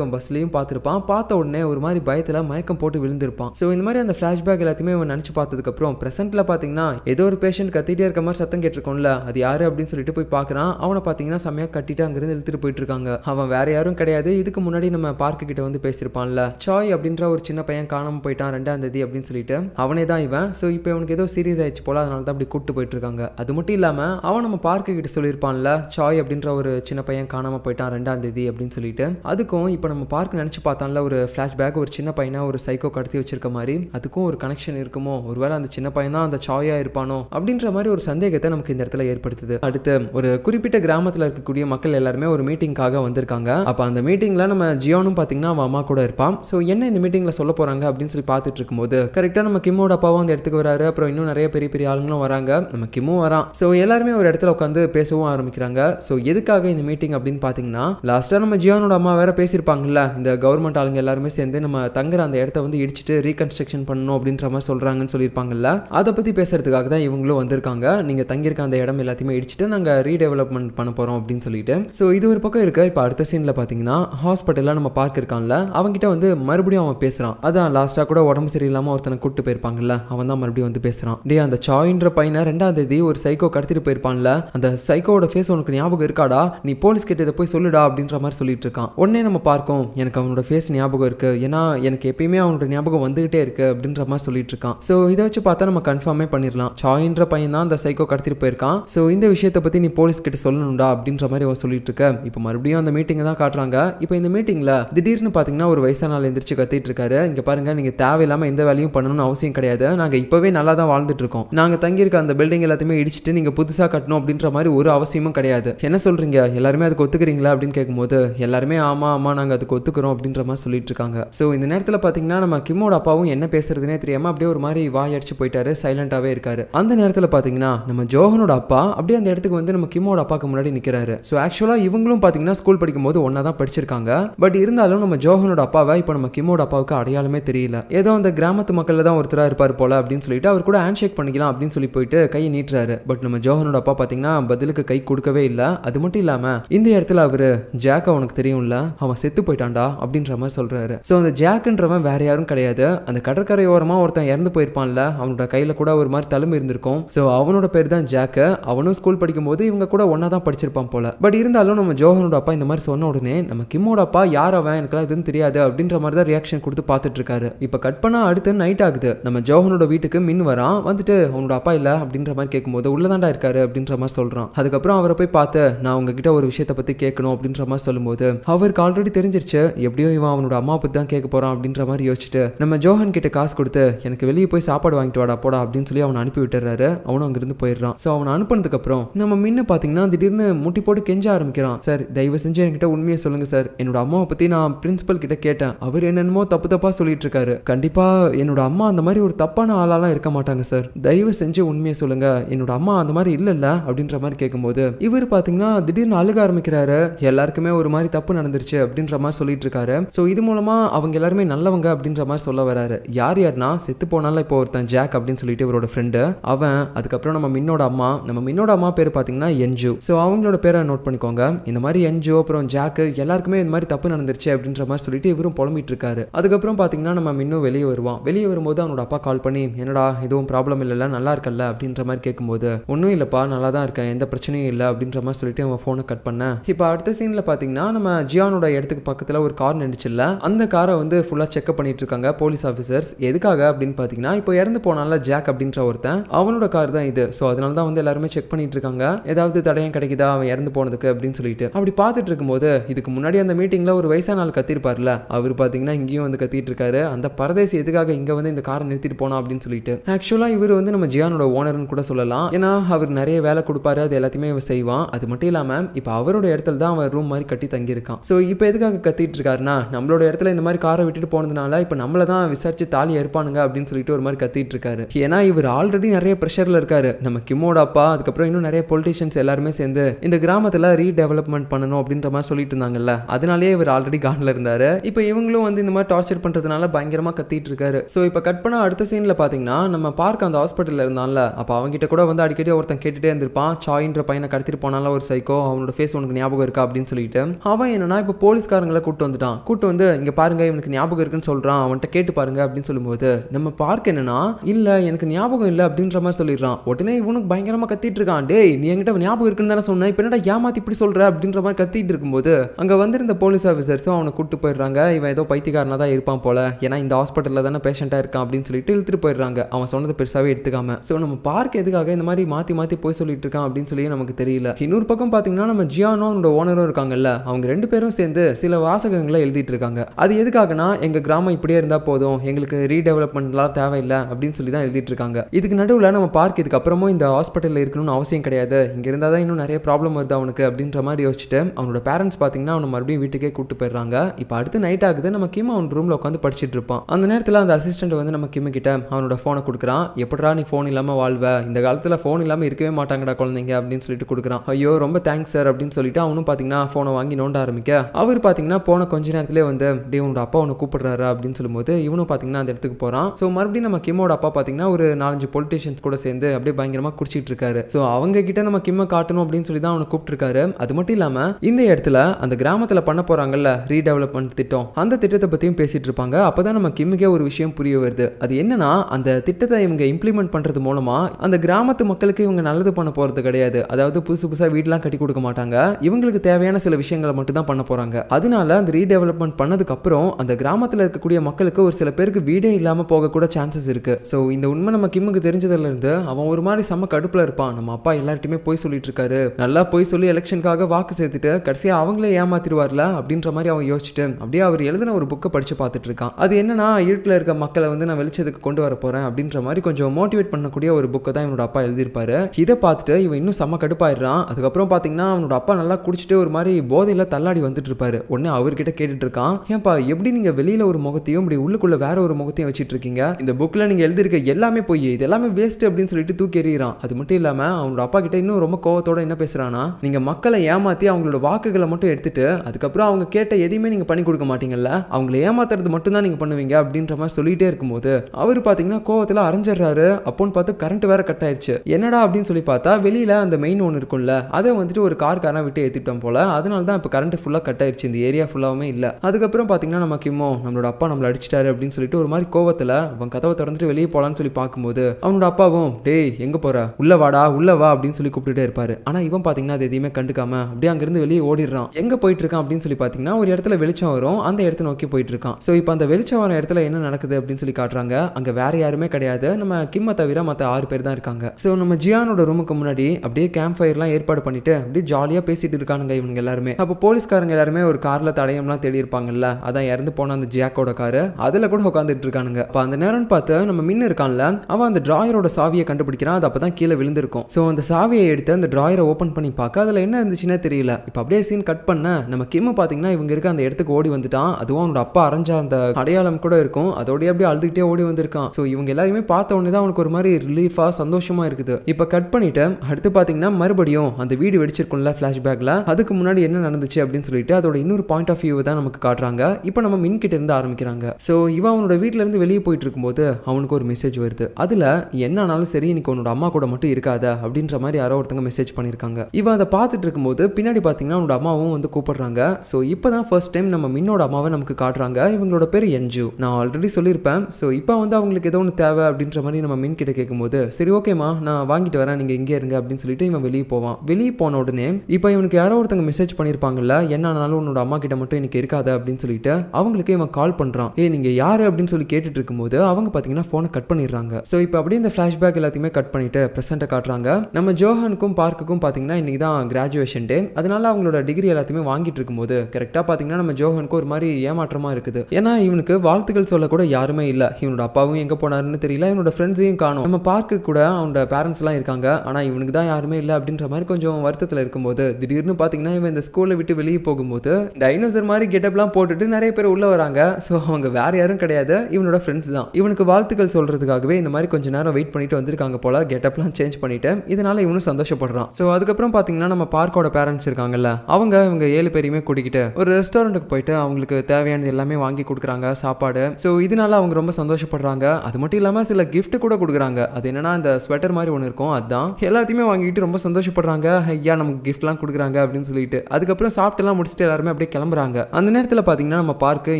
இவன் பஸ்லேயும் பார்த்துருப்பான் பார்த்த உடனே ஒரு மாதிரி பயத்தில் மயக்கம் போட்டு விழுந்து இருந்திருப்பான் ஸோ இந்த மாதிரி அந்த ஃப்ளாஷ்பேக் எல்லாத்தையுமே அவன் நினச்சி பார்த்ததுக்கப்புறம் ப்ரெசென்ட்டில் பார்த்தீங்கன்னா ஏதோ ஒரு பேஷண்ட் கத்திட்டே இருக்க மாதிரி சத்தம் கேட்டிருக்கோம்ல அது யாரு அப்படின்னு சொல்லிட்டு போய் பார்க்குறான் அவனை பார்த்தீங்கன்னா செம்மையாக கட்டிட்டு அங்கேருந்து இழுத்துட்டு போயிட்டு இருக்காங்க அவன் வேற யாரும் கிடையாது இதுக்கு முன்னாடி நம்ம பார்க்கு கிட்ட வந்து பேசியிருப்பான்ல சாய் அப்படின்ற ஒரு சின்ன பையன் காணாமல் போயிட்டான் ரெண்டாம் தேதி அப்படின்னு சொல்லிட்டு அவனே தான் இவன் ஸோ இப்போ அவனுக்கு ஏதோ சீரியஸ் ஆயிடுச்சு போல அதனால தான் அப்படி கூப்பிட்டு போயிட்டு இருக்காங்க அது மட்டும் இல்லாமல் அவன் நம்ம பார்க்கு கிட்ட சொல்லியிருப்பான்ல சாய் அப்படின்ற ஒரு சின்ன பையன் காணாமல் போயிட்டான் ரெண்டாம் தேதி அப்படின்னு சொல்லிட்டு அதுக்கும் இப்போ நம்ம பார்க்க நினச்சி பார்த்தான்ல ஒரு ஃப்ளாஷ்பேக் ஒரு சின்ன பையனாக ஒரு சைக்கோ கடை படுத்தி வச்சிருக்க மாதிரி அதுக்கும் ஒரு கனெக்ஷன் இருக்குமோ ஒருவேளை அந்த சின்ன பையன் தான் அந்த சாயா இருப்பானோ அப்படின்ற மாதிரி ஒரு சந்தேகத்தை நமக்கு இந்த இடத்துல ஏற்படுத்துது அடுத்து ஒரு குறிப்பிட்ட கிராமத்தில் இருக்கக்கூடிய மக்கள் எல்லாருமே ஒரு மீட்டிங்காக வந்திருக்காங்க அப்போ அந்த மீட்டிங்ல நம்ம ஜியோனும் பார்த்தீங்கன்னா அவன் அம்மா கூட இருப்பான் ஸோ என்ன இந்த மீட்டிங்கில் சொல்ல போகிறாங்க அப்படின்னு சொல்லி பார்த்துட்டு இருக்கும்போது கரெக்டாக நம்ம கிம்மோட அப்பாவும் அந்த இடத்துக்கு வராரு அப்புறம் இன்னும் நிறைய பெரிய பெரிய ஆளுங்களும் வராங்க நம்ம கிம்மும் வரான் ஸோ எல்லாருமே ஒரு இடத்துல உட்காந்து பேசவும் ஆரம்பிக்கிறாங்க ஸோ எதுக்காக இந்த மீட்டிங் அப்படின்னு பார்த்தீங்கன்னா லாஸ்ட்டாக நம்ம ஜியோனோட அம்மா வேற பேசியிருப்பாங்கல்ல இந்த கவர்மெண்ட் ஆளுங்க எல்லாருமே சேர்ந்து நம்ம தங்குற அந்த இடத்த வந்து இடிச்சிட்டு ரீகன்ஸ்ட்ரக்ஷன் பண்ணணும் அப்படின்ற மாதிரி சொல்கிறாங்கன்னு சொல்லியிருப்பாங்கல்ல அதை பற்றி பேசுகிறதுக்காக தான் இவங்களும் வந்திருக்காங்க நீங்கள் தங்கியிருக்க அந்த இடம் எல்லாத்தையுமே இடிச்சிட்டு நாங்கள் ரீடெவலப்மெண்ட் பண்ண போகிறோம் அப்படின்னு சொல்லிட்டு ஸோ இது ஒரு பக்கம் இருக்குது இப்போ அடுத்த சீனில் பார்த்தீங்கன்னா ஹாஸ்பிட்டலில் நம்ம பார்க் இருக்கான்ல அவங்ககிட்ட வந்து மறுபடியும் அவன் பேசுகிறான் அதான் லாஸ்ட்டாக கூட உடம்பு சரியில்லாமல் ஒருத்தனை கூப்பிட்டு போயிருப்பாங்கல்ல அவன் தான் மறுபடியும் வந்து பேசுகிறான் டே அந்த சாயின்ற பையனை ரெண்டாம் தேதி ஒரு சைக்கோ கடத்திட்டு போயிருப்பான்ல அந்த சைக்கோட ஃபேஸ் உனக்கு ஞாபகம் இருக்காடா நீ போலீஸ் கேட்டதை போய் சொல்லுடா அப்படின்ற மாதிரி சொல்லிட்டு இருக்கான் உடனே நம்ம பார்க்கும் எனக்கு அவனோட ஃபேஸ் ஞாபகம் இருக்குது ஏன்னா எனக்கு எப்பயுமே அவனோட ஞாபகம் வந்துகிட்டே இருக்கு அப்படின்ற மாதிரி சொல்லிட்டு இருக்கான் ஸோ இதை வச்சு பார்த்தா நம்ம கன்ஃபார்மே பண்ணிடலாம் சாயின்ற பையன் தான் அந்த சைக்கோ கடத்திட்டு போயிருக்கான் ஸோ இந்த விஷயத்தை பற்றி நீ போலீஸ் கிட்ட சொல்லணும்டா அப்படின்ற மாதிரி அவன் சொல்லிட்டு இருக்க இப்போ மறுபடியும் அந்த மீட்டிங்கை தான் காட்டுறாங்க இப்போ இந்த மீட்டிங்கில் திடீர்னு பார்த்தீங்கன்னா ஒரு வயசான எந்திரிச்சு கத்திட்டு இருக்காரு இங்கே பாருங்க நீங்கள் தேவையில்லாமல் எந்த வேலையும் பண்ணணும்னு அவசியம் கிடையாது நாங்கள் இப்போவே நல்லா தான் வாழ்ந்துட்டு இருக்கோம் நாங்கள் தங்கியிருக்க அந்த பில்டிங் எல்லாத்தையுமே இடிச்சிட்டு நீங்கள் புதுசாக கட்டணும் அப்படின்ற மாதிரி ஒரு அவசியமும் கிடையாது என்ன சொல்கிறீங்க எல்லாருமே அதுக்கு ஒத்துக்கிறீங்களா அப்படின்னு கேட்கும்போது எல்லாருமே ஆமாம் ஆமாம் நாங்கள் அதுக்கு ஒத்துக்கிறோம் அப்படின்ற மாதிரி சொல்லிட்டு இருக்காங்க ஸோ இந்த நேரத்தில் பார்த்தீங்கன்னா நம்ம கிம்மோட அப்பாவும் என்ன பேசுறதுனே தெரியாம அப்படியே ஒரு மாதிரி வாய் அடிச்சு போயிட்டாரு சைலண்டாவே இருக்காரு அந்த நேரத்தில் பார்த்தீங்கன்னா நம்ம ஜோகனோட அப்பா அப்படியே அந்த இடத்துக்கு வந்து நம்ம கிம்மோட அப்பாவுக்கு முன்னாடி நிக்கிறாரு ஸோ ஆக்சுவலா இவங்களும் பாத்தீங்கன்னா ஸ்கூல் படிக்கும்போது போது தான் படிச்சிருக்காங்க பட் இருந்தாலும் நம்ம ஜோகனோட அப்பாவை இப்போ நம்ம கிம்மோட அப்பாவுக்கு அடையாளமே தெரியல ஏதோ அந்த கிராமத்து மக்களில் தான் ஒருத்தரா இருப்பார் போல அப்படின்னு சொல்லிட்டு அவர் கூட ஹேண்ட் ஷேக் பண்ணிக்கலாம் அப்படின்னு சொல்லி போயிட்டு கையை நீட்டுறாரு பட் நம்ம ஜோகனோட அப்பா பாத்தீங்கன்னா பதிலுக்கு கை கொடுக்கவே இல்லை அது மட்டும் இல்லாமல் இந்த இடத்துல அவர் ஜாக் அவனுக்கு தெரியும்ல அவன் செத்து போயிட்டான்டா அப்படின்ற மாதிரி சொல்றாரு ஸோ அந்த ஜாக்குன்றவன் வேற யாரும் கிடையாது கிடையாது அந்த கடற்கரை ஓரமா ஒருத்தன் இறந்து போயிருப்பான்ல அவனோட கையில் கூட ஒரு மாதிரி தழும்பு இருந்திருக்கும் ஸோ அவனோட பேர் தான் ஜாக்க அவனும் ஸ்கூல் படிக்கும் போது இவங்க கூட ஒன்றா தான் படிச்சிருப்பான் போல பட் இருந்தாலும் நம்ம ஜோஹனோட அப்பா இந்த மாதிரி சொன்ன உடனே நம்ம கிம்மோட அப்பா யார் அவன் எனக்குலாம் எதுவும் தெரியாது அப்படின்ற மாதிரி தான் ரியாக்ஷன் கொடுத்து பார்த்துட்டு இருக்காரு இப்போ கட் பண்ணால் அடுத்து நைட் ஆகுது நம்ம ஜோஹனோட வீட்டுக்கு மின் வரான் வந்துட்டு அவனோட அப்பா இல்லை அப்படின்ற மாதிரி கேட்கும் போது உள்ளதாண்டா இருக்காரு அப்படின்ற மாதிரி சொல்கிறான் அதுக்கப்புறம் அவரை போய் பார்த்து நான் உங்ககிட்ட ஒரு விஷயத்தை பற்றி கேட்கணும் அப்படின்ற மாதிரி சொல்லும்போது அவருக்கு ஆல்ரெடி தெரிஞ்சிருச்சு எப்படியோ இவன் அவனோட அம்மா பத்தி தான் கேட்க போகிறான் அப்படின்ற மாதிரி யோசிச்சுட்டு நம்ம ஜோஹன் கிட்ட காசு கொடுத்து எனக்கு வெளியே போய் சாப்பாடு வாங்கிட்டு வாடா போடா அப்படின்னு சொல்லி அவனை அனுப்பி விட்டுறாரு அவனும் அங்கிருந்து போயிடுறான் ஸோ அவனை அனுப்பினதுக்கு அப்புறம் நம்ம முன்ன பார்த்தீங்கன்னா திடீர்னு முட்டி போட்டு கெஞ்ச ஆரம்பிக்கிறான் சார் தயவு செஞ்சு என்கிட்ட உண்மையை சொல்லுங்க சார் என்னோட அம்மாவை பத்தி நான் பிரின்சிபல் கிட்ட கேட்டேன் அவர் என்னென்னமோ தப்பு தப்பா சொல்லிட்டு இருக்காரு கண்டிப்பா என்னோட அம்மா அந்த மாதிரி ஒரு தப்பான ஆளாலாம் இருக்க மாட்டாங்க சார் தயவு செஞ்சு உண்மையை சொல்லுங்க என்னோட அம்மா அந்த மாதிரி இல்லைல்ல அப்படின்ற மாதிரி கேட்கும்போது இவர் பார்த்தீங்கன்னா திடீர்னு அழுக ஆரம்பிக்கிறாரு எல்லாருக்குமே ஒரு மாதிரி தப்பு நடந்துருச்சு அப்படின்ற மாதிரி சொல்லிட்டு இருக்காரு ஸோ இது மூலமா அவங்க எல்லாருமே நல்லவங்க அப்படின்ற மாதிரி மாதிரி சொல்ல வராரு யார் யார்னா செத்து போனாலும் இப்போ ஒருத்தன் ஜாக் அப்படின்னு சொல்லிட்டு இவரோட ஃப்ரெண்டு அவன் அதுக்கப்புறம் நம்ம மின்னோட அம்மா நம்ம மின்னோட அம்மா பேர் பார்த்தீங்கன்னா என்ஜு ஸோ அவங்களோட பேரை நோட் பண்ணிக்கோங்க இந்த மாதிரி என்ஜு அப்புறம் ஜாக்கு எல்லாருக்குமே இந்த மாதிரி தப்பு நடந்துருச்சு அப்படின்ற மாதிரி சொல்லிட்டு இவரும் புலம்பிட்டு இருக்காரு அதுக்கப்புறம் பார்த்தீங்கன்னா நம்ம மின்னும் வெளியே வருவான் வெளியே வரும்போது அவனோட அப்பா கால் பண்ணி என்னடா எதுவும் ப்ராப்ளம் இல்லைல்ல நல்லா இருக்கல்ல அப்படின்ற மாதிரி கேட்கும்போது ஒன்றும் இல்லைப்பா நல்லா தான் இருக்கேன் எந்த பிரச்சனையும் இல்லை அப்படின்ற மாதிரி சொல்லிட்டு அவன் ஃபோனை கட் பண்ணேன் இப்போ அடுத்த சீனில் பார்த்தீங்கன்னா நம்ம ஜியானோட இடத்துக்கு பக்கத்தில் ஒரு கார் இல்லை அந்த காரை வந்து ஃபுல்லாக செக்அப் பண்ணிட்டு இருக்காங்க போலீஸ் ஆஃபீஸர்ஸ் எதுக்காக அப்படின்னு பார்த்தீங்கன்னா இப்போ இறந்து போனால ஜாக் அப்படின்ற ஒருத்தன் அவனோட கார் தான் இது ஸோ அதனால தான் வந்து எல்லாருமே செக் பண்ணிட்டு இருக்காங்க ஏதாவது தடயம் கிடைக்குதா அவன் இறந்து போனதுக்கு அப்படின்னு சொல்லிட்டு அப்படி பார்த்துட்டு இருக்கும்போது இதுக்கு முன்னாடி அந்த மீட்டிங்கில் ஒரு வயசான ஆள் கத்திருப்பார்ல அவர் பார்த்தீங்கன்னா இங்கேயும் வந்து கத்திட்டு இருக்காரு அந்த பரதேசி எதுக்காக இங்கே வந்து இந்த காரை நிறுத்திட்டு போனா அப்படின்னு சொல்லிட்டு ஆக்சுவலாக இவர் வந்து நம்ம ஜியானோட ஓனர்னு கூட சொல்லலாம் ஏன்னா அவர் நிறைய வேலை கொடுப்பாரு அது எல்லாத்தையுமே செய்வான் அது மட்டும் இல்லாமல் இப்போ அவரோட இடத்துல தான் அவன் ரூம் மாதிரி கட்டி தங்கியிருக்கான் ஸோ இப்போ எதுக்காக கத்திட்டு இருக்காருன்னா நம்மளோட இடத்துல இந்த மாதிரி காரை விட்டுட்டு போனதுனால இப்போ நம்மள இவங்கள தான் விசாரிச்சு தாலி இருப்பானுங்க அப்படின்னு சொல்லிட்டு ஒரு மாதிரி கத்திட்டு இருக்காரு ஏன்னா இவர் ஆல்ரெடி நிறைய ப்ரெஷரில் இருக்காரு நம்ம கிமோட அப்பா அதுக்கப்புறம் இன்னும் நிறைய பொலிட்டிஷியன்ஸ் எல்லாருமே சேர்ந்து இந்த கிராமத்தில் ரீடெவலப்மெண்ட் பண்ணணும் அப்படின்ற மாதிரி சொல்லிட்டு இருந்தாங்கல்ல அதனாலேயே இவர் ஆல்ரெடி கான்ல இருந்தாரு இப்போ இவங்களும் வந்து இந்த மாதிரி டார்ச்சர் பண்ணுறதுனால பயங்கரமாக கத்திட்டு இருக்காரு ஸோ இப்போ கட் பண்ண அடுத்த சீனில் பார்த்தீங்கன்னா நம்ம பார்க் அந்த ஹாஸ்பிட்டலில் இருந்தான்ல அப்போ அவங்ககிட்ட கூட வந்து அடிக்கடி ஒருத்தன் கேட்டுகிட்டே இருந்திருப்பான் சாயின்ற பையனை கடத்திட்டு போனாலும் ஒரு சைக்கோ அவனோட ஃபேஸ் உனக்கு ஞாபகம் இருக்கா அப்படின்னு சொல்லிட்டு அவன் என்னன்னா இப்போ போலீஸ்காரங்களை கூட்டு வந்துட்டான் கூட்டு வந்து இங்கே பாருங்க இவனுக்கு ஞாபகம் இருக்குன்னு சொல்கிறான் அவன்கிட்ட கேட்டு பாருங்க அப்படின்னு சொல்லும்போது நம்ம பார்க் என்னன்னா இல்லை எனக்கு ஞாபகம் இல்லை அப்படின்ற மாதிரி சொல்லிடுறான் உடனே இவனுக்கு பயங்கரமாக கத்திட்டு இருக்கான் டேய் நீ என்கிட்ட ஞாபகம் இருக்குன்னு தானே சொன்னேன் இப்போ என்னடா ஏமாத்தி இப்படி சொல்ற அப்படின்ற மாதிரி கத்திட்டு இருக்கும்போது அங்கே வந்திருந்த போலீஸ் ஆஃபீஸர்ஸும் அவனை கூப்பிட்டு போயிடுறாங்க இவன் ஏதோ பைத்தியக்காரனாக தான் இருப்பான் போல ஏன்னா இந்த ஹாஸ்பிட்டலில் தானே பேஷண்ட்டாக இருக்கான் அப்படின்னு சொல்லிட்டு இழுத்துட்டு போயிடுறாங்க அவன் சொன்னதை பெருசாகவே எடுத்துக்காம ஸோ நம்ம பார்க் எதுக்காக இந்த மாதிரி மாற்றி மாற்றி போய் சொல்லிட்டு இருக்கான் அப்படின்னு சொல்லி நமக்கு தெரியல இன்னொரு பக்கம் பார்த்தீங்கன்னா நம்ம ஜியானோ அவனோட ஓனரும் இருக்காங்கல்ல அவங்க ரெண்டு பேரும் சேர்ந்து சில வாசகங்களை எழுதிட்டு இருக்காங்க அது எதுக்காகனா எங்கள் கிராமம் இப்படியே இருந்தால் இருந்தால் போதும் எங்களுக்கு ரீடெவலப்மெண்ட்லாம் தேவையில்லை அப்படின்னு சொல்லி தான் இருக்காங்க இதுக்கு நடுவில் நம்ம பார்க் இதுக்கப்புறமும் இந்த ஹாஸ்பிட்டலில் இருக்கணும்னு அவசியம் கிடையாது இங்கே இருந்தால் தான் இன்னும் நிறைய ப்ராப்ளம் வருது அவனுக்கு அப்படின்ற மாதிரி யோசிச்சுட்டு அவனோட பேரண்ட்ஸ் பார்த்தீங்கன்னா அவனை மறுபடியும் வீட்டுக்கே கூட்டு போயிடுறாங்க இப்போ அடுத்து நைட் ஆகுது நம்ம கிம் அவன் ரூமில் உட்காந்து படிச்சுட்டு இருப்பான் அந்த நேரத்தில் அந்த அசிஸ்டண்ட் வந்து நம்ம கிம் கிட்ட அவனோட ஃபோனை கொடுக்குறான் எப்படா நீ ஃபோன் இல்லாமல் வாழ்வ இந்த காலத்தில் ஃபோன் இல்லாமல் இருக்கவே மாட்டாங்கடா குழந்தைங்க அப்படின்னு சொல்லிட்டு கொடுக்குறான் ஐயோ ரொம்ப தேங்க்ஸ் சார் அப்படின்னு சொல்லிட்டு அவனும் பார்த்தீங்கன்னா ஃபோனை வாங்கி நோண்ட ஆரம்பிக்க அவர் பார்த்தீங்கன்னா போன கொஞ்ச நேரத்திலே வந்து டே உன்னோட அப்பா உன்னை கூப்பிடுறாரு அப்படின்னு சொல்லும்போது போது இவனும் பார்த்தீங்கன்னா அந்த இடத்துக்கு போகிறான் ஸோ மறுபடியும் நம்ம கிம்மோட அப்பா பார்த்தீங்கன்னா ஒரு நாலஞ்சு பொலிட்டீஷியன்ஸ் கூட சேர்ந்து அப்படியே பயங்கரமாக குடிச்சிட்டு இருக்காரு ஸோ அவங்க கிட்ட நம்ம கிம்மை காட்டணும் அப்படின்னு சொல்லி தான் அவனை கூப்பிட்டுருக்காரு அது மட்டும் இல்லாமல் இந்த இடத்துல அந்த கிராமத்தில் பண்ண போகிறாங்கல்ல ரீடெவலப்மெண்ட் திட்டம் அந்த திட்டத்தை பற்றியும் பேசிகிட்டு இருப்பாங்க அப்போ தான் நம்ம கிம்முக்கே ஒரு விஷயம் புரிய வருது அது என்னன்னா அந்த திட்டத்தை இவங்க இம்ப்ளிமெண்ட் பண்ணுறது மூலமாக அந்த கிராமத்து மக்களுக்கு இவங்க நல்லது பண்ண போகிறது கிடையாது அதாவது புதுசு புதுசாக வீடெலாம் கட்டி கொடுக்க மாட்டாங்க இவங்களுக்கு தேவையான சில விஷயங்களை மட்டும் தான் பண்ண போகிறாங்க அதனால அந்த ரீடெவலப்மெண்ட் பண்ணதுக்கப்புறம் அந்த கிராமத்தில் இருக்கக்கூடிய மக்கள் இருக்க ஒரு சில பேருக்கு வீடே இல்லாமல் போகக்கூட சான்சஸ் இருக்குது ஸோ இந்த உண்மை நம்ம கிம்முக்கு தெரிஞ்சதுலேருந்து அவன் ஒரு மாதிரி செம்ம கடுப்பில் இருப்பான் நம்ம அப்பா எல்லார்ட்டையுமே போய் சொல்லிட்டு இருக்காரு நல்லா போய் சொல்லி எலெக்ஷனுக்காக வாக்கு சேர்த்துட்டு கடைசியாக அவங்களே ஏமாத்திடுவார்ல அப்படின்ற மாதிரி அவன் யோசிச்சுட்டு அப்படியே அவர் எழுதின ஒரு புக்கை படித்து பார்த்துட்டு இருக்கான் அது என்னன்னா இருட்டில் இருக்க மக்களை வந்து நான் வெளிச்சதுக்கு கொண்டு வர போகிறேன் அப்படின்ற மாதிரி கொஞ்சம் மோட்டிவேட் பண்ணக்கூடிய ஒரு புக்கை தான் இவனோட அப்பா எழுதியிருப்பாரு இதை பார்த்துட்டு இவன் இன்னும் செம்ம கடுப்பாயிடுறான் அதுக்கப்புறம் பார்த்தீங்கன்னா அவனோட அப்பா நல்லா குடிச்சிட்டு ஒரு மாதிரி போதையில் தள்ளாடி வந்துட்டு இருப்பாரு உடனே அவர்கிட்ட கேட்டுட்டு இருக்கான் ஏன்ப்பா எப்படி நீங்கள் வெளியில் ஒரு முகத்தையும் இப்படி உள்ளுக்குள்ளே வேற ஒரு முகத்தையும் வச்சுட்டு இருக்கீங்க இந்த புக்கில் நீங்கள் எழுதிருக்க எல்லாமே போய் இது எல்லாமே வேஸ்ட் அப்படின்னு சொல்லிட்டு தூக்கி எறிகிறான் அது மட்டும் இல்லாமல் அவங்களோட அப்பா கிட்ட இன்னும் ரொம்ப கோவத்தோட என்ன பேசுறானா நீங்கள் மக்களை ஏமாற்றி அவங்களோட வாக்குகளை மட்டும் எடுத்துட்டு அதுக்கப்புறம் அவங்க கேட்ட எதையுமே நீங்கள் பண்ணி கொடுக்க மாட்டீங்கல்ல அவங்கள ஏமாத்துறது மட்டும்தான் நீங்கள் பண்ணுவீங்க அப்படின்ற மாதிரி சொல்லிகிட்டே இருக்கும்போது அவர் பார்த்தீங்கன்னா கோவத்தில் அரைஞ்சிடுறாரு அப்போன்னு பார்த்து கரண்ட் வேற கட் ஆயிடுச்சு என்னடா அப்படின்னு சொல்லி பார்த்தா வெளியில் அந்த மெயின் ஒன்று இருக்கும்ல அதை வந்துட்டு ஒரு கார்காரன் விட்டு ஏற்றிட்டோம் போல அதனால தான் இப்போ கரண்ட் ஃபுல்லாக கட் ஆயிடுச்சு இந்த ஏரியா ஃபுல்லாகவுமே இல்லை அதுக்கப்புறம் பார்த்தீங்கன்னா நம்ம கிமோ நம்மளோட அப்பா நம்மளை அடிச்சு வச்சிட்டாரு அப்படின்னு சொல்லிட்டு ஒரு மாதிரி கோவத்தில் அவன் கதவை திறந்துட்டு வெளியே போகலான்னு சொல்லி பார்க்கும்போது அவனோட அப்பாவும் டேய் எங்கே போகிற உள்ள வாடா உள்ள வா அப்படின்னு சொல்லி கூப்பிட்டுட்டே இருப்பாரு ஆனால் இவன் பார்த்தீங்கன்னா அது எதையுமே கண்டுக்காம அப்படியே அங்கேருந்து வெளியே ஓடிடுறான் எங்கே போயிட்டு இருக்கான் அப்படின்னு சொல்லி பார்த்தீங்கன்னா ஒரு இடத்துல வெளிச்சம் வரும் அந்த இடத்த நோக்கி போயிட்டு இருக்கான் ஸோ இப்போ அந்த வெளிச்சம் வர இடத்துல என்ன நடக்குது அப்படின்னு சொல்லி காட்டுறாங்க அங்கே வேற யாருமே கிடையாது நம்ம கிம்மை தவிர மற்ற ஆறு பேர் தான் இருக்காங்க ஸோ நம்ம ஜியானோட ரூமுக்கு முன்னாடி அப்படியே கேம்ப் ஃபயர்லாம் ஏற்பாடு பண்ணிட்டு அப்படியே ஜாலியாக பேசிட்டு இருக்கானுங்க இவங்க எல்லாருமே அப்போ போலீஸ்காரங்க எல்லாருமே ஒரு காரில் தடயம்லாம் தேடி இருப்பாங்கல்ல அதான் இறந்து போன அந்த ஜியாக்கோட காரு அதில் கூட உட்காந்துட்டு இருக்கானுங்க அப்போ அந்த நேரம் பார்த்து நம்ம மின்னு இருக்கான்ல அவன் அந்த டிராயரோட சாவியை கண்டுபிடிக்கிறான் அது அப்போ தான் கீழே விழுந்திருக்கும் ஸோ அந்த சாவியை எடுத்து அந்த டிராயரை ஓப்பன் பண்ணி பார்க்க அதில் என்ன இருந்துச்சுன்னே தெரியல இப்போ அப்படியே சீன் கட் பண்ண நம்ம கிம்மு பார்த்தீங்கன்னா இவங்க இருக்க அந்த இடத்துக்கு ஓடி வந்துட்டான் அதுவும் அவனோட அப்பா அரைஞ்ச அந்த அடையாளம் கூட இருக்கும் அதோடய அப்படியே அழுதுகிட்டே ஓடி வந்திருக்கான் ஸோ இவங்க எல்லாருமே பார்த்த உடனே தான் அவனுக்கு ஒரு மாதிரி ரிலீஃபாக சந்தோஷமாக இருக்குது இப்போ கட் பண்ணிட்டு அடுத்து பார்த்தீங்கன்னா மறுபடியும் அந்த வீடு வெடிச்சிருக்கும்ல பேக்கில் அதுக்கு முன்னாடி என்ன நடந்துச்சு அப்படின்னு சொல்லிட்டு அதோட இன்னொரு பாயிண்ட் ஆஃப் வியூ தான் நமக்கு காட்டுறாங்க இப்போ நம்ம மின்கிட்ட இருந்து ஆரம்பிக்கிறாங்க ஸோ ஸோ இவன் அவனோட வீட்டிலேருந்து வெளியே போயிட்டு இருக்கும்போது அவனுக்கு ஒரு மெசேஜ் வருது அதில் என்னானாலும் சரி இன்னைக்கு உன்னோட அம்மா கூட மட்டும் இருக்காத அப்படின்ற மாதிரி யாரோ ஒருத்தங்க மெசேஜ் பண்ணியிருக்காங்க இவன் அதை பார்த்துட்டு இருக்கும்போது பின்னாடி பார்த்தீங்கன்னா அவனோட அம்மாவும் வந்து கூப்பிடுறாங்க ஸோ இப்போ தான் ஃபர்ஸ்ட் டைம் நம்ம மின்னோட அம்மாவை நமக்கு காட்டுறாங்க இவங்களோட பேர் என்ஜு நான் ஆல்ரெடி சொல்லியிருப்பேன் ஸோ இப்போ வந்து அவங்களுக்கு ஏதோ ஒன்று தேவை அப்படின்ற மாதிரி நம்ம மின் கிட்ட கேட்கும்போது சரி ஓகேம்மா நான் வாங்கிட்டு வரேன் நீங்கள் இங்கே இருங்க அப்படின்னு சொல்லிட்டு இவன் வெளியே போவான் வெளியே போன உடனே இப்போ இவனுக்கு யாரோ ஒருத்தங்க மெசேஜ் பண்ணியிருப்பாங்கல்ல என்னானாலும் உன்னோட அம்மா கிட்ட மட்டும் எனக்கு இருக்காது அப்படின்னு சொல்லிட்டு அவங்களுக்கு இவன் கால் பண்ணுறான் ஏ நீங்கள் யார் அப்படின்னு சொல்லி கேட்டுட்டு இருக்கும்போது அவங்க பார்த்தீங்கன்னா ஃபோனை கட் பண்ணிடுறாங்க ஸோ இப்போ அப்படியே இந்த ஃப்ளாஷ்பேக் எல்லாத்தையுமே கட் பண்ணிட்டு ப்ரெசென்ட்டை காட்டுறாங்க நம்ம ஜோஹனுக்கும் பார்க்குக்கும் பார்த்தீங்கன்னா இன்னைக்கு தான் கிராஜுவேஷன் டே அதனால அவங்களோட டிகிரி எல்லாத்தையுமே வாங்கிட்டு இருக்கும்போது கரெக்டாக பார்த்தீங்கன்னா நம்ம ஜோஹனுக்கு ஒரு மாதிரி ஏமாற்றமாக இருக்குது ஏன்னா இவனுக்கு வாழ்த்துக்கள் சொல்லக்கூட யாருமே இல்லை இவனோட அப்பாவும் எங்கே போனாருன்னு தெரியல இவனோட ஃப்ரெண்ட்ஸையும் காணும் நம்ம பார்க்கு கூட அவனோட பேரண்ட்ஸ்லாம் இருக்காங்க ஆனால் இவனுக்கு தான் யாருமே இல்லை அப்படின்ற மாதிரி கொஞ்சம் வருத்தத்தில் இருக்கும்போது திடீர்னு பார்த்தீங்கன்னா இவன் இந்த ஸ்கூலை விட்டு வெளியே போகும்போது டைனோசர் மாதிரி கெட்டப்லாம் போட்டுட்டு நிறைய பேர் உள்ளே வராங்க ஸோ அவங்க வேறு யாரும் கிடையாது இவனோட ஃப்ரெண்ட்ஸ் தான் இவனுக்கு வாழ்த்துக்கள் சொல்கிறதுக்காகவே இந்த மாதிரி கொஞ்ச நேரம் வெயிட் பண்ணிட்டு வந்திருக்காங்க போல் கெட்டப்லாம் சேஞ்ச் பண்ணிவிட்டு இதனால் இவனும் சந்தோஷப்படுறான் ஸோ அதுக்கப்புறம் பார்த்தீங்கன்னா நம்ம பார்க்கோட பேரண்ட்ஸ் இருக்காங்கல்ல அவங்க இவங்க ஏழு பேரையுமே கூட்டிக்கிட்டு ஒரு ரெஸ்டாரண்ட்டுக்கு போயிட்டு அவங்களுக்கு தேவையானது எல்லாமே வாங்கி கொடுக்குறாங்க சாப்பாடு ஸோ இதனால அவங்க ரொம்ப சந்தோஷப்படுறாங்க அது மட்டும் இல்லாமல் சில கிஃப்ட் கூட கொடுக்குறாங்க அது என்னன்னா இந்த ஸ்வெட்டர் மாதிரி ஒன்று இருக்கும் அதுதான் எல்லாத்தையுமே வாங்கிட்டு ரொம்ப சந்தோஷப்படுறாங்க ஐயா நமக்கு கிஃப்ட்லாம் கொடுக்குறாங்க அப்படின்னு சொல்லிட்டு அதுக்கப்புறம் சாப்பிட்டுலாம் முடிச்சுட்டு எல்லாருமே அப்படியே கிளம்புறாங்க அந்த நேரத்தில் பார்த்தீங்கன்னா நம்ம பார்க்கு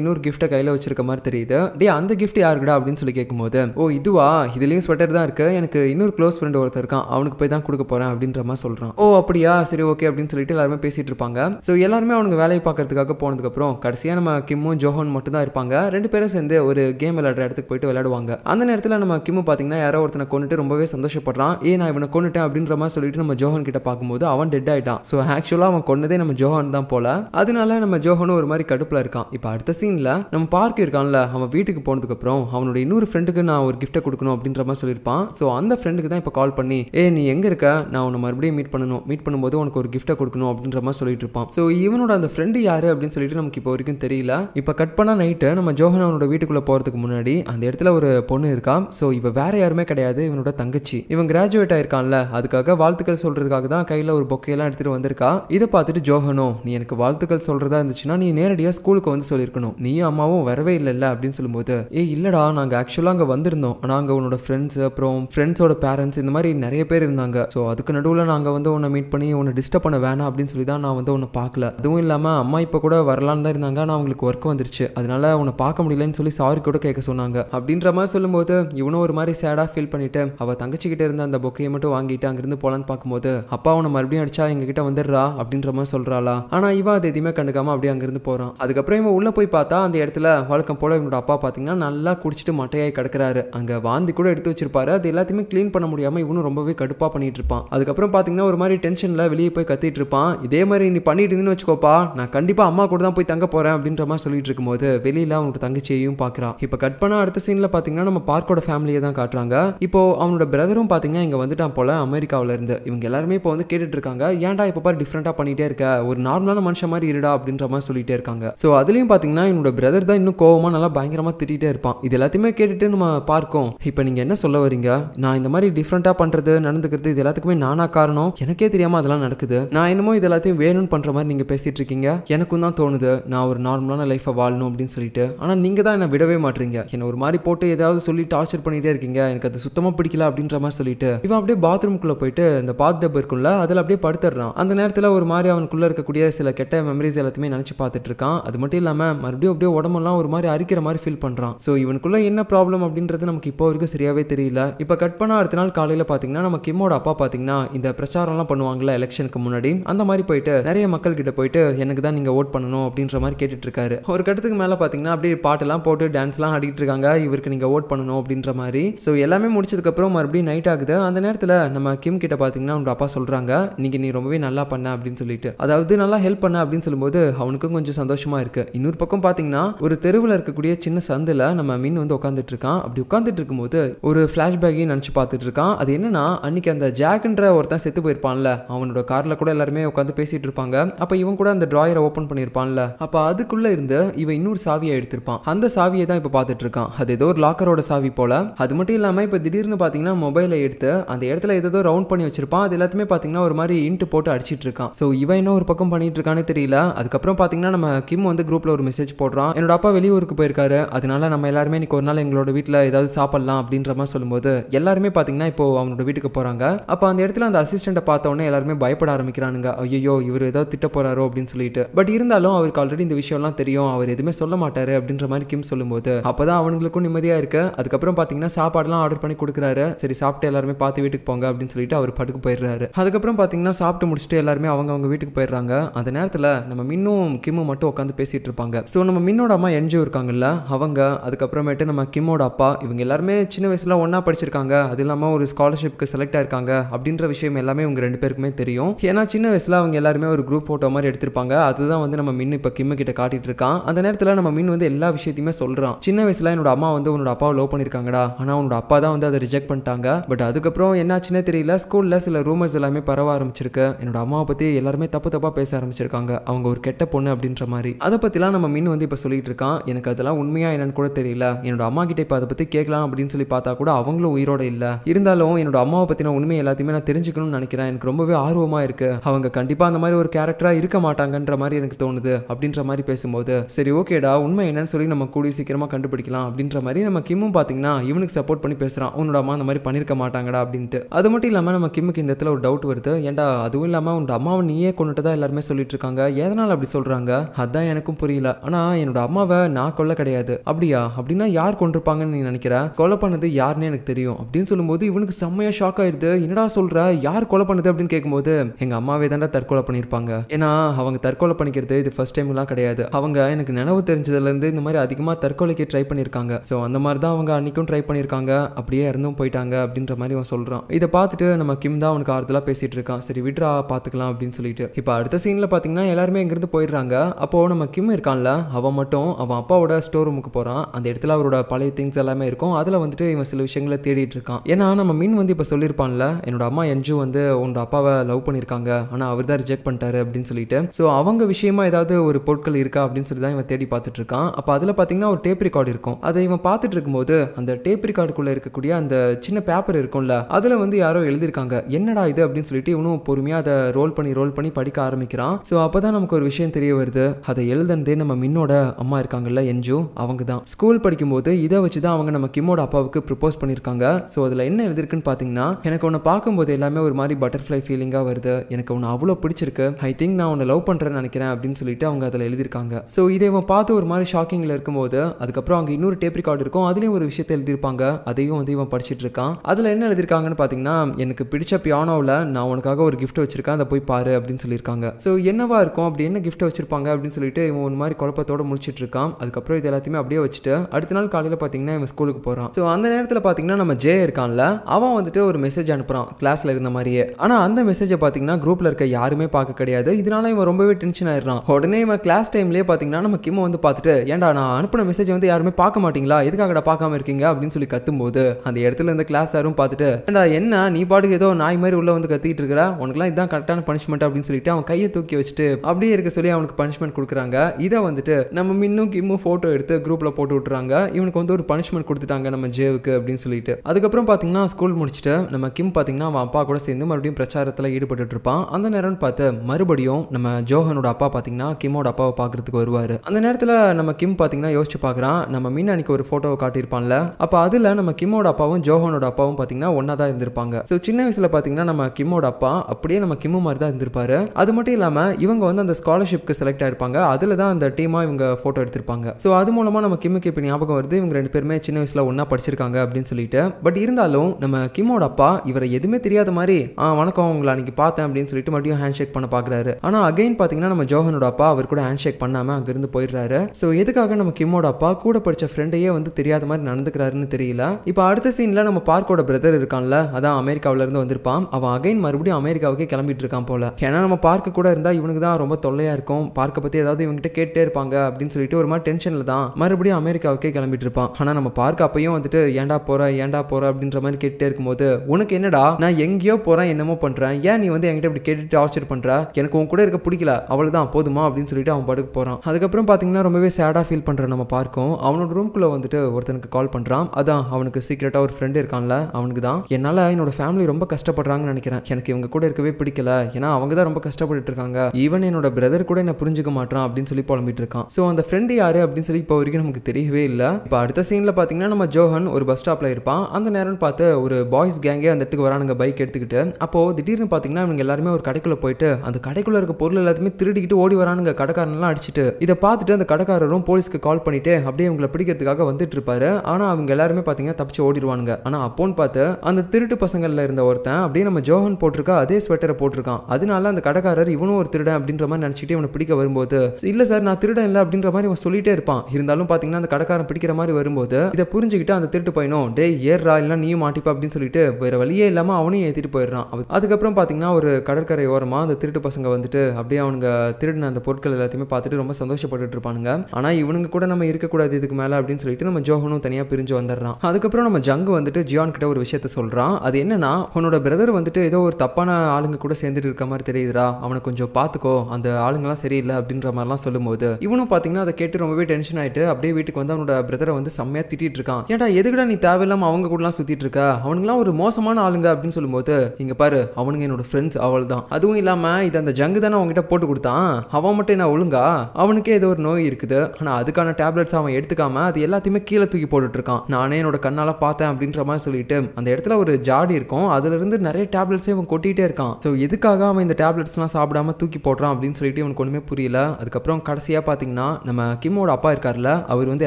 இன்னொரு கிஃப்ட்டை கையில் வச்சிருக்க மாதிரி தெரியுது டே அந்த கிஃப்ட் யாருக்குடா அப்படின்னு சொல்லி கேட்கும்போது ஓ இதுவா இதுலயும் ஸ்வெட்டர் தான் இருக்குது எனக்கு இன்னொரு க்ளோஸ் ஃப்ரெண்ட் ஒருத்தர் இருக்கான் அவனுக்கு போய் தான் கொடுக்க போகிறேன் அப்படின்ற மாதிரி சொல்கிறான் ஓ அப்படியா சரி ஓகே அப்படின்னு சொல்லிட்டு எல்லாருமே பேசிகிட்டு இருப்பாங்க ஸோ எல்லாருமே அவனுக்கு வேலையை பார்க்கறதுக்காக போனதுக்கப்புறம் கடைசியாக நம்ம கிம்மும் ஜோஹன் மட்டும் தான் இருப்பாங்க ரெண்டு பேரும் சேர்ந்து ஒரு கேம் விளையாடுற இடத்துக்கு போயிட்டு விளையாடுவாங்க அந்த நேரத்தில் நம்ம கிம்மு பார்த்தீங்கன்னா யாரோ ஒருத்தனை கொண்டுட்டு ரொம்பவே சந்தோஷப்படுறான் ஏ நான் இவனை கொண்டுட்டேன் அப்படின்ற மாதிரி சொல்லிட்டு நம்ம ஜோஹன் கிட்ட பார்க்கும்போது அவன் டெட் ஆயிட்டான் ஸோ ஆக்சுவலாக அவன் கொண்டதே நம்ம ஜோஹன் தான் போல அதனால நம்ம ஜோஹனும் ஒரு மாதிரி கடுப்பில் இருக்கான் இப்போ அடுத்த சீனில் நம்ம பார்க்க இருக்கான் இருக்கான்ல அவன் வீட்டுக்கு போனதுக்கப்புறம் அவனோட இன்னொரு ஃப்ரெண்டுக்கு நான் ஒரு கிஃப்ட்டை கொடுக்கணும் அப்படின்ற மாதிரி சொல்லியிருப்பான் ஸோ அந்த ஃப்ரெண்டுக்கு தான் இப்போ கால் பண்ணி ஏ நீ எங்கே இருக்க நான் உன்னை மறுபடியும் மீட் பண்ணணும் மீட் பண்ணும்போது உனக்கு ஒரு கிஃப்ட்டை கொடுக்கணும் அப்படின்ற மாதிரி சொல்லிட்டு இருப்பான் ஸோ இவனோட அந்த ஃப்ரெண்டு யார் அப்படின்னு சொல்லிட்டு நமக்கு இப்போ வரைக்கும் தெரியல இப்போ கட் பண்ணால் நைட்டு நம்ம ஜோஹன் அவனோட வீட்டுக்குள்ளே போகிறதுக்கு முன்னாடி அந்த இடத்துல ஒரு பொண்ணு இருக்கா ஸோ இப்போ வேற யாருமே கிடையாது இவனோட தங்கச்சி இவன் கிராஜுவேட் ஆயிருக்கான்ல அதுக்காக வாழ்த்துக்கள் சொல்றதுக்காக தான் கையில் ஒரு பொக்கையெல்லாம் எடுத்துகிட்டு வந்திருக்கா இதை பார்த்துட்டு ஜோஹனோ நீ எனக்கு வாழ்த்துக்கள் சொல்கிறதா இருந்துச்சுன்னா நீ நேரடியாக ஸ்கூலுக்கு வந்து சொல்லியிருக்கணும் நீயும் அம்மாவும் வரவே இல்லை ஹோட்டல் இல்லை அப்படின்னு சொல்லும்போது ஏ இல்லடா நாங்கள் ஆக்சுவலாக அங்கே வந்திருந்தோம் ஆனால் அங்கே உன்னோட ஃப்ரெண்ட்ஸ் அப்புறம் ஃப்ரெண்ட்ஸோட பேரண்ட்ஸ் இந்த மாதிரி நிறைய பேர் இருந்தாங்க ஸோ அதுக்கு நடுவில் நாங்கள் வந்து உன்னை மீட் பண்ணி உன்னை டிஸ்டர்ப் பண்ண வேணாம் அப்படின்னு சொல்லி தான் நான் வந்து உன்னை பார்க்கல அதுவும் இல்லாமல் அம்மா இப்போ கூட வரலான்னு தான் இருந்தாங்க ஆனால் அவங்களுக்கு ஒர்க் வந்துருச்சு அதனால உன்னை பார்க்க முடியலன்னு சொல்லி சாரி கூட கேட்க சொன்னாங்க அப்படின்ற மாதிரி சொல்லும்போது இவனும் ஒரு மாதிரி சேடாக ஃபீல் பண்ணிட்டு அவள் தங்கச்சிக்கிட்ட இருந்த அந்த பொக்கையை மட்டும் வாங்கிட்டு அங்கிருந்து போகலான்னு பார்க்கும்போது அப்பா உன மறுபடியும் அடிச்சா எங்ககிட்ட வந்துடுறா அப்படின்ற மாதிரி சொல்கிறாளா ஆனால் இவன் அதை எதுவுமே கண்டுக்காமல் அப்படியே அங்கிருந்து போகிறான் அதுக்கப்புறம் இவன் உள்ளே போய் பார்த்தா அந்த இடத்துல வழக்கம் வழக்கம் போல் இவங்களோட அப்பா பார்த்தீங்கன்னா நல்லா குடிச்சிட்டு மட்டையாய் கிடக்கிறாரு அங்கே வாந்தி கூட எடுத்து வச்சிருப்பாரு அது எல்லாத்தையுமே க்ளீன் பண்ண முடியாமல் இவனும் ரொம்பவே கடுப்பாக பண்ணிட்டு இருப்பான் அதுக்கப்புறம் பார்த்தீங்கன்னா ஒரு மாதிரி டென்ஷனில் வெளியே போய் கத்திட்டு இருப்பான் இதே மாதிரி நீ பண்ணிட்டு இருந்துன்னு வச்சுக்கோப்பா நான் கண்டிப்பாக அம்மா கூட தான் போய் தங்க போகிறேன் அப்படின்ற மாதிரி சொல்லிட்டு இருக்கும்போது வெளியில் அவனோட தங்கச்சியையும் பார்க்குறான் இப்போ கட் பண்ண அடுத்த சீனில் பார்த்தீங்கன்னா நம்ம பார்க்கோட ஃபேமிலியை தான் காட்டுறாங்க இப்போ அவனோட பிரதரும் பார்த்தீங்கன்னா இங்கே வந்துட்டான் போல அமெரிக்காவில் இருந்து இவங்க எல்லாருமே இப்போ வந்து கேட்டுட்டு இருக்காங்க ஏன்டா இப்போ பாரு டிஃப்ரெண்ட்டாக பண்ணிட்டே இருக்க ஒரு நார்மலான மனுஷன் மாதிரி இருடா அப்படின்ற மாதிரி சொல்லிட்டே இருக்காங்க ஸோ அதுலேயும் பார்த்தீங்கன்னா என்னோட பிரதர் தான் இன்னும் கோவமாக பயங்கரமாக நல்லா பயங்கரமாக திட்டிகிட்டே இருப்பான் இது எல்லாத்தையுமே கேட்டுட்டு நம்ம பார்க்கோம் இப்போ நீங்கள் என்ன சொல்ல வரீங்க நான் இந்த மாதிரி டிஃப்ரெண்ட்டாக பண்ணுறது நடந்துக்கிறது இது எல்லாத்துக்குமே நானா காரணம் எனக்கே தெரியாமல் அதெல்லாம் நடக்குது நான் என்னமோ இது எல்லாத்தையும் வேணும்னு பண்ணுற மாதிரி நீங்கள் பேசிகிட்டு இருக்கீங்க எனக்கும் தான் தோணுது நான் ஒரு நார்மலான லைஃப்பை வாழணும் அப்படின்னு சொல்லிட்டு ஆனால் நீங்கள் தான் என்னை விடவே மாட்டீங்க என்னை ஒரு மாதிரி போட்டு ஏதாவது சொல்லி டார்ச்சர் பண்ணிகிட்டே இருக்கீங்க எனக்கு அது சுத்தமாக பிடிக்கல அப்படின்ற மாதிரி சொல்லிட்டு இவன் அப்படியே பாத்ரூம்குள்ளே போயிட்டு அந்த பாத் டப் இருக்கும்ல அதில் அப்படியே படுத்துடுறான் அந்த நேரத்தில் ஒரு மாதிரி அவனுக்குள்ளே இருக்கக்கூடிய சில கெட்ட மெமரிஸ் எல்லாத்தையுமே நினச்சி பார்த்துட்டு இருக்கான் அது மட்டும் இல்லாமல் மறுபடியும் அப்படியே உடம்பெல்லாம் ஒரு மாதிரி அரிக்கிற மாதிரி ஃபீல் பண்ணுறான் ஸோ இவனுக்குள்ள என்ன ப்ராப்ளம் அப்படின்றது நமக்கு இப்போ வரைக்கும் சரியாகவே தெரியல இப்போ கட் பண்ணால் அடுத்த நாள் காலையில் பார்த்தீங்கன்னா நம்ம கிம்மோட அப்பா பார்த்தீங்கன்னா இந்த பிரச்சாரம்லாம் பண்ணுவாங்கல்ல எலெக்ஷனுக்கு முன்னாடி அந்த மாதிரி போயிட்டு நிறைய மக்கள் கிட்ட போயிட்டு எனக்கு தான் நீங்கள் ஓட் பண்ணணும் அப்படின்ற மாதிரி கேட்டுட்டு இருக்காரு ஒரு கட்டத்துக்கு மேலே பார்த்தீங்கன்னா அப்படியே பாட்டெல்லாம் போட்டு டான்ஸ்லாம் ஆடிட்டு இருக்காங்க இவருக்கு நீங்கள் ஓட் பண்ணணும் அப்படின்ற மாதிரி ஸோ எல்லாமே முடிச்சதுக்கப்புறம் மறுபடியும் நைட் ஆகுது அந்த நேரத்தில் நம்ம கிம் கிட்ட பார்த்தீங்கன்னா அப்பா சொல்கிறாங்க நீங்கள் நீ ரொம்பவே நல்லா பண்ண அப்படின்னு சொல்லிட்டு அதாவது நல்லா ஹெல்ப் பண்ண அப்படின்னு சொல்லும்போது அவனுக்கும் கொஞ்சம் சந்தோஷமாக இருக்கு இன்னொரு பக்கம் பார்த்தீங்கன்னா ஒரு தெருவில் இருக்க இருக்கக்கூடிய சின்ன சந்தில் நம்ம மீன் வந்து உட்காந்துட்டு இருக்கான் அப்படி உட்காந்துட்டு இருக்கும்போது ஒரு ஃப்ளாஷ்பேக்கையும் நினச்சி பார்த்துட்டு இருக்கான் அது என்னன்னா அன்னைக்கு அந்த ஜாக்ன்ற ஒருத்தன் செத்து போயிருப்பான்ல அவனோட காரில் கூட எல்லாருமே உட்காந்து பேசிட்டு இருப்பாங்க அப்போ இவன் கூட அந்த ட்ராயரை ஓப்பன் பண்ணியிருப்பான்ல அப்போ அதுக்குள்ளே இருந்து இவன் இன்னொரு சாவியை எடுத்திருப்பான் அந்த சாவியை தான் இப்போ பார்த்துட்டு இருக்கான் அது ஏதோ ஒரு லாக்கரோட சாவி போல அது மட்டும் இல்லாமல் இப்போ திடீர்னு பார்த்தீங்கன்னா மொபைலை எடுத்து அந்த இடத்துல ஏதோ ரவுண்ட் பண்ணி வச்சிருப்பான் அது எல்லாத்தையுமே பார்த்தீங்கன்னா ஒரு மாதிரி இன்ட்டு போட்டு அடிச்சிட்டு இருக்கான் ஸோ இவன் என்ன ஒரு பக்கம் பண்ணிட்டு இருக்கானே தெரியல அதுக்கப்புறம் பார்த்தீங்கன்னா நம்ம கிம் வந்து குரூப்ல ஒரு மெசேஜ் போடுறான் என்னோட அப்பா வெளியூர் ஊருக்கு போயிருக்காரு அதனால நம்ம எல்லாருமே இன்னைக்கு ஒரு நாள் எங்களோட வீட்டில் ஏதாவது சாப்பிடலாம் அப்படின்ற மாதிரி சொல்லும்போது எல்லாருமே பார்த்தீங்கன்னா இப்போ அவனோட வீட்டுக்கு போகிறாங்க அப்போ அந்த இடத்துல அந்த அசிஸ்டண்ட்டை உடனே எல்லாருமே பயப்பட ஆரம்பிக்கிறானுங்க ஐயோ இவர் ஏதாவது திட்ட போறாரோ அப்படின்னு சொல்லிட்டு பட் இருந்தாலும் அவருக்கு ஆல்ரெடி இந்த விஷயம்லாம் தெரியும் அவர் எதுவுமே சொல்ல மாட்டாரு அப்படின்ற மாதிரி கிம் சொல்லும்போது அப்போதான் அவங்களுக்கும் நிம்மதியா இருக்கு அதுக்கப்புறம் பார்த்தீங்கன்னா சாப்பாடுலாம் ஆர்டர் பண்ணி கொடுக்குறாரு சரி சாப்பிட்டு எல்லாருமே பார்த்து வீட்டுக்கு போங்க அப்படின்னு சொல்லிட்டு அவர் படுக்க போயிடுறாரு அதுக்கப்புறம் பார்த்தீங்கன்னா சாப்பிட்டு முடிச்சுட்டு எல்லாருமே அவங்க அவங்க வீட்டுக்கு போயிடுறாங்க அந்த நேரத்தில் நம்ம மின்னும் கிம்மும் மட்டும் உட்காந்து பேசிட்டு இருப்பாங்க ஸோ நம்ம மின்னோட அம்மா என்ஜிஓ இருக்காங்க இருக்காங்கல்ல அவங்க அதுக்கப்புறமேட்டு நம்ம கிம்மோட அப்பா இவங்க எல்லாருமே சின்ன வயசில் ஒன்றா படிச்சிருக்காங்க அது இல்லாமல் ஒரு ஸ்காலர்ஷிப்க்கு செலக்ட் ஆயிருக்காங்க அப்படின்ற விஷயம் எல்லாமே இவங்க ரெண்டு பேருக்குமே தெரியும் ஏன்னா சின்ன வயசில் அவங்க எல்லாருமே ஒரு குரூப் ஃபோட்டோ மாதிரி எடுத்திருப்பாங்க அதுதான் வந்து நம்ம மின் இப்போ கிம்மு கிட்ட காட்டிட்டு இருக்கான் அந்த நேரத்தில் நம்ம மின் வந்து எல்லா விஷயத்தையுமே சொல்கிறான் சின்ன வயசில் என்னோட அம்மா வந்து உன்னோட அப்பாவை லோ பண்ணியிருக்காங்கடா ஆனால் உன்னோட அப்பா தான் வந்து அதை ரிஜெக்ட் பண்ணிட்டாங்க பட் அதுக்கப்புறம் என்னாச்சுன்னே தெரியல ஸ்கூலில் சில ரூமர்ஸ் எல்லாமே பரவ ஆரம்பிச்சிருக்கு என்னோட அம்மாவை பற்றி எல்லாருமே தப்பு தப்பாக பேச ஆரம்பிச்சிருக்காங்க அவங்க ஒரு கெட்ட பொண்ணு அப்படின்ற மாதிரி அதை பற்றிலாம் நம்ம மின் வந்து இப்போ சொல்லிட்டு இருக்கான் எனக்கு இருக்கு அதெல்லாம் உண்மையாக என்னன்னு கூட தெரியல என்னோட அம்மா கிட்ட இப்போ அதை பற்றி கேட்கலாம் அப்படின்னு சொல்லி பார்த்தா கூட அவங்களும் உயிரோட இல்லை இருந்தாலும் என்னோட அம்மாவை பத்தின உண்மை எல்லாத்தையுமே நான் தெரிஞ்சுக்கணும்னு நினைக்கிறேன் எனக்கு ரொம்பவே ஆர்வமாக இருக்குது அவங்க கண்டிப்பாக அந்த மாதிரி ஒரு கேரக்டராக இருக்க மாட்டாங்கன்ற மாதிரி எனக்கு தோணுது அப்படின்ற மாதிரி பேசும்போது சரி ஓகேடா உண்மை என்னன்னு சொல்லி நம்ம கூடிய சீக்கிரமாக கண்டுபிடிக்கலாம் அப்படின்ற மாதிரி நம்ம கிம்மும் பாத்தீங்கன்னா இவனுக்கு சப்போர்ட் பண்ணி பேசுகிறான் உன்னோட அம்மா அந்த மாதிரி பண்ணிருக்க மாட்டாங்கடா அப்படின்ட்டு அது மட்டும் இல்லாமல் நம்ம கிம்முக்கு இந்த இடத்துல ஒரு டவுட் வருது ஏன்டா அதுவும் இல்லாமல் உன்னோட அம்மாவை நீயே கொண்டுட்டு தான் எல்லாருமே சொல்லிட்டு இருக்காங்க எதனால் அப்படி சொல்கிறாங்க அதான் எனக்கும் புரியல ஆனால் என்னோட அம்மாவை நான் கொலை கிடையாது அப்படியா அப்படின்னா யார் கொண்டிருப்பாங்கன்னு நீ நினைக்கிற கொலை பண்ணது யாருன்னு எனக்கு தெரியும் அப்படின்னு சொல்லும்போது இவனுக்கு செம்மையா ஷாக் ஆயிடுது என்னடா சொல்ற யார் கொலை பண்ணுது அப்படின்னு கேட்கும்போது எங்க அம்மாவே தாண்டா தற்கொலை பண்ணியிருப்பாங்க ஏன்னா அவங்க தற்கொலை பண்ணிக்கிறது இது ஃபர்ஸ்ட் டைம்லாம் கிடையாது அவங்க எனக்கு நினைவு தெரிஞ்சதுல இருந்து இந்த மாதிரி அதிகமா தற்கொலைக்கு ட்ரை பண்ணிருக்காங்க ஸோ அந்த மாதிரி தான் அவங்க அன்னைக்கும் ட்ரை பண்ணிருக்காங்க அப்படியே இறந்தும் போயிட்டாங்க அப்படின்ற மாதிரி அவன் சொல்றான் இதை பார்த்துட்டு நம்ம கிம் தான் அவனுக்கு ஆறுதலா பேசிட்டு இருக்கான் சரி விட்ரா பார்த்துக்கலாம் அப்படின்னு சொல்லிட்டு இப்போ அடுத்த சீனில் பார்த்தீங்கன்னா எல்லாருமே இங்கிருந்து போயிடுறாங்க அப்போ நம்ம கிம் இருக்கான்ல அவன் மட்டும் அவன் அப்பாவோட அப்பாவோட ஸ்டோர் ரூமுக்கு போகிறான் அந்த இடத்துல அவரோட பழைய திங்ஸ் எல்லாமே இருக்கும் அதில் வந்துட்டு இவன் சில விஷயங்களை தேடிட்டு இருக்கான் ஏன்னா நம்ம மீன் வந்து இப்போ சொல்லியிருப்பான்ல என்னோட அம்மா என்ஜு வந்து உன்னோட அப்பாவை லவ் பண்ணியிருக்காங்க ஆனால் அவர் தான் ரிஜெக்ட் பண்ணிட்டாரு அப்படின்னு சொல்லிட்டு ஸோ அவங்க விஷயமா ஏதாவது ஒரு பொருட்கள் இருக்கா அப்படின்னு சொல்லி தான் இவன் தேடி பார்த்துட்டு இருக்கான் அப்போ அதில் பார்த்தீங்கன்னா ஒரு டேப் ரெக்கார்டு இருக்கும் அதை இவன் பார்த்துட்டு இருக்கும்போது அந்த டேப் ரெக்கார்டுக்குள்ளே இருக்கக்கூடிய அந்த சின்ன பேப்பர் இருக்கும்ல அதில் வந்து யாரோ எழுதியிருக்காங்க என்னடா இது அப்படின்னு சொல்லிட்டு இவனும் பொறுமையாக அதை ரோல் பண்ணி ரோல் பண்ணி படிக்க ஆரம்பிக்கிறான் ஸோ அப்போ தான் நமக்கு ஒரு விஷயம் தெரிய வருது அதை எழுதுனதே நம்ம மின்னோட அம்மா இருக்காங்கல்ல என் கெஞ்சோ அவங்க தான் ஸ்கூல் படிக்கும்போது இதை வச்சு தான் அவங்க நம்ம கிம்மோட அப்பாவுக்கு ப்ரப்போஸ் பண்ணியிருக்காங்க ஸோ அதில் என்ன எழுதிருக்குன்னு பார்த்தீங்கன்னா எனக்கு உன்னை பார்க்கும்போது எல்லாமே ஒரு மாதிரி பட்டர்ஃப்ளை ஃபீலிங்காக வருது எனக்கு உன்னை அவ்வளோ பிடிச்சிருக்கு ஐ திங்க் நான் உன்னை லவ் பண்ணுறேன்னு நினைக்கிறேன் அப்படின்னு சொல்லிட்டு அவங்க அதில் எழுதியிருக்காங்க ஸோ இதை இவன் பார்த்து ஒரு மாதிரி ஷாக்கிங்கில் இருக்கும்போது அதுக்கப்புறம் அவங்க இன்னொரு டேப் ரிகார்டு இருக்கும் அதுலேயும் ஒரு விஷயத்தை எழுதியிருப்பாங்க அதையும் வந்து இவன் படிச்சுட்டு இருக்கான் அதில் என்ன எழுதியிருக்காங்கன்னு பார்த்தீங்கன்னா எனக்கு பிடிச்ச பியானோவில் நான் உனக்காக ஒரு கிஃப்ட் வச்சிருக்கேன் அதை போய் பாரு அப்படின்னு சொல்லியிருக்காங்க ஸோ என்னவா இருக்கும் அப்படி என்ன கிஃப்ட் வச்சிருப்பாங்க அப்படின்னு சொல்லிட்டு இவன் ஒரு மாதிரி குழப்பத்தோட முடிச்சிட்டு இருக்கான் அதுக்கப்புறம் அப்புறம் இது எல்லாத்தையுமே அப்படியே வச்சுட்டு அடுத்த நாள் காலையில் பார்த்தீங்கன்னா இவன் ஸ்கூலுக்கு போகிறான் ஸோ அந்த நேரத்தில் பார்த்தீங்கன்னா நம்ம ஜே இருக்கான்ல அவன் வந்துட்டு ஒரு மெசேஜ் அனுப்புகிறான் கிளாஸில் இருந்த மாதிரியே ஆனால் அந்த மெசேஜை பார்த்தீங்கன்னா குரூப்பில் இருக்க யாருமே பார்க்க கிடையாது இதனால இவன் ரொம்பவே டென்ஷன் ஆயிடுறான் உடனே இவன் கிளாஸ் டைம்லேயே பார்த்தீங்கன்னா நம்ம கிம்மை வந்து பார்த்துட்டு ஏன்டா நான் அனுப்பின மெசேஜ் வந்து யாருமே பார்க்க மாட்டீங்களா எதுக்காகடா பார்க்காம இருக்கீங்க அப்படின்னு சொல்லி கத்தும்போது அந்த இடத்துல இருந்த கிளாஸ் யாரும் பார்த்துட்டு ஏன்டா என்ன நீ பாடு ஏதோ நாய் மாதிரி உள்ள வந்து கத்திட்டு இருக்கிற உனக்குலாம் இதான் கரெக்டான பனிஷ்மெண்ட் அப்படின்னு சொல்லிட்டு அவன் கையை தூக்கி வச்சுட்டு அப்படியே இருக்க சொல்லி அவனுக்கு பனிஷ்மெண்ட் கொடுக்குறாங்க இதை வந்துட்டு நம்ம மின்னும் கிம்மும் ஃபோட்டோ ஃபோட்டோ எடுத்து குரூப்பில் போட்டு விட்றாங்க இவனுக்கு வந்து ஒரு பனிஷ்மெண்ட் கொடுத்துட்டாங்க நம்ம ஜேவுக்கு அப்படின்னு சொல்லிட்டு அதுக்கப்புறம் பார்த்தீங்கன்னா ஸ்கூல் முடிச்சுட்டு நம்ம கிம் பார்த்தீங்கன்னா அவன் அப்பா கூட சேர்ந்து மறுபடியும் பிரச்சாரத்தில் ஈடுபட்டு இருப்பான் அந்த நேரம்னு பார்த்து மறுபடியும் நம்ம ஜோஹனோட அப்பா பார்த்தீங்கன்னா கிமோட அப்பாவை பார்க்குறதுக்கு வருவார் அந்த நேரத்தில் நம்ம கிம் பார்த்தீங்கன்னா யோசிச்சு பார்க்குறான் நம்ம மீன் அணிக்கு ஒரு ஃபோட்டோவை காட்டியிருப்பான்ல அப்போ அதில் நம்ம கிமோட அப்பாவும் ஜோஹனோட அப்பாவும் பார்த்தீங்கன்னா ஒன்றா தான் இருந்திருப்பாங்க ஸோ சின்ன வயசில் பார்த்தீங்கன்னா நம்ம கிமோட அப்பா அப்படியே நம்ம கிம்மு மாதிரி தான் இருந்திருப்பாரு அது மட்டும் இல்லாமல் இவங்க வந்து அந்த ஸ்காலர்ஷிப்க்கு செலக்ட் ஆயிருப்பாங்க அதில் தான் அந்த டீமாக இவங்க ஃபோட்டோ எடுத்திருப்பாங்க ஸோ ஸோ அது மூலமாக நம்ம கிம்முக்கு இப்போ ஞாபகம் வருது இவங்க ரெண்டு பேருமே சின்ன வயசில் ஒன்றா படிச்சிருக்காங்க அப்படின்னு சொல்லிட்டு பட் இருந்தாலும் நம்ம கிம்மோட அப்பா இவரை எதுவுமே தெரியாத மாதிரி ஆ வணக்கம் உங்களை அன்னைக்கு பார்த்தேன் அப்படின்னு சொல்லிட்டு மறுபடியும் ஹேண்ட் ஷேக் பண்ண பார்க்குறாரு ஆனால் அகைன் பார்த்தீங்கன்னா நம்ம ஜோகனோட அப்பா அவர் கூட ஹேண்ட் ஷேக் பண்ணாமல் அங்கேருந்து போயிடுறாரு ஸோ எதுக்காக நம்ம கிம்மோட அப்பா கூட படித்த ஃப்ரெண்டையே வந்து தெரியாத மாதிரி நடந்துக்கிறாருன்னு தெரியல இப்போ அடுத்த சீனில் நம்ம பார்க்கோட பிரதர் இருக்கான்ல அதான் அமெரிக்காவிலேருந்து வந்திருப்பான் அவன் அகைன் மறுபடியும் அமெரிக்காவுக்கே கிளம்பிட்டு இருக்கான் போல ஏன்னா நம்ம பார்க்க கூட இருந்தால் இவனுக்கு தான் ரொம்ப தொல்லையாக இருக்கும் பார்க்க பற்றி ஏதாவது இவங்ககிட்ட கேட்டே இருப்பாங்க அப்படின்னு சொல்லிட்டு ஒரு மாதிரி டென்ஷன் டென்ஷனில் தான் மறுபடியும் அமெரிக்காவுக்கே கிளம்பிட்டு இருப்பான் ஆனால் நம்ம பார்க்க அப்பையும் வந்துட்டு ஏன்டா போற ஏன்டா போகிற அப்படின்ற மாதிரி கேட்டுட்டே இருக்கும்போது உனக்கு என்னடா நான் எங்கேயோ போகிறேன் என்னமோ பண்ணுறேன் ஏன் நீ வந்து என்கிட்ட இப்படி கேட்டுட்டு டார்ச்சர் பண்ணுற எனக்கு உன் கூட இருக்க பிடிக்கல அவ்வளோதான் போதுமா அப்படின்னு சொல்லிட்டு அவன் படுக்க போகிறான் அதுக்கப்புறம் பார்த்தீங்கன்னா ரொம்பவே சேடாக ஃபீல் பண்ணுற நம்ம பார்க்கும் அவனோட ரூம்குள்ளே வந்துட்டு ஒருத்தனுக்கு கால் பண்ணுறான் அதான் அவனுக்கு சீக்கிரட்டாக ஒரு ஃப்ரெண்டு இருக்கான்ல அவனுக்கு தான் என்னால் என்னோட ஃபேமிலி ரொம்ப கஷ்டப்படுறாங்கன்னு நினைக்கிறேன் எனக்கு இவங்க கூட இருக்கவே பிடிக்கல ஏன்னா அவங்க தான் ரொம்ப கஷ்டப்பட்டு இருக்காங்க ஈவன் என்னோட பிரதர் கூட என்ன புரிஞ்சுக்க மாட்டான் அப்படின்னு சொல்லி புலம்பிட்டு இருக்கான் ஸோ அந்த ஃப்ரெண்டு யாரு அப்படின்னு அப்படின்னு சொல்லி இப்போ வரைக்கும் நமக்கு தெரியவே இல்லை இப்போ அடுத்த சீனில் பார்த்தீங்கன்னா நம்ம ஜோஹன் ஒரு பஸ் ஸ்டாப்பில் இருப்பான் அந்த நேரம்னு பார்த்து ஒரு பாய்ஸ் கேங்கே அந்த இடத்துக்கு வரானுங்க பைக் எடுத்துக்கிட்டு அப்போது திடீர்னு பார்த்தீங்கன்னா அவங்க எல்லாருமே ஒரு கடைக்குள்ளே போயிட்டு அந்த கடைக்குள்ளே இருக்க பொருள் எல்லாத்தையுமே திருடிக்கிட்டு ஓடி வரானுங்க கடைக்காரன்லாம் அடிச்சுட்டு இதை பார்த்துட்டு அந்த கடைக்காரரும் போலீஸ்க்கு கால் பண்ணிட்டு அப்படியே அவங்களை பிடிக்கிறதுக்காக வந்துட்டு இருப்பாரு ஆனால் அவங்க எல்லாருமே பார்த்தீங்கன்னா தப்பிச்சு ஓடிடுவானுங்க ஆனால் அப்போன்னு பார்த்து அந்த திருட்டு பசங்களில் இருந்த ஒருத்தன் அப்படியே நம்ம ஜோஹன் போட்டிருக்கா அதே ஸ்வெட்டரை போட்டிருக்கான் அதனால அந்த கடைக்காரர் இவனும் ஒரு திருடன் அப்படின்ற மாதிரி நினச்சிட்டு இவனை பிடிக்க வரும்போது இல்லை சார் நான் திருடன் இல்லை அப்படின்ற மாதிரி இவன் சொல்லிட்டே இருப்பான் இருப்பான் இருந்தாலும் பார்த்தீங்கன்னா அந்த கடைக்காரன் பிடிக்கிற மாதிரி வரும்போது இதை புரிஞ்சுக்கிட்டு அந்த திருட்டு பையனும் டே ஏறா இல்லைனா நீயும் மாட்டிப்பா அப்படின்னு சொல்லிட்டு வேற வழியே இல்லாமல் அவனையும் ஏற்றிட்டு போயிடுறான் அதுக்கப்புறம் பார்த்தீங்கன்னா ஒரு கடற்கரை ஓரமாக அந்த திருட்டு பசங்க வந்துட்டு அப்படியே அவனுங்க திருடின அந்த பொருட்கள் எல்லாத்தையுமே பார்த்துட்டு ரொம்ப சந்தோஷப்பட்டு இருப்பானுங்க ஆனால் இவனுங்க கூட நம்ம இருக்கக்கூடாது இதுக்கு மேலே அப்படின்னு சொல்லிட்டு நம்ம ஜோகனும் தனியாக பிரிஞ்சு வந்துடுறான் அதுக்கப்புறம் நம்ம ஜங்கு வந்துட்டு ஜியான் கிட்ட ஒரு விஷயத்த சொல்கிறான் அது என்னன்னா உன்னோட பிரதர் வந்துட்டு ஏதோ ஒரு தப்பான ஆளுங்க கூட சேர்ந்துட்டு இருக்க மாதிரி தெரியுதுடா அவனை கொஞ்சம் பார்த்துக்கோ அந்த ஆளுங்கெல்லாம் சரியில்லை அப்படின்ற மாதிரிலாம் சொல்லும்போது இவனும் பார்த்தீங்கன்னா அதை கேட்டு ரொம்பவே டென்ஷன் ஆகிட்டு அப்படியே வீட்டுக்கு வந்து அவனோட பிரதரை வந்து செம்மையாக திட்டிட்டு இருக்கான் ஏன்டா எதுக்குடா நீ தேவையில்லாமல் அவங்க கூடலாம் சுற்றிட்டு இருக்க அவனுங்களாம் ஒரு மோசமான ஆளுங்க அப்படின்னு சொல்லும்போது இங்கே பாரு அவனுங்க என்னோட ஃப்ரெண்ட்ஸ் அவள் தான் அதுவும் இல்லாமல் இது அந்த ஜங்கு தானே அவங்ககிட்ட போட்டு கொடுத்தான் அவன் மட்டும் என்ன ஒழுங்கா அவனுக்கே ஏதோ ஒரு நோய் இருக்குது ஆனால் அதுக்கான டேப்லெட்ஸ் அவன் எடுத்துக்காம அது எல்லாத்தையுமே கீழே தூக்கி போட்டுட்டு இருக்கான் நானே என்னோட கண்ணால் பார்த்தேன் அப்படின்ற மாதிரி சொல்லிட்டு அந்த இடத்துல ஒரு ஜாடி இருக்கும் அதுலேருந்து நிறைய டேப்லெட்ஸே அவன் கொட்டிகிட்டே இருக்கான் ஸோ எதுக்காக அவன் இந்த டேப்லெட்ஸ்லாம் சாப்பிடாம தூக்கி போடுறான் அப்படின்னு சொல்லிட்டு இவனுக்கு ஒன்றுமே புரியல அதுக்கப்புறம் கடைசியாக பார்த்தீங்கன்னா நம்ம கிம்மோட அப்பா அப்பா இருக்கார்ல அவர் வந்து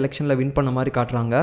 எலெக்ஷனில் வின் பண்ண மாதிரி காட்டுறாங்க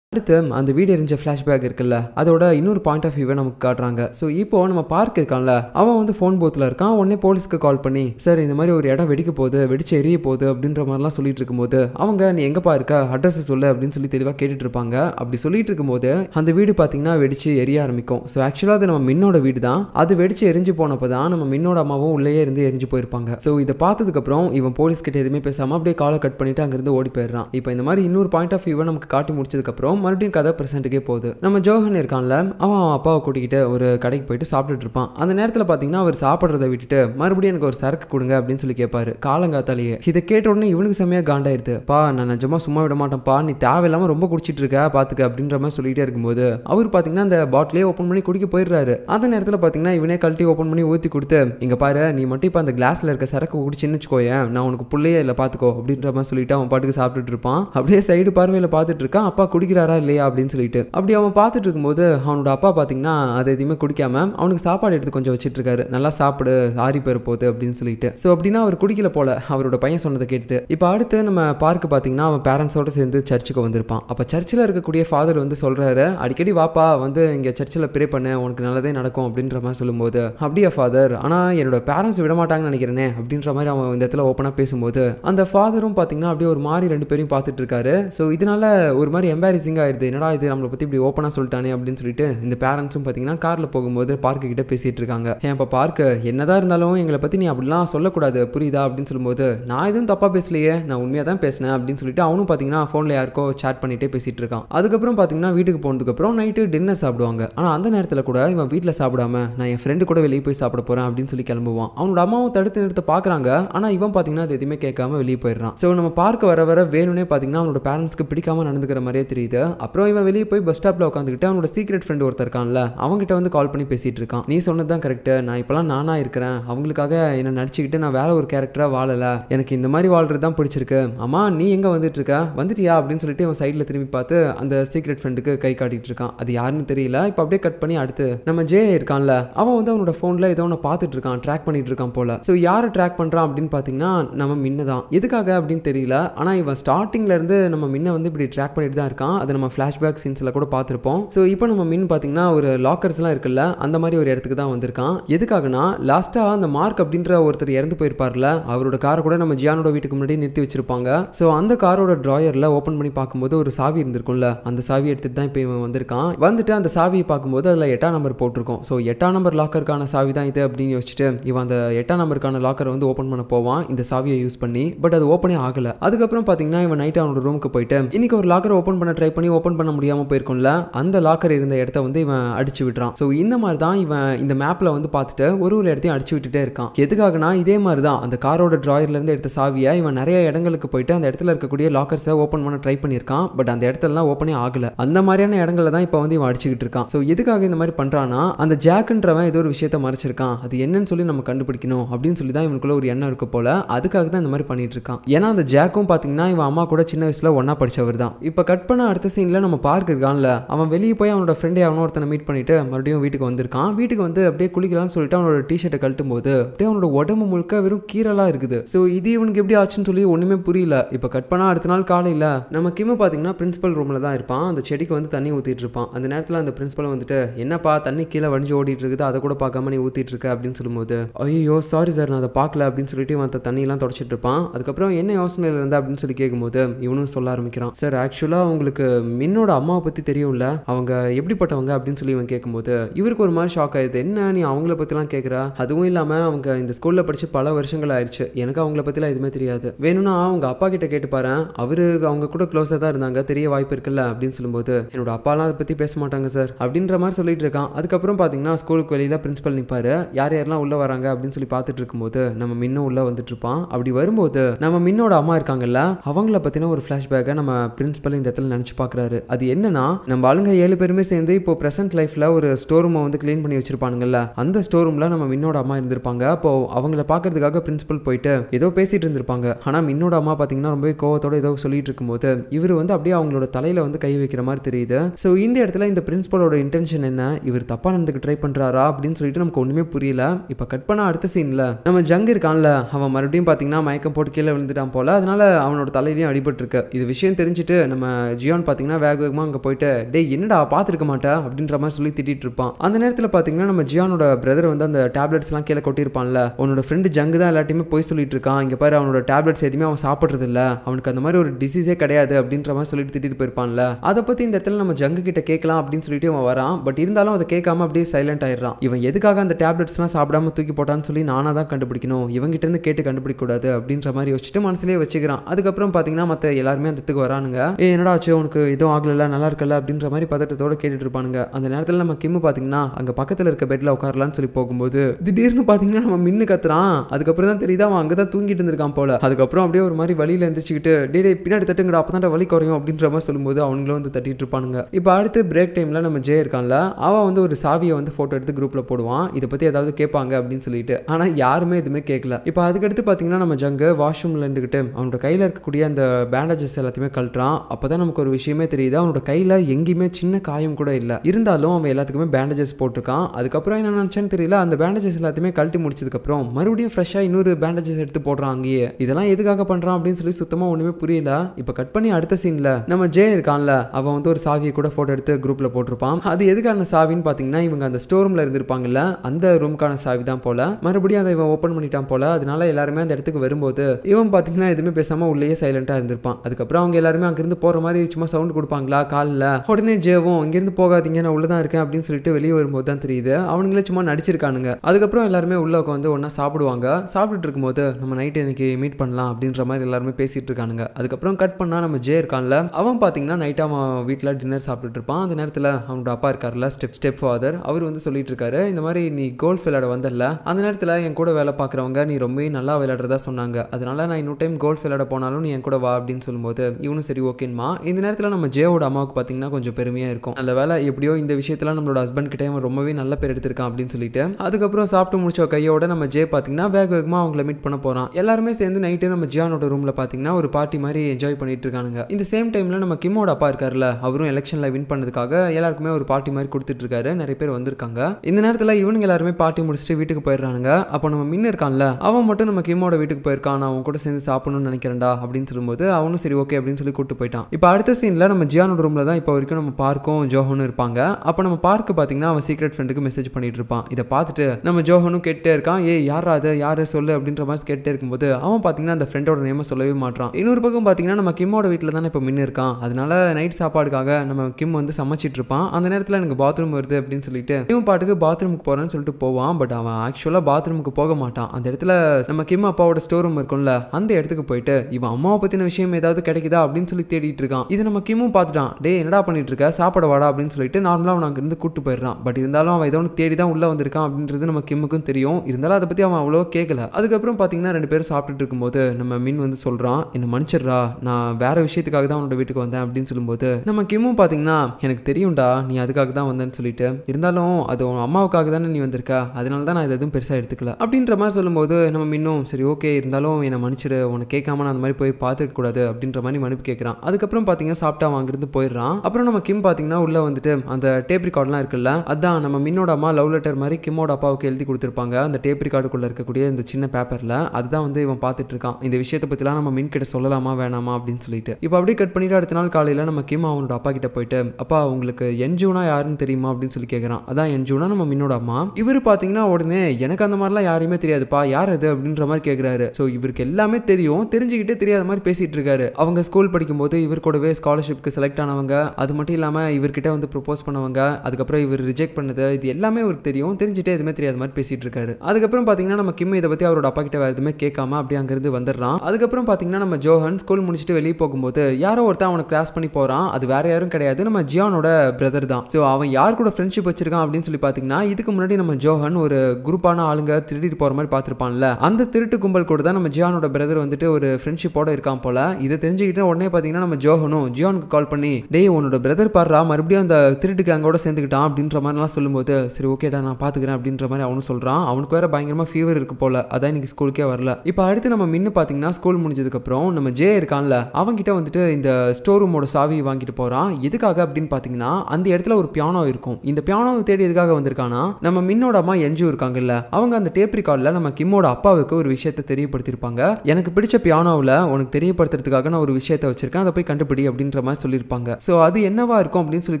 அடுத்து அந்த வீடு எரிஞ்ச ஃப்ளாஷ்பேக் இருக்குல்ல அதோட இன்னொரு பாயிண்ட் ஆஃப் வியூவை நமக்கு காட்டுறாங்க ஸோ இப்போ நம்ம பார்க் இருக்கான்ல அவன் வந்து ஃபோன் போத்தில் இருக்கான் உடனே போலீஸ்க்கு கால் பண்ணி சார் இந்த மாதிரி ஒரு இடம் வெடிக்க போகுது வெடிச்சு எரிய போகுது அப்படின்ற மாதிரிலாம் சொல்லிட்டு இருக்கும்போது அவங்க நீ எங்கே இருக்க அட்ரஸ் சொல்லு அப்படின்னு சொல்லி தெளிவாக கேட்டுட்டு இருப்பாங்க அப்படி சொல்லிட்டு இருக்கும்போது அந்த வீடு பார்த்தீங்கன்னா வெடிச்சு எரிய ஆரம்பிக்கும் ஸோ ஆக்சுவலாக அது நம்ம மின்னோட வீடு தான் அது வெடிச்சு எரிஞ்சு போனப்போ தான் நம்ம மின்னோட அம்மாவும் உள்ளேயே இருந்து எரிஞ்சு போயிருப்பாங்க ஸோ இதை பார்த்ததுக்கப்புறம் இவன் போலீஸ் கிட்ட எதுவுமே பேசாமல் அப்படியே காலை கட் பண்ணிட்டு அங்கேருந்து ஓடி போயிடுறான் இப்போ இந்த மாதிரி இன்னொரு பாயிண்ட் ஆஃப் வியூவை நமக்கு காட்டி முடிச்சதுக்கப்புறம் மறுபடியும் கதை பிரசென்ட்டுக்கே போகுது நம்ம ஜோஹன் இருக்கான்ல அவன் அவன் அப்பாவை கூட்டிக்கிட்டு ஒரு கடைக்கு போயிட்டு சாப்பிட்டுட்டு இருப்பான் அந்த நேரத்தில் பார்த்தீங்கன்னா அவர் சாப்பிட்றத விட்டுட்டு மறுபடியும் எனக்கு ஒரு சரக்கு கொடுங்க அப்படின்னு சொல்லி கேட்பாரு காலங்காத்தாலேயே இதை கேட்ட உடனே இவனுக்கு செம்மையாக காண்டாயிருது பா நான் நிஜமாக சும்மா விட மாட்டேன்ப்பா நீ தேவையில்லாமல் ரொம்ப குடிச்சிட்டு இருக்க பார்த்துக்க அப்படின்ற மாதிரி சொல்லிகிட்டே இருக்கும்போது அவர் பார்த்தீங்கன்னா அந்த பாட்டிலே ஓப்பன் பண்ணி குடிக்க போயிடுறாரு அந்த நேரத்தில் பார்த்தீங்கன்னா இவனே கழட்டி ஓப்பன் பண்ணி ஊற்றி கொடுத்து இங்கே பாரு நீ மட்டும் இப்போ அந்த கிளாஸில் இருக்க சரக்கு குடிச்சுன்னு வச்சுக்கோயேன் நான் உனக்கு பிள்ளையே இல்லை பார்த்துக்கோ அப்படின்ற மாதிரி சொல்லிட்டு அவன் பாட்டுக்கு சாப்பிட்டுட்டு இருப்பான் அப்படியே சைடு பார்வையில் பார்த்துட்டு இருக்கான் அப்பா குடிக்கிறாரா சாப்பிட்றாரா இல்லையா அப்படின்னு சொல்லிட்டு அப்படி அவன் பார்த்துட்டு இருக்கும்போது அவனோட அப்பா பார்த்தீங்கன்னா அது எதுவுமே குடிக்காம அவனுக்கு சாப்பாடு எடுத்து கொஞ்சம் வச்சுட்டு இருக்காரு நல்லா சாப்பிடு ஆறி போயிரு போகுது அப்படின்னு சொல்லிட்டு ஸோ அப்படின்னா அவர் குடிக்கல போல அவரோட பையன் சொன்னதை கேட்டு இப்போ அடுத்து நம்ம பார்க்கு பார்த்தீங்கன்னா அவன் பேரண்ட்ஸோடு சேர்ந்து சர்ச்சுக்கு வந்திருப்பான் அப்போ சர்ச்சில் இருக்கக்கூடிய ஃபாதர் வந்து சொல்கிறாரு அடிக்கடி வாப்பா வந்து இங்கே சர்ச்சில் ப்ரே பண்ணு உனக்கு நல்லதே நடக்கும் அப்படின்ற மாதிரி சொல்லும்போது அப்படியா ஃபாதர் ஆனால் என்னோட பேரண்ட்ஸ் விட மாட்டாங்கன்னு நினைக்கிறேனே அப்படின்ற மாதிரி அவன் இந்த இடத்துல ஓப்பனாக பேசும்போது அந்த ஃபாதரும் பார்த்தீங்கன்னா அப்படியே ஒரு மாதிரி ரெண்டு பேரையும் பார்த்துட்டு இருக்காரு ஸோ இதனால ஒரு மாதிரி எம்பாரிசிங்காக ஆயிடுது என்னடா இது நம்மளை பற்றி இப்படி ஓப்பனாக சொல்லிட்டானே அப்படின்னு சொல்லிட்டு இந்த பேரண்ட்ஸும் பார்த்தீங்கன்னா காரில் போகும்போது பார்க்கு கிட்ட பேசிகிட்டு இருக்காங்க ஏன் இப்போ பார்க்க என்னதான் இருந்தாலும் எங்களை பற்றி நீ அப்படிலாம் சொல்லக்கூடாது புரியுதா அப்படின்னு சொல்லும்போது நான் எதுவும் தப்பாக பேசலையே நான் உண்மையாக தான் பேசினேன் அப்படின்னு சொல்லிட்டு அவனும் பார்த்தீங்கன்னா ஃபோனில் யாருக்கோ சேட் பண்ணிகிட்டே பேசிகிட்டு இருக்கான் அதுக்கப்புறம் பார்த்தீங்கன்னா வீட்டுக்கு போனதுக்கப்புறம் நைட்டு டின்னர் சாப்பிடுவாங்க ஆனால் அந்த நேரத்தில் கூட இவன் வீட்டில் சாப்பிடாம நான் என் ஃப்ரெண்டு கூட வெளியே போய் சாப்பிட போகிறேன் அப்படின்னு சொல்லி கிளம்புவான் அவனோட அம்மாவும் தடுத்து நிறுத்த பார்க்குறாங்க ஆனால் இவன் பார்த்தீங்கன்னா அது எதுவுமே கேட்காம வெளியே போயிடுறான் ஸோ நம்ம பார்க்க வர வர வேணும்னே பார்த்தீங்கன்னா அவனோட பேரண்ட்ஸ்க்கு பிடிக்காம நடந்துக்கிற மாதிரியே தெரியுது அப்புறம் இவன் வெளியே போய் பஸ் ஸ்டாப்ல உட்காந்துக்கிட்டு அவனோட சீக்ரெட் ஃப்ரெண்ட் ஒருத்தர் இருக்கான்ல அவங்ககிட்ட வந்து கால் பண்ணி பேசிட்டு இருக்கான் நீ சொன்னது தான் கரெக்டு நான் இப்பெல்லாம் நானா இருக்கிறேன் அவங்களுக்காக என்ன நடிச்சுக்கிட்டு நான் வேற ஒரு கேரக்டராக வாழல எனக்கு இந்த மாதிரி வாழ்றது தான் பிடிச்சிருக்கு அம்மா நீ எங்கே வந்துட்டு இருக்க வந்துட்டியா அப்படின்னு சொல்லிட்டு அவன் சைடில் திரும்பி பார்த்து அந்த சீக்ரெட் ஃப்ரெண்டுக்கு கை காட்டிட்டு இருக்கான் அது யாருன்னு தெரியல இப்போ அப்படியே கட் பண்ணி அடுத்து நம்ம ஜே இருக்கான்ல அவன் வந்து அவனோட போன்ல ஏதோ ஒன்று பார்த்துட்டு இருக்கான் ட்ராக் பண்ணிட்டு இருக்கான் போல ஸோ யாரை ட்ராக் பண்ணுறான் அப்படின்னு பார்த்தீங்கன்னா நம்ம மின்னதான் எதுக்காக அப்படின்னு தெரியல ஆனால் இவன் ஸ்டார்டிங்ல இருந்து நம்ம மின்ன வந்து இப்படி ட்ராக் பண்ணிட்டு தான் இருக்கான் அதை அதை நம்ம ஃப்ளாஷ்பேக் சீன்ஸில் கூட பார்த்துருப்போம் ஸோ இப்போ நம்ம மீன் பார்த்தீங்கன்னா ஒரு லாக்கர்ஸ்லாம் இருக்குல்ல அந்த மாதிரி ஒரு இடத்துக்கு தான் வந்திருக்கான் எதுக்காகனா லாஸ்ட்டாக அந்த மார்க் அப்படின்ற ஒருத்தர் இறந்து போயிருப்பார்ல அவரோட காரை கூட நம்ம ஜியானோட வீட்டுக்கு முன்னாடி நிறுத்தி வச்சிருப்பாங்க ஸோ அந்த காரோட ட்ராயரில் ஓப்பன் பண்ணி பார்க்கும்போது ஒரு சாவி இருந்திருக்கும்ல அந்த சாவி எடுத்துகிட்டு தான் இப்போ இவன் வந்திருக்கான் வந்துட்டு அந்த சாவியை பார்க்கும்போது அதில் எட்டாம் நம்பர் போட்டிருக்கோம் ஸோ எட்டாம் நம்பர் லாக்கருக்கான சாவி தான் இது அப்படின்னு யோசிச்சுட்டு இவன் அந்த எட்டாம் நம்பருக்கான லாக்கரை வந்து ஓப்பன் பண்ண போவான் இந்த சாவியை யூஸ் பண்ணி பட் அது ஓப்பனே ஆகலை அதுக்கப்புறம் பார்த்தீங்கன்னா இவன் நைட் அவனோட ரூமுக்கு போயிட்டு இன்னைக்கு ஒரு லாக்கரை ஓப்பன் பண்ண ட்ரை பண்ணி பண்ணி ஓப்பன் பண்ண முடியாமல் போயிருக்கும்ல அந்த லாக்கர் இருந்த இடத்த வந்து இவன் அடிச்சு விடுறான் ஸோ இந்த மாதிரி தான் இவன் இந்த மேப்பில் வந்து பார்த்துட்டு ஒரு ஒரு இடத்தையும் அடிச்சு விட்டுட்டே இருக்கான் எதுக்காகனா இதே மாதிரி தான் அந்த காரோட ட்ராயர்லேருந்து எடுத்த சாவியை இவன் நிறைய இடங்களுக்கு போயிட்டு அந்த இடத்துல இருக்கக்கூடிய லாக்கர்ஸை ஓப்பன் பண்ண ட்ரை பண்ணியிருக்கான் பட் அந்த இடத்துலலாம் ஓப்பனே ஆகலை அந்த மாதிரியான இடங்களை தான் இப்போ வந்து இவன் அடிச்சுக்கிட்டு இருக்கான் ஸோ எதுக்காக இந்த மாதிரி பண்ணுறான்னா அந்த ஜாக்குன்றவன் ஏதோ ஒரு விஷயத்த மறைச்சிருக்கான் அது என்னன்னு சொல்லி நம்ம கண்டுபிடிக்கணும் அப்படின்னு சொல்லி தான் இவனுக்குள்ள ஒரு எண்ணம் இருக்க போல அதுக்காக தான் இந்த மாதிரி பண்ணிட்டு இருக்கான் ஏன்னா அந்த ஜாக்கும் பார்த்தீங்கன்னா இவன் அம்மா கூட சின்ன வயசில் ஒன்னா படிச்சவர் தான் இப்போ கட் பண்ண அடுத்த சீனில் நம்ம பார்க் இருக்கான்ல அவன் வெளியே போய் அவனோட ஃப்ரெண்டே அவனோ ஒருத்தனை மீட் பண்ணிட்டு மறுபடியும் வீட்டுக்கு வந்திருக்கான் வீட்டுக்கு வந்து அப்படியே குளிக்கலாம்னு சொல்லிட்டு அவனோட டிஷர்ட்டை கழட்டும் போது அப்படியே அவனோட உடம்பு முழுக்க வெறும் கீரலாக இருக்குது ஸோ இது இவனுக்கு எப்படி ஆச்சுன்னு சொல்லி ஒன்றுமே புரியல இப்போ கட் பண்ணால் அடுத்த நாள் காலையில் நம்ம கிமு பார்த்தீங்கன்னா பிரின்ஸ்பல் ரூமில் தான் இருப்பான் அந்த செடிக்கு வந்து தண்ணி ஊற்றிட்டு இருப்பான் அந்த நேரத்தில் அந்த பிரின்ஸிபல் வந்துட்டு என்னப்பா தண்ணி கீழே வடிஞ்சு ஓடிட்டு இருக்குது அதை கூட பார்க்காம நீ ஊற்றிட்டு இருக்க அப்படின்னு சொல்லும்போது ஐயோ சாரி சார் நான் அதை பார்க்கல அப்படின்னு சொல்லிட்டு அந்த தண்ணியெல்லாம் தொடச்சிட்டு இருப்பான் அதுக்கப்புறம் என்ன யோசனையில் இருந்தா அப்படின்னு சொல்லி கேட்கும்போது இவனும் சொல்ல ஆரம்பிக்கிறான் சார் ஆக்சுவலாக உங்களுக்கு மின்னோட அம்மாவை பற்றி தெரியும்ல அவங்க எப்படிப்பட்டவங்க அப்படின்னு சொல்லி இவன் கேட்கும்போது இவருக்கு ஒரு மாதிரி ஷாக் ஆயிடுது என்ன நீ அவங்கள பற்றிலாம் கேட்குறா அதுவும் இல்லாமல் அவங்க இந்த ஸ்கூலில் படித்து பல வருஷங்கள் ஆயிடுச்சு எனக்கு அவங்கள பற்றிலாம் எதுவுமே தெரியாது வேணும்னா அவங்க அப்பா கிட்ட கேட்டுப்பாரு அவரு அவங்க கூட க்ளோஸாக தான் இருந்தாங்க தெரிய வாய்ப்பு இருக்குல்ல அப்படின்னு சொல்லும்போது என்னோட அப்பாலாம் அதை பற்றி பேச மாட்டாங்க சார் அப்படின்ற மாதிரி சொல்லிட்டு இருக்கான் அதுக்கப்புறம் பார்த்தீங்கன்னா ஸ்கூலுக்கு வெளியில் பிரின்ஸிபல் நிற்பாரு யார் யாரெல்லாம் உள்ளே வராங்க அப்படின்னு சொல்லி பார்த்துட்டு இருக்கும்போது நம்ம மின்னும் உள்ளே வந்துட்டு இருப்பான் அப்படி வரும்போது நம்ம மின்னோட அம்மா இருக்காங்கல்ல அவங்கள பற்றின ஒரு ஃப்ளாஷ்பேக்கை நம்ம பிரின்ஸிபல் இந்த இடத்துல நினச்சி பார்க்க பார்க்குறாரு அது என்னன்னா நம்ம ஆளுங்க ஏழு பேருமே சேர்ந்து இப்போ ப்ரெசென்ட் லைஃப்பில் ஒரு ஸ்டோர் ரூமை வந்து க்ளீன் பண்ணி வச்சிருப்பானுங்கல்ல அந்த ஸ்டோர் ரூமில் நம்ம மின்னோட அம்மா இருந்திருப்பாங்க அப்போ அவங்கள பார்க்கறதுக்காக பிரின்சிபல் போயிட்டு ஏதோ பேசிட்டு இருந்திருப்பாங்க ஆனால் மின்னோட அம்மா பார்த்தீங்கன்னா ரொம்பவே கோவத்தோட ஏதோ சொல்லிட்டு இருக்கும்போது இவர் வந்து அப்படியே அவங்களோட தலையில் வந்து கை வைக்கிற மாதிரி தெரியுது ஸோ இந்த இடத்துல இந்த பிரின்சிபலோட இன்டென்ஷன் என்ன இவர் தப்பாக நடந்துக்கு ட்ரை பண்றாரா அப்படின்னு சொல்லிட்டு நமக்கு ஒன்றுமே புரியல இப்போ கட் பண்ணா அடுத்த சீன்ல நம்ம ஜங் இருக்கான்ல அவன் மறுபடியும் பார்த்தீங்கன்னா மயக்கம் போட்டு கீழே விழுந்துட்டான் போல அதனால அவனோட தலையிலையும் அடிபட்டுருக்கு இது விஷயம் தெரிஞ்சுட்டு நம்ம ஜியோன் பார்த்தீங்கன்னா பார்த்தீங்கன்னா வேக வேகமாக அங்கே போயிட்டு டே என்னடா பார்த்துருக்க மாட்டா அப்படின்ற மாதிரி சொல்லி திட்டிட்டு இருப்பான் அந்த நேரத்தில் பார்த்தீங்கன்னா நம்ம ஜியானோட பிரதர் வந்து அந்த டேப்லெட்ஸ் எல்லாம் கீழே கொட்டியிருப்பான்ல அவனோட ஃப்ரெண்டு ஜங்கு தான் எல்லாத்தையுமே போய் சொல்லிட்டு இருக்கான் இங்கே பாரு அவனோட டேப்லெட்ஸ் எதுவுமே அவன் சாப்பிட்றது இல்லை அவனுக்கு அந்த மாதிரி ஒரு டிசீஸே கிடையாது அப்படின்ற மாதிரி சொல்லிட்டு திட்டிட்டு போயிருப்பான்ல அதை பற்றி இந்த இடத்துல நம்ம ஜங்கு கிட்ட கேட்கலாம் அப்படின்னு சொல்லிட்டு அவன் வரான் பட் இருந்தாலும் அதை கேட்காம அப்படியே சைலண்ட் ஆயிடுறான் இவன் எதுக்காக அந்த டேப்லெட்ஸ்லாம் சாப்பிடாம தூக்கி போட்டான்னு சொல்லி நானாக தான் கண்டுபிடிக்கணும் இவங்கிட்ட இருந்து கேட்டு கண்டுபிடிக்க கூடாது அப்படின்ற மாதிரி வச்சுட்டு மனசுலேயே வச்சுக்கிறான் அதுக்கப்புறம் பார்த்தீங்கன்னா மற்ற எல்லாருமே அந்த இடத்துக்கு வரானுங்க என்னடா ஆச்சு உனக்கு எதுவும் ஆகலை நல்லா இருக்கல அப்படின்ற மாதிரி பதட்டத்தோட கேட்டுட்டு இருப்பானுங்க அந்த நேரத்தில் நம்ம கிம்மு பார்த்தீங்கன்னா அங்கே பக்கத்தில் இருக்க பெட்டில் உட்காரலான்னு சொல்லி போகும்போது திடீர்னு பார்த்தீங்கன்னா நம்ம மின்னு கத்துறான் அதுக்கப்புறம் தான் தெரியுது அவன் அங்கே தான் தூங்கிட்டு இருந்திருக்கான் போல அதுக்கப்புறம் அப்படியே ஒரு மாதிரி வழியில் எந்திரிச்சிக்கிட்டு டே பின்னாடி தட்டுங்கடா அப்போ தான் வலி குறையும் அப்படின்ற மாதிரி சொல்லும்போது அவங்களும் வந்து தட்டிட்டு இருப்பானுங்க இப்போ அடுத்து பிரேக் டைமில் நம்ம ஜே இருக்கான்ல அவன் வந்து ஒரு சாவியை வந்து ஃபோட்டோ எடுத்து குரூப்பில் போடுவான் இதை பற்றி ஏதாவது கேட்பாங்க அப்படின்னு சொல்லிட்டு ஆனால் யாருமே எதுவுமே கேட்கல இப்போ அதுக்கடுத்து பார்த்தீங்கன்னா நம்ம ஜங்கு வாஷ்ரூமில் இருந்துக்கிட்டு அவனோட கையில் இருக்கக்கூடிய அந்த பேண்டேஜஸ் எல்லாத்தையுமே கழட்டுறான் அப்போ தான் நமக்கு ஒரு விஷயமே எல்லாத்துக்குமே தெரியுது அவனோட கையில எங்கேயுமே சின்ன காயம் கூட இல்லை இருந்தாலும் அவன் எல்லாத்துக்குமே பேண்டேஜஸ் போட்டிருக்கான் அதுக்கப்புறம் என்ன நினைச்சேன்னு தெரியல அந்த பேண்டேஜஸ் எல்லாத்தையுமே கழட்டி முடிச்சதுக்கப்புறம் மறுபடியும் ஃப்ரெஷ்ஷாக இன்னொரு பேண்டேஜஸ் எடுத்து போடுறான் அங்கேயே இதெல்லாம் எதுக்காக பண்றான் அப்படின்னு சொல்லி சுத்தமாக ஒன்றுமே புரியல இப்போ கட் பண்ணி அடுத்த சீனில் நம்ம ஜே இருக்கான்ல அவன் வந்து ஒரு சாவியை கூட ஃபோட்டோ எடுத்து குரூப்பில் போட்டிருப்பான் அது எதுக்கான சாவின்னு பார்த்தீங்கன்னா இவங்க அந்த ஸ்டோர் ரூமில் இருந்திருப்பாங்கல்ல அந்த ரூமுக்கான சாவி தான் போல மறுபடியும் அதை இவன் ஓப்பன் பண்ணிட்டான் போல அதனால எல்லாருமே அந்த இடத்துக்கு வரும்போது இவன் பார்த்தீங்கன்னா எதுவுமே பேசாமல் உள்ளேயே சைலண்டாக இருந்திருப்பான் அதுக்கப்புறம் அவங்க எல்லாருமே அங்கிருந்து போகிற மாதிரி சும்மா சவுண்ட் போட்டு கொடுப்பாங்களா காலில் உடனே ஜேவும் இங்கேருந்து போகாதீங்க நான் உள்ளே தான் இருக்கேன் அப்படின்னு சொல்லிட்டு வெளியே வரும்போது தான் தெரியுது அவனுங்களே சும்மா நடிச்சிருக்கானுங்க அதுக்கப்புறம் எல்லாருமே உள்ள உட்காந்து ஒன்றா சாப்பிடுவாங்க சாப்பிட்டுட்டு இருக்கும்போது நம்ம நைட் இன்னைக்கு மீட் பண்ணலாம் அப்படின்ற மாதிரி எல்லாருமே பேசிட்டு இருக்கானுங்க அதுக்கப்புறம் கட் பண்ணால் நம்ம ஜே இருக்கான்ல அவன் பார்த்தீங்கன்னா நைட் அவன் வீட்டில் டின்னர் சாப்பிட்டுட்டு இருப்பான் அந்த நேரத்தில் அவனோட அப்பா இருக்கார்ல ஸ்டெப் ஸ்டெப் ஃபாதர் அவர் வந்து சொல்லிட்டு இருக்காரு இந்த மாதிரி நீ கோல்ஃப் விளையாட வந்தல அந்த நேரத்தில் என் கூட வேலை பார்க்குறவங்க நீ ரொம்பவே நல்லா விளையாடுறதா சொன்னாங்க அதனால நான் இன்னொரு டைம் கோல்ஃப் விளையாட போனாலும் நீ என் கூட வா அப்படின்னு சொல்லும்போது இவனும் சரி ஓகேம்மா இந்த நேரத்தில் நம்ம ஜேவோட அம்மாவுக்கு பார்த்தீங்கன்னா கொஞ்சம் பெருமையாக இருக்கும் நல்ல வேலை எப்படியோ இந்த விஷயத்தெல்லாம் நம்மளோட ஹஸ்பண்ட் கிட்டே அவன் ரொம்பவே நல்ல பேர் எடுத்திருக்கான் அப்படின்னு சொல்லிட்டு அதுக்கப்புறம் சாப்பிட்டு முடிச்ச கையோட நம்ம ஜே பார்த்தீங்கன்னா வேக வேகமாக அவங்கள மீட் பண்ண போகிறான் எல்லாருமே சேர்ந்து நைட்டு நம்ம ஜியானோட ரூமில் பார்த்தீங்கன்னா ஒரு பார்ட்டி மாதிரி என்ஜாய் பண்ணிட்டு இருக்கானுங்க இந்த சேம் டைமில் நம்ம கிம்மோட அப்பா இருக்காருல்ல அவரும் எலெக்ஷனில் வின் பண்ணதுக்காக எல்லாருக்குமே ஒரு பார்ட்டி மாதிரி கொடுத்துட்டு இருக்காரு நிறைய பேர் வந்திருக்காங்க இந்த நேரத்தில் இவனுங்க எல்லாருமே பார்ட்டி முடிச்சுட்டு வீட்டுக்கு போயிடுறானுங்க அப்போ நம்ம மின்னு இருக்கான்ல அவன் மட்டும் நம்ம கிம்மோட வீட்டுக்கு போயிருக்கான் அவன் கூட சேர்ந்து சாப்பிடணும்னு நினைக்கிறேன்டா அப்படின்னு சொல்லும்போது அவனும் சரி ஓகே அப்படின்னு சொல்லி கூப்பிட்டு போயிட்டான் இப்போ அடுத்த சீனில் டைமில் நம்ம ஜியானோட ரூமில் தான் இப்போ வரைக்கும் நம்ம பார்க்கும் ஜோஹனும் இருப்பாங்க அப்போ நம்ம பார்க்க பார்த்தீங்கன்னா அவன் சீக்ரெட் ஃப்ரெண்டுக்கு மெசேஜ் பண்ணிட்டு இருப்பான் இதை பார்த்துட்டு நம்ம ஜோஹனும் கேட்டே இருக்கான் ஏ யார் அது யார் சொல்லு அப்படின்ற மாதிரி கேட்டே இருக்கும்போது அவன் பார்த்தீங்கன்னா அந்த ஃப்ரெண்டோட நேமை சொல்லவே மாட்டான் இன்னொரு பக்கம் பார்த்தீங்கன்னா நம்ம கிம்மோட வீட்டில் தானே இப்போ மின் இருக்கான் அதனால நைட் சாப்பாடுக்காக நம்ம கிம் வந்து சமைச்சிட்டு இருப்பான் அந்த நேரத்தில் எனக்கு பாத்ரூம் வருது அப்படின்னு சொல்லிட்டு கிம் பாட்டுக்கு பாத்ரூமுக்கு போகிறேன்னு சொல்லிட்டு போவான் பட் அவன் ஆக்சுவலாக பாத்ரூமுக்கு போக மாட்டான் அந்த இடத்துல நம்ம கிம் அப்பாவோட ஸ்டோர் ரூம் இருக்கும்ல அந்த இடத்துக்கு போயிட்டு இவன் அம்மாவை பற்றின விஷயம் ஏதாவது கிடைக்குதா அப்படின்னு சொல்லி தேடிட்டு இருக்கான் இது நம்ம கிம் கிமும் பார்த்துட்டான் டே என்னடா பண்ணிட்டு இருக்க சாப்பிட வாடா அப்படின்னு சொல்லிட்டு நார்மலாக அவன் அங்கேருந்து கூட்டு போயிடுறான் பட் இருந்தாலும் அவன் ஏதோ ஒன்று தேடி தான் உள்ளே வந்திருக்கான் அப்படின்றது நம்ம கிம்முக்கும் தெரியும் இருந்தாலும் அதை பற்றி அவன் அவ்வளோ கேட்கல அதுக்கப்புறம் பார்த்தீங்கன்னா ரெண்டு பேரும் சாப்பிட்டுட்டு இருக்கும்போது நம்ம மின் வந்து சொல்கிறான் என்னை மன்னிச்சிடுறா நான் வேற விஷயத்துக்காக தான் உன்னோட வீட்டுக்கு வந்தேன் அப்படின்னு சொல்லும்போது நம்ம கிம்மும் பார்த்தீங்கன்னா எனக்கு தெரியும்டா நீ அதுக்காக தான் வந்தேன்னு சொல்லிட்டு இருந்தாலும் அது உன் அம்மாவுக்காக தானே நீ வந்திருக்கா அதனால தான் நான் எதுவும் பெருசாக எடுத்துக்கல அப்படின்ற மாதிரி சொல்லும்போது நம்ம மின்னும் சரி ஓகே இருந்தாலும் என்னை மன்னிச்சிரு உன்னை கேட்காம நான் அந்த மாதிரி போய் பார்த்துக்க கூடாது அப்படின்ற மாதிரி மனுப்பு கேட்குறான் அதுக்கப்புறம் பார்த்தீங்கன்னா சாப்பிட்டா சாப்பிட்டா வாங்கிருந்து போயிடுறான் அப்புறம் நம்ம கிம் பார்த்தீங்கன்னா உள்ள வந்துட்டு அந்த டேப் ரிகார்ட்லாம் இருக்குல்ல அதான் நம்ம மின்னோட அம்மா லவ் லெட்டர் மாதிரி கிம்மோட அப்பாவுக்கு எழுதி கொடுத்துருப்பாங்க அந்த டேப் ரிகார்டுக்குள்ள இருக்கக்கூடிய இந்த சின்ன பேப்பரில் அதுதான் வந்து இவன் பார்த்துட்டு இருக்கான் இந்த விஷயத்தை பற்றிலாம் நம்ம மின் கிட்ட சொல்லலாமா வேணாமா அப்படின்னு சொல்லிட்டு இப்போ அப்படியே கட் பண்ணிட்டு அடுத்த நாள் காலையில் நம்ம கிம் அவனோட அப்பா கிட்ட போயிட்டு அப்பா உங்களுக்கு என்ஜூனா யாருன்னு தெரியுமா அப்படின்னு சொல்லி கேட்குறான் அதான் என்ஜூனா நம்ம மின்னோட அம்மா இவர் பார்த்தீங்கன்னா உடனே எனக்கு அந்த மாதிரிலாம் யாரையுமே தெரியாதுப்பா யார் அது அப்படின்ற மாதிரி கேட்குறாரு ஸோ இவருக்கு எல்லாமே தெரியும் தெரிஞ்சுக்கிட்டே தெரியாத மாதிரி பேசிட்டு இருக்காரு அவங்க ஸ்கூல் படிக்கும்போது இவர் கூடவே ஸ்காலர்ஷிப் பார்ட்னர்ஷிப்க்கு செலக்ட் ஆனவங்க அது மட்டும் இல்லாமல் இவர்கிட்ட வந்து ப்ரொப்போஸ் பண்ணவங்க அதுக்கப்புறம் இவர் ரிஜெக்ட் பண்ணது இது எல்லாமே இவருக்கு தெரியும் தெரிஞ்சுட்டே எதுவுமே தெரியாத மாதிரி பேசிட்டு இருக்காரு அதுக்கப்புறம் பார்த்தீங்கன்னா நம்ம கிம் இதை பற்றி அவரோட அப்பா கிட்ட வேறு எதுவுமே கேட்காம அப்படி அங்கேருந்து வந்துடுறான் அதுக்கப்புறம் பார்த்தீங்கன்னா நம்ம ஜோஹன் ஸ்கூல் முடிச்சுட்டு வெளியே போகும்போது யாரோ ஒருத்தன் அவனை கிராஸ் பண்ணி போகிறான் அது வேற யாரும் கிடையாது நம்ம ஜியானோட பிரதர் தான் ஸோ அவன் யார் கூட ஃப்ரெண்ட்ஷிப் வச்சிருக்கான் அப்படின்னு சொல்லி பார்த்தீங்கன்னா இதுக்கு முன்னாடி நம்ம ஜோஹன் ஒரு குரூப்பான ஆளுங்க திருடிட்டு போகிற மாதிரி பார்த்துருப்பான்ல அந்த திருட்டு கும்பல் கூட தான் நம்ம ஜியானோட பிரதர் வந்துட்டு ஒரு ஃப்ரெண்ட்ஷிப்போட இருக்கான் போல இதை தெரிஞ்சுக்கிட்டு உடனே பார்த்தீங்கன்னா நம்ம ஜோஹனும் ஜியான் சிவனுக்கு கால் பண்ணி டேய் உன்னோட பிரதர் பாடுறா மறுபடியும் அந்த திருட்டு கேங்கோட சேர்ந்துக்கிட்டான் அப்படின்ற மாதிரிலாம் சொல்லும்போது சரி ஓகேடா நான் பாத்துக்கிறேன் அப்படின்ற மாதிரி அவனும் சொல்கிறான் அவனுக்கு வேற பயங்கரமாக ஃபீவர் இருக்கு போல அதான் இன்னைக்கு ஸ்கூலுக்கே வரல இப்போ அடுத்து நம்ம மின்னு பார்த்தீங்கன்னா ஸ்கூல் முடிஞ்சதுக்கப்புறம் நம்ம ஜே இருக்கான்ல அவன் கிட்ட வந்துட்டு இந்த ஸ்டோர் ரூமோட சாவி வாங்கிட்டு போகிறான் எதுக்காக அப்படின்னு பார்த்தீங்கன்னா அந்த இடத்துல ஒரு பியானோ இருக்கும் இந்த பியானோவை தேடி எதுக்காக வந்திருக்கானா நம்ம மின்னோட அம்மா என்ஜிஓ இருக்காங்கல்ல அவங்க அந்த டேப் ரிகார்டில் நம்ம கிம்மோட அப்பாவுக்கு ஒரு விஷயத்த தெரியப்படுத்திருப்பாங்க எனக்கு பிடிச்ச பியானோவில் உனக்கு தெரியப்படுத்துறதுக்காக நான் ஒரு விஷயத்த வச்சிருக்கேன் அதை போய் கண்டுபிடி அப்படின்ற மாதிரி மாதிரி சொல்லியிருப்பாங்க ஸோ அது என்னவா இருக்கும் அப்படின்னு சொல்லி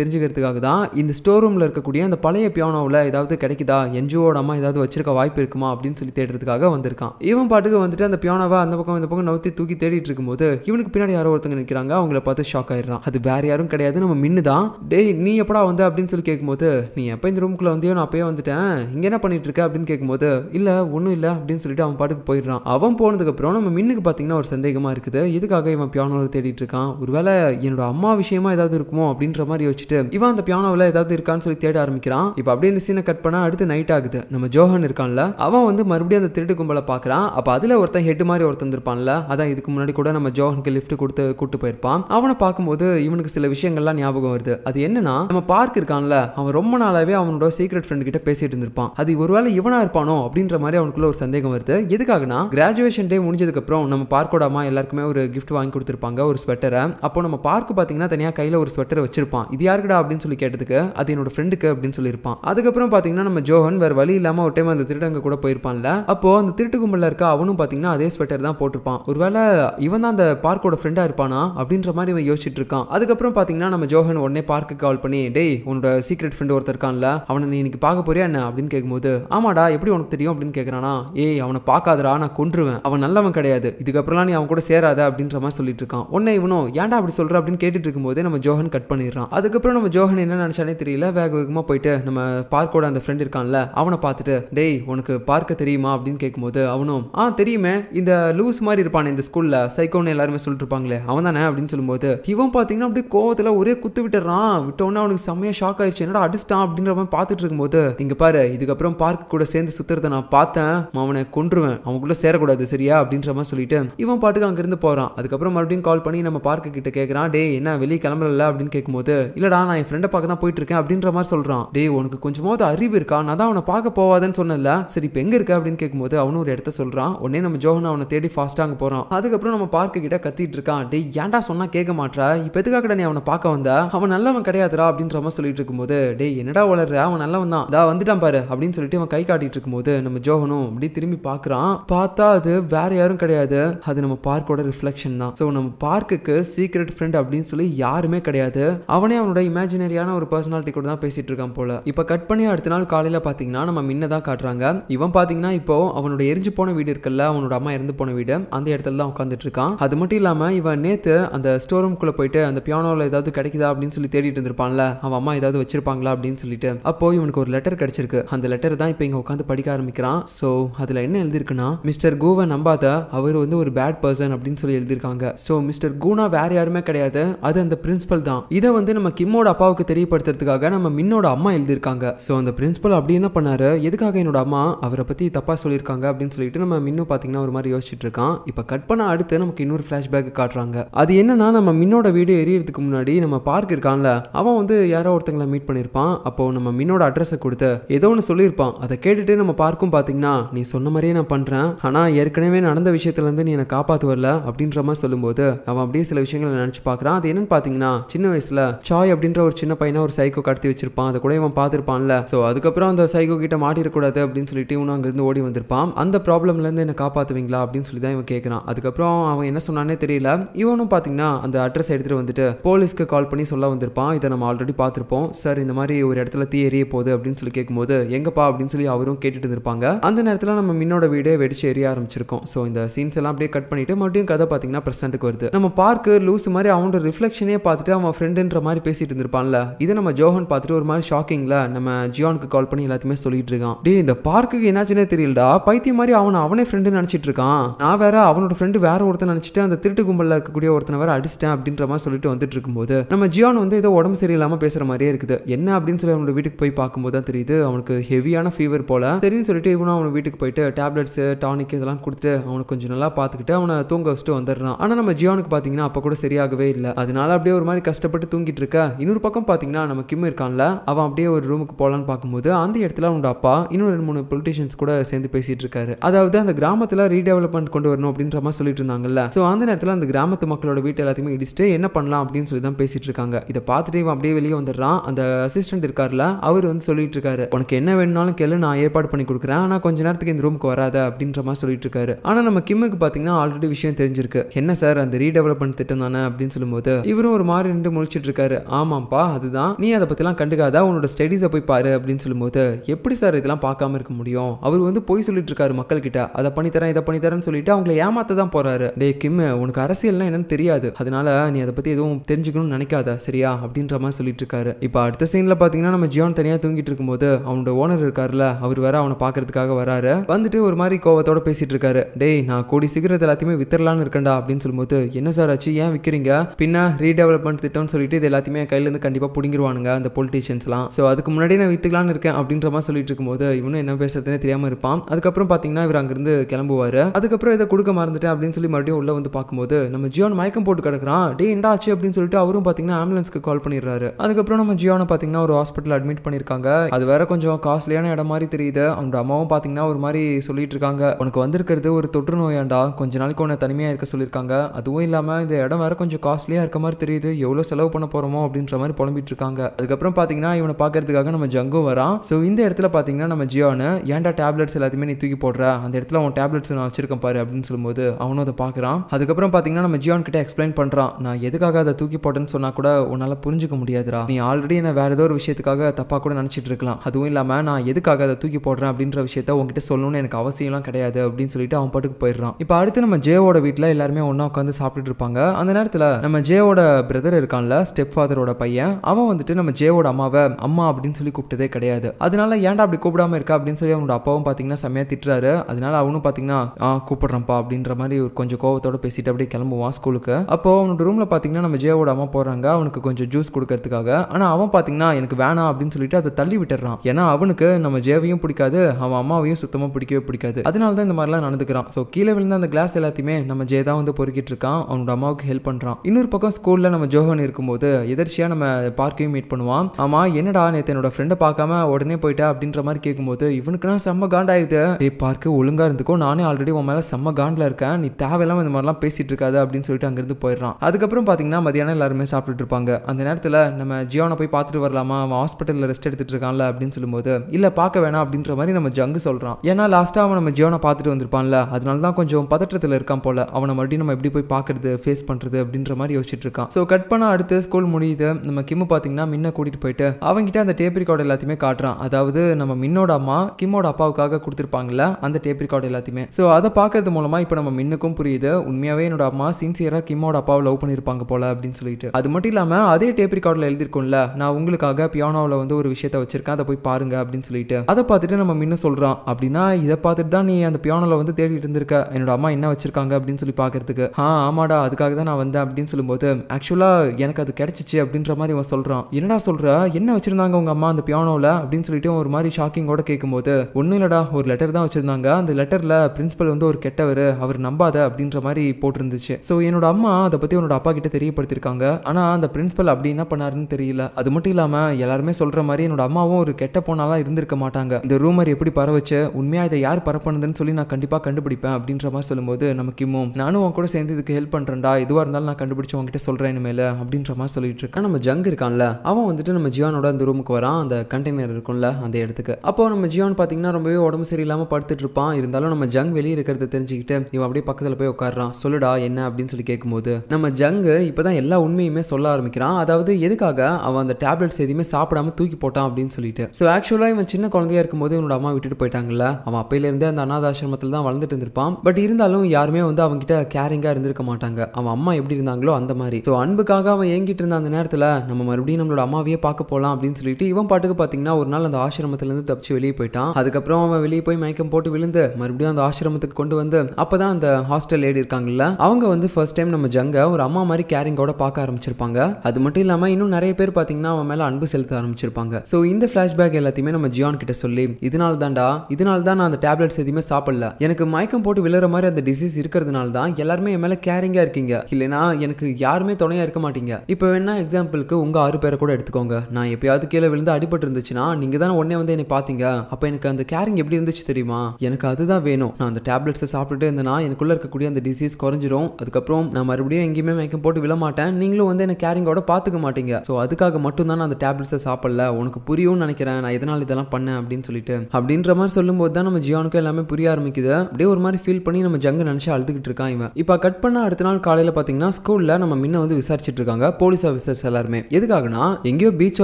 தெரிஞ்சுக்கிறதுக்காக தான் இந்த ஸ்டோர் ரூமில் இருக்கக்கூடிய அந்த பழைய பியானோவில் ஏதாவது கிடைக்குதா என்ஜிஓட அம்மா ஏதாவது வச்சிருக்க வாய்ப்பு இருக்குமா அப்படின்னு சொல்லி தேடுறதுக்காக வந்திருக்கான் இவன் பாட்டுக்கு வந்துட்டு அந்த பியானோவை அந்த பக்கம் இந்த பக்கம் நவுத்தி தூக்கி தேடிட்டு இருக்கும்போது இவனுக்கு பின்னாடி யாரோ ஒருத்தங்க நிற்கிறாங்க அவங்கள பார்த்து ஷாக் ஆயிடுறான் அது வேற யாரும் கிடையாது நம்ம மின்னு தான் டே நீ எப்படா வந்த அப்படின்னு சொல்லி கேட்கும்போது நீ எப்போ இந்த ரூமுக்குள்ளே வந்தியோ நான் அப்பயே வந்துட்டேன் இங்கே என்ன பண்ணிட்டு இருக்க அப்படின்னு கேட்கும்போது இல்லை ஒன்றும் இல்லை அப்படின்னு சொல்லிட்டு அவன் பாட்டுக்கு போயிடுறான் அவன் போனதுக்கப்புறம் நம்ம மின்னுக்கு பார்த்தீங்கன்னா ஒரு சந்தேகமாக இருக்குது எதுக்காக இவன் பியானோவில் தேடிட்டு இருக்கான் ஒருவேளை என்னோட என்னோட அம்மா விஷயமா ஏதாவது இருக்குமோ அப்படின்ற மாதிரி யோசிச்சுட்டு இவன் அந்த பியானோவில் ஏதாவது இருக்கான்னு சொல்லி தேட ஆரம்பிக்கிறான் இப்போ அப்படியே இந்த சீனை கட் பண்ணால் அடுத்து நைட் ஆகுது நம்ம ஜோஹன் இருக்கான்ல அவன் வந்து மறுபடியும் அந்த திருட்டு கும்பலை பார்க்குறான் அப்போ அதில் ஒருத்தன் ஹெட் மாதிரி ஒருத்தன் இருப்பான்ல அதான் இதுக்கு முன்னாடி கூட நம்ம ஜோஹனுக்கு லிஃப்ட் கொடுத்து கூட்டு போயிருப்பான் அவனை பார்க்கும்போது இவனுக்கு சில விஷயங்கள்லாம் ஞாபகம் வருது அது என்னன்னா நம்ம பார்க் இருக்கான்ல அவன் ரொம்ப நாளாவே அவனோட சீக்ரெட் ஃப்ரெண்ட் கிட்ட பேசிட்டு இருந்திருப்பான் அது ஒருவேளை இவனா இருப்பானோ அப்படின்ற மாதிரி அவனுக்குள்ள ஒரு சந்தேகம் வருது எதுக்காகனா கிராஜுவேஷன் டே முடிஞ்சதுக்கு அப்புறம் நம்ம பார்க்கோட அம்மா எல்லாருக்குமே ஒரு கிஃப்ட் வாங்கி கொடுத்துருப்பாங்க ஒரு ஸ்வெட்டரை அப்போ நம்ம பார்க் ஷார்க் பார்த்தீங்கன்னா தனியாக கையில் ஒரு ஸ்வெட்டரை வச்சிருப்பான் இது யாருக்குடா அப்படின்னு சொல்லி கேட்டதுக்கு அது என்னோட ஃப்ரெண்டுக்கு அப்படின்னு சொல்லியிருப்பான் அதுக்கப்புறம் பார்த்தீங்கன்னா நம்ம ஜோஹன் வேறு வழி இல்லாமல் ஒரு டைம் அந்த திருடங்க கூட போயிருப்பான்ல அப்போ அந்த திருட்டு கும்பலில் இருக்க அவனும் பார்த்தீங்கன்னா அதே ஸ்வெட்டர் தான் போட்டிருப்பான் ஒருவேளை இவன் தான் அந்த பார்க்கோட ஃப்ரெண்டாக இருப்பானா அப்படின்ற மாதிரி இவன் யோசிச்சுட்டு இருக்கான் அதுக்கப்புறம் பார்த்தீங்கன்னா நம்ம ஜோஹன் உடனே பார்க்கு கால் பண்ணி டேய் உன்னோட சீக்ரெட் ஃப்ரெண்டு ஒருத்தர் இருக்கான்ல அவனை நீ இன்னைக்கு பார்க்க போறியா என்ன அப்படின்னு கேட்கும்போது ஆமாடா எப்படி உனக்கு தெரியும் அப்படின்னு கேட்குறானா ஏய் அவனை பார்க்காதடா நான் கொன்றுவேன் அவன் நல்லவன் கிடையாது இதுக்கப்புறம்லாம் நீ அவன் கூட சேராத அப்படின்ற மாதிரி சொல்லிட்டு இருக்கான் உன்னை இவனும் ஏன்டா அப்படி சொல்கிற அப்படின்னு கேட்டுட்டு இருக்கும் நம்ம ஜோஹன் கட் பண்ணிடுறான் அதுக்கப்புறம் நம்ம ஜோஹன் என்ன நினைச்சானே தெரியல வேக வேகமா போயிட்டு நம்ம பார்க்கோட அந்த ஃப்ரெண்ட் இருக்கான்ல அவனை பார்த்துட்டு டேய் உனக்கு பார்க்க தெரியுமா அப்படின்னு கேட்கும் அவனும் ஆ தெரியுமே இந்த லூஸ் மாதிரி இருப்பான் இந்த ஸ்கூலில் சைக்கோன்னு எல்லாருமே சொல்லிட்டு இருப்பாங்களே அவன் தானே அப்படின்னு சொல்லும்போது இவன் பார்த்தீங்கன்னா அப்படியே கோவத்துல ஒரே குத்து விட்டுறான் விட்டோன்னா அவனுக்கு செம்மையா ஷாக் ஆயிடுச்சு என்னடா அடிச்சிட்டான் அப்படின்ற மாதிரி பார்த்துட்டு இருக்கும்போது இங்கே பாரு இதுக்கப்புறம் பார்க் கூட சேர்ந்து சுத்துறத நான் பார்த்தேன் அவனை கொன்றுவேன் அவனுக்குள்ள சேரக்கூடாது சரியா அப்படின்ற மாதிரி சொல்லிட்டு இவன் பாட்டுக்கு அங்கிருந்து போறான் அதுக்கப்புறம் மறுபடியும் கால் பண்ணி நம்ம பார்க்க கிட்ட கேட்கறான் டே என்ன வெளியே கிளம்பல அப்படின்னு கேட்கும்போது இல்லடா நான் என் ஃப்ரெண்டை பார்க்க தான் போயிட்டு இருக்கேன் அப்படின்ற மாதிரி சொல்றான் டே உனக்கு கொஞ்சமாவது அறிவு இருக்கா நான் தான் அவனை பார்க்க போவாதன்னு சொன்னல சரி இப்போ எங்க இருக்க அப்படின்னு கேட்கும்போது அவனும் ஒரு இடத்த சொல்றான் உடனே நம்ம ஜோகன் அவனை தேடி ஃபாஸ்ட்டாக அங்கே போறான் அதுக்கப்புறம் நம்ம பார்க்க கிட்ட கத்திட்டு இருக்கான் டே ஏன்டா சொன்னா கேட்க மாட்டா இப்போ எதுக்காக நீ அவனை பார்க்க வந்த அவன் நல்லவன் கிடையாதுடா அப்படின்ற மாதிரி சொல்லிட்டு இருக்கும்போது டே என்னடா வளர்ற அவன் நல்லவன் தான் தா வந்துட்டான் பாரு அப்படின்னு சொல்லிட்டு அவன் கை காட்டிட்டு இருக்கும்போது நம்ம ஜோகனும் அப்படி திரும்பி பார்க்குறான் பார்த்தா அது வேற யாரும் கிடையாது அது நம்ம பார்க்கோட ரிஃப்ளெக்ஷன் தான் ஸோ நம்ம பார்க்குக்கு சீக்ரெட் ஃப்ரெண்ட் அப்படின்னு சொல்லி யாருமே கிடையாது அவனே அவனோட இமேஜினரியான ஒரு பர்சனாலிட்டி கூட தான் பேசிட்டு இருக்கான் போல இப்போ கட் பண்ணி அடுத்த நாள் காலையில் பார்த்தீங்கன்னா நம்ம முன்ன தான் காட்டுறாங்க இவன் பார்த்தீங்கன்னா இப்போ அவனோட எரிஞ்சு போன வீடு இருக்குல்ல அவனோட அம்மா இறந்து போன வீடு அந்த இடத்துல தான் உட்காந்துட்டு இருக்கான் அது மட்டும் இல்லாமல் இவன் நேற்று அந்த ஸ்டோர் ரூம்குள்ளே போயிட்டு அந்த பியானோவில் ஏதாவது கிடைக்குதா அப்படின்னு சொல்லி தேடிட்டு இருந்திருப்பான்ல அவன் அம்மா ஏதாவது வச்சிருப்பாங்களா அப்படின்னு சொல்லிட்டு அப்போ இவனுக்கு ஒரு லெட்டர் கிடைச்சிருக்கு அந்த லெட்டர் தான் இப்போ இங்கே உட்காந்து படிக்க ஆரம்பிக்கிறான் ஸோ அதில் என்ன எழுதிருக்குன்னா மிஸ்டர் கோவை நம்பாத அவர் வந்து ஒரு பேட் பர்சன் அப்படின்னு சொல்லி எழுதிருக்காங்க ஸோ மிஸ்டர் கூனா வேற யாருமே கிடையாது எழுதினது அது அந்த பிரின்சிபல் தான் இதை வந்து நம்ம கிம்மோட அப்பாவுக்கு தெரியப்படுத்துறதுக்காக நம்ம மின்னோட அம்மா எழுதியிருக்காங்க ஸோ அந்த பிரின்சிபல் அப்படி என்ன பண்ணாரு எதுக்காக என்னோட அம்மா அவரை பத்தி தப்பாக சொல்லியிருக்காங்க அப்படின்னு சொல்லிட்டு நம்ம மின்னு பார்த்தீங்கன்னா ஒரு மாதிரி யோசிச்சுட்டு இருக்கான் இப்போ கட் பண்ண அடுத்து நமக்கு இன்னொரு ஃபிளாஷ்பேக் காட்டுறாங்க அது என்னன்னா நம்ம மின்னோட வீடு எரியறதுக்கு முன்னாடி நம்ம பார்க் இருக்கான்ல அவன் வந்து யாரோ ஒருத்தங்களை மீட் பண்ணியிருப்பான் அப்போ நம்ம மின்னோட அட்ரஸை கொடுத்து ஏதோ ஒன்று சொல்லியிருப்பான் அதை கேட்டுட்டு நம்ம பார்க்கும் பார்த்தீங்கன்னா நீ சொன்ன மாதிரியே நான் பண்ணுறேன் ஆனால் ஏற்கனவே நடந்த விஷயத்துலேருந்து நீ என்னை காப்பாற்று வரல அப்படின்ற மாதிரி சொல்லும்போது அவன் அப்படியே சில விஷயங்களை நினச்சி பார்க்குறான் பார்க்குறான் அது என்னன்னு பார்த்தீங்கன்னா சின்ன வயசில் சாய் அப்படின்ற ஒரு சின்ன பையனை ஒரு சைக்கோ கடத்தி வச்சிருப்பான் அதை கூட இவன் பார்த்துருப்பான்ல ஸோ அதுக்கப்புறம் அந்த சைக்கோ கிட்ட மாட்டிடக்கூடாது அப்படின்னு சொல்லிட்டு இவனும் அங்கேருந்து ஓடி வந்திருப்பான் அந்த ப்ராப்ளம்லேருந்து என்ன காப்பாற்றுவீங்களா அப்படின்னு சொல்லி தான் இவன் கேட்குறான் அதுக்கப்புறம் அவன் என்ன சொன்னானே தெரியல இவனும் பார்த்தீங்கன்னா அந்த அட்ரஸ் எடுத்துகிட்டு வந்துட்டு போலீஸ்க்கு கால் பண்ணி சொல்ல வந்திருப்பான் இதை நம்ம ஆல்ரெடி பார்த்துருப்போம் சார் இந்த மாதிரி ஒரு இடத்துல தீ எரிய போகுது அப்படின்னு சொல்லி கேட்கும்போது எங்கப்பா அப்படின்னு சொல்லி அவரும் கேட்டுட்டு இருந்திருப்பாங்க அந்த நேரத்தில் நம்ம மின்னோட வீடே வெடிச்சு எரிய ஆரம்பிச்சிருக்கோம் ஸோ இந்த சீன்ஸ் எல்லாம் அப்படியே கட் பண்ணிட்டு மறுபடியும் கதை பார்த்தீங்கன்னா பிரசன்ட்டுக்கு வருது நம்ம பார்க்கு லூஸ் மாதிரி அவனோட அவனோட ரிஃப்ளெக்ஷனே பார்த்துட்டு அவன் ஃப்ரெண்டுன்ற மாதிரி பேசிட்டு இருந்திருப்பான்ல இதை நம்ம ஜோஹன் பார்த்துட்டு ஒரு மாதிரி ஷாக்கிங்ல நம்ம ஜியோனுக்கு கால் பண்ணி எல்லாத்தையுமே சொல்லிட்டு இருக்கான் டே இந்த பார்க்குக்கு என்னாச்சுன்னே தெரியலடா பைத்தியம் மாதிரி அவன் அவனே ஃப்ரெண்டு நினச்சிட்டு இருக்கான் நான் வேற அவனோட ஃப்ரெண்டு வேற ஒருத்தன் நினச்சிட்டு அந்த திருட்டு கும்பலில் இருக்கக்கூடிய ஒருத்தனை வேற அடிச்சிட்டேன் அப்படின்ற மாதிரி சொல்லிட்டு வந்துட்டு இருக்கும்போது நம்ம ஜியான் வந்து ஏதோ உடம்பு சரியில்லாம பேசுற மாதிரியே இருக்குது என்ன அப்படின்னு சொல்லி அவனோட வீட்டுக்கு போய் பார்க்கும்போது தான் தெரியுது அவனுக்கு ஹெவியான ஃபீவர் போல சரின்னு சொல்லிட்டு இவனும் அவன் வீட்டுக்கு போயிட்டு டேப்லெட்ஸ் டானிக் இதெல்லாம் கொடுத்து அவனுக்கு கொஞ்சம் நல்லா பார்த்துக்கிட்டு அவனை தூங்க வச்சுட்டு வந்துடுறான் ஆனால் நம்ம ஜியானுக்கு பார்த்தீங்கன்னா அப்போ கூட சரியாகவே இல்லை அதனால அப்படியே ஒரு மாதிரி கஷ்டப்பட்டு தூங்கிட்டு இருக்கா இன்னொரு பக்கம் பார்த்தீங்கன்னா நம்ம கிம் இருக்கான்ல அவன் அப்படியே ஒரு ரூமுக்கு போகலான்னு பார்க்கும்போது அந்த இடத்துல அவனோட அப்பா இன்னும் ரெண்டு மூணு பொலிட்டிஷியன்ஸ் கூட சேர்ந்து பேசிட்டு இருக்காரு அதாவது அந்த கிராமத்தில் ரீடெவலப்மெண்ட் கொண்டு வரணும் அப்படின்ற மாதிரி சொல்லிட்டு இருந்தாங்கல்ல ஸோ அந்த நேரத்தில் அந்த கிராமத்து மக்களோட வீட்டு எல்லாத்தையுமே இடிச்சுட்டு என்ன பண்ணலாம் அப்படின்னு சொல்லி தான் பேசிட்டு இருக்காங்க இதை பார்த்துட்டு இவன் அப்படியே வெளியே வந்துடுறான் அந்த அசிஸ்டன்ட் இருக்கார்ல அவர் வந்து சொல்லிட்டு இருக்காரு உனக்கு என்ன வேணாலும் கேளு நான் ஏற்பாடு பண்ணி கொடுக்குறேன் ஆனால் கொஞ்ச நேரத்துக்கு இந்த ரூமுக்கு வராத அப்படின்ற மாதிரி சொல்லிட்டு இருக்காரு ஆனால் நம்ம கிம்முக்கு பார்த்தீங்கன்னா ஆல்ரெடி விஷயம் தெரிஞ்சிருக்கு என்ன சார் அந்த ரீடெவலப்மெண்ட் திட்டம் தானே அப்படின்னு சொல்லும்போது சொல்லும்போது இவரும் ஒரு மாதிரி நின்று முழிச்சிட்டு இருக்காரு ஆமாம்ப்பா அதுதான் நீ அதை பற்றிலாம் கண்டுக்காதா உன்னோட ஸ்டடீஸை போய் பாரு அப்படின்னு சொல்லும்போது எப்படி சார் இதெல்லாம் பார்க்காம இருக்க முடியும் அவர் வந்து போய் சொல்லிட்டு இருக்காரு மக்கள் கிட்ட அதை பண்ணி தரேன் இதை பண்ணி சொல்லிட்டு அவங்கள ஏமாத்த தான் போறாரு டே கிம் உனக்கு அரசியல்னா என்னன்னு தெரியாது அதனால நீ அதை பத்தி எதுவும் தெரிஞ்சுக்கணும்னு நினைக்காத சரியா அப்படின்ற மாதிரி சொல்லிட்டு இருக்காரு இப்போ அடுத்த சீன்ல பார்த்தீங்கன்னா நம்ம ஜியோன் தனியாக தூங்கிட்டு இருக்கும்போது அவனோட ஓனர் இருக்காருல்ல அவர் வேற அவனை பார்க்கறதுக்காக வராரு வந்துட்டு ஒரு மாதிரி கோவத்தோட பேசிட்டு இருக்காரு டேய் நான் கூடி சீக்கிரத்தை எல்லாத்தையுமே வித்தரலான்னு இருக்கேன்டா அப்படின்னு சொல்லும்போது என்ன சார் ஆச்சு ஏன் விற்கிறீங்க பின்னா ரீடெவலப்மெண்ட் திட்டம்னு சொல்லிட்டு இது எல்லாத்தையுமே கையிலேருந்து கண்டிப்பாக பிடிங்கிருவானுங்க அந்த பொலிட்டிஷியன்ஸ்லாம் ஸோ அதுக்கு முன்னாடி நான் வித்துக்கலாம்னு இருக்கேன் அப்படின்ற மாதிரி சொல்லிட்டு இருக்கும்போது இவனும் என்ன பேசுறதுனே தெரியாமல் இருப்பான் அதுக்கப்புறம் பார்த்தீங்கன்னா இவர் அங்கேருந்து கிளம்புவார் அதுக்கப்புறம் இதை கொடுக்க மறந்துட்டேன் அப்படின்னு சொல்லி மறுபடியும் உள்ளே வந்து பார்க்கும்போது நம்ம ஜியோன் மயக்கம் போட்டு கிடக்குறான் டே என்ன ஆச்சு அப்படின்னு சொல்லிட்டு அவரும் பார்த்தீங்கன்னா ஆம்புலன்ஸ்க்கு கால் பண்ணிடுறாரு அதுக்கப்புறம் நம்ம ஜியோனை பார்த்தீங்கன்னா ஒரு ஹாஸ்பிட்டல் அட்மிட் பண்ணியிருக்காங்க அது வேற கொஞ்சம் காஸ்ட்லியான இடம் மாதிரி தெரியுது அவனோட அம்மாவும் பார்த்தீங்கன்னா ஒரு மாதிரி சொல்லிட்டு இருக்காங்க உனக்கு வந்திருக்கிறது ஒரு தொற்று நோயாண்டா கொஞ்ச நாளைக்கு உன்னை தனிமையாக இருக்க சொல்லியிருக்காங்க அதுவும் இல்லாமல் இந்த இடம் வேற கொஞ்சம் காஸ்ட் காஸ்ட்லியாக இருக்க மாதிரி தெரியுது எவ்வளோ செலவு பண்ண போகிறோமோ அப்படின்ற மாதிரி புலம்பிட்டு இருக்காங்க அதுக்கப்புறம் பார்த்தீங்கன்னா இவனை பார்க்கறதுக்காக நம்ம ஜங்கும் வரான் ஸோ இந்த இடத்துல பார்த்தீங்கன்னா நம்ம ஜியோனு ஏன்டா டேப்லெட்ஸ் எல்லாத்தையுமே நீ தூக்கி போடுற அந்த இடத்துல அவன் டேப்லெட்ஸ் நான் வச்சிருக்கேன் பாரு அப்படின்னு சொல்லும்போது அவனும் அதை பார்க்குறான் அதுக்கப்புறம் பார்த்தீங்கன்னா நம்ம ஜியோன் கிட்ட எக்ஸ்பிளைன் பண்ணுறான் நான் எதுக்காக அதை தூக்கி போட்டேன்னு சொன்னால் கூட உன்னால் புரிஞ்சுக்க முடியாதுரா நீ ஆல்ரெடி என்ன வேறு ஏதோ ஒரு விஷயத்துக்காக தப்பாக கூட நினச்சிட்டு இருக்கலாம் அதுவும் இல்லாமல் நான் எதுக்காக அதை தூக்கி போடுறேன் அப்படின்ற விஷயத்த உங்ககிட்ட சொல்லணும்னு எனக்கு அவசியம்லாம் கிடையாது அப்படின்னு சொல்லிட்டு அவன் பாட்டுக்கு போயிடுறான் இப்போ அடுத்து நம்ம ஜேவோட வீட்டில் எல்லாருமே ஒன்றா உட்காந்து சாப்பிட்டுட்டு இருப்பாங்க அந்த நேரத்தில் நம்ம ஜேவோட பிரதர் இருக்கான்ல ஸ்டெப் ஃபாதரோட பையன் அவன் வந்துட்டு நம்ம ஜேவோட அம்மாவை அம்மா அப்படின்னு சொல்லி கூப்பிட்டதே கிடையாது அதனால ஏன்டா அப்படி கூப்பிடாம இருக்கா அப்படின்னு சொல்லி அவனோட அப்பாவும் பார்த்தீங்கன்னா செம்மையா திட்டுறாரு அதனால அவனும் பார்த்தீங்கன்னா ஆ கூப்பிடுறப்பா அப்படின்ற மாதிரி ஒரு கொஞ்சம் கோவத்தோட பேசிட்டு அப்படியே கிளம்புவான் ஸ்கூலுக்கு அப்போ அவனோட ரூம்ல பாத்தீங்கன்னா நம்ம ஜேவோட அம்மா போறாங்க அவனுக்கு கொஞ்சம் ஜூஸ் கொடுக்கறதுக்காக ஆனால் அவன் பார்த்தீங்கன்னா எனக்கு வேணாம் அப்படின்னு சொல்லிட்டு அதை தள்ளி விட்டுறான் ஏன்னா அவனுக்கு நம்ம ஜேவையும் பிடிக்காது அவன் அம்மாவையும் சுத்தமாக பிடிக்கவே பிடிக்காது அதனால தான் இந்த மாதிரிலாம் நடந்துக்கிறான் ஸோ கீழே விழுந்த அந்த கிளாஸ் எல்லாத்தையுமே நம்ம ஜே தான் வந்து பொறுக்கிட்டு இருக்கான் அவனோட அம்மாவுக்கு ஹெல்ப் பண்ணுறான் இன்னொரு இன்னொரு பக்கம் ஸ்கூலில் நம்ம ஜோஹன் இருக்கும்போது எதர்ச்சியாக நம்ம பார்க்கையும் மீட் பண்ணுவான் ஆமாம் என்னடா நேற்று என்னோட ஃப்ரெண்டை பார்க்காம உடனே போயிட்டா அப்படின்ற மாதிரி கேட்கும்போது இவனுக்குனா செம்ம காண்டாயிருது டே பார்க்க ஒழுங்காக இருந்துக்கோ நானே ஆல்ரெடி உன் மேலே செம்ம காண்டில் இருக்கேன் நீ தேவையில்லாமல் இந்த மாதிரிலாம் பேசிகிட்டு இருக்காது அப்படின்னு சொல்லிட்டு அங்கேருந்து போயிடுறான் அதுக்கப்புறம் பார்த்தீங்கன்னா மதியானம் எல்லாருமே சாப்பிட்டுட்டு இருப்பாங்க அந்த நேரத்தில் நம்ம ஜியோனை போய் பார்த்துட்டு வரலாமா அவன் ஹாஸ்பிட்டலில் ரெஸ்ட் எடுத்துட்டு இருக்கான்ல அப்படின்னு சொல்லும்போது இல்லை பார்க்க வேணாம் அப்படின்ற மாதிரி நம்ம ஜங்கு சொல்கிறான் ஏன்னா லாஸ்ட்டாக அவன் நம்ம ஜியோனை பார்த்துட்டு வந்திருப்பான்ல அதனால தான் கொஞ்சம் பதற்றத்தில் இருக்கான் போல அவனை மறுபடியும் நம்ம எப்படி போய் பார்க்குறது ஃபேஸ் பண்ணுறது அப்படின்ற மாதிரி யோசிச்சுட்டு இருக்கான் ஸோ கட் பண்ண அடுத்து ஸ்கூல் முடியுது நம்ம கிம்மு பார்த்தீங்கன்னா மின்ன கூட்டிட்டு போயிட்டு அவங்ககிட்ட அந்த டேப் ரெக்கார்டு எல்லாத்தையுமே காட்டுறான் அதாவது நம்ம மின்னோட அம்மா கிம்மோட அப்பாவுக்காக கொடுத்துருப்பாங்கல்ல அந்த டேப் ரெக்கார்டு எல்லாத்தையுமே ஸோ அதை பார்க்கறது மூலமா இப்போ நம்ம மின்னுக்கும் புரியுது உண்மையாவே என்னோட அம்மா சின்சியரா கிம்மோட அப்பாவை லவ் பண்ணியிருப்பாங்க போல அப்படின்னு சொல்லிட்டு அது மட்டும் இல்லாம அதே டேப் ரெக்கார்டில் எழுதிருக்கோம்ல நான் உங்களுக்காக பியானோவில் வந்து ஒரு விஷயத்த வச்சிருக்கேன் அதை போய் பாருங்க அப்படின்னு சொல்லிட்டு அதை பார்த்துட்டு நம்ம மின்னு சொல்றான் அப்படின்னா இதை பார்த்துட்டு தான் நீ அந்த பியானோவில் வந்து தேடிட்டு இருந்திருக்க என்னோட அம்மா என்ன வச்சிருக்காங்க அப்படின்னு சொல்லி பார்க்கறதுக்கு ஆ ஆமாடா அதுக்காக தான் நான் வந்தேன் அப்படின்னு சொல்லும்போது சொல்லும்போது ஆக்சுவலாக எனக்கு அது கிடச்சிச்சு அப்படின்ற மாதிரி அவன் சொல்கிறான் என்னடா சொல்கிற என்ன வச்சுருந்தாங்க உங்கள் அம்மா அந்த பியானோவில் அப்படின்னு சொல்லிட்டு ஒரு மாதிரி ஷாக்கிங்கோட கேட்கும்போது ஒன்றும் இல்லைடா ஒரு லெட்டர் தான் வச்சுருந்தாங்க அந்த லெட்டரில் பிரின்ஸிபல் வந்து ஒரு கெட்டவர் அவர் நம்பாத அப்படின்ற மாதிரி போட்டிருந்துச்சு ஸோ என்னோட அம்மா அதை பற்றி உன்னோட அப்பா கிட்ட தெரியப்படுத்திருக்காங்க ஆனால் அந்த பிரின்ஸிபல் அப்படி என்ன பண்ணாருன்னு தெரியல அது மட்டும் இல்லாமல் எல்லாருமே சொல்கிற மாதிரி என்னோட அம்மாவும் ஒரு கெட்ட போனாலாம் இருந்திருக்க மாட்டாங்க இந்த ரூமர் எப்படி பரவச்சு உண்மையாக இதை யார் பரப்பணுதுன்னு சொல்லி நான் கண்டிப்பாக கண்டுபிடிப்பேன் அப்படின்ற மாதிரி சொல்லும்போது நமக்கு கிம்மும் நானும் கூட சேர்ந்து இதுக்கு ஹெல்ப் பண்ணுறேன்டா எதுவாக இருந்தாலும் நான் கண்டுபிடிச்சோம் விஷயம் உங்ககிட்ட சொல்கிறேன் இனிமேல் அப்படின்ற மாதிரி சொல்லிட்டு இருக்கான் நம்ம ஜங் இருக்கான்ல அவன் வந்துட்டு நம்ம ஜியானோட அந்த ரூமுக்கு வரான் அந்த கண்டெய்னர் இருக்கும்ல அந்த இடத்துக்கு அப்போ நம்ம ஜியான் பார்த்தீங்கன்னா ரொம்பவே உடம்பு சரியில்லாமல் படுத்துட்டு இருப்பான் இருந்தாலும் நம்ம ஜங் வெளியே இருக்கிறத தெரிஞ்சுக்கிட்டு இவன் அப்படியே பக்கத்தில் போய் உட்காடுறான் சொல்லுடா என்ன அப்படின்னு சொல்லி கேட்கும்போது நம்ம ஜங்கு இப்போ தான் எல்லா உண்மையுமே சொல்ல ஆரம்பிக்கிறான் அதாவது எதுக்காக அவன் அந்த டேப்லெட்ஸ் எதுவுமே சாப்பிடாம தூக்கி போட்டான் அப்படின்னு சொல்லிட்டு ஸோ ஆக்சுவலாக இவன் சின்ன குழந்தையா இருக்கும்போது இவனோட அம்மா விட்டுட்டு போயிட்டாங்கல்ல அவன் அப்பையிலேருந்தே அந்த அநாதாசிரமத்தில் தான் வளர்ந்துட்டு இருந்திருப்பான் பட் இருந்தாலும் யாருமே வந்து அவங்ககிட்ட கேரிங்காக இருந்திருக்க மாட்டாங்க அவன் அம்மா எப்படி இருந்தாங்களோ அந்த அந்த மாதிரி ஸோ அன்புக்காக அவன் ஏங்கிட்டு இருந்த அந்த நேரத்தில் நம்ம மறுபடியும் நம்மளோட அம்மாவையே பார்க்க போகலாம் அப்படின்னு சொல்லிட்டு இவன் பாட்டுக்கு பார்த்தீங்கன்னா ஒரு நாள் அந்த ஆசிரமத்திலேருந்து தப்பிச்சு வெளியே போயிட்டான் அதுக்கப்புறம் அவன் வெளியே போய் மயக்கம் போட்டு விழுந்து மறுபடியும் அந்த ஆசிரமத்துக்கு கொண்டு வந்து தான் அந்த ஹாஸ்டல் லேடி இருக்காங்கல்ல அவங்க வந்து ஃபர்ஸ்ட் டைம் நம்ம ஜங்க ஒரு அம்மா மாதிரி கேரிங்கோட பார்க்க ஆரம்பிச்சிருப்பாங்க அது மட்டும் இல்லாமல் இன்னும் நிறைய பேர் பார்த்தீங்கன்னா அவன் மேலே அன்பு செலுத்த ஆரம்பிச்சிருப்பாங்க ஸோ இந்த ஃப்ளாஷ்பேக் எல்லாத்தையுமே நம்ம ஜியான் கிட்ட சொல்லி இதனால தான்டா இதனால தான் நான் அந்த டேப்லெட்ஸ் எதுவுமே சாப்பிடல எனக்கு மயக்கம் போட்டு விழுற மாதிரி அந்த டிசீஸ் இருக்கிறதுனால தான் எல்லாருமே என் மேலே கேரிங்காக இருக்கீங்க இல்லைனா எனக்கு யாருமே துணையாக இருக்க மாட்டீங்க இப்போ வேணா எக்ஸாம்பிளுக்கு உங்கள் ஆறு பேரை கூட எடுத்துக்கோங்க நான் எப்பயாவது கீழே விழுந்து அடிபட்டு இருந்துச்சுன்னா நீங்கள் தானே உடனே வந்து என்னை பார்த்தீங்க அப்போ எனக்கு அந்த கேரிங் எப்படி இருந்துச்சு தெரியுமா எனக்கு அதுதான் வேணும் நான் அந்த டேப்லெட்ஸை சாப்பிட்டுட்டே இருந்தேன்னா எனக்குள்ளே இருக்கக்கூடிய அந்த டிசீஸ் குறைஞ்சிரும் அதுக்கப்புறம் நான் மறுபடியும் எங்கேயுமே மேக்கம் போட்டு விழ மாட்டேன் நீங்களும் வந்து என்னை கேரிங்கோட பார்த்துக்க மாட்டீங்க ஸோ அதுக்காக மட்டும் தான் நான் அந்த டேப்லெட்ஸை சாப்பிடல உனக்கு புரியும்னு நினைக்கிறேன் நான் எதனால இதெல்லாம் பண்ணேன் அப்படின்னு சொல்லிட்டு அப்படின்ற மாதிரி சொல்லும்போது தான் நம்ம ஜியானுக்கு எல்லாமே புரிய ஆரம்பிக்குது அப்படியே ஒரு மாதிரி ஃபீல் பண்ணி நம்ம ஜங்க நினச்சி அழுதுகிட்டு இருக்கான் இவன் இப்போ கட் பண்ண அடுத்த நாள் காலையில் பார்த்தீங்கன்னா ஸ்கூலில் நம்ம முன்ன வந்து விசாரிச்சுட்டு இருக்காங்க போலீஸ் ஆஃபீஸர்ஸ் எல்லாருமே எதுக்காகனா எங்கேயோ பீச்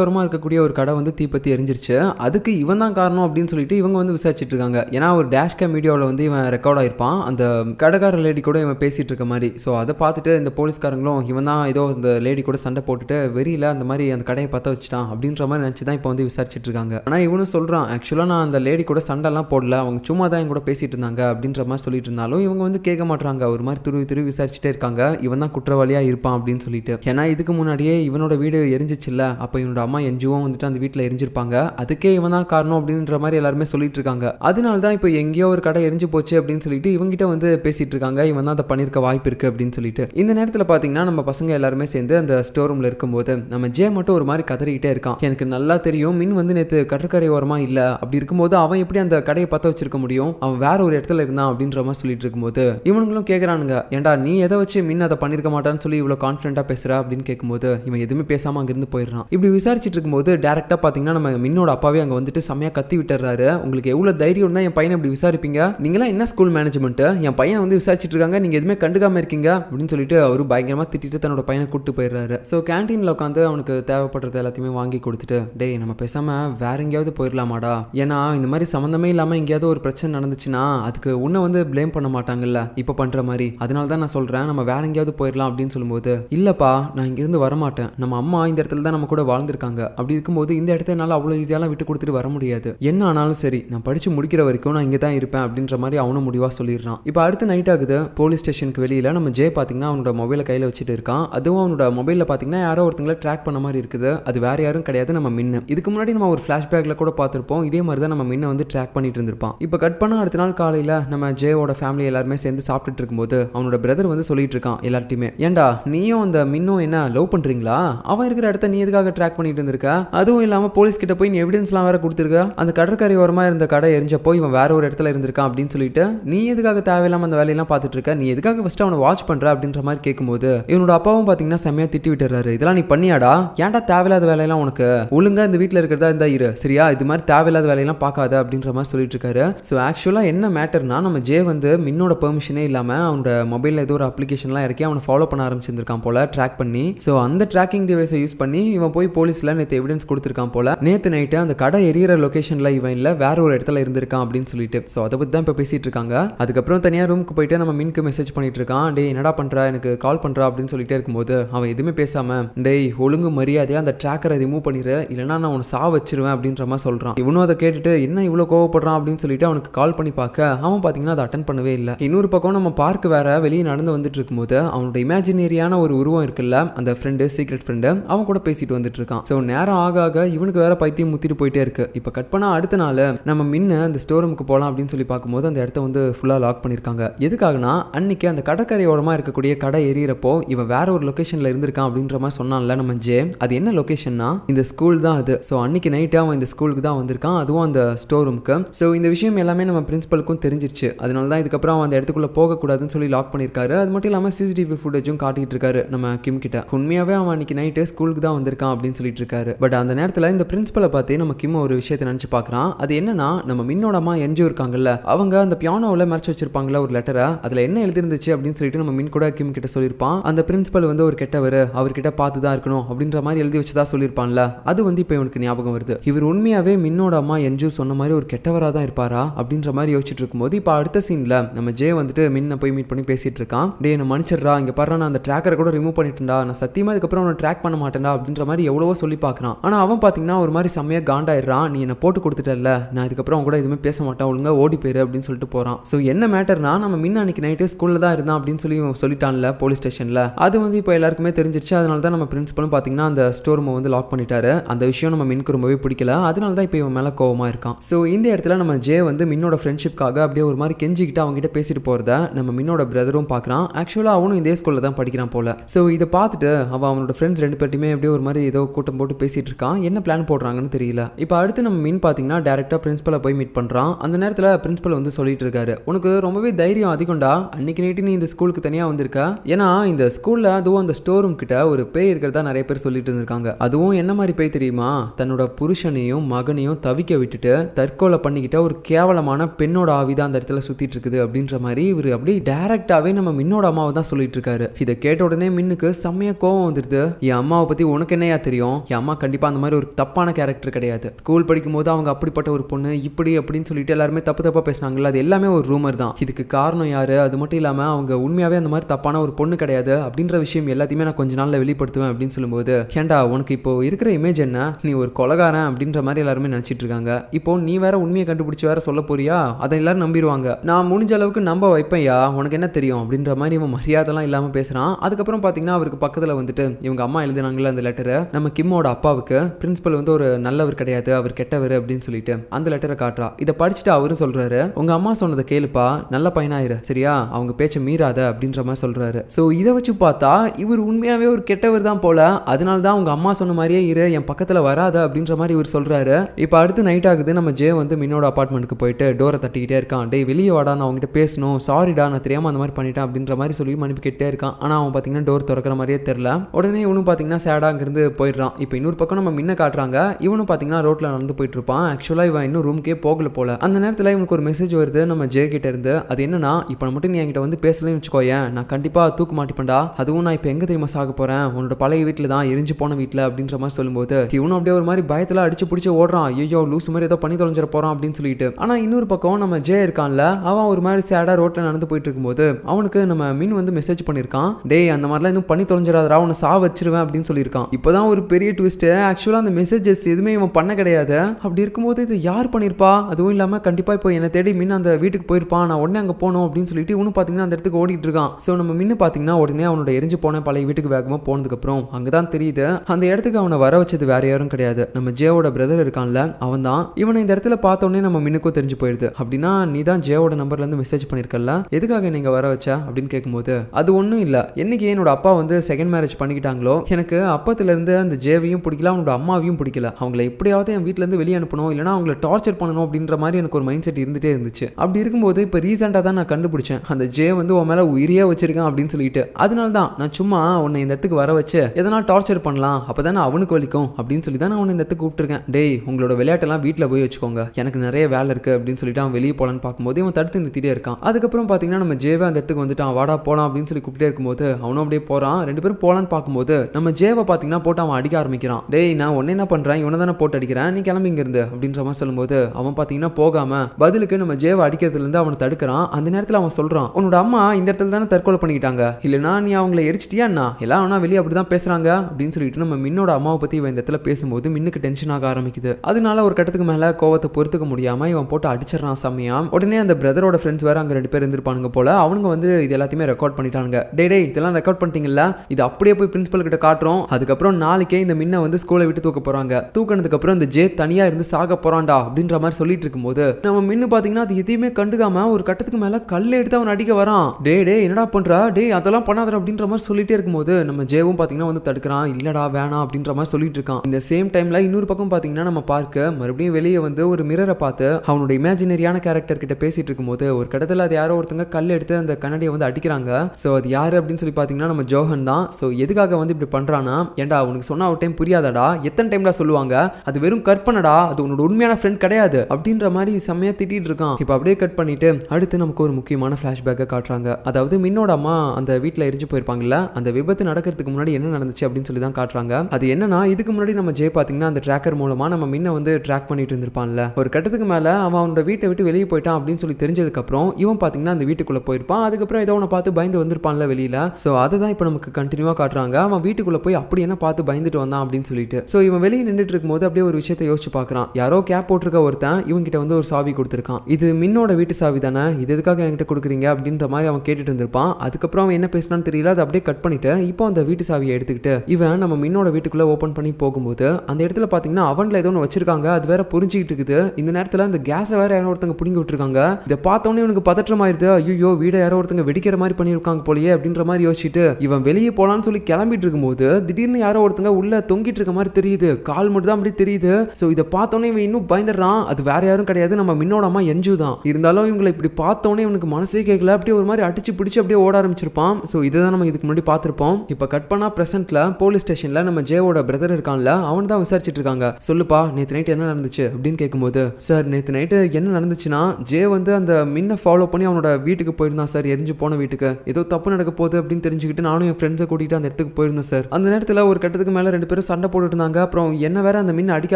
இருக்கக்கூடிய ஒரு கடை வந்து தீப்பத்தி எரிஞ்சிருச்சு அதுக்கு இவன் தான் காரணம் அப்படின்னு சொல்லிட்டு இவங்க வந்து விசாரிச்சுட்டு இருக்காங்க ஏன்னா ஒரு டேஷ்கே வீடியோவில் வந்து இவன் ரெக்கார்ட் ஆயிருப்பான் அந்த கடைக்கார லேடி கூட இவன் பேசிகிட்டு இருக்க மாதிரி ஸோ அதை பார்த்துட்டு இந்த போலீஸ்காரங்களும் இவன் தான் ஏதோ இந்த லேடி கூட சண்டை போட்டுட்டு வெறியில அந்த மாதிரி அந்த கடையை பற்ற வச்சுட்டான் அப்படின்ற மாதிரி நினச்சி தான் இப்போ வந்து விசாரிச்சுட்டு இருக்காங்க ஆனால் இவனும் சொல்கிறான் ஆக்சுவலாக நான் அந்த லேடி கூட சண்டைலாம் போடல அவங்க சும்மா தான் என் கூட பேசிகிட்டு இருந்தாங்க அப்படின்ற மாதிரி சொல்லிட்டு இருந்தாலும் இவங்க வந்து கேட்க மாட்டாங்க ஒரு மாதிரி திருவி திருவி விசாரிச்சுட்டே இருக்காங்க இவன் தான் குற்றவாளியாக தான் இருப்பான் அப்படின்னு சொல்லிட்டு ஏன்னா இதுக்கு முன்னாடியே இவனோட வீடு எரிஞ்சிச்சுல்ல அப்போ இவனோட அம்மா என்ஜிஓவும் வந்துட்டு அந்த வீட்டில் எரிஞ்சிருப்பாங்க அதுக்கே இவன் தான் காரணம் அப்படின்ற மாதிரி எல்லாருமே சொல்லிட்டு இருக்காங்க அதனால தான் இப்போ எங்கேயோ ஒரு கடை எரிஞ்சு போச்சு அப்படின்னு சொல்லிட்டு இவங்கிட்ட வந்து பேசிட்டு இருக்காங்க இவன் தான் அதை பண்ணியிருக்க வாய்ப்பு இருக்கு அப்படின்னு சொல்லிட்டு இந்த நேரத்தில் பார்த்தீங்கன்னா நம்ம பசங்க எல்லாருமே சேர்ந்து அந்த ஸ்டோர் ரூம்ல இருக்கும்போது நம்ம ஜே மட்டும் ஒரு மாதிரி கதறிக்கிட்டே இருக்கான் எனக்கு நல்லா தெரியும் மின் வந்து நேற்று கடற்கரை ஓரமா இல்லை அப்படி இருக்கும்போது அவன் எப்படி அந்த கடையை பற்ற வச்சிருக்க முடியும் அவன் வேற ஒரு இடத்துல இருந்தான் அப்படின்ற மாதிரி சொல்லிட்டு இருக்கும்போது இவனுங்களும் கேட்குறானுங்க ஏண்டா நீ எதை வச்சு மின் அதை பண்ணியிருக்க மாட்டான்னு சொல்லி சொல்லி இவ்வளோ கான்ஃபிடென்ட்டாக பேசுகிறா அப்படின்னு கேட்கும்போது இவன் எதுவுமே பேசாமல் அங்கேருந்து போயிடுறான் இப்படி விசாரிச்சுட்டு இருக்கும்போது டேரெக்டாக பார்த்தீங்கன்னா நம்ம மின்னோட அப்பாவே அங்கே வந்துட்டு செம்மையாக கத்தி விட்டுறாரு உங்களுக்கு எவ்வளோ தைரியம் தான் என் பையனை இப்படி விசாரிப்பீங்க நீங்களாம் என்ன ஸ்கூல் மேனேஜ்மெண்ட்டு என் பையனை வந்து விசாரிச்சுட்டு இருக்காங்க நீங்கள் எதுவுமே கண்டுக்காமல் இருக்கீங்க அப்படின்னு சொல்லிட்டு அவர் பயங்கரமாக திட்டிட்டு தன்னோட பையனை கூப்பிட்டு போயிடுறாரு ஸோ கேன்டீனில் உட்காந்து அவனுக்கு தேவைப்படுறது எல்லாத்தையுமே வாங்கி கொடுத்துட்டு டேய் நம்ம பேசாமல் வேற எங்கேயாவது போயிடலாமாடா ஏன்னா இந்த மாதிரி சம்மந்தமே இல்லாமல் எங்கேயாவது ஒரு பிரச்சனை நடந்துச்சுன்னா அதுக்கு உன்னை வந்து ப்ளேம் பண்ண மாட்டாங்கல்ல இப்போ பண்ணுற மாதிரி அதனால தான் நான் சொல்கிறேன் நம்ம வேற எங்கேயாவது போயிடலாம் அப்படின்னு சொல்லி சொல்லும்போது இல்லைப்பா நான் இங்கேருந்து வரமாட்டேன் நம்ம அம்மா இந்த இடத்துல தான் நம்ம கூட வாழ்ந்திருக்காங்க அப்படி இருக்கும்போது இந்த இடத்த என்னால் அவ்வளோ ஈஸியாலாம் விட்டு கொடுத்துட்டு வர முடியாது என்ன ஆனாலும் சரி நான் படித்து முடிக்கிற வரைக்கும் நான் இங்கே தான் இருப்பேன் அப்படின்ற மாதிரி அவனும் முடிவாக சொல்லிடுறான் இப்போ அடுத்த நைட் ஆகுது போலீஸ் ஸ்டேஷனுக்கு வெளியில் நம்ம ஜே பார்த்தீங்கன்னா அவனோட மொபைலை கையில் வச்சுட்டு இருக்கான் அதுவும் அவனோட மொபைலில் பார்த்தீங்கன்னா யாரோ ஒருத்தங்களை ட்ராக் பண்ண மாதிரி இருக்குது அது வேற யாரும் கிடையாது நம்ம மின்னு இதுக்கு முன்னாடி நம்ம ஒரு ஃப்ளாஷ்பேக்கில் கூட பார்த்துருப்போம் இதே மாதிரி தான் நம்ம மின்ன வந்து ட்ராக் பண்ணிட்டு இருந்திருப்பான் இப்போ கட் பண்ண அடுத்த நாள் காலையில் நம்ம ஜேவோட ஃபேமிலி எல்லாருமே சேர்ந்து சாப்பிட்டுட்டு இருக்கும்போது அவனோட பிரதர் வந்து சொல்லிட்டு இருக்கான் எல்லார்ட்டையுமே ஏண்டா நீயும் அந்த மின்னும் என்ன லவ் பண்றீங்களா அவன் இருக்கிற இடத்த நீ எதுக்காக ட்ராக் பண்ணிட்டு இருந்திருக்க அதுவும் இல்லாம போலீஸ் கிட்ட போய் நீ எவிடன்ஸ்லாம் வேற கொடுத்துருக்க அந்த கடற்கரை ஓரமா இருந்த கடை எரிஞ்சப்போ இவன் வேற ஒரு இடத்துல இருந்திருக்கான் அப்படின்னு சொல்லிட்டு நீ எதுக்காக தேவையில்லாம அந்த வேலையெல்லாம் பாத்துட்டு இருக்க நீ எதுக்காக ஃபர்ஸ்ட் அவனை வாட்ச் பண்ற அப்படின்ற மாதிரி கேட்கும்போது இவனோட அப்பாவும் பாத்தீங்கன்னா செம்மையா திட்டி விட்டுறாரு இதெல்லாம் நீ பண்ணியாடா ஏன்டா தேவையில்லாத வேலையெல்லாம் உனக்கு ஒழுங்கா இந்த வீட்டுல இருக்கிறதா இருந்தா இரு சரியா இது மாதிரி தேவையில்லாத வேலையெல்லாம் பார்க்காத அப்படின்ற மாதிரி சொல்லிட்டு இருக்காரு சோ ஆக்சுவலா என்ன மேட்டர்னா நம்ம ஜே வந்து மின்னோட பெர்மிஷனே இல்லாமல் அவனோட மொபைலில் ஏதோ ஒரு அப்ளிகேஷன்லாம் இறக்கி அவனை ஃபாலோ பண்ண ஆரம்பிச்சு ஆரம்பிச்சிருந்திருக்கான் போல ட்ராக் பண்ணி ஸோ அந்த ட்ராக்கிங் டிவைஸை யூஸ் பண்ணி இவன் போய் போலீஸில் நேற்று எவிடன்ஸ் கொடுத்துருக்கான் போல நேற்று நைட்டு அந்த கடை எரியிற லொக்கேஷனில் இவன் இல்லை வேற ஒரு இடத்துல இருந்திருக்கான் அப்படின்னு சொல்லிட்டு ஸோ அதை பற்றி தான் இப்போ பேசிட்டு இருக்காங்க அதுக்கப்புறம் தனியாக ரூமுக்கு போயிட்டு நம்ம மின்க்கு மெசேஜ் பண்ணிட்டு இருக்கான் டே என்னடா பண்ணுறா எனக்கு கால் பண்ணுறா அப்படின்னு சொல்லிட்டே இருக்கும்போது அவன் எதுவுமே பேசாம டேய் ஒழுங்கு மரியாதையாக அந்த ட்ராக்கரை ரிமூவ் பண்ணிடு இல்லைனா நான் உன்னை சா வச்சிருவேன் அப்படின்ற மாதிரி சொல்கிறான் இவனும் அதை கேட்டுட்டு என்ன இவ்வளோ கோவப்படுறான் அப்படின்னு சொல்லிட்டு அவனுக்கு கால் பண்ணி பார்க்க அவன் பார்த்தீங்கன்னா அதை அட்டன் பண்ணவே இல்லை இன்னொரு பக்கம் நம்ம பார்க் வேற வெளியே நடந்து வந்துட்டு இருக்கும்போது அவனோட இமேஜினரி மாதிரியான ஒரு உருவம் இருக்குல்ல அந்த ஃப்ரெண்டு சீக்ரெட் ஃப்ரெண்டு அவன் கூட பேசிட்டு வந்துட்டு இருக்கான் ஸோ நேரம் ஆக ஆக இவனுக்கு வேற பைத்தியம் முத்திட்டு போயிட்டே இருக்கு இப்போ கட் பண்ணால் அடுத்த நாள் நம்ம மின்ன அந்த ஸ்டோர் ரூமுக்கு போகலாம் அப்படின்னு சொல்லி பார்க்கும்போது அந்த இடத்த வந்து ஃபுல்லாக லாக் பண்ணியிருக்காங்க எதுக்காகனா அன்னைக்கு அந்த கடற்கரை ஓரமாக இருக்கக்கூடிய கடை எரியறப்போ இவன் வேற ஒரு லொக்கேஷனில் இருந்திருக்கான் அப்படின்ற மாதிரி சொன்னான்ல நம்ம ஜே அது என்ன லொக்கேஷன்னா இந்த ஸ்கூல் தான் அது ஸோ அன்னைக்கு நைட்டு அவன் இந்த ஸ்கூலுக்கு தான் வந்திருக்கான் அதுவும் அந்த ஸ்டோர் ரூமுக்கு ஸோ இந்த விஷயம் எல்லாமே நம்ம பிரின்சிபலுக்கும் தெரிஞ்சிருச்சு அதனால தான் இதுக்கப்புறம் அவன் அந்த இடத்துக்குள்ளே போகக்கூடாதுன்னு சொல்லி லாக் பண்ணியிருக்காரு அது மட்டும் இல்லாமல் சிசிடிவி ஃபுட்டேஜும் காட்டு காட்டிட்டு இருக்காரு நம்ம கிம் கிட்ட உண்மையாவே அவன் அன்னைக்கு நைட்டு ஸ்கூலுக்கு தான் வந்திருக்கான் அப்படின்னு சொல்லிட்டு இருக்காரு பட் அந்த நேரத்தில் இந்த பிரின்சிபலை பார்த்து நம்ம கிம் ஒரு விஷயத்தை நினச்சி பார்க்குறான் அது என்னன்னா நம்ம மின்னோட அம்மா என்ஜிஓ இருக்காங்கல்ல அவங்க அந்த பியானோவில் மறைச்சு வச்சிருப்பாங்களா ஒரு லெட்டரை அதில் என்ன எழுதிருந்துச்சு அப்படின்னு சொல்லிட்டு நம்ம மின் கூட கிம் கிட்ட சொல்லியிருப்பான் அந்த பிரின்சிபல் வந்து ஒரு கெட்டவர் அவர்கிட்ட பார்த்து தான் இருக்கணும் அப்படின்ற மாதிரி எழுதி வச்சுதான் சொல்லியிருப்பான்ல அது வந்து இப்போ இவனுக்கு ஞாபகம் வருது இவர் உண்மையாவே மின்னோட அம்மா என்ஜிஓ சொன்ன மாதிரி ஒரு கெட்டவராக தான் இருப்பாரா அப்படின்ற மாதிரி யோசிச்சுட்டு இருக்கும்போது இப்போ அடுத்த சீனில் நம்ம ஜே வந்துட்டு மின்னை போய் மீட் பண்ணி பேசிட்டு இருக்கான் டே என்ன மன்னிச்சிடுறா இங்கே பாரு நான் அந்த ட்ராக்கரை கூட ரிமூவ் பண்ணிட்டுண்டா நான் சத்தியமாக இதுக்கப்புறம் அவனை ட்ராக் பண்ண மாட்டேன்டா அப்படின்ற மாதிரி எவ்வளவோ சொல்லி பார்க்குறான் ஆனால் அவன் பார்த்தீங்கன்னா ஒரு மாதிரி செம்மையாக காண்டாயிடறான் நீ என்னை போட்டு கொடுத்துட்டல நான் இதுக்கப்புறம் அவன் கூட எதுவுமே பேச மாட்டேன் ஒழுங்காக ஓடி போயிரு அப்படின்னு சொல்லிட்டு போகிறான் ஸோ என்ன மேட்டர்னா நம்ம மின் அன்னைக்கு நைட்டு ஸ்கூலில் தான் இருந்தான் அப்படின்னு சொல்லி சொல்லிட்டான்ல போலீஸ் ஸ்டேஷனில் அது வந்து இப்போ எல்லாருக்குமே தெரிஞ்சிருச்சு அதனால தான் நம்ம பிரின்சிபலும் பார்த்தீங்கன்னா அந்த ஸ்டோர் ரூமை வந்து லாக் பண்ணிட்டாரு அந்த விஷயம் நம்ம மின்க்கு ரொம்பவே பிடிக்கல அதனால தான் இப்போ இவன் மேலே கோவமாக இருக்கான் ஸோ இந்த இடத்துல நம்ம ஜே வந்து மின்னோட ஃப்ரெண்ட்ஷிப்காக அப்படியே ஒரு மாதிரி கெஞ்சிக்கிட்டு அவங்ககிட்ட பேசிட்டு போகிறத நம்ம மின்னோட பிரதரும் பார்க்குறான் ஆக்சுவலாக அவனும் இதே ஸ்கூலில் தான் படிக்க நினைக்கிறான் போல ஸோ இதை பார்த்துட்டு அவன் அவனோட ஃப்ரெண்ட்ஸ் ரெண்டு பேர்ட்டுமே அப்படியே ஒரு மாதிரி ஏதோ கூட்டம் போட்டு பேசிகிட்டு இருக்கான் என்ன பிளான் போடுறாங்கன்னு தெரியல இப்போ அடுத்து நம்ம மீன் பார்த்தீங்கன்னா டேரெக்டாக பிரின்ஸ்பலை போய் மீட் பண்ணுறான் அந்த நேரத்தில் பிரின்ஸ்பல் வந்து சொல்லிட்டு இருக்காரு உனக்கு ரொம்பவே தைரியம் அதிகம்டா அன்னைக்கு நைட்டு நீ இந்த ஸ்கூலுக்கு தனியாக வந்திருக்க ஏன்னா இந்த ஸ்கூலில் அதுவும் அந்த ஸ்டோர் ரூம் கிட்ட ஒரு பேய் இருக்கிறதா நிறைய பேர் சொல்லிட்டு இருந்திருக்காங்க அதுவும் என்ன மாதிரி பேய் தெரியுமா தன்னோட புருஷனையும் மகனையும் தவிக்க விட்டுட்டு தற்கொலை பண்ணிக்கிட்ட ஒரு கேவலமான பெண்ணோட ஆவிதான் அந்த இடத்துல சுத்திட்டு இருக்குது அப்படின்ற மாதிரி இவர் அப்படியே டேரெக்டாகவே நம்ம மின்னோட அம்மாவை தான் சொல்லிட்டு இருக்காரு இதை கேட்ட உடனே மின்னுக்கு செம்மையா கோவம் வந்துடுது என் அம்மாவை பத்தி உனக்கு என்னையா தெரியும் என் அம்மா கண்டிப்பா அந்த மாதிரி ஒரு தப்பான கேரக்டர் கிடையாது ஸ்கூல் படிக்கும்போது அவங்க அப்படிப்பட்ட ஒரு பொண்ணு இப்படி அப்படின்னு சொல்லிட்டு எல்லாருமே தப்பு தப்பா பேசினாங்கல்ல அது எல்லாமே ஒரு ரூமர் தான் இதுக்கு காரணம் யாரு அது மட்டும் இல்லாம அவங்க உண்மையாவே அந்த மாதிரி தப்பான ஒரு பொண்ணு கிடையாது அப்படின்ற விஷயம் எல்லாத்தையுமே நான் கொஞ்ச நாள்ல வெளிப்படுத்துவேன் அப்படின்னு சொல்லும்போது ஏண்டா உனக்கு இப்போ இருக்கிற இமேஜ் என்ன நீ ஒரு கொலகாரன் அப்படின்ற மாதிரி எல்லாருமே நினைச்சிட்டு இருக்காங்க இப்போ நீ வேற உண்மையை கண்டுபிடிச்சி வேற சொல்ல போறியா அதை எல்லாரும் நம்பிடுவாங்க நான் முடிஞ்ச அளவுக்கு நம்ப வைப்பையா உனக்கு என்ன தெரியும் அப்படின்ற மாதிரி இவன் மரியாதைலாம் இல்லாமல் பேசுகிறான் அதுக்கப்புறம் பார்த்தீங்கன்னா அவருக்கு பக்கத்தில் வந்துட்டு இவங்க அம்மா எழுதினாங்களே அந்த லெட்டரை நம்ம கிம்மோட அப்பாவுக்கு பிரின்சிபல் வந்து ஒரு நல்லவர் கிடையாது அவர் கெட்டவர் அப்படின்னு சொல்லிட்டு அந்த லெட்டரை காட்டுறா இதை படிச்சுட்டு அவரும் சொல்றாரு உங்க அம்மா சொன்னதை கேளுப்பா நல்ல பையனாயிரு சரியா அவங்க பேச்சை மீறாத அப்படின்ற மாதிரி சொல்றாரு ஸோ இதை வச்சு பார்த்தா இவர் உண்மையாவே ஒரு கெட்டவர் தான் போல அதனால தான் உங்க அம்மா சொன்ன மாதிரியே இரு என் பக்கத்துல வராத அப்படின்ற மாதிரி இவர் சொல்றாரு இப்போ அடுத்து நைட் ஆகுது நம்ம ஜே வந்து மின்னோட அப்பார்ட்மெண்ட்டுக்கு போயிட்டு டோரை தட்டிக்கிட்டே இருக்கான் டே வெளியே வாடா நான் அவங்ககிட்ட பேசணும் சாரிடா நான் தெரியாம அந்த மாதிரி பண்ணிட்டேன் அப்படின்ற மாதிரி சொல்லி மனுப்பிக்கிட்டே இருக்கான் ஆனால் அவன் பார்த்தீங்கன்னா டோர் திறக்கிற மாதிரியே தெரில உடனே இவனும் பார்த்தீங்கன்னா சேடாக அங்கேருந்து போயிடுறான் இப்போ இன்னொரு பக்கம் நம்ம முன்ன காட்டுறாங்க இவனும் பார்த்தீங்கன்னா ரோட்டில் நடந்து போயிட்டு இருப்பான் ஆக்சுவலாக இவன் இன்னும் ரூம்க்கே போகல போல அந்த நேரத்தில் இவனுக்கு ஒரு மெசேஜ் வருது நம்ம ஜே கிட்ட இருந்து அது என்னன்னா இப்போ மட்டும் நீ என்கிட்ட வந்து பேசலன்னு வச்சுக்கோயேன் நான் கண்டிப்பாக தூக்கு மாட்டிப்பேன்டா அதுவும் நான் இப்போ எங்கே தெரியுமா சாக போகிறேன் உன்னோட பழைய வீட்டில் தான் எரிஞ்சு போன வீட்டில் அப்படின்ற மாதிரி சொல்லும்போது இவனும் அப்படியே ஒரு மாதிரி பயத்தில் அடிச்சு பிடிச்சி ஓடுறான் ஐயோ லூஸ் மாதிரி ஏதோ பண்ணி தொலைஞ்சிட போகிறான் அப்படின்னு சொல்லிட்டு ஆனால் இன்னொரு பக்கம் நம்ம ஜே இருக்கான்ல அவன் ஒரு மாதிரி சேடாக ரோட்டில் நடந்து போயிட்டு இருக்கும்போது அவனுக்கு நம்ம மின் வந்து மெசேஜ் பண்ணியிருக்கான் டே அந்த மாதிரிலாம் எதுவும் பண்ணி தொலைஞ்சிடாதரா உன்னை சா வச்சிருவேன் அப்படின்னு சொல்லியிருக்கான் இப்போதான் ஒரு பெரிய ட்விஸ்ட்டு ஆக்சுவலாக அந்த மெசேஜஸ் எதுவுமே இவன் பண்ண கிடையாது அப்படி இருக்கும்போது இது யார் பண்ணியிருப்பா அதுவும் இல்லாமல் கண்டிப்பாக இப்போ என்னை தேடி மின் அந்த வீட்டுக்கு போயிருப்பான் நான் உடனே அங்கே போகணும் அப்படின்னு சொல்லிட்டு இவனு பார்த்தீங்கன்னா அந்த இடத்துக்கு ஓடிட்டு இருக்கான் ஸோ நம்ம மின்னு பார்த்தீங்கன்னா உடனே அவனோட எரிஞ்சு போன பழைய வீட்டுக்கு வேகமாக போனதுக்கப்புறம் அங்கே தான் தெரியுது அந்த இடத்துக்கு அவனை வர வச்சது வேற யாரும் கிடையாது நம்ம ஜேவோட பிரதர் இருக்கான்ல அவன் தான் இவனை இந்த இடத்துல பார்த்தோன்னே நம்ம மின்னுக்கும் தெரிஞ்சு போயிடுது அப்படின்னா நீ தான் ஜேவோட நம்பர்லேருந்து மெசேஜ் பண்ணியிருக்கல எதுக்காக நீங்கள் வர வச்சா அப்படின்னு கேட்கும்போது அது ஒன்றும் இல்லை என்னைக்கு என்னோட அப்பா வந்து செகண்ட் மேரேஜ் பண்ணிக்கிட்டாங்களோ எனக்கு அப்பத்துலேருந்து அந்த ஜேவையும் பிடிக்கல அவனோட அம்மாவையும் பிடிக்கல அவங்கள எப்படியாவது என் வீட்டிலேருந்து வெளியே அனுப்பணும் இல்லைனா அவங்கள டார்ச்சர் பண்ணணும் அப்படின்ற மாதிரி எனக்கு ஒரு மைண்ட் செட் இருந்துகிட்டே இருந்துச்சு அப்படி இருக்கும்போது இப்போ ரீசெண்டாக தான் நான் கண்டுபிடிச்சேன் அந்த ஜே வந்து உன் மேலே உயிரியே வச்சிருக்கேன் அப்படின்னு சொல்லிட்டு அதனால தான் நான் சும்மா உன்னை இந்த இடத்துக்கு வர வச்சு எதனா டார்ச்சர் பண்ணலாம் அப்போ தானே அவனுக்கு வலிக்கும் அப்படின்னு சொல்லி தான் நான் உன்னை இந்த இடத்துக்கு கூப்பிட்டுருக்கேன் டேய் உங்களோட விளையாட்டெல்லாம் வீட்டில் போய் வச்சுக்கோங்க எனக்கு நிறைய வேலை இருக்குது அப்படின்னு சொல்லிட்டு அவன் வெளியே போகலான்னு பார்க்கும்போது இவன் தடுத்து நிறுத்திட்டே இருக்கான் அதுக்கப்புறம் பார்த்தீங்கன்னா நம்ம ஜேவை அந்த இடத்துக்கு வந்துட்டு வாடா போகலாம் அப்படின்னு சொல்லி கூப்பிட்டே இருக்கும்போது பார்த்து அவனும் அப்படியே போகிறான் ரெண்டு பேரும் போகலான்னு பார்க்கும்போது நம்ம ஜேவை பார்த்தீங்கன்னா போட்டு அவன் அடிக்க ஆரம்பிக்கிறான் டேய் நான் ஒன்று என்ன பண்றேன் இவனை தானே போட்டு அடிக்கிறேன் நீ கிளம்பி இங்கிருந்து அப்படின்ற மாதிரி சொல்லும்போது அவன் பார்த்தீங்கன்னா போகாமல் பதிலுக்கு நம்ம ஜேவை அடிக்கிறதுலேருந்து அவனை தடுக்கிறான் அந்த நேரத்தில் அவன் சொல்கிறான் உன்னோட அம்மா இந்த இடத்துல தானே தற்கொலை பண்ணிக்கிட்டாங்க இல்லைனா நீ அவங்கள எரிச்சிட்டியா என்ன எல்லாம் அவனா வெளியே அப்படிதான் பேசுறாங்க பேசுகிறாங்க அப்படின்னு சொல்லிட்டு நம்ம மின்னோட அம்மாவை பற்றி இவன் இந்த இடத்துல பேசும்போது மின்னுக்கு டென்ஷன் ஆக ஆரம்பிக்குது அதனால ஒரு கட்டத்துக்கு மேலே கோவத்தை பொறுத்துக்க முடியாமல் இவன் போட்டு அடிச்சிடறான் செம்மையா உடனே அந்த பிரதரோட ஃப்ரெண்ட்ஸ் வேறு அங்கே ரெண்டு பேர் இருந்திருப்பானுங்க போல அவனுங்க வந்து இது எல்லாத்தையுமே ரெக்கார்ட் பண்ணிட்டானுங்க டே டே இதெல்லாம் ரெக்கார்ட் பண்ணிட்டீங்களா இது அப்படியே போய் பிரின்சிபல் கிட்ட காட்டுறோம் அதுக்கப்புறம் நாளைக்கே இந்த மின்ன வந்து ஸ்கூலை விட்டு தூக்க போறாங்க தூக்கினதுக்கு அப்புறம் இந்த ஜே தனியா இருந்து சாக போறான்டா அப்படின்ற மாதிரி சொல்லிட்டு இருக்கும்போது நம்ம மின்னு பாத்தீங்கன்னா அது எதையுமே கண்டுக்காம ஒரு கட்டத்துக்கு மேல கல் எடுத்து அவன் அடிக்க வரான் டே டே என்னடா பண்றா டே அதெல்லாம் பண்ணாத அப்படின்ற மாதிரி சொல்லிட்டே இருக்கும்போது நம்ம ஜேவும் பாத்தீங்கன்னா வந்து தடுக்கிறான் இல்லடா வேணாம் அப்படின்ற மாதிரி சொல்லிட்டு இருக்கான் இந்த சேம் டைம்ல இன்னொரு பக்கம் பாத்தீங்கன்னா நம்ம பார்க்க மறுபடியும் வெளியே வந்து ஒரு மிரரை பார்த்து அவனோட இமேஜினரியான கேரக்டர் கிட்ட பேசிட்டு இருக்கும்போது ஒரு கடத்துல அது யாரோ ஒருத்தங்க கல் எடுத்து அந்த கண்ணடியை வந்து அடிக்கிறாங்க அது யாரு அப்படின்னு சொல்லி பார்த்தீங்கன்னா நம்ம ஜோஹன் தான் ஸோ எதுக்காக வந்து இப்படி பண்ணுறான்னா ஏண்டா உனக்கு சொன்னால் ஒரு டைம் புரியாதாடா எத்தனை டைம்ல சொல்லுவாங்க அது வெறும் கற்பனடா அது உன்னோட உண்மையான ஃப்ரெண்ட் கிடையாது அப்படின்ற மாதிரி செம்மையாக திட்டிகிட்டு இருக்கான் இப்போ அப்படியே கட் பண்ணிட்டு அடுத்து நமக்கு ஒரு முக்கியமான ஃப்ளாஷ்பேக்கை காட்டுறாங்க அதாவது மின்னோட அம்மா அந்த வீட்டில் எரிஞ்சு போயிருப்பாங்கல்ல அந்த விபத்து நடக்கிறதுக்கு முன்னாடி என்ன நடந்துச்சு அப்படின்னு சொல்லி தான் காட்டுறாங்க அது என்னன்னா இதுக்கு முன்னாடி நம்ம ஜெய் பார்த்தீங்கன்னா அந்த ட்ராக்கர் மூலமாக நம்ம மின்ன வந்து ட்ராக் பண்ணிட்டு இருந்திருப்பான்ல ஒரு கட்டத்துக்கு மேலே அவன் அவனோட வீட்டை விட்டு வெளியே போயிட்டான் அப்படின்னு சொல்லி தெரிஞ்சதுக்கப்புறம் இவன் பார்த்தீங்கன்னா அந்த வீட்டுக்குள்ளே போயிருப்பான் அதுக்கப்புறம் ஏதோ ஒன்று பார்த்து பயந்து வந்திருப்பான்ல வெளியில் ஸோ அதை தான் இப்போ நமக்கு கண்டினியூவாக காட்டுறாங்க அவன் வீட்டுக்குள்ளே போய் அப்படி என்ன பார்த்து பயந்துட்டு வந்தான் அப்படின்னு சொல்லிட்டு ஸோ இவன் வெளியே நின்றுட்டு இருக்கும்போது அப்படியே ஒரு விஷயத்தை யோசிச்சு பார்க்குறான் யாரோ கேப் போட்டிருக்க ஒருத்தன் இவங்கிட்ட வந்து ஒரு சாவி கொடுத்துருக்கான் இது மின்னோட வீட்டு சாவி தானே இது எதுக்காக என்கிட்ட கொடுக்குறீங்க அப்படின்ற மாதிரி அவன் கேட்டுட்டு இருந்திருப்பான் அதுக்கப்புறம் அவன் என்ன பேசினான்னு தெரியல அதை அப்படியே கட் பண்ணிட்டு இப்போ அந்த வீட்டு சாவியை எடுத்துக்கிட்டு இவன் நம்ம மின்னோட வீட்டுக்குள்ளே ஓப்பன் பண்ணி போகும்போது அந்த இடத்துல பார்த்தீங்கன்னா அவனில் ஏதோ ஒன்று வச்சிருக்காங்க அது வேற புரிஞ்சிக்கிட்டு இருக்குது இந்த நேரத்தில் அந்த கேஸை வேற யாரோ ஒருத்தங்க பிடிங்கி விட்டுருக்காங்க இதை பார்த்தோன்னே இவனுக்கு பதற்றமாயிருது ஐயோ வீடை யாரோ ஒருத்தங்க வெடிக்கிற மாதிரி பண்ணியிருக்காங்க போலயே அப்படின்ற மாதிரி மாதிரி யோசிச்சுட்டு இவன் வெளியே போலான்னு சொல்லி கிளம்பிட்டு இருக்கும்போது திடீர்னு யாரோ ஒருத்தங்க உள்ள தொங்கிட்டு இருக்க மாதிரி தெரியுது கால் மட்டும் தான் அப்படி தெரியுது ஸோ இதை பார்த்தோன்னே இவன் இன்னும் பயந்துடுறான் அது வேற யாரும் கிடையாது நம்ம மின்னோடமா அம்மா எஞ்சு தான் இருந்தாலும் இவங்களை இப்படி பார்த்தோன்னே இவனுக்கு மனசே கேட்கல அப்படியே ஒரு மாதிரி அடிச்சு பிடிச்சி அப்படியே ஓட ஆரம்பிச்சிருப்பான் ஸோ இதை தான் நம்ம இதுக்கு முன்னாடி பார்த்துருப்போம் இப்போ கட் பண்ணா பிரசென்ட்ல போலீஸ் ஸ்டேஷன்ல நம்ம ஜேவோட பிரதர் இருக்கான்ல அவன் தான் விசாரிச்சுட்டு இருக்காங்க சொல்லுப்பா நேற்று நைட் என்ன நடந்துச்சு அப்படின்னு கேட்கும்போது சார் நேற்று நைட்டு என்ன நடந்துச்சுன்னா ஜே வந்து அந்த மின்ன ஃபாலோ பண்ணி அவனோட வீட்டுக்கு போயிருந்தான் சார் எரிஞ்சு போன வீட்டுக்கு ஏதோ தப்பு நடக்க போகுது அப்படின்னு அப்படின்னு தெரிஞ்சுக்கிட்டு நானும் என் ஃப்ரெண்ட்ஸை கூட்டிகிட்டு அந்த இடத்துக்கு போயிருந்தேன் சார் அந்த நேரத்தில் ஒரு கட்டத்துக்கு மேலே ரெண்டு பேரும் சண்டை போட்டுட்டு இருந்தாங்க அப்புறம் என்ன வேற அந்த மின் அடிக்க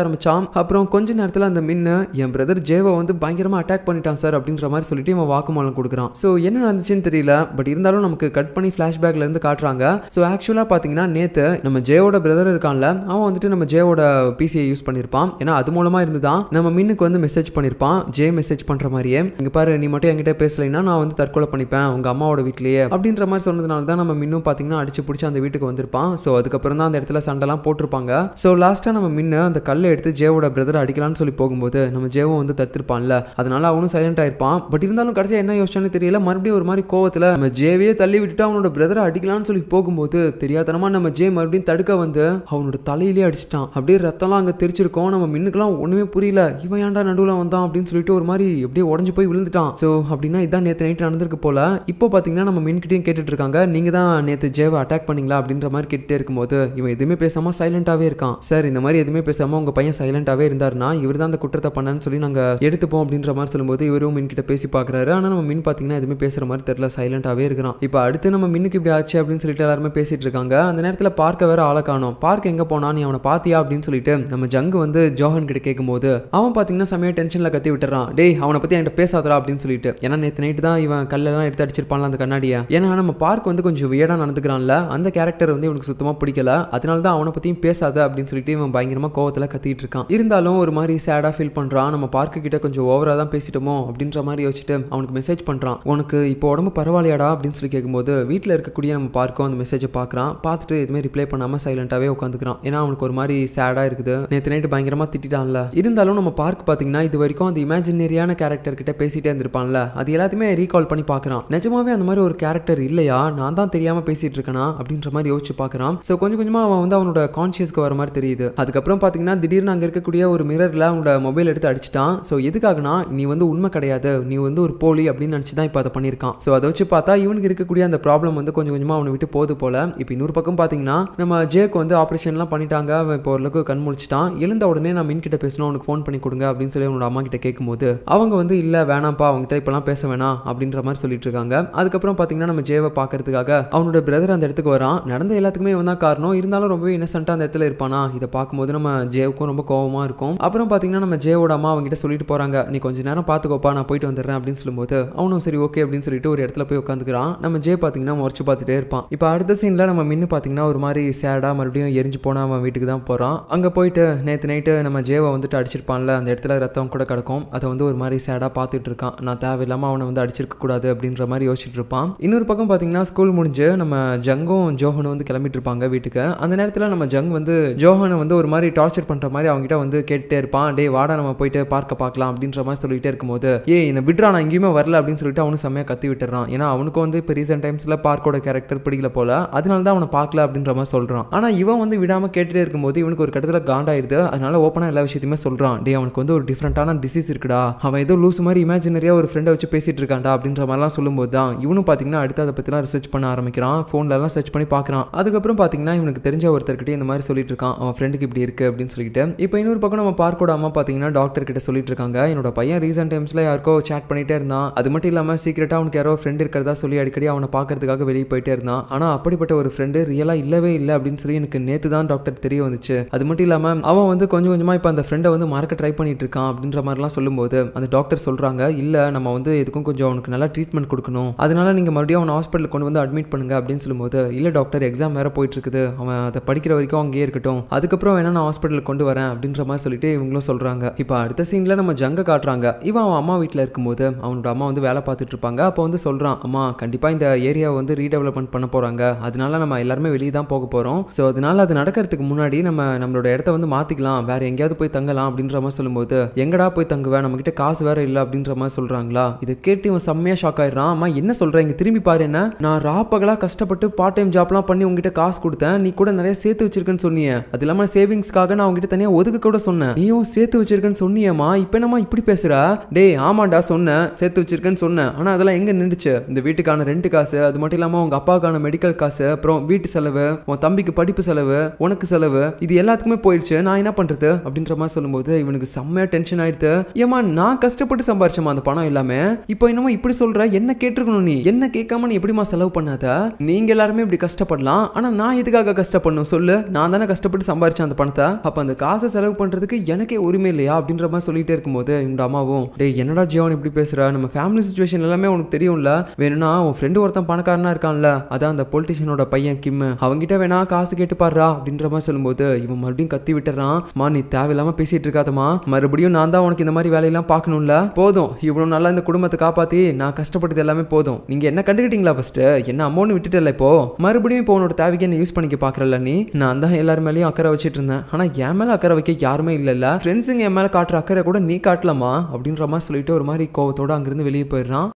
ஆரம்பிச்சான் அப்புறம் கொஞ்ச நேரத்தில் அந்த மின்னு என் பிரதர் ஜேவை வந்து பயங்கரமாக அட்டாக் பண்ணிட்டான் சார் அப்படின்ற மாதிரி சொல்லிட்டு அவன் வாக்குமூலம் கொடுக்குறான் ஸோ என்ன நடந்துச்சுன்னு தெரியல பட் இருந்தாலும் நமக்கு கட் பண்ணி ஃப்ளாஷ்பேக்ல இருந்து காட்டுறாங்க ஸோ ஆக்சுவலாக பார்த்தீங்கன்னா நேற்று நம்ம ஜேவோட பிரதர் இருக்கான்ல அவன் வந்துட்டு நம்ம ஜேவோட பிசியை யூஸ் பண்ணியிருப்பான் ஏன்னா அது மூலமாக இருந்து தான் நம்ம மின்னுக்கு வந்து மெசேஜ் பண்ணியிருப்பான் ஜே மெசேஜ் பண்ணுற மாதிரியே இங்கே பாரு நீ மட்டும் என்கிட்ட பேசலைன்னா நான் வந்து தற்கொலை பண்ணிப்பேன் உங்கள் அம்மாவோட வீட்லேயே அப்படின்ற மாதிரி சொன்னதுனால தான் நம்ம மின்னும் பார்த்தீங்கன்னா அடிச்சு பிடிச்சி அந்த வீட்டுக்கு வந்திருப்பான் ஸோ அதுக்கப்புறம் தான் அந்த இடத்துல சண்டைலாம் போட்டிருப்பாங்க ஸோ லாஸ்ட்டாக நம்ம மின்னு அந்த கல்லை எடுத்து ஜேவோட பிரதர் அடிக்கலாம்னு சொல்லி போகும்போது நம்ம ஜேவோ வந்து தத்துருப்பான்ல அதனால அவனும் சைலண்ட் ஆயிருப்பான் பட் இருந்தாலும் கடைசியாக என்ன யோசிச்சானு தெரியல மறுபடியும் ஒரு மாதிரி கோவத்தில் நம்ம ஜேவையே தள்ளி விட்டுட்டு அவனோட பிரதரை அடிக்கலாம்னு சொல்லி போகும்போது தெரியாதனமாக நம்ம ஜே மறுபடியும் தடுக்க வந்து அவனோட தலையிலே அடிச்சிட்டான் அப்படியே ரத்தம்லாம் அங்கே தெரிச்சிருக்கோம் நம்ம மின்னுக்கெல்லாம் ஒன்றுமே புரியல இவன் ஏன்டா நடுவில் வந்தான் அப்படின்னு சொல்லிட்டு ஒரு மாதிரி எப்படியே உடஞ்சு போய் விழுந்துட்டான் ஸோ அப்படின்னா இதான் நேற்று நைட்டு நடந்திருக்கு போல இப்போ பார்த்தீங்கன்னா நம்ம மின்கிட்டையும் கேட்டுட்டு இருக்காங்க நீங்கள் தான் நேற்று ஜேவை அட்டாக் பண்ணீங்களா அப்படின்ற மாதிரி கிட்டே இருக்கும்போது இவன் எதுவுமே பேசாமல் சைலண்ட்டாகவே இருக்கான் சார் இந்த மாதிரி எதுவுமே பேசாமல் உங்கள் பையன் சைலண்ட்டாகவே இருந்தார்னா இவர் தான் அந்த குற்றத்தை பண்ணான்னு சொல்லி நாங்கள் எடுத்துப்போம் அப்படின்ற மாதிரி சொல்லும்போது இவரும் மின்கிட்ட பேசி பார்க்குறாரு ஆனால் நம்ம மின் பார்த்தீங்கன்னா எதுவுமே பேசுகிற மாதிரி தெரியல சைலண்ட்டாகவே இருக்கிறான் இப்போ அடுத்து நம்ம மின்னுக்கு இப்படி ஆச்சு அப்படின்னு சொல்லிட்டு எல்லாருமே பேசிட்டு இருக்காங்க அந்த நேரத்தில் பார்க்க வேற ஆளை காணும் பார்க் எங்கே போனா நீ அவனை பார்த்தியா அப்படின்னு சொல்லிட்டு நம்ம ஜங்க் வந்து ஜோஹன் கிட்ட கேட்கும்போது அவன் பார்த்தீங்கன்னா சமையல் டென்ஷனில் கத்தி விட்டுறான் டேய் அவனை பற்றி என்கிட்ட பேசாதரா அப்படின்னு சொல்லிட்டு ஏன்னா நேற்று நைட்டு தான் இவன் கல்லெல்லாம் எடுத்து அடிச்சிருப்பான்ல அந்த கண்ணாடியை ஏன்னா நம்ம பார்க் வந்து கொஞ்சம் வியடாக நடந்துக்கிறான்ல அந்த கேரக்டர் வந்து இவனுக்கு சுத்தமாக பிடிக்கல அதனால தான் அவனை பற்றியும் பேசாத அப்படின்னு சொல்லிட்டு இவன் பயங்கரமாக கோவத்தில் கத்திட்டு இருக்கான் இருந்தாலும் ஒரு மாதிரி சேடாக ஃபீல் பண்ணுறான் நம்ம பார்க்கு கிட்ட கொஞ்சம் ஓவராக தான் பேசிட்டோமோ அப்படின்ற மாதிரி யோசிச்சுட்டு அவனுக்கு மெசேஜ் பண்ணுறான் உனக்கு இப்போ உடம்பு பரவாயில்லையாடா அப்படின்னு சொல்லி கேட்கும்போது வீட்டில் இருக்கக்கூடிய நம்ம பார்க்கும் அந்த மெசேஜை பார்க்குறான் பார்த்துட்டு எதுவுமே ரிப்ளை பண்ணாமல் சைலண்டாகவே உட்காந்துக்கிறான் ஏன்னா அவனுக்கு ஒரு மாதிரி சேடாக இருக்குது நேற்று நைட்டு பயங்கரமாக திட்டான்ல இருந்தாலும் நம்ம பார்க் பார்த்தீங்கன்னா இது வரைக்கும் அந்த இமேஜினரியான கேரக்டர் கிட்ட பேசிட்டே இருந்திருப்பான்ல அது எல்லாத்தையுமே ரீகால் பண்ணி பார்க்குறான் நிஜமாவே அந்த மாதிரி ஒரு கேரக்டர் இல்லையா நான் நான் தான் தெரியாமல் பேசிகிட்டு இருக்கேனா அப்படின்ற மாதிரி யோசிச்சு பார்க்குறான் ஸோ கொஞ்சம் கொஞ்சமாக அவன் வந்து அவனோட கான்ஷியஸ்க்கு வர மாதிரி தெரியுது அதுக்கப்புறம் பார்த்தீங்கன்னா திடீர்னு அங்கே இருக்கக்கூடிய ஒரு மிரரில் அவனோட மொபைல் எடுத்து அடிச்சிட்டான் ஸோ எதுக்காகனா நீ வந்து உண்மை கிடையாது நீ வந்து ஒரு போலி அப்படின்னு நினைச்சுதான் தான் இப்போ அதை பண்ணியிருக்கான் ஸோ அதை வச்சு பார்த்தா இவனுக்கு இருக்கக்கூடிய அந்த ப்ராப்ளம் வந்து கொஞ்சம் கொஞ்சமாக அவனை விட்டு போது போல இப்போ இன்னொரு பக்கம் பாத்தீங்கன்னா நம்ம ஜேக்கு வந்து ஆப்ரேஷன்லாம் பண்ணிட்டாங்க அவன் இப்போ ஓரளவுக்கு கண் முடிச்சிட்டான் எழுந்த உடனே நான் கிட்ட பேசணும் அவனுக்கு ஃபோன் பண்ணி கொடுங்க அப்படின்னு சொல்லி அவனோட அம்மா கிட்ட கேட்கும்போது அவங்க வந்து இல்லை வேணாம்ப்பா அவங்க அவங்ககிட்ட இப்போலாம் பேச வேணாம் அப்படின்ற மாதிரி சொல்லிட்டு இருக்காங்க அதுக்கப்புறம் பார்த்தீங்கன்னா நம்ம ஜேவை பார்க்கறதுக்கு பண்ணுறதுக்காக அவனோட பிரதர் அந்த இடத்துக்கு வரான் நடந்த எல்லாத்துக்குமே இவன் தான் காரணம் இருந்தாலும் ரொம்பவே இன்னசென்ட்டாக அந்த இடத்துல இருப்பானா இதை பார்க்கும்போது நம்ம ஜேவுக்கும் ரொம்ப கோவமாக இருக்கும் அப்புறம் பார்த்தீங்கன்னா நம்ம ஜேவோட அம்மா அவங்ககிட்ட சொல்லிட்டு போகிறாங்க நீ கொஞ்சம் நேரம் பார்த்துக்கோப்பா நான் போயிட்டு வந்துடுறேன் அப்படின்னு சொல்லும்போது அவனும் சரி ஓகே அப்படின்னு சொல்லிட்டு ஒரு இடத்துல போய் உட்காந்துக்கிறான் நம்ம ஜே பார்த்தீங்கன்னா முறைச்சு பார்த்துட்டே இருப்பான் இப்போ அடுத்த சீனில் நம்ம மின்னு பார்த்தீங்கன்னா ஒரு மாதிரி சேடாக மறுபடியும் எரிஞ்சு போனால் அவன் வீட்டுக்கு தான் போகிறான் அங்கே போயிட்டு நேற்று நைட்டு நம்ம ஜேவை வந்துட்டு அடிச்சிருப்பான்ல அந்த இடத்துல ரத்தம் கூட கிடக்கும் அதை வந்து ஒரு மாதிரி சேடாக பார்த்துட்டு இருக்கான் நான் தேவையில்லாமல் அவனை வந்து அடிச்சிருக்க கூடாது அப்படின்ற மாதிரி யோசிச்சுட்டு இருப்பான் இன்னொரு பக்கம் பார்த்தீங்கன்னா ஸ்கூல் ஸ்கூல் முடிஞ்சு நம்ம ஜங்கும் ஜோஹனும் வந்து கிளம்பிட்டு இருப்பாங்க வீட்டுக்கு அந்த நேரத்தில் நம்ம ஜங் வந்து ஜோஹனை வந்து ஒரு மாதிரி டார்ச்சர் பண்ணுற மாதிரி அவங்ககிட்ட வந்து கேட்டுட்டே இருப்பான் டே வாடா நம்ம போயிட்டு பார்க்க பார்க்கலாம் அப்படின்ற மாதிரி சொல்லிகிட்டே இருக்கும்போது ஏ என்னை விட்றா நான் எங்கேயுமே வரல அப்படின்னு சொல்லிட்டு அவனும் செம்மையாக கத்தி விட்டுறான் ஏன்னா அவனுக்கும் வந்து இப்போ ரீசெண்ட் டைம்ஸில் பார்க்கோட கேரக்டர் பிடிக்கல போல அதனால தான் அவனை பார்க்கல அப்படின்ற மாதிரி சொல்கிறான் ஆனால் இவன் வந்து விடாமல் கேட்டுகிட்டே இருக்கும்போது இவனுக்கு ஒரு கட்டத்தில் காண்டாயிருது அதனால ஓப்பனாக எல்லா விஷயத்தையுமே சொல்கிறான் டே அவனுக்கு வந்து ஒரு டிஃப்ரெண்ட்டான டிசீஸ் இருக்குடா அவன் ஏதோ லூஸ் மாதிரி இமேஜினரியாக ஒரு ஃப்ரெண்டை வச்சு பேசிகிட்டு இருக்கான்டா அப்படின்ற மாதிரிலாம் சொல்லும்போது தான் இவனும் பார்த்தீங்கன்னா அடுத்து அதை பற்றிலாம் ரிசர்ச் பண்ண ஆரம்பிக்கிறான் ஃபோன்லலாம் சர்ச் பண்ணி பார்க்குறான் அதுக்கப்புறம் பார்த்தீங்கன்னா இவனுக்கு தெரிஞ்ச ஒருத்தர்கிட்ட இந்த மாதிரி சொல்லிட்டு இருக்கான் அவன் ஃப்ரெண்டுக்கு இப்படி இருக்குது அப்படின்னு சொல்லிட்டு இப்போ இன்னொரு பக்கம் நம்ம பார்க்கோட அம்மா பார்த்தீங்கன்னா டாக்டர் கிட்ட சொல்லிட்டு இருக்காங்க என்னோட பையன் ரீசெண்ட் டைம்ஸில் யாருக்கோ சேட் பண்ணிட்டே இருந்தான் அது மட்டும் இல்லாமல் சீக்கிரட்டாக அவனுக்கு யாரோ ஃப்ரெண்ட் இருக்கிறதா சொல்லி அடிக்கடி அவனை பார்க்கறதுக்காக வெளியே போயிட்டே இருந்தான் ஆனால் அப்படிப்பட்ட ஒரு ஃப்ரெண்டு ரியலாக இல்லவே இல்லை அப்படின்னு சொல்லி எனக்கு நேற்று தான் டாக்டர் தெரிய வந்துச்சு அது மட்டும் இல்லாமல் அவன் வந்து கொஞ்சம் கொஞ்சமாக இப்போ அந்த ஃப்ரெண்டை வந்து மறக்க ட்ரை பண்ணிட்டு இருக்கான் அப்படின்ற மாதிரிலாம் சொல்லும்போது அந்த டாக்டர் சொல்கிறாங்க இல்லை நம்ம வந்து எதுக்கும் கொஞ்சம் அவனுக்கு நல்லா ட்ரீட்மெண்ட் கொடுக்கணும் அதனால நீங்கள் மறுபடியும் அவன் ஹாஸ்பிட்டல் கொண்டு வந்து அட்மிட் பண்ணுங்க அப்படின்னு சொல்லும்போது இல்லை டாக்டர் எக்ஸாம் வேறு போயிட்டு இருக்குது அவன் அதை படிக்கிற வரைக்கும் அங்கேயே இருக்கட்டும் அதுக்கப்புறம் வேணா நான் ஹாஸ்பிட்டலுக்கு கொண்டு வரேன் அப்படின்ற மாதிரி சொல்லிட்டு இவங்களும் சொல்கிறாங்க இப்போ அடுத்த சீனில் நம்ம ஜங்க காட்டுறாங்க இவன் அவன் அம்மா வீட்டில் இருக்கும்போது அவனோட அம்மா வந்து வேலை பார்த்துட்டு இருப்பாங்க அப்போ வந்து சொல்கிறான் அம்மா கண்டிப்பாக இந்த ஏரியாவை வந்து ரீடெவலப்மெண்ட் பண்ண போகிறாங்க அதனால நம்ம எல்லாருமே வெளியே தான் போக போகிறோம் ஸோ அதனால அது நடக்கிறதுக்கு முன்னாடி நம்ம நம்மளோட இடத்த வந்து மாற்றிக்கலாம் வேற எங்கேயாவது போய் தங்கலாம் அப்படின்ற மாதிரி சொல்லும்போது எங்கடா போய் தங்குவேன் நம்ம கிட்ட காசு வேற இல்லை அப்படின்ற மாதிரி சொல்கிறாங்களா இதை கேட்டு இவன் செம்மையாக ஷாக் ஆயிடுறான் அம்மா என்ன சொல்றேன் இங்கே திரும்பி பாரு என்ன நான் ராப்பகலாக கஷ்டப்பட்டு பார்ட் டைம் ஜாப்லாம் பண்ணி உங்ககிட்ட காசு கொடுத்தேன் நீ கூட நிறைய சேர்த்து வச்சிருக்கேன்னு சொன்னியே அது இல்லாமல் சேவிங்ஸ்க்காக நான் உங்ககிட்ட தனியாக ஒதுக்க கூட சொன்னேன் நீயும் சேர்த்து வச்சிருக்கேன்னு சொன்னியம்மா இப்போ என்னம்மா இப்படி பேசுகிறா டேய் ஆமாண்டா சொன்னேன் சேர்த்து வச்சிருக்கேன்னு சொன்னேன் ஆனால் அதெல்லாம் எங்கே நின்றுச்சு இந்த வீட்டுக்கான ரெண்டு காசு அது மட்டும் இல்லாமல் உங்கள் அப்பாவுக்கான மெடிக்கல் காசு அப்புறம் வீட்டு செலவு உன் தம்பிக்கு படிப்பு செலவு உனக்கு செலவு இது எல்லாத்துக்குமே போயிடுச்சு நான் என்ன பண்ணுறது அப்படின்ற மாதிரி சொல்லும்போது இவனுக்கு செம்மையாக டென்ஷன் ஆயிடுது ஏமா நான் கஷ்டப்பட்டு சம்பாரிச்சேமா அந்த பணம் எல்லாமே இப்போ என்னமோ இப்படி சொல்கிற என்ன கேட்டிருக்கணும் நீ என்ன கேட்காம நீ எப்படிமா செலவு பண்ண பண்ணாத நீங்க எல்லாருமே இப்படி கஷ்டப்படலாம் ஆனா நான் எதுக்காக கஷ்டப்படணும் சொல்லு நான் தானே கஷ்டப்பட்டு சம்பாரிச்சேன் அந்த பணத்தை அப்ப அந்த காசை செலவு பண்றதுக்கு எனக்கே உரிமை இல்லையா அப்படின்ற மாதிரி சொல்லிட்டே இருக்கும்போது இந்த அம்மாவும் டே என்னடா ஜீவன் இப்படி பேசுற நம்ம ஃபேமிலி சுச்சுவேஷன் எல்லாமே உனக்கு தெரியும்ல வேணும்னா உன் ஃப்ரெண்டு ஒருத்தன் பணக்காரனா இருக்கான்ல அதான் அந்த பொலிட்டிஷியனோட பையன் கிம் அவங்கிட்ட வேணா காசு கேட்டு பாடுறா அப்படின்ற மாதிரி சொல்லும்போது இவன் மறுபடியும் கத்தி விட்டுறான் மா நீ தேவையில்லாம பேசிட்டு இருக்காதமா மறுபடியும் நான் தான் உனக்கு இந்த மாதிரி வேலையெல்லாம் பார்க்கணும்ல போதும் இவ்வளவு நல்லா இந்த குடும்பத்தை காப்பாத்தி நான் கஷ்டப்பட்டது எல்லாமே போதும் நீங்க என்ன கண்டுக்கிட்டீங்களா ஃபர்ஸ்ட் என்ன அமௌண்ட் விட்டுட்டல இப்போ மறுபடியும் இப்போ உன்னோட தேவைக்கு யூஸ் பண்ணிக்க பார்க்குறல நீ நான் தான் எல்லார் மேலேயும் அக்கறை வச்சுட்டு இருந்தேன் ஆனால் என் மேலே அக்கறை வைக்க யாருமே இல்லைல்ல ஃப்ரெண்ட்ஸுங்க என் மேலே காட்டுற அக்கறை கூட நீ காட்டலாமா அப்படின்ற மாதிரி சொல்லிட்டு ஒரு மாதிரி கோவத்தோடு அங்கேருந்து வெளியே போயிடுறான்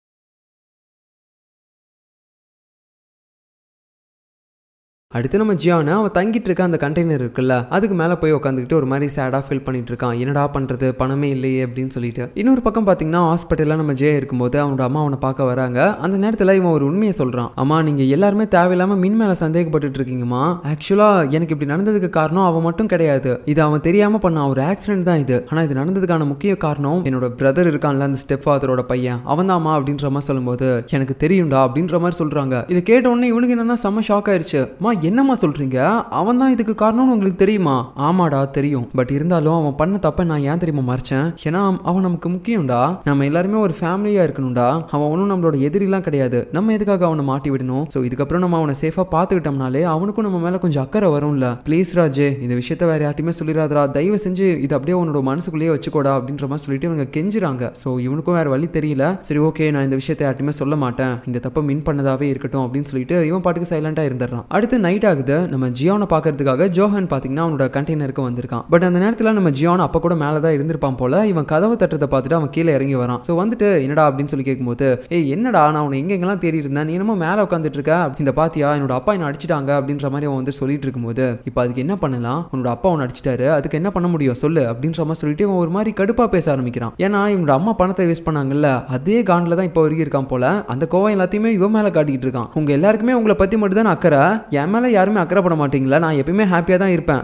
அடுத்து நம்ம ஜியானை அவன் தங்கிட்டு இருக்க அந்த கண்டெய்னர் இருக்குல்ல அதுக்கு மேலே போய் உட்காந்துக்கிட்டு ஒரு மாதிரி சேடாக ஃபீல் பண்ணிட்டு இருக்கான் என்னடா பண்ணுறது பணமே இல்லையே அப்படின்னு சொல்லிட்டு இன்னொரு பக்கம் பார்த்தீங்கன்னா ஹாஸ்பிட்டலில் நம்ம ஜெய இருக்கும்போது அவனோட அம்மா அவனை பார்க்க வராங்க அந்த நேரத்தில் இவன் ஒரு உண்மையை சொல்கிறான் அம்மா நீங்கள் எல்லாருமே தேவையில்லாமல் மின் மேலே சந்தேகப்பட்டுட்டு இருக்கீங்கம்மா ஆக்சுவலாக எனக்கு இப்படி நடந்ததுக்கு காரணம் அவன் மட்டும் கிடையாது இது அவன் தெரியாமல் பண்ணான் ஒரு ஆக்சிடென்ட் தான் இது ஆனால் இது நடந்ததுக்கான முக்கிய காரணம் என்னோட பிரதர் இருக்கான்ல அந்த ஸ்டெப் ஃபாதரோட பையன் அவன் தாமா அப்படின்ற மாதிரி சொல்லும்போது எனக்கு தெரியும்டா அப்படின்ற மாதிரி சொல்கிறாங்க இதை கேட்ட உடனே இவனுக்கு என்னன்னா செம்ம ஷாக் ஆயிடுச்சு என்னம்மா சொல்றீங்க அவன் தான் இதுக்கு காரணம்னு உங்களுக்கு தெரியுமா ஆமாடா தெரியும் பட் இருந்தாலும் அவன் பண்ண தப்ப நான் ஏன் தெரியுமா மறைச்சேன் ஏன்னா அவன் நமக்கு முக்கியம்டா நம்ம எல்லாருமே ஒரு ஃபேமிலியா இருக்கணும்டா அவன் ஒன்றும் நம்மளோட எதிரிலாம் கிடையாது நம்ம எதுக்காக அவனை மாட்டி விடணும் ஸோ இதுக்கப்புறம் நம்ம அவனை சேஃபாக பார்த்துக்கிட்டோம்னாலே அவனுக்கும் நம்ம மேலே கொஞ்சம் அக்கறை வரும்ல ப்ளீஸ் ராஜே இந்த விஷயத்த வேற யார்ட்டையுமே சொல்லிடாதரா தயவு செஞ்சு இது அப்படியே உன்னோட மனசுக்குள்ளேயே வச்சுக்கோடா அப்படின்ற மாதிரி சொல்லிட்டு இவங்க கெஞ்சுறாங்க ஸோ இவனுக்கும் வேற வழி தெரியல சரி ஓகே நான் இந்த விஷயத்த யார்ட்டையுமே சொல்ல மாட்டேன் இந்த தப்பை மின் பண்ணதாவே இருக்கட்டும் அப்படின்னு சொல்லிட்டு இவன் பாட்டுக்கு சைலண்டாக இருந்துடுறான் அடுத்து நைட் ஆகுது நம்ம ஜியோனை பார்க்கறதுக்காக ஜோஹன் பார்த்தீங்கன்னா அவனோட கண்டெய்னருக்கு வந்திருக்கான் பட் அந்த நேரத்தில் நம்ம ஜியோன் அப்போ கூட மேலே தான் இருந்திருப்பான் போல இவன் கதவை தட்டுறதை பார்த்துட்டு அவன் கீழே இறங்கி வரான் ஸோ வந்துட்டு என்னடா அப்படின்னு சொல்லி கேட்கும்போது ஏ என்னடா நான் அவனை எங்கெங்கெல்லாம் தேடி இருந்தேன் நீ என்னமோ மேலே உட்காந்துட்டு இருக்க இந்த பார்த்தியா என்னோட அப்பா என்னை அடிச்சிட்டாங்க அப்படின்ற மாதிரி அவன் வந்து சொல்லிட்டு இருக்கும்போது இப்போ அதுக்கு என்ன பண்ணலாம் உன்னோட அப்பா அவன் அடிச்சிட்டாரு அதுக்கு என்ன பண்ண முடியும் சொல்லு அப்படின்ற மாதிரி சொல்லிட்டு ஒரு மாதிரி கடுப்பாக பேச ஆரம்பிக்கிறான் ஏன்னா இவனோட அம்மா பணத்தை வேஸ்ட் பண்ணாங்கல்ல அதே காண்டில் தான் இப்போ வரைக்கும் இருக்கான் போல அந்த கோவம் எல்லாத்தையுமே இவன் மேலே காட்டிக்கிட்டு இருக்கான் உங்க எல்லாருக்குமே உங்களை பற்றி மட்டும் தான் அக்கறை என் மேலே யாருமே பண்ண மாட்டீங்களா நான் எப்பயுமே ஹாப்பியாக தான் இருப்பேன்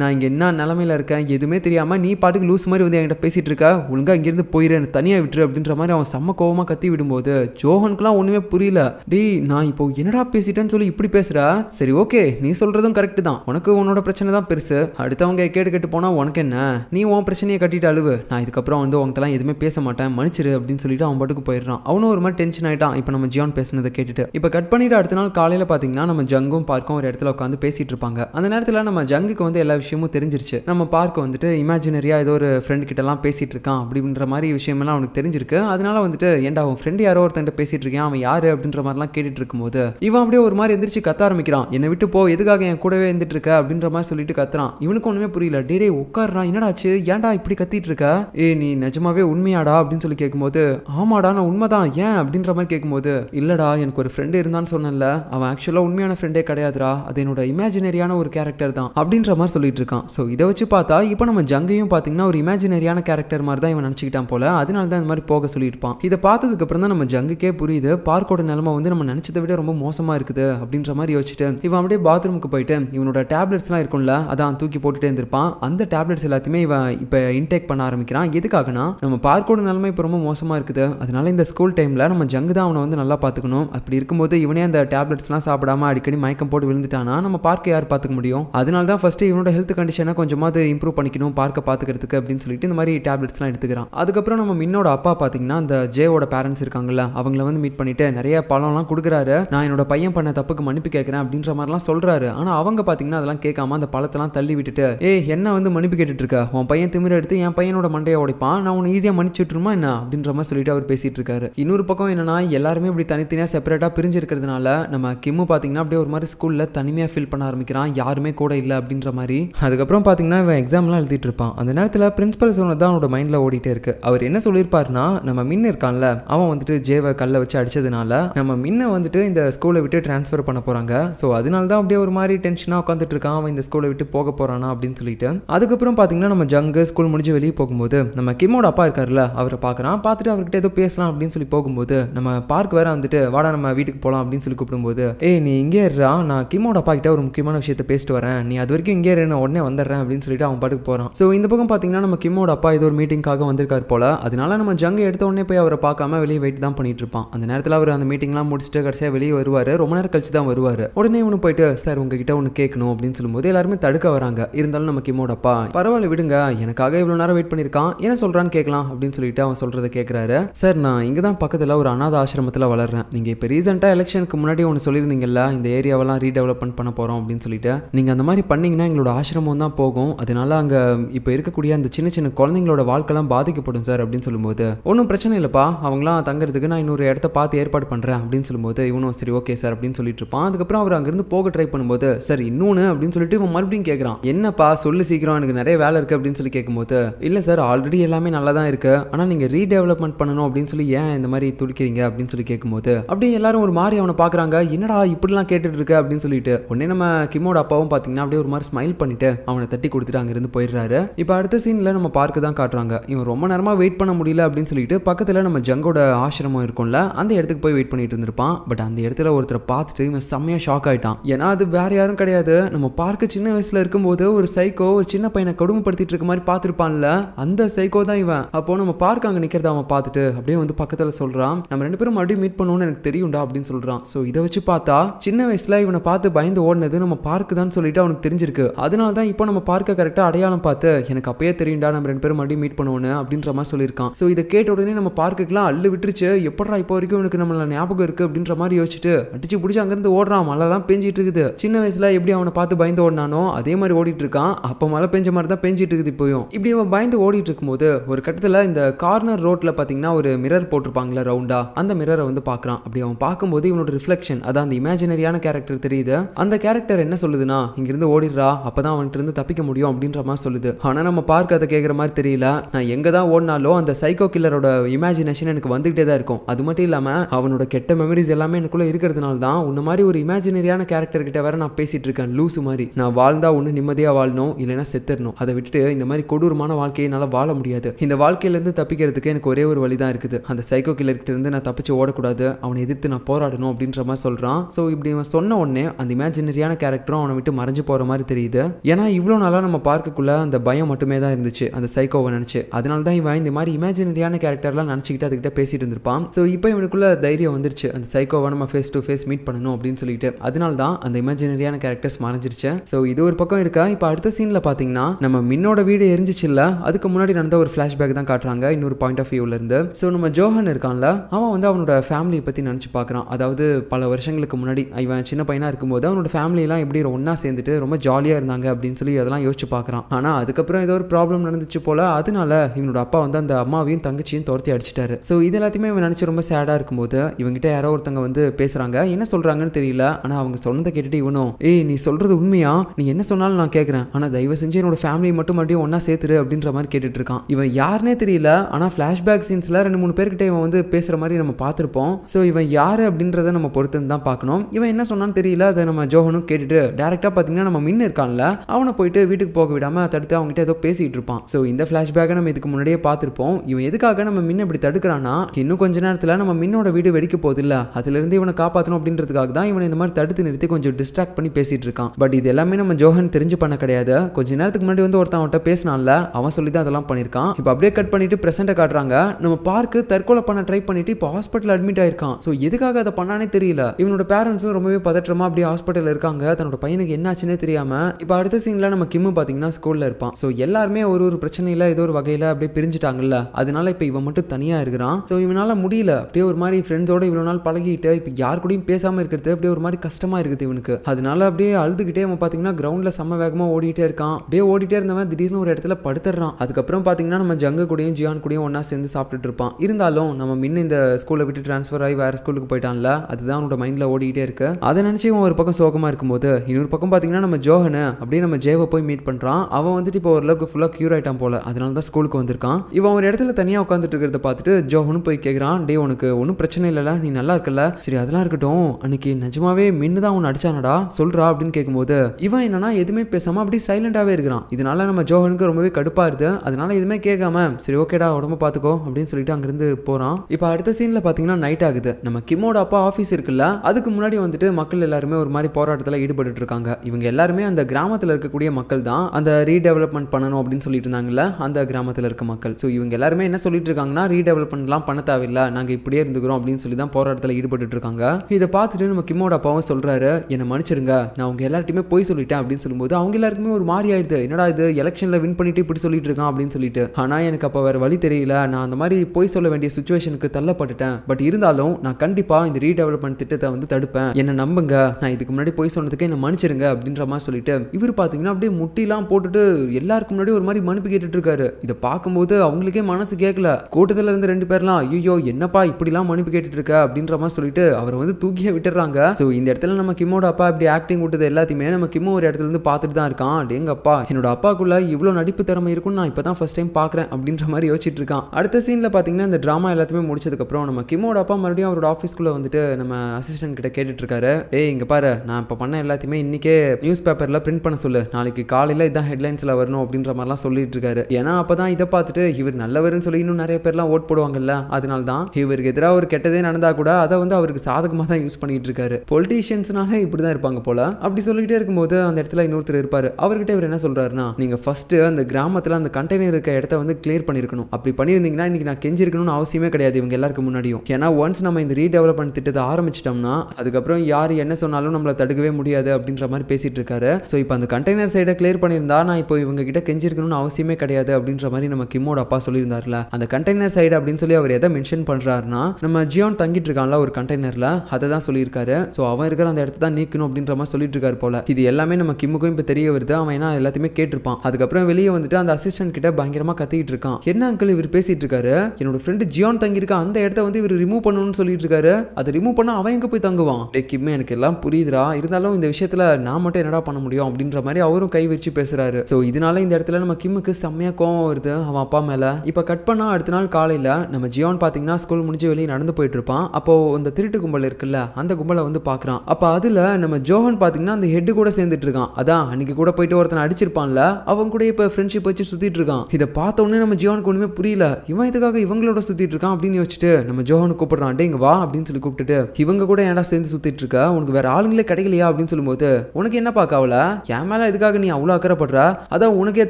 நான் இங்கே என்ன நிலமையில இருக்கேன் எதுவுமே தெரியாமல் நீ பாட்டுக்கு லூஸ் மாதிரி வந்து என்கிட்ட பேசிகிட்டு இருக்க ஒழுங்காக இங்கேருந்து போயிரு தனியாக விட்டுரு அப்படின்ற மாதிரி அவன் செம்ம கோவமாக கத்தி விடும்போது ஜோஹனுக்குலாம் ஒன்றுமே புரியல டி நான் இப்போ என்னடா பேசிட்டேன்னு சொல்லி இப்படி பேசுகிற சரி ஓகே நீ சொல்கிறதும் கரெக்டு தான் உனக்கு உன்னோட பிரச்சனை தான் பெருசு அடுத்தவங்க கேட்டு கேட்டு போனால் உனக்கு என்ன நீ உன் பிரச்சனையை கட்டிட்டு அழுவு நான் இதுக்கப்புறம் வந்து உங்கள்கிட்டலாம் எதுவுமே பேச மாட்டேன் மன்னிச்சிரு அப்படின்னு சொல்லிட்டு அவன் பாட்டுக்கு போயிடுறான் அவனும் ஒரு மாதிரி டென்ஷன் ஆகிட்டான் இப்போ நம்ம ஜியான் பேசுனதை கேட்டுட்டு இப்போ கட் பண்ணிட்டு அடுத்த நாள் காலையில் பார்த்தீங்கன்னா நம்ம ஜங்கும் பார்க்கும் எல்லாரும் ஒரு இடத்துல உட்காந்து பேசிகிட்டு இருப்பாங்க அந்த நேரத்தில் நம்ம ஜங்குக்கு வந்து எல்லா விஷயமும் தெரிஞ்சிருச்சு நம்ம பார்க்க வந்துட்டு இமேஜினரியா ஏதோ ஒரு ஃப்ரெண்டு கிட்டலாம் பேசிட்டு இருக்கான் அப்படின்ற மாதிரி விஷயமெல்லாம் அவனுக்கு தெரிஞ்சிருக்கு அதனால வந்துட்டு ஏன்டா அவன் ஃப்ரெண்டு யாரோ ஒருத்தன் பேசிட்டு இருக்கான் அவன் யாரு அப்படின்ற மாதிரிலாம் கேட்டுட்டு இருக்கும்போது இவன் அப்படியே ஒரு மாதிரி எந்திரிச்சு கத்த ஆரம்பிக்கிறான் என்னை விட்டு போ எதுக்காக என் கூடவே இருந்துட்டு இருக்க அப்படின்ற மாதிரி சொல்லிட்டு கத்துறான் இவனுக்கு ஒண்ணுமே புரியல டே டே உட்காடுறான் என்னடாச்சு ஏன்டா இப்படி கத்திட்டு இருக்க ஏ நீ நிஜமாவே உண்மையாடா அப்படின்னு சொல்லி கேட்கும்போது ஆமாடா நான் உண்மைதான் ஏன் அப்படின்ற மாதிரி கேட்கும்போது இல்லடா எனக்கு ஒரு ஃப்ரெண்டு இருந்தான்னு சொன்னல அவன் ஆக்சுவலா உண்மையான ஃப்ரெண்டே கிடையாதுடா கேரக்டரா அது என்னோட இமேஜினரியான ஒரு கேரக்டர் தான் அப்படின்ற மாதிரி சொல்லிட்டு இருக்கான் ஸோ இதை வச்சு பார்த்தா இப்போ நம்ம ஜங்கையும் பார்த்தீங்கன்னா ஒரு இமேஜினரியான கேரக்டர் மாதிரி தான் இவன் நினச்சிக்கிட்டான் போல அதனால தான் இந்த மாதிரி போக சொல்லியிருப்பான் இதை பார்த்ததுக்கு அப்புறம் தான் நம்ம ஜங்குக்கே புரியுது பார்க்கோட நிலமை வந்து நம்ம நினச்சதை விட ரொம்ப மோசமாக இருக்குது அப்படின்ற மாதிரி யோசிச்சுட்டு இவன் அப்படியே பாத்ரூமுக்கு போயிட்டு இவனோட டேப்லெட்ஸ்லாம் இருக்கும்ல அதான் தூக்கி போட்டுட்டே இருந்திருப்பான் அந்த டேப்லெட்ஸ் எல்லாத்தையுமே இவன் இப்போ இன்டேக் பண்ண ஆரம்பிக்கிறான் எதுக்காகனா நம்ம பார்க்கோட நிலைமை இப்போ ரொம்ப மோசமாக இருக்குது அதனால இந்த ஸ்கூல் டைமில் நம்ம ஜங்கு தான் அவனை வந்து நல்லா பார்த்துக்கணும் அப்படி இருக்கும்போது இவனே அந்த டேப்லெட்ஸ்லாம் சாப்பிடாம அடிக்கடி மயக்கம் போட்டு விழுந்துட்டானா நம்ம பார்க்க யார் பார்த்துக்க முடியும் அதனால தான் ஃபஸ்ட்டு இவனோட ஹெல்த் கண்டிஷனை கொஞ்சமாவது இம்ப்ரூவ் பண்ணிக்கணும் பார்க்க பார்த்துக்கிறதுக்கு அப்படின்னு சொல்லிட்டு இந்த மாதிரி டேப்லெட்ஸ்லாம் எடுத்துக்கிறான் அதுக்கப்புறம் நம்ம மின்னோட அப்பா பார்த்தீங்கன்னா அந்த ஜேவோட பேரண்ட்ஸ் இருக்காங்கல்ல அவங்கள வந்து மீட் பண்ணிட்டு நிறைய பழம்லாம் கொடுக்குறாரு நான் என்னோட பையன் பண்ண தப்புக்கு மன்னிப்பு கேட்குறேன் அப்படின்ற மாதிரிலாம் சொல்கிறாரு ஆனால் அவங்க பார்த்தீங்கன்னா அதெல்லாம் கேட்காம அந்த பழத்தெல்லாம் தள்ளி விட்டுட்டு ஏ என்ன வந்து மன்னிப்பு கேட்டுட்டு இருக்க உன் பையன் திமிர எடுத்து என் பையனோட மண்டையை உடைப்பான் நான் உன்னை ஈஸியாக மன்னிச்சுட்டுருமா என்ன அப்படின்ற மாதிரி சொல்லிட்டு அவர் பேசிட்டு இருக்காரு இன்னொரு பக்கம் என்னன்னா எல்லாருமே இப்படி தனித்தனியாக செப்பரேட்டாக பிரிஞ்சிருக்கிறதுனால நம்ம கிம்மு பார்த்தீங்கன்னா அப்படியே ஒரு மாதிரி ஸ்கூல் ஸ்கூலில் தனிமையாக ஃபீல் பண்ண ஆரம்பிக்கிறான் யாருமே கூட இல்லை அப்படின்ற மாதிரி அதுக்கப்புறம் பார்த்தீங்கன்னா இவன் எக்ஸாம்லாம் எழுதிட்டு இருப்பான் அந்த நேரத்தில் பிரின்ஸிபல் சொன்னது தான் அவனோட மைண்டில் ஓடிட்டே இருக்கு அவர் என்ன சொல்லியிருப்பாருன்னா நம்ம மின் இருக்கான்ல அவன் வந்துட்டு ஜேவை கல்லை வச்சு அடிச்சதுனால நம்ம மின்னை வந்துட்டு இந்த ஸ்கூலை விட்டு டிரான்ஸ்ஃபர் பண்ண போகிறாங்க ஸோ அதனால தான் அப்படியே ஒரு மாதிரி டென்ஷனாக உட்காந்துட்டு இருக்கான் அவன் இந்த ஸ்கூலை விட்டு போக போகிறானா அப்படின்னு சொல்லிட்டு அதுக்கப்புறம் பார்த்தீங்கன்னா நம்ம ஜங்கு ஸ்கூல் முடிஞ்சு வெளியே போகும்போது நம்ம கிம்மோட அப்பா இருக்கார்ல அவரை பார்க்குறான் பார்த்துட்டு அவர்கிட்ட ஏதோ பேசலாம் அப்படின்னு சொல்லி போகும்போது நம்ம பார்க் வேற வந்துட்டு வாடா நம்ம வீட்டுக்கு போகலாம் அப்படின்னு சொல்லி கூப்பிடும்போது ஏய் நீ இங்கே இருறா நான் கிமோட அப்பா கிட்ட ஒரு முக்கியமான விஷயத்த பேசிட்டு வரேன் நீ அது வரைக்கும் இங்கே நான் உடனே வந்துடுறேன் அப்படின்னு சொல்லிட்டு அவன் பாட்டுக்கு போகிறான் ஸோ இந்த பக்கம் பார்த்தீங்கன்னா நம்ம கிமோட அப்பா ஏதோ ஒரு மீட்டிங்காக வந்திருக்கார் போல அதனால நம்ம ஜங்கு எடுத்த உடனே போய் அவரை பார்க்காம வெளியே வெயிட் தான் பண்ணிட்டு இருப்பான் அந்த நேரத்தில் அவர் அந்த மீட்டிங்லாம் முடிச்சுட்டு கடைசியாக வெளியே வருவார் ரொம்ப நேரம் கழிச்சு தான் வருவார் உடனே ஒன்று போயிட்டு சார் உங்ககிட்ட ஒன்று கேட்கணும் அப்படின்னு சொல்லும்போது எல்லாருமே தடுக்க வராங்க இருந்தாலும் நம்ம கிமோட அப்பா பரவாயில்ல விடுங்க எனக்காக இவ்வளோ நேரம் வெயிட் பண்ணியிருக்கான் என்ன சொல்கிறான்னு கேட்கலாம் அப்படின்னு சொல்லிட்டு அவன் சொல்கிறத கேட்குறாரு சார் நான் இங்கே தான் பக்கத்தில் ஒரு அநாத ஆசிரமத்தில் வளர்றேன் நீங்கள் இப்போ ரீசெண்டாக எலெக்ஷனுக்கு முன்னாடி ஒன்று சொல்லியிருந்தீங்கல்ல இந்த ஏரியாவெல்லாம் ரீட் டெவலப்மெண்ட் பண்ண போகிறோம் அப்படின்னு சொல்லிட்டு நீங்கள் அந்த மாதிரி பண்ணிங்கன்னா எங்களோட ஆசிரமம் தான் போகும் அதனால அங்கே இப்போ இருக்கக்கூடிய அந்த சின்ன சின்ன குழந்தைங்களோட வாழ்க்கைலாம் பாதிக்கப்படும் சார் அப்படின்னு சொல்லும்போது ஒன்றும் பிரச்சனை இல்லைப்பா அவங்களாம் தங்குறதுக்கு நான் இன்னொரு இடத்த பார்த்து ஏற்பாடு பண்ணுறேன் அப்படின்னு சொல்லும்போது இவனும் சரி ஓகே சார் அப்படின்னு சொல்லிட்டு இருப்பான் அதுக்கப்புறம் அவர் அங்கேருந்து போக ட்ரை பண்ணும்போது சார் இன்னொன்று அப்படின்னு சொல்லிட்டு இவன் மறுபடியும் கேட்குறான் என்னப்பா சொல்லு சீக்கிரம் எனக்கு நிறைய வேலை இருக்குது அப்படின்னு சொல்லி கேட்கும்போது இல்லை சார் ஆல்ரெடி எல்லாமே நல்லா தான் இருக்குது ஆனால் நீங்கள் ரீடெவலப்மெண்ட் பண்ணணும் அப்படின்னு சொல்லி ஏன் இந்த மாதிரி துடிக்கிறீங்க அப்படின்னு சொல்லி கேட்கும்போது அப்படியே எல்லாரும் ஒரு மாதிரி அவனை பார்க்குறாங்க என்னடா இப்படிலாம் கேட்டுட்டு இருக்கு அப்படின்னு சொல்லிட்டு உடனே நம்ம கிமோட அப்பாவும் பார்த்தீங்கன்னா அப்படியே ஒரு மாதிரி ஸ்மைல் பண்ணிட்டு அவனை தட்டி கொடுத்துட்டு அங்கிருந்து போயிடுறாரு இப்போ அடுத்த சீனில் நம்ம பார்க்க தான் காட்டுறாங்க இவன் ரொம்ப நேரமாக வெயிட் பண்ண முடியல அப்படின்னு சொல்லிட்டு பக்கத்தில் நம்ம ஜங்கோட ஆசிரமம் இருக்கும்ல அந்த இடத்துக்கு போய் வெயிட் பண்ணிட்டு இருந்திருப்பான் பட் அந்த இடத்துல ஒருத்தரை பார்த்துட்டு இவன் செம்மையாக ஷாக் ஆயிட்டான் ஏன்னா அது வேற யாரும் கிடையாது நம்ம பார்க்க சின்ன வயசில் இருக்கும்போது ஒரு சைக்கோ ஒரு சின்ன பையனை கொடுமைப்படுத்திட்டு இருக்க மாதிரி பார்த்துருப்பான்ல அந்த சைக்கோ தான் இவன் அப்போ நம்ம பார்க்க அங்கே நிற்கிறத அவன் பார்த்துட்டு அப்படியே வந்து பக்கத்தில் சொல்கிறான் நம்ம ரெண்டு பேரும் மறுபடியும் மீட் பண்ணணும்னு எனக்கு தெரியும்டா அப்படின்னு சொல்கிறான் ஸோ இதை வச்சு பார்த்தா சின்ன வயசில் இவனை பார்த்து பார்த்து பயந்து ஓடினது நம்ம பார்க்கு தான் சொல்லிட்டு அவனுக்கு தெரிஞ்சிருக்கு அதனால தான் இப்போ நம்ம பார்க்க கரெக்டாக அடையாளம் பார்த்து எனக்கு அப்பயே தெரியும்டா நம்ம ரெண்டு பேரும் மறுபடியும் மீட் பண்ணுவோன்னு அப்படின்ற மாதிரி சொல்லியிருக்கான் ஸோ இதை கேட்ட உடனே நம்ம பார்க்குக்கெல்லாம் அள்ளு விட்டுருச்சு எப்படா இப்போ வரைக்கும் எனக்கு நம்மள ஞாபகம் இருக்குது அப்படின்ற மாதிரி யோசிச்சுட்டு அடிச்சு பிடிச்சி அங்கேருந்து ஓடுறான் மழைலாம் பெஞ்சிட்டு இருக்குது சின்ன வயசில் எப்படி அவனை பார்த்து பயந்து ஓடினானோ அதே மாதிரி ஓடிட்டு இருக்கான் அப்போ மழை பெஞ்ச மாதிரி தான் பெஞ்சிட்டு இருக்குது இப்போயும் இப்படி அவன் பயந்து ஓடிட்டு இருக்கும்போது ஒரு கட்டத்தில் இந்த கார்னர் ரோட்டில் பார்த்தீங்கன்னா ஒரு மிரர் போட்டிருப்பாங்களே ரவுண்டா அந்த மிரரை வந்து பார்க்குறான் அப்படி அவன் பார்க்கும்போது இவனோட ரிஃப்ளெக்ஷன் அதான் அந்த இமேஜினரியான கேரக்டர் தெரியுது தெரியுது அந்த கேரக்டர் என்ன சொல்லுதுன்னா இங்கிருந்து ஓடிடுறா அப்பதான் அவன்கிட்ட இருந்து தப்பிக்க முடியும் அப்படின்ற மாதிரி சொல்லுது ஆனா நம்ம பார்க்க அதை கேட்குற மாதிரி தெரியல நான் எங்க தான் ஓடினாலும் அந்த சைக்கோ கில்லரோட இமேஜினேஷன் எனக்கு வந்துகிட்டே தான் இருக்கும் அது மட்டும் இல்லாம அவனோட கெட்ட மெமரிஸ் எல்லாமே எனக்குள்ள இருக்கிறதுனால தான் உன்ன மாதிரி ஒரு இமேஜினரியான கேரக்டர் கிட்ட வேற நான் பேசிட்டு இருக்கேன் லூசு மாதிரி நான் வாழ்ந்தா ஒன்று நிம்மதியா வாழணும் இல்லைன்னா செத்துடணும் அதை விட்டுட்டு இந்த மாதிரி கொடூரமான வாழ்க்கையை வாழ முடியாது இந்த வாழ்க்கையிலேருந்து தப்பிக்கிறதுக்கு எனக்கு ஒரே ஒரு வழி தான் இருக்குது அந்த சைக்கோ கிட்ட இருந்து நான் தப்பிச்சு ஓடக்கூடாது அவனை எதிர்த்து நான் போராடணும் அப்படின்ற மாதிரி சொல்கிறான் ஸோ இப்படி சொன்ன உடனே அந்த இமேஜினரியான கேரக்டரும் அவனை விட்டு மறைஞ்சு போகிற மாதிரி தெரியுது ஏன்னா இவ்வளோ நாளாக நம்ம பார்க்கக்குள்ள அந்த பயம் மட்டுமே தான் இருந்துச்சு அந்த சைக்கோவை நினச்சி அதனால தான் இவன் இந்த மாதிரி இமேஜினரியான கேரக்டர்லாம் நினச்சிக்கிட்டு அதுக்கிட்ட பேசிட்டு இருந்திருப்பான் ஸோ இப்போ இவனுக்குள்ள தைரியம் வந்துருச்சு அந்த சைக்கோவை நம்ம ஃபேஸ் டு ஃபேஸ் மீட் பண்ணணும் அப்படின்னு சொல்லிட்டு அதனால தான் அந்த இமேஜினரியான கேரக்டர்ஸ் மறைஞ்சிருச்சு ஸோ இது ஒரு பக்கம் இருக்கா இப்போ அடுத்த சீனில் பார்த்தீங்கன்னா நம்ம மின்னோட வீடு எரிஞ்சிச்சு இல்லை அதுக்கு முன்னாடி நடந்த ஒரு ஃப்ளாஷ்பேக் தான் காட்டுறாங்க இன்னொரு பாயிண்ட் ஆஃப் இருந்து ஸோ நம்ம ஜோஹன் இருக்கான்ல அவன் வந்து அவனோட ஃபேமிலியை பற்றி நினச்சி பார்க்குறான் அதாவது பல வருஷங்களுக்கு முன்னாடி இவன் சின்ன பையனாக இருக்கும் இருக்கும்போது அவனோட ஃபேமிலியெல்லாம் எப்படி ஒன்றா சேர்ந்துட்டு ரொம்ப ஜாலியாக இருந்தாங்க அப்படின்னு சொல்லி அதெல்லாம் யோசிச்சு பார்க்குறான் ஆனால் அதுக்கப்புறம் ஏதோ ஒரு ப்ராப்ளம் நடந்துச்சு போல் அதனால இவனோட அப்பா வந்து அந்த அம்மாவையும் தங்கச்சியும் துரத்தி அடிச்சிட்டாரு ஸோ இது எல்லாத்தையுமே இவன் நினச்சி ரொம்ப சேடாக இருக்கும்போது இவங்ககிட்ட யாரோ ஒருத்தங்க வந்து பேசுகிறாங்க என்ன சொல்கிறாங்கன்னு தெரியல ஆனால் அவங்க சொன்னதை கேட்டுட்டு இவனும் ஏய் நீ சொல்கிறது உண்மையா நீ என்ன சொன்னாலும் நான் கேட்குறேன் ஆனால் தயவு செஞ்சு என்னோட ஃபேமிலி மட்டும் மறுபடியும் ஒன்றா சேர்த்துரு அப்படின்ற மாதிரி கேட்டுட்டு இருக்கான் இவன் யாருன்னே தெரியல ஆனால் ஃப்ளாஷ்பேக் சீன்ஸில் ரெண்டு மூணு பேர்கிட்ட இவன் வந்து பேசுகிற மாதிரி நம்ம பார்த்துருப்போம் ஸோ இவன் யார் அப்படின்றத நம்ம பொறுத்து தான் பார்க்கணும் இவன் என்ன சொன்னான்னு தெரியல அதை நம்ம ஜோஹனும் கேட்டுட்டு டேரக்டா பார்த்தீங்கன்னா நம்ம மின் இருக்கான்ல அவனை போயிட்டு வீட்டுக்கு போக விடாம தடுத்து அவங்ககிட்ட ஏதோ பேசிகிட்டு இருப்பான் ஸோ இந்த பேக் நம்ம இதுக்கு முன்னாடியே பார்த்துருப்போம் இவன் எதுக்காக நம்ம மின் இப்படி தடுக்கிறானா இன்னும் கொஞ்ச நேரத்தில் நம்ம மின்னோட வீடு வெடிக்க போகுது இல்லை அதுலேருந்து இவனை காப்பாற்றணும் அப்படின்றதுக்காக தான் இவனை இந்த மாதிரி தடுத்து நிறுத்தி கொஞ்சம் டிஸ்ட்ராக்ட் பண்ணி பேசிகிட்டு இருக்கான் பட் இது எல்லாமே நம்ம ஜோஹன் தெரிஞ்சு பண்ண கிடையாது கொஞ்ச நேரத்துக்கு முன்னாடி வந்து ஒருத்தன் அவன்கிட்ட பேசினான்ல அவன் சொல்லி தான் அதெல்லாம் பண்ணியிருக்கான் இப்போ அப்படியே கட் பண்ணிட்டு ப்ரெசென்ட்டை காட்டுறாங்க நம்ம பார்க்கு தற்கொலை பண்ண ட்ரை பண்ணிட்டு இப்போ ஹாஸ்பிட்டல் அட்மிட் ஆயிருக்கான் ஸோ எதுக்காக அதை பண்ணானே தெரியல இவனோட பேரண்ட்ஸும் ரொம்பவே பதற்றமா அப்படியே ஹாஸ்பிட்டலில் இருக்காங்க தன்னோட பையனுக்கு என்னாச்சுன்னே தெரியாமல் இப்போ அடுத்த சீனில் நம்ம கிம்மு பார்த்தீங்கன்னா ஸ்கூலில் இருப்பான் ஸோ எல்லாருமே ஒரு ஒரு பிரச்சனையில் ஏதோ ஒரு வகையில் அப்படியே பிரிஞ்சுட்டாங்கல்ல அதனால இப்போ இவன் மட்டும் தனியாக இருக்கிறான் ஸோ இவனால் முடியல அப்படியே ஒரு மாதிரி ஃப்ரெண்ட்ஸோட இவ்வளோ நாள் பழகிட்டு இப்போ யார் கூடயும் பேசாமல் இருக்கிறது அப்படியே ஒரு மாதிரி கஷ்டமாக இருக்குது இவனுக்கு அதனால அப்படியே அழுதுகிட்டே அவன் பார்த்தீங்கன்னா கிரவுண்டில் செம்ம வேகமாக ஓடிட்டே இருக்கான் அப்படியே ஓடிட்டே இருந்தவன் திடீர்னு ஒரு இடத்துல படுத்துறான் அதுக்கப்புறம் பார்த்தீங்கன்னா நம்ம ஜங்கு கூடயும் ஜியான் கூடயும் ஒன்றா சேர்ந்து சாப்பிட்டு இருப்பான் இருந்தாலும் நம்ம முன்ன இந்த ஸ்கூலை விட்டு ட்ரான்ஸ்ஃபர் ஆகி வேறு ஸ்கூலுக்கு போயிட்டான்ல அதுதான் அவனோட மைண்டில் ஓடிக்கிட்டே இருக்கு அதை நினச்சி ஒரு பக்கம் சோகமாக இருக்கும்போது இன்னொரு பக்கம் பார்த்தீங்கன்னா நம்ம ஜோஹனு அப்படியே நம்ம ஜேவை போய் மீட் பண்ணுறான் அவன் வந்துட்டு இப்போ ஓரளவுக்கு ஃபுல்லாக க்யூர் ஆகிட்டான் போல அதனால தான் ஸ்கூலுக்கு வந்திருக்கான் இவன் ஒரு இடத்துல தனியாக உட்காந்துட்டு இருக்கிறத பார்த்துட்டு ஜோஹனும் போய் கேட்குறான் டே உனக்கு ஒன்றும் பிரச்சனை இல்லைல்ல நீ நல்லா இருக்கல சரி அதெல்லாம் இருக்கட்டும் அன்னைக்கு நிஜமாவே மின்னு தான் உன்னை அடிச்சானடா சொல்கிறா அப்படின்னு கேட்கும்போது இவன் என்னன்னா எதுவுமே பேசாமல் அப்படியே சைலண்டாகவே இருக்கிறான் இதனால நம்ம ஜோஹனுக்கு ரொம்பவே கடுப்பாக இருக்குது அதனால எதுவுமே கேட்காம சரி ஓகேடா உடம்ப பார்த்துக்கோ அப்படின்னு சொல்லிட்டு அங்கேருந்து போகிறான் இப்போ அடுத்த சீனில் பார்த்தீங்கன்னா நைட் ஆகுது நம்ம கிமோட அப்பா ஆஃபீஸ் இருக்குல்ல அதுக்கு முன்னாடி வந்துட்டு மக்கள் எல்லாருமே எல்லாருமே ஒரு மாதிரி போராட்டத்தில் ஈடுபட்டு இருக்காங்க இவங்க எல்லாருமே அந்த கிராமத்தில் இருக்கக்கூடிய மக்கள் தான் அந்த ரீடெவலப்மெண்ட் பண்ணணும் அப்படின்னு சொல்லிட்டு இருந்தாங்கல்ல அந்த கிராமத்தில் இருக்க மக்கள் ஸோ இவங்க எல்லாருமே என்ன சொல்லிட்டு இருக்காங்கன்னா ரீடெவலப்மெண்ட்லாம் பண்ண தேவையில்லை நாங்கள் இப்படியே இருந்துக்கிறோம் அப்படின்னு சொல்லி தான் போராட்டத்தில் ஈடுபட்டு இருக்காங்க இதை பார்த்துட்டு நம்ம கிம்மோட அப்பாவும் சொல்கிறாரு என்னை மன்னிச்சிருங்க நான் அவங்க எல்லார்ட்டையுமே போய் சொல்லிட்டேன் அப்படின்னு சொல்லும்போது அவங்க எல்லாருக்குமே ஒரு மாதிரி ஆயிடுது என்னடா இது எலெக்ஷனில் வின் பண்ணிட்டு இப்படி சொல்லிட்டு இருக்கான் அப்படின்னு சொல்லிட்டு ஆனால் எனக்கு அப்போ வேறு வழி தெரியல நான் அந்த மாதிரி போய் சொல்ல வேண்டிய சுச்சுவேஷனுக்கு தள்ளப்பட்டுட்டேன் பட் இருந்தாலும் நான் கண்டிப்பாக இந்த ரீடெவலப்மெண்ட் திட்டத்தை வந்து தடுப்பேன் என்னை நம்புங்க நான் நான் இதுக்கு முன்னாடி போய் சொன்னதுக்கு என்ன மன்னிச்சிருங்க அப்படின்ற மாதிரி சொல்லிட்டு இவர் பார்த்தீங்கன்னா அப்படியே முட்டிலாம் போட்டுட்டு எல்லாருக்கும் முன்னாடி ஒரு மாதிரி மன்னிப்பு கேட்டுட்டு இருக்காரு இதை பார்க்கும்போது அவங்களுக்கே மனசு கேட்கல கூட்டத்தில் இருந்து ரெண்டு பேர்லாம் ஐயோ என்னப்பா இப்படிலாம் மன்னிப்பு கேட்டுட்டு இருக்க அப்படின்ற மாதிரி சொல்லிட்டு அவர் வந்து தூக்கியே விட்டுறாங்க ஸோ இந்த இடத்துல நம்ம கிம்மோட அப்பா இப்படி ஆக்டிங் விட்டது எல்லாத்தையுமே நம்ம கிம்மோ ஒரு இடத்துல இருந்து பார்த்துட்டு தான் இருக்கான் எங்க அப்பா என்னோட அப்பாக்குள்ள இவ்வளோ நடிப்பு திறமை இருக்கும்னு நான் இப்போ தான் ஃபர்ஸ்ட் டைம் பார்க்குறேன் அப்படின்ற மாதிரி யோசிச்சுட்டு இருக்கான் அடுத்த சீனில் பார்த்தீங்கன்னா இந்த ட்ராமா எல்லாத்தையுமே முடிச்சதுக்கப்புறம் நம்ம கிம்மோட அப்பா மறுபடியும் அவரோட ஆஃபீஸ்க்குள்ளே வந்துட்டு நம்ம அசிஸ்டன்ட் கிட்ட கேட்டுட்டு இருக்காரு ஏய் இங்கப்பா பாரு நான் இப்போ பண்ண எல்லாத்தையுமே இன்றைக்கே நியூஸ் பேப்பரில் பிரிண்ட் பண்ண சொல்லு நாளைக்கு காலையில் இதான் ஹெட்லைன்ஸில் வரணும் அப்படின்ற மாதிரிலாம் சொல்லிட்டு இருக்காரு ஏன்னா அப்போ தான் இதை பார்த்துட்டு இவர் நல்லவர்னு சொல்லி இன்னும் நிறைய பேர்லாம் ஓட் போடுவாங்கல்ல அதனால தான் இவருக்கு எதிராக ஒரு கெட்டதே நடந்தா கூட அதை வந்து அவருக்கு சாதகமாக தான் யூஸ் பண்ணிட்டு இருக்காரு பொலிட்டீஷியன்ஸ்னால இப்படி தான் இருப்பாங்க போல அப்படி சொல்லிக்கிட்டே இருக்கும்போது அந்த இடத்துல இன்னொருத்தர் இருப்பாரு அவர்கிட்ட இவர் என்ன சொல்றாருன்னா நீங்க ஃபர்ஸ்ட் அந்த கிராமத்தில் அந்த கண்டெய்னர் இருக்க இடத்த வந்து கிளியர் பண்ணிருக்கணும் அப்படி பண்ணியிருந்தீங்கன்னா இன்னைக்கு நான் கெஞ்சிருக்கணும்னு அவசியமே கிடையாது இவங்க எல்லாருக்கும் முன்னாடியும் ஏன்னா ஒன்ஸ் நம்ம இந்த ரீடெவலப்மெண்ட் திட்டத்தை ஆரம்பிச்சிட்டோம்னா அதுக்கப்புறம் யார் என்ன சொன்னாலும் யாராலும் நம்மளை தடுக்கவே முடியாது அப்படின்ற மாதிரி பேசிட்டு இருக்காரு ஸோ இப்போ அந்த கண்டெய்னர் சைடை கிளியர் பண்ணியிருந்தா நான் இப்போ இவங்க கிட்ட கெஞ்சிருக்கணும்னு அவசியமே கிடையாது அப்படின்ற மாதிரி நம்ம கிம்மோட அப்பா சொல்லியிருந்தாருல அந்த கண்டெய்னர் சைடு அப்படின்னு சொல்லி அவர் எதை மென்ஷன் பண்ணுறாருன்னா நம்ம ஜியோன் தங்கிட்டு இருக்கான்ல ஒரு கண்டெய்னரில் அதை தான் சொல்லியிருக்காரு ஸோ அவன் இருக்கிற அந்த இடத்த தான் நீக்கணும் அப்படின்ற மாதிரி சொல்லிட்டு இருக்காரு போல இது எல்லாமே நம்ம கிம்முக்கும் இப்போ தெரிய வருது அவன் ஏன்னா எல்லாத்தையுமே கேட்டிருப்பான் அதுக்கப்புறம் வெளியே வந்துட்டு அந்த அசிஸ்டன்ட் கிட்ட பயங்கரமா கத்திக்கிட்டு இருக்கான் என்ன அங்கிள் இவர் பேசிட்டு இருக்காரு என்னோட ஃப்ரெண்டு ஜியோன் தங்கியிருக்க அந்த இடத்த வந்து இவர் ரிமூவ் பண்ணணும்னு சொல்லிட்டு இருக்காரு அதை ரிமூவ் பண்ண அவன் எங்க போய் தங்குவான் கிம்மு எனக்கு எல்லாம் புரியுது புரியுதுரா இருந்தாலும் இந்த விஷயத்தில் நான் மட்டும் என்னடா பண்ண முடியும் அப்படின்ற மாதிரி அவரும் கை வச்சு பேசுகிறாரு ஸோ இதனால இந்த இடத்துல நம்ம கிம்முக்கு செம்மையா கோவம் வருது அவன் அப்பா மேலே இப்போ கட் பண்ணால் அடுத்த நாள் காலையில் நம்ம ஜியோன் பார்த்தீங்கன்னா ஸ்கூல் முடிஞ்சு வெளியே நடந்து போயிட்டு இருப்பான் அப்போ அந்த திருட்டு கும்பல் இருக்குல்ல அந்த கும்பலை வந்து பார்க்குறான் அப்போ அதில் நம்ம ஜோஹன் பார்த்தீங்கன்னா அந்த ஹெட்டு கூட சேர்ந்துட்டு இருக்கான் அதான் அன்னைக்கு கூட போயிட்டு ஒருத்தன் அடிச்சிருப்பான்ல அவன் கூட இப்போ ஃப்ரெண்ட்ஷிப் வச்சு சுத்திட்டு இருக்கான் இதை பார்த்த உடனே நம்ம ஜோஹனுக்கு ஒன்றுமே புரியல இவன் இதுக்காக இவங்களோட சுற்றிட்டு இருக்கான் அப்படின்னு யோசிச்சுட்டு நம்ம ஜோஹன் கூப்பிடுறான் டே வா அப்படின்னு சொல்லி கூப்பிட்டுட்டு இவங்க கூட ஏன்டா சேர்ந்து சுற்றிட்டு இருக்க உனக்கு வேற ஆள் ஆளுங்களே கிடைக்கலையா அப்படின்னு சொல்லும்போது உனக்கு என்னப்பா கவலை என் மேல இதுக்காக நீ அவ்வளோ அக்கறைப்படுற அதான் உனக்கே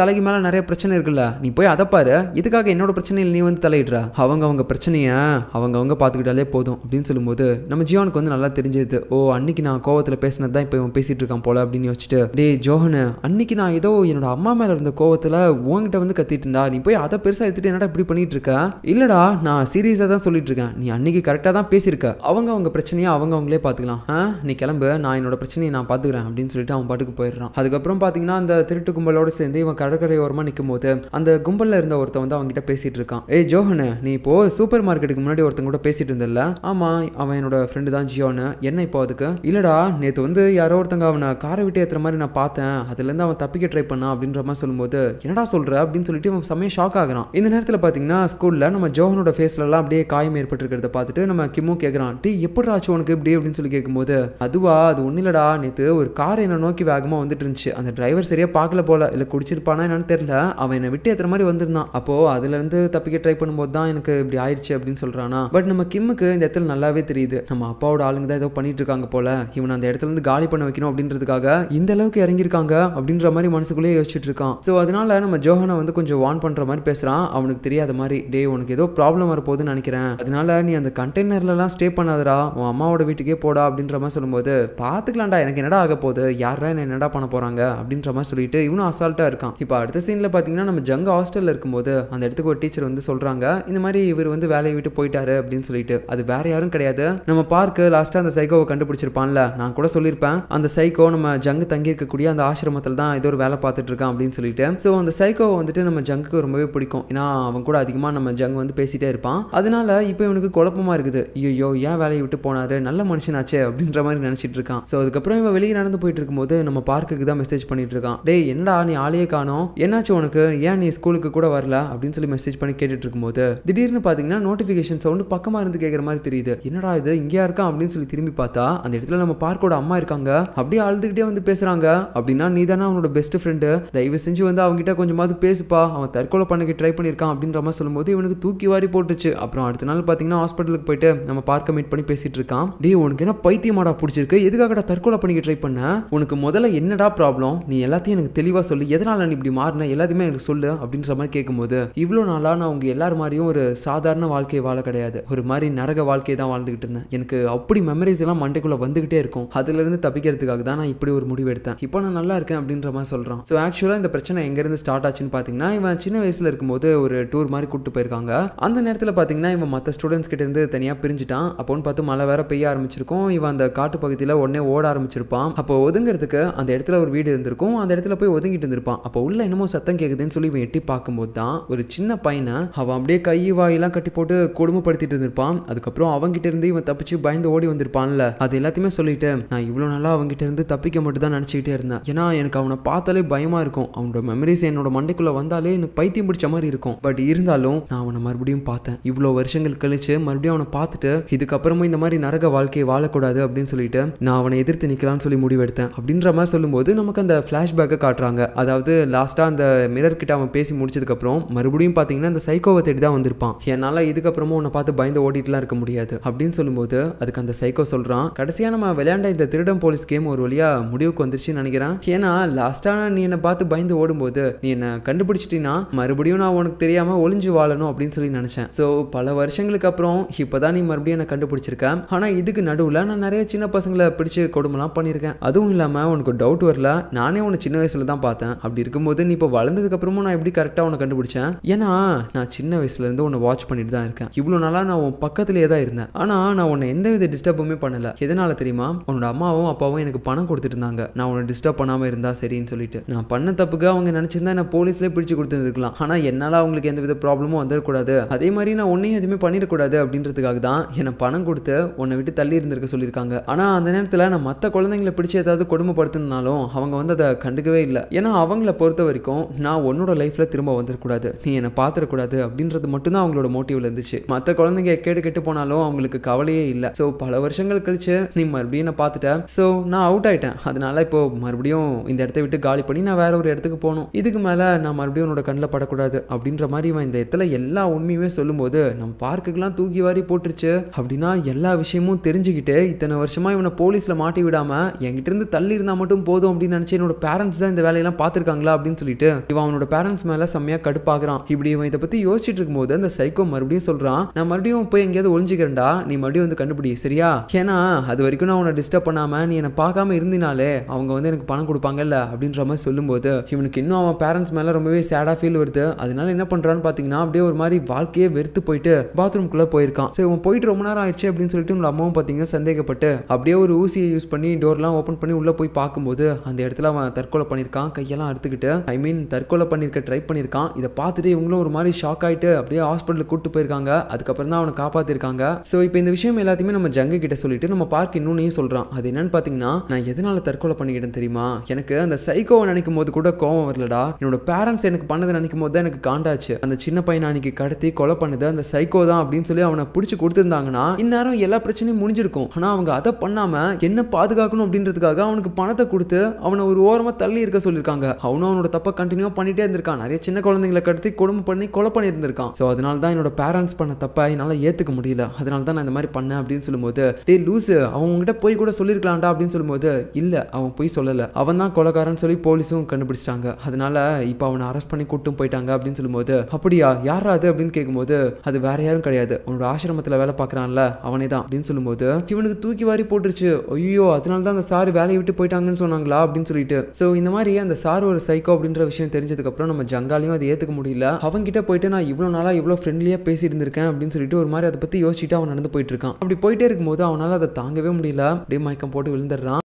தலைக்கு மேல நிறைய பிரச்சனை இருக்குல்ல நீ போய் அதை பாரு இதுக்காக என்னோட பிரச்சனையில் நீ வந்து தலையிடுற அவங்க அவங்க பிரச்சனைய அவங்க அவங்க பார்த்துக்கிட்டாலே போதும் அப்படின்னு சொல்லும்போது நம்ம ஜீவனுக்கு வந்து நல்லா தெரிஞ்சது ஓ அன்னைக்கு நான் கோவத்தில் பேசினது தான் இப்போ இவன் பேசிட்டு இருக்கான் போல அப்படின்னு யோசிச்சுட்டு டே ஜோஹனு அன்னைக்கு நான் ஏதோ என்னோட அம்மா மேல இருந்த கோவத்தில் உங்ககிட்ட வந்து கத்திட்டு இருந்தா நீ போய் அதை பெருசாக எடுத்துட்டு என்னடா இப்படி பண்ணிட்டு இருக்க இல்லடா நான் சீரியஸாக தான் சொல்லிட்டு இருக்கேன் நீ அன்னைக்கு கரெக்டாக தான் பேசியிருக்க அவங்க அவங்க பிரச்சனையை அவங்க அவங்களே பார்த்துக்கலாம் நீ கிளம்ப கிளம்பு நான் என்னோட பிரச்சனையை நான் பார்த்துக்கிறேன் அப்படின்னு சொல்லிட்டு அவன் பாட்டுக்கு போயிடுறான் அதுக்கப்புறம் பார்த்தீங்கன்னா அந்த திருட்டு கும்பலோட சேர்ந்து இவன் கடற்கரை ஓரமா நிற்கும் போது அந்த கும்பலில் இருந்த ஒருத்தன் வந்து கிட்ட பேசிட்டு இருக்கான் ஏய் ஜோஹனு நீ இப்போ சூப்பர் மார்க்கெட்டுக்கு முன்னாடி ஒருத்தங்க கூட பேசிட்டு இருந்தல ஆமாம் அவன் என்னோட ஃப்ரெண்டு தான் ஜியோனு என்ன இப்போ அதுக்கு இல்லடா நேற்று வந்து யாரோ ஒருத்தங்க அவனை காரை விட்டு ஏத்துற மாதிரி நான் பார்த்தேன் அதுலேருந்து அவன் தப்பிக்க ட்ரை பண்ணான் அப்படின்ற மாதிரி சொல்லும்போது என்னடா சொல்ற அப்படின்னு சொல்லிட்டு அவன் செம்மையாக ஷாக் ஆகிறான் இந்த நேரத்தில் பார்த்தீங்கன்னா ஸ்கூலில் நம்ம ஜோஹனோட ஃபேஸ்லலாம் அப்படியே காயம் ஏற்பட்டிருக்கிறத பார்த்துட்டு நம்ம கிம்மு கேட்குறான் டி எப்படிராச்சு உனக்கு இப்படி அப்படின்னு சொல்லி கேட்கும்போது அது அதுவா அது ஒன்றும் இல்லைடா நேற்று ஒரு கார் என்னை நோக்கி வேகமாக வந்துட்டு இருந்துச்சு அந்த டிரைவர் சரியாக பார்க்கல போல இல்லை குடிச்சிருப்பானா என்னன்னு தெரில அவன் என்னை விட்டு ஏற்றுற மாதிரி வந்திருந்தான் அப்போது அதுலேருந்து தப்பிக்க ட்ரை பண்ணும்போது தான் எனக்கு இப்படி ஆயிடுச்சு அப்படின்னு சொல்கிறானா பட் நம்ம கிம்முக்கு இந்த இடத்துல நல்லாவே தெரியுது நம்ம அப்பாவோட ஆளுங்க தான் ஏதோ பண்ணிட்டு இருக்காங்க போல இவன் அந்த இடத்துல இருந்து காலி பண்ண வைக்கணும் அப்படின்றதுக்காக இந்த அளவுக்கு இறங்கியிருக்காங்க அப்படின்ற மாதிரி மனசுக்குள்ளேயே யோசிச்சுட்டு இருக்கான் ஸோ அதனால நம்ம ஜோஹனை வந்து கொஞ்சம் வார்ன் பண்ணுற மாதிரி பேசுகிறான் அவனுக்கு தெரியாத மாதிரி டே உனக்கு ஏதோ ப்ராப்ளம் வரப்போகுதுன்னு நினைக்கிறேன் அதனால நீ அந்த கண்டெய்னர்லாம் ஸ்டே பண்ணாதடா உன் அம்மாவோட வீட்டுக்கே போடா அப்படின்ற மாதிரி சொல்லும்போது வந்து பார்த்துக்கலாம்டா எனக்கு என்னடா ஆக போகுது யாரா என்ன என்னடா பண்ண போகிறாங்க அப்படின்ற மாதிரி சொல்லிட்டு இவனும் அசால்ட்டாக இருக்கான் இப்போ அடுத்த சீனில் பார்த்தீங்கன்னா நம்ம ஜங்க ஹாஸ்டலில் இருக்கும்போது அந்த இடத்துக்கு ஒரு டீச்சர் வந்து சொல்கிறாங்க இந்த மாதிரி இவர் வந்து வேலையை விட்டு போயிட்டாரு அப்படின்னு சொல்லிட்டு அது வேற யாரும் கிடையாது நம்ம பார்க்கு லாஸ்ட்டாக அந்த சைகோவை கண்டுபிடிச்சிருப்பான்ல நான் கூட சொல்லியிருப்பேன் அந்த சைக்கோ நம்ம ஜங்கு தங்கியிருக்கக்கூடிய அந்த ஆசிரமத்தில் தான் ஏதோ ஒரு வேலை பார்த்துட்டு இருக்கான் அப்படின்னு சொல்லிட்டு ஸோ அந்த சைகோவை வந்துட்டு நம்ம ஜங்குக்கு ரொம்பவே பிடிக்கும் ஏன்னா அவன் கூட அதிகமாக நம்ம ஜங்கு வந்து பேசிகிட்டே இருப்பான் அதனால இப்போ இவனுக்கு குழப்பமாக இருக்குது ஐயோ ஏன் வேலையை விட்டு போனார் நல்ல மனுஷனாச்சே அப்படின்ற மாதிரி நினச்சி வச்சுட்டு இருக்கான் ஸோ அதுக்கப்புறம் இவன் வெளியே நடந்து போயிட்டு இருக்கும்போது நம்ம பார்க்குக்கு தான் மெசேஜ் பண்ணிட்டு இருக்கான் டே என்னடா நீ ஆளையே காணும் என்னாச்சு உனக்கு ஏன் நீ ஸ்கூலுக்கு கூட வரல அப்படின்னு சொல்லி மெசேஜ் பண்ணி கேட்டுட்டு இருக்கும்போது திடீர்னு பார்த்தீங்கன்னா நோட்டிஃபிகேஷன் சவுண்டு பக்கமாக இருந்து கேட்குற மாதிரி தெரியுது என்னடா இது இங்கேயா இருக்கான் அப்படின்னு சொல்லி திரும்பி பார்த்தா அந்த இடத்துல நம்ம பார்க்கோட அம்மா இருக்காங்க அப்படியே அழுதுகிட்டே வந்து பேசுறாங்க அப்படின்னா நீ தானே அவனோட பெஸ்ட் ஃப்ரெண்டு தயவு செஞ்சு வந்து அவங்ககிட்ட கொஞ்சமாவது பேசுப்பா அவன் தற்கொலை பண்ணிக்க ட்ரை பண்ணியிருக்கான் அப்படின்ற மாதிரி சொல்லும்போது இவனுக்கு தூக்கி வாரி போட்டுச்சு அப்புறம் அடுத்த நாள் பார்த்தீங்கன்னா ஹாஸ்பிட்டலுக்கு போயிட்டு நம்ம பார்க்க மீட் பண்ணி பேசிட்டு இருக்கான் டே உனக்கு என்ன பைத்தியமாடா பிடிச்சிருக்கு இருக்கு எதுக்காகடா தற்கொலை பண்ணிக்க ட்ரை பண்ண உனக்கு முதல்ல என்னடா ப்ராப்ளம் நீ எல்லாத்தையும் எனக்கு தெளிவாக சொல்லு எதனால நீ இப்படி மாறின எல்லாத்தையுமே எனக்கு சொல்லு அப்படின்ற மாதிரி கேட்கும்போது இவ்வளோ நாளாக நான் உங்க எல்லார் மாதிரியும் ஒரு சாதாரண வாழ்க்கையை வாழ கிடையாது ஒரு மாதிரி நரக வாழ்க்கையை தான் வாழ்ந்துகிட்டு இருந்தேன் எனக்கு அப்படி மெமரிஸ் எல்லாம் மண்டைக்குள்ளே வந்துகிட்டே இருக்கும் அதுலேருந்து தப்பிக்கிறதுக்காக தான் நான் இப்படி ஒரு முடிவு எடுத்தேன் இப்போ நான் நல்லா இருக்கேன் அப்படின்ற மாதிரி சொல்கிறான் ஸோ ஆக்சுவலாக இந்த பிரச்சனை எங்கேருந்து ஸ்டார்ட் ஆச்சுன்னு பார்த்தீங்கன்னா இவன் சின்ன வயசில் இருக்கும்போது ஒரு டூர் மாதிரி கூப்பிட்டு போயிருக்காங்க அந்த நேரத்தில் பார்த்தீங்கன்னா இவன் மற்ற ஸ்டூடெண்ட்ஸ் கிட்டேருந்து தனியாக பிரிஞ்சுட்டான் அப்போன்னு பார்த்து மழை வேற பெய்ய ஆரம்பிச்சிருக்கும் இவன் அந்த காட்டு பகுதி பற்றியில் உடனே ஓட ஆரம்பிச்சிருப்பான் அப்போ ஒதுங்கிறதுக்கு அந்த இடத்துல ஒரு வீடு இருந்திருக்கும் அந்த இடத்துல போய் ஒதுங்கிட்டு இருந்திருப்பான் அப்போ உள்ள என்னமோ சத்தம் கேட்குதுன்னு சொல்லி இவன் எட்டி பார்க்கும்போது தான் ஒரு சின்ன பையனை அவன் அப்படியே கை வாயெல்லாம் கட்டி போட்டு கொடுமைப்படுத்திட்டு இருந்திருப்பான் அதுக்கப்புறம் அவங்கிட்ட இருந்து இவன் தப்பிச்சு பயந்து ஓடி வந்திருப்பான்ல அது எல்லாத்தையுமே சொல்லிட்டு நான் இவ்வளோ நாளாக அவங்ககிட்ட இருந்து தப்பிக்க மட்டும் தான் நினச்சிக்கிட்டே இருந்தேன் ஏன்னா எனக்கு அவனை பார்த்தாலே பயமாக இருக்கும் அவனோட மெமரிஸ் என்னோட மண்டைக்குள்ள வந்தாலே எனக்கு பைத்தியம் பிடிச்ச மாதிரி இருக்கும் பட் இருந்தாலும் நான் அவனை மறுபடியும் பார்த்தேன் இவ்வளோ வருஷங்கள் கழிச்சு மறுபடியும் அவனை பார்த்துட்டு இதுக்கப்புறமும் இந்த மாதிரி நரக வாழ்க்கையை வாழக்கூடாது அப்படின்னு சொல்லிட்டு நான் அவனை எதிர்த்து நிற்கலாம்னு சொல்லி முடிவெடுத்தேன் அப்படின்ற மாதிரி சொல்லும்போது நமக்கு அந்த ஃப்ளாஷ்பேக்கை காட்டுறாங்க அதாவது லாஸ்ட்டாக அந்த மிரர் கிட்ட அவன் பேசி முடிச்சதுக்கப்புறம் மறுபடியும் பார்த்தீங்கன்னா அந்த சைக்கோவை தேடி தான் வந்திருப்பான் என்னால் இதுக்கப்புறமும் உன்னை பார்த்து பயந்து ஓடிட்டுலாம் இருக்க முடியாது அப்படின்னு சொல்லும்போது அதுக்கு அந்த சைக்கோ சொல்கிறான் கடைசியாக நம்ம விளையாண்ட இந்த திருடம் போலீஸ் கேம் ஒரு வழியாக முடிவுக்கு வந்துருச்சுன்னு நினைக்கிறேன் ஏன்னா லாஸ்ட்டாக நீ என்னை பார்த்து பயந்து ஓடும்போது நீ என்னை கண்டுபிடிச்சிட்டினா மறுபடியும் நான் உனக்கு தெரியாமல் ஒளிஞ்சு வாழணும் அப்படின்னு சொல்லி நினச்சேன் ஸோ பல வருஷங்களுக்கு அப்புறம் இப்போதான் நீ மறுபடியும் என்னை கண்டுபிடிச்சிருக்க ஆனால் இதுக்கு நடுவில் நான் நிறைய சின்ன பசங்களை கைகளை பிடிச்சி கொடுமெல்லாம் பண்ணியிருக்கேன் அதுவும் இல்லாமல் உனக்கு டவுட் வரல நானே உன்னை சின்ன வயசில் தான் பார்த்தேன் அப்படி இருக்கும்போது நீ இப்போ வளர்ந்ததுக்கப்புறமும் நான் எப்படி கரெக்டாக உன்னை கண்டுபிடிச்சேன் ஏன்னா நான் சின்ன வயசுலேருந்து உன்னை வாட்ச் பண்ணிட்டு தான் இருக்கேன் இவ்வளோ நாளாக நான் உன் பக்கத்திலேயே தான் இருந்தேன் ஆனால் நான் உன்னை எந்த வித டிஸ்டர்புமே பண்ணலை எதனால தெரியுமா உன்னோட அம்மாவும் அப்பாவும் எனக்கு பணம் கொடுத்துட்டு இருந்தாங்க நான் உன்னை டிஸ்டர்ப் பண்ணாமல் இருந்தால் சரின்னு சொல்லிட்டு நான் பண்ண தப்புக்கு அவங்க நினச்சிருந்தா என்ன போலீஸ்லேயே பிடிச்சி கொடுத்துருந்துருக்கலாம் ஆனால் என்னால் அவங்களுக்கு எந்த வித ப்ராப்ளமும் வந்துடக்கூடாது அதே மாதிரி நான் ஒன்றையும் எதுவுமே பண்ணிடக்கூடாது அப்படின்றதுக்காக தான் என்னை பணம் கொடுத்து உன்னை விட்டு தள்ளி இருந்திருக்க சொல்லியிருக்காங்க ஆனால் அந்த நேரத்தில் நான் மற்ற குழந்தைங்களை பிடிச்சி ஏதாவது கொடுமைப்படுத்தினாலும் அவங்க வந்து அதை கண்டுக்கவே இல்லை ஏன்னா அவங்கள பொறுத்த வரைக்கும் நான் உன்னோட லைஃப்பில் திரும்ப வந்துடக்கூடாது நீ என்னை பார்த்துடக்கூடாது அப்படின்றது மட்டும்தான் அவங்களோட மோட்டிவ்ல இருந்துச்சு மற்ற குழந்தைங்க கேட்டு கெட்டு போனாலும் அவங்களுக்கு கவலையே இல்லை ஸோ பல வருஷங்கள் கழிச்சு நீ மறுபடியும் நான் பார்த்துட்டேன் ஸோ நான் அவுட் ஆயிட்டேன் அதனால இப்போ மறுபடியும் இந்த இடத்த விட்டு காலி பண்ணி நான் வேற ஒரு இடத்துக்கு போகணும் இதுக்கு மேலே நான் மறுபடியும் உன்னோட கண்ணில் படக்கூடாது அப்படின்ற மாதிரி இவன் இந்த இடத்துல எல்லா உண்மையுமே சொல்லும்போது நம்ம பார்க்குக்கெல்லாம் தூக்கி வாரி போட்டுருச்சு அப்படின்னா எல்லா விஷயமும் தெரிஞ்சுக்கிட்டு இத்தனை வருஷமா இவனை போலீஸில் மாட்டி விடாமல் என்கிட்டருந்து தள்ளி இருந்தால் மட்டும் போதும் அப்படின்னு நினச்சி என்னோட பேரண்ட்ஸ் தான் இந்த வேலையெல்லாம் பார்த்துருக்காங்களா அப்படின்னு சொல்லிட்டு இவன் அவனோட பேரண்ட்ஸ் மேலே செம்மையாக கடுப்பாகிறான் இப்படி இவன் இதை பற்றி யோசிச்சுட்டு இருக்கும்போது அந்த சைக்கோ மறுபடியும் சொல்கிறான் நான் மறுபடியும் போய் எங்கேயாவது ஒழிஞ்சிக்கிறேன்டா நீ மறுபடியும் வந்து கண்டுபிடி சரியா ஏன்னா அது வரைக்கும் நான் உன்னை டிஸ்டர்ப் பண்ணாமல் நீ என்னை பார்க்காம இருந்தினாலே அவங்க வந்து எனக்கு பணம் கொடுப்பாங்கல்ல அப்படின்ற மாதிரி சொல்லும்போது இவனுக்கு இன்னும் அவன் பேரண்ட்ஸ் மேலே ரொம்பவே சேடாக ஃபீல் வருது அதனால என்ன பண்ணுறான்னு பார்த்தீங்கன்னா அப்படியே ஒரு மாதிரி வாழ்க்கையே வெறுத்து போயிட்டு பாத்ரூம்குள்ளே போயிருக்கான் சரி உன் போயிட்டு ரொம்ப நேரம் ஆயிடுச்சு அப்படின்னு சொல்லிட்டு உங்களோட அம்மாவும் பார்த்தீங்கன்னா சந்தேகப்பட்டு அப்படியே ஒரு ஊசியை யூஸ் பண்ணி டோர்லாம் ஓப்பன் பண்ணி உள்ளே போய் பார்க்கும்போது அந்த இடத்துல அவன் தற்கொலை பண்ணியிருக்கான் கையெல்லாம் அறுத்துக்கிட்டு ஐ மீன் தற்கொலை பண்ணியிருக்க ட்ரை பண்ணியிருக்கான் இதை பார்த்துட்டு இவங்களும் ஒரு மாதிரி ஷாக் ஆகிட்டு அப்படியே ஹாஸ்பிட்டலுக்கு கூப்பிட்டு போயிருக்காங்க அதுக்கப்புறம் தான் அவனை காப்பாற்றிருக்காங்க ஸோ இப்போ இந்த விஷயம் எல்லாத்தையுமே நம்ம ஜங்கு கிட்ட சொல்லிட்டு நம்ம பார்க்க இன்னொன்னையும் சொல்கிறான் அது என்னன்னு பார்த்தீங்கன்னா நான் எதனால் தற்கொலை பண்ணிக்கிட்டேன் தெரியுமா எனக்கு அந்த சைக்கோவை நினைக்கும் போது கூட கோவம் வரலடா என்னோட பேரண்ட்ஸ் எனக்கு பண்ணதை நினைக்கும் போது தான் எனக்கு காண்டாச்சு அந்த சின்ன பையன் அன்னைக்கு கடத்தி கொலை பண்ணது அந்த சைக்கோ தான் அப்படின்னு சொல்லி அவனை பிடிச்சி கொடுத்துருந்தாங்கன்னா இந்நேரம் எல்லா பிரச்சனையும் முடிஞ்சிருக்கும் ஆனால் அவங்க அதை பண்ணாமல் தெரியாமல் என்ன பாதுகாக்கணும் அப்படின்றதுக்காக அவனுக்கு பணத்தை கொடுத்து அவனை ஒரு ஓரமாக தள்ளி இருக்க சொல்லியிருக்காங்க அவனும் அவனோட தப்பை கண்டினியூ பண்ணிட்டே இருந்திருக்கான் நிறைய சின்ன குழந்தைங்களை கடத்தி கொடுமை பண்ணி கொலை பண்ணியிருந்திருக்கான் ஸோ அதனால தான் என்னோட பேரண்ட்ஸ் பண்ண தப்பை என்னால் ஏற்றுக்க முடியல அதனால தான் நான் இந்த மாதிரி பண்ணேன் அப்படின்னு சொல்லும்போது டே லூஸு அவங்ககிட்ட போய் கூட சொல்லியிருக்கலாம்டா அப்படின்னு சொல்லும்போது இல்லை அவன் போய் சொல்லலை அவன் தான் கொலகாரன்னு சொல்லி போலீஸும் கண்டுபிடிச்சிட்டாங்க அதனால இப்போ அவனை அரெஸ்ட் பண்ணி கூட்டும் போயிட்டாங்க அப்படின்னு சொல்லும்போது அப்படியா யார் அது அப்படின்னு கேட்கும்போது அது வேற யாரும் கிடையாது உன்னோட ஆசிரமத்தில் வேலை பார்க்குறான்ல அவனே தான் அப்படின்னு சொல்லும்போது இவனுக்கு தூக்கி வாரி போட்டுருச்சு இருந்துச்சு ஐயோ அதனால தான் அந்த சார் வேலையை விட்டு போயிட்டாங்கன்னு சொன்னாங்களா அப்படின்னு சொல்லிட்டு ஸோ இந்த மாதிரி அந்த சார் ஒரு சைக்கோ அப்படின்ற விஷயம் தெரிஞ்சதுக்கப்புறம் நம்ம ஜங்காலையும் அதை ஏற்றுக்க முடியல கிட்ட போயிட்டு நான் இவ்வளோ நாளாக இவ்வளோ ஃப்ரெண்ட்லியாக பேசி இருந்திருக்கேன் அப்படின்னு சொல்லிட்டு ஒரு மாதிரி அதை பற்றி யோசிச்சுட்டு அவன் நடந்து போயிட்டு இருக்கான் அப்படி போயிட்டே இருக்கும்போது அவனால் அதை தாங்கவே முடியல அப்படியே மயக்கம் போட்டு விழுந்துடுறான்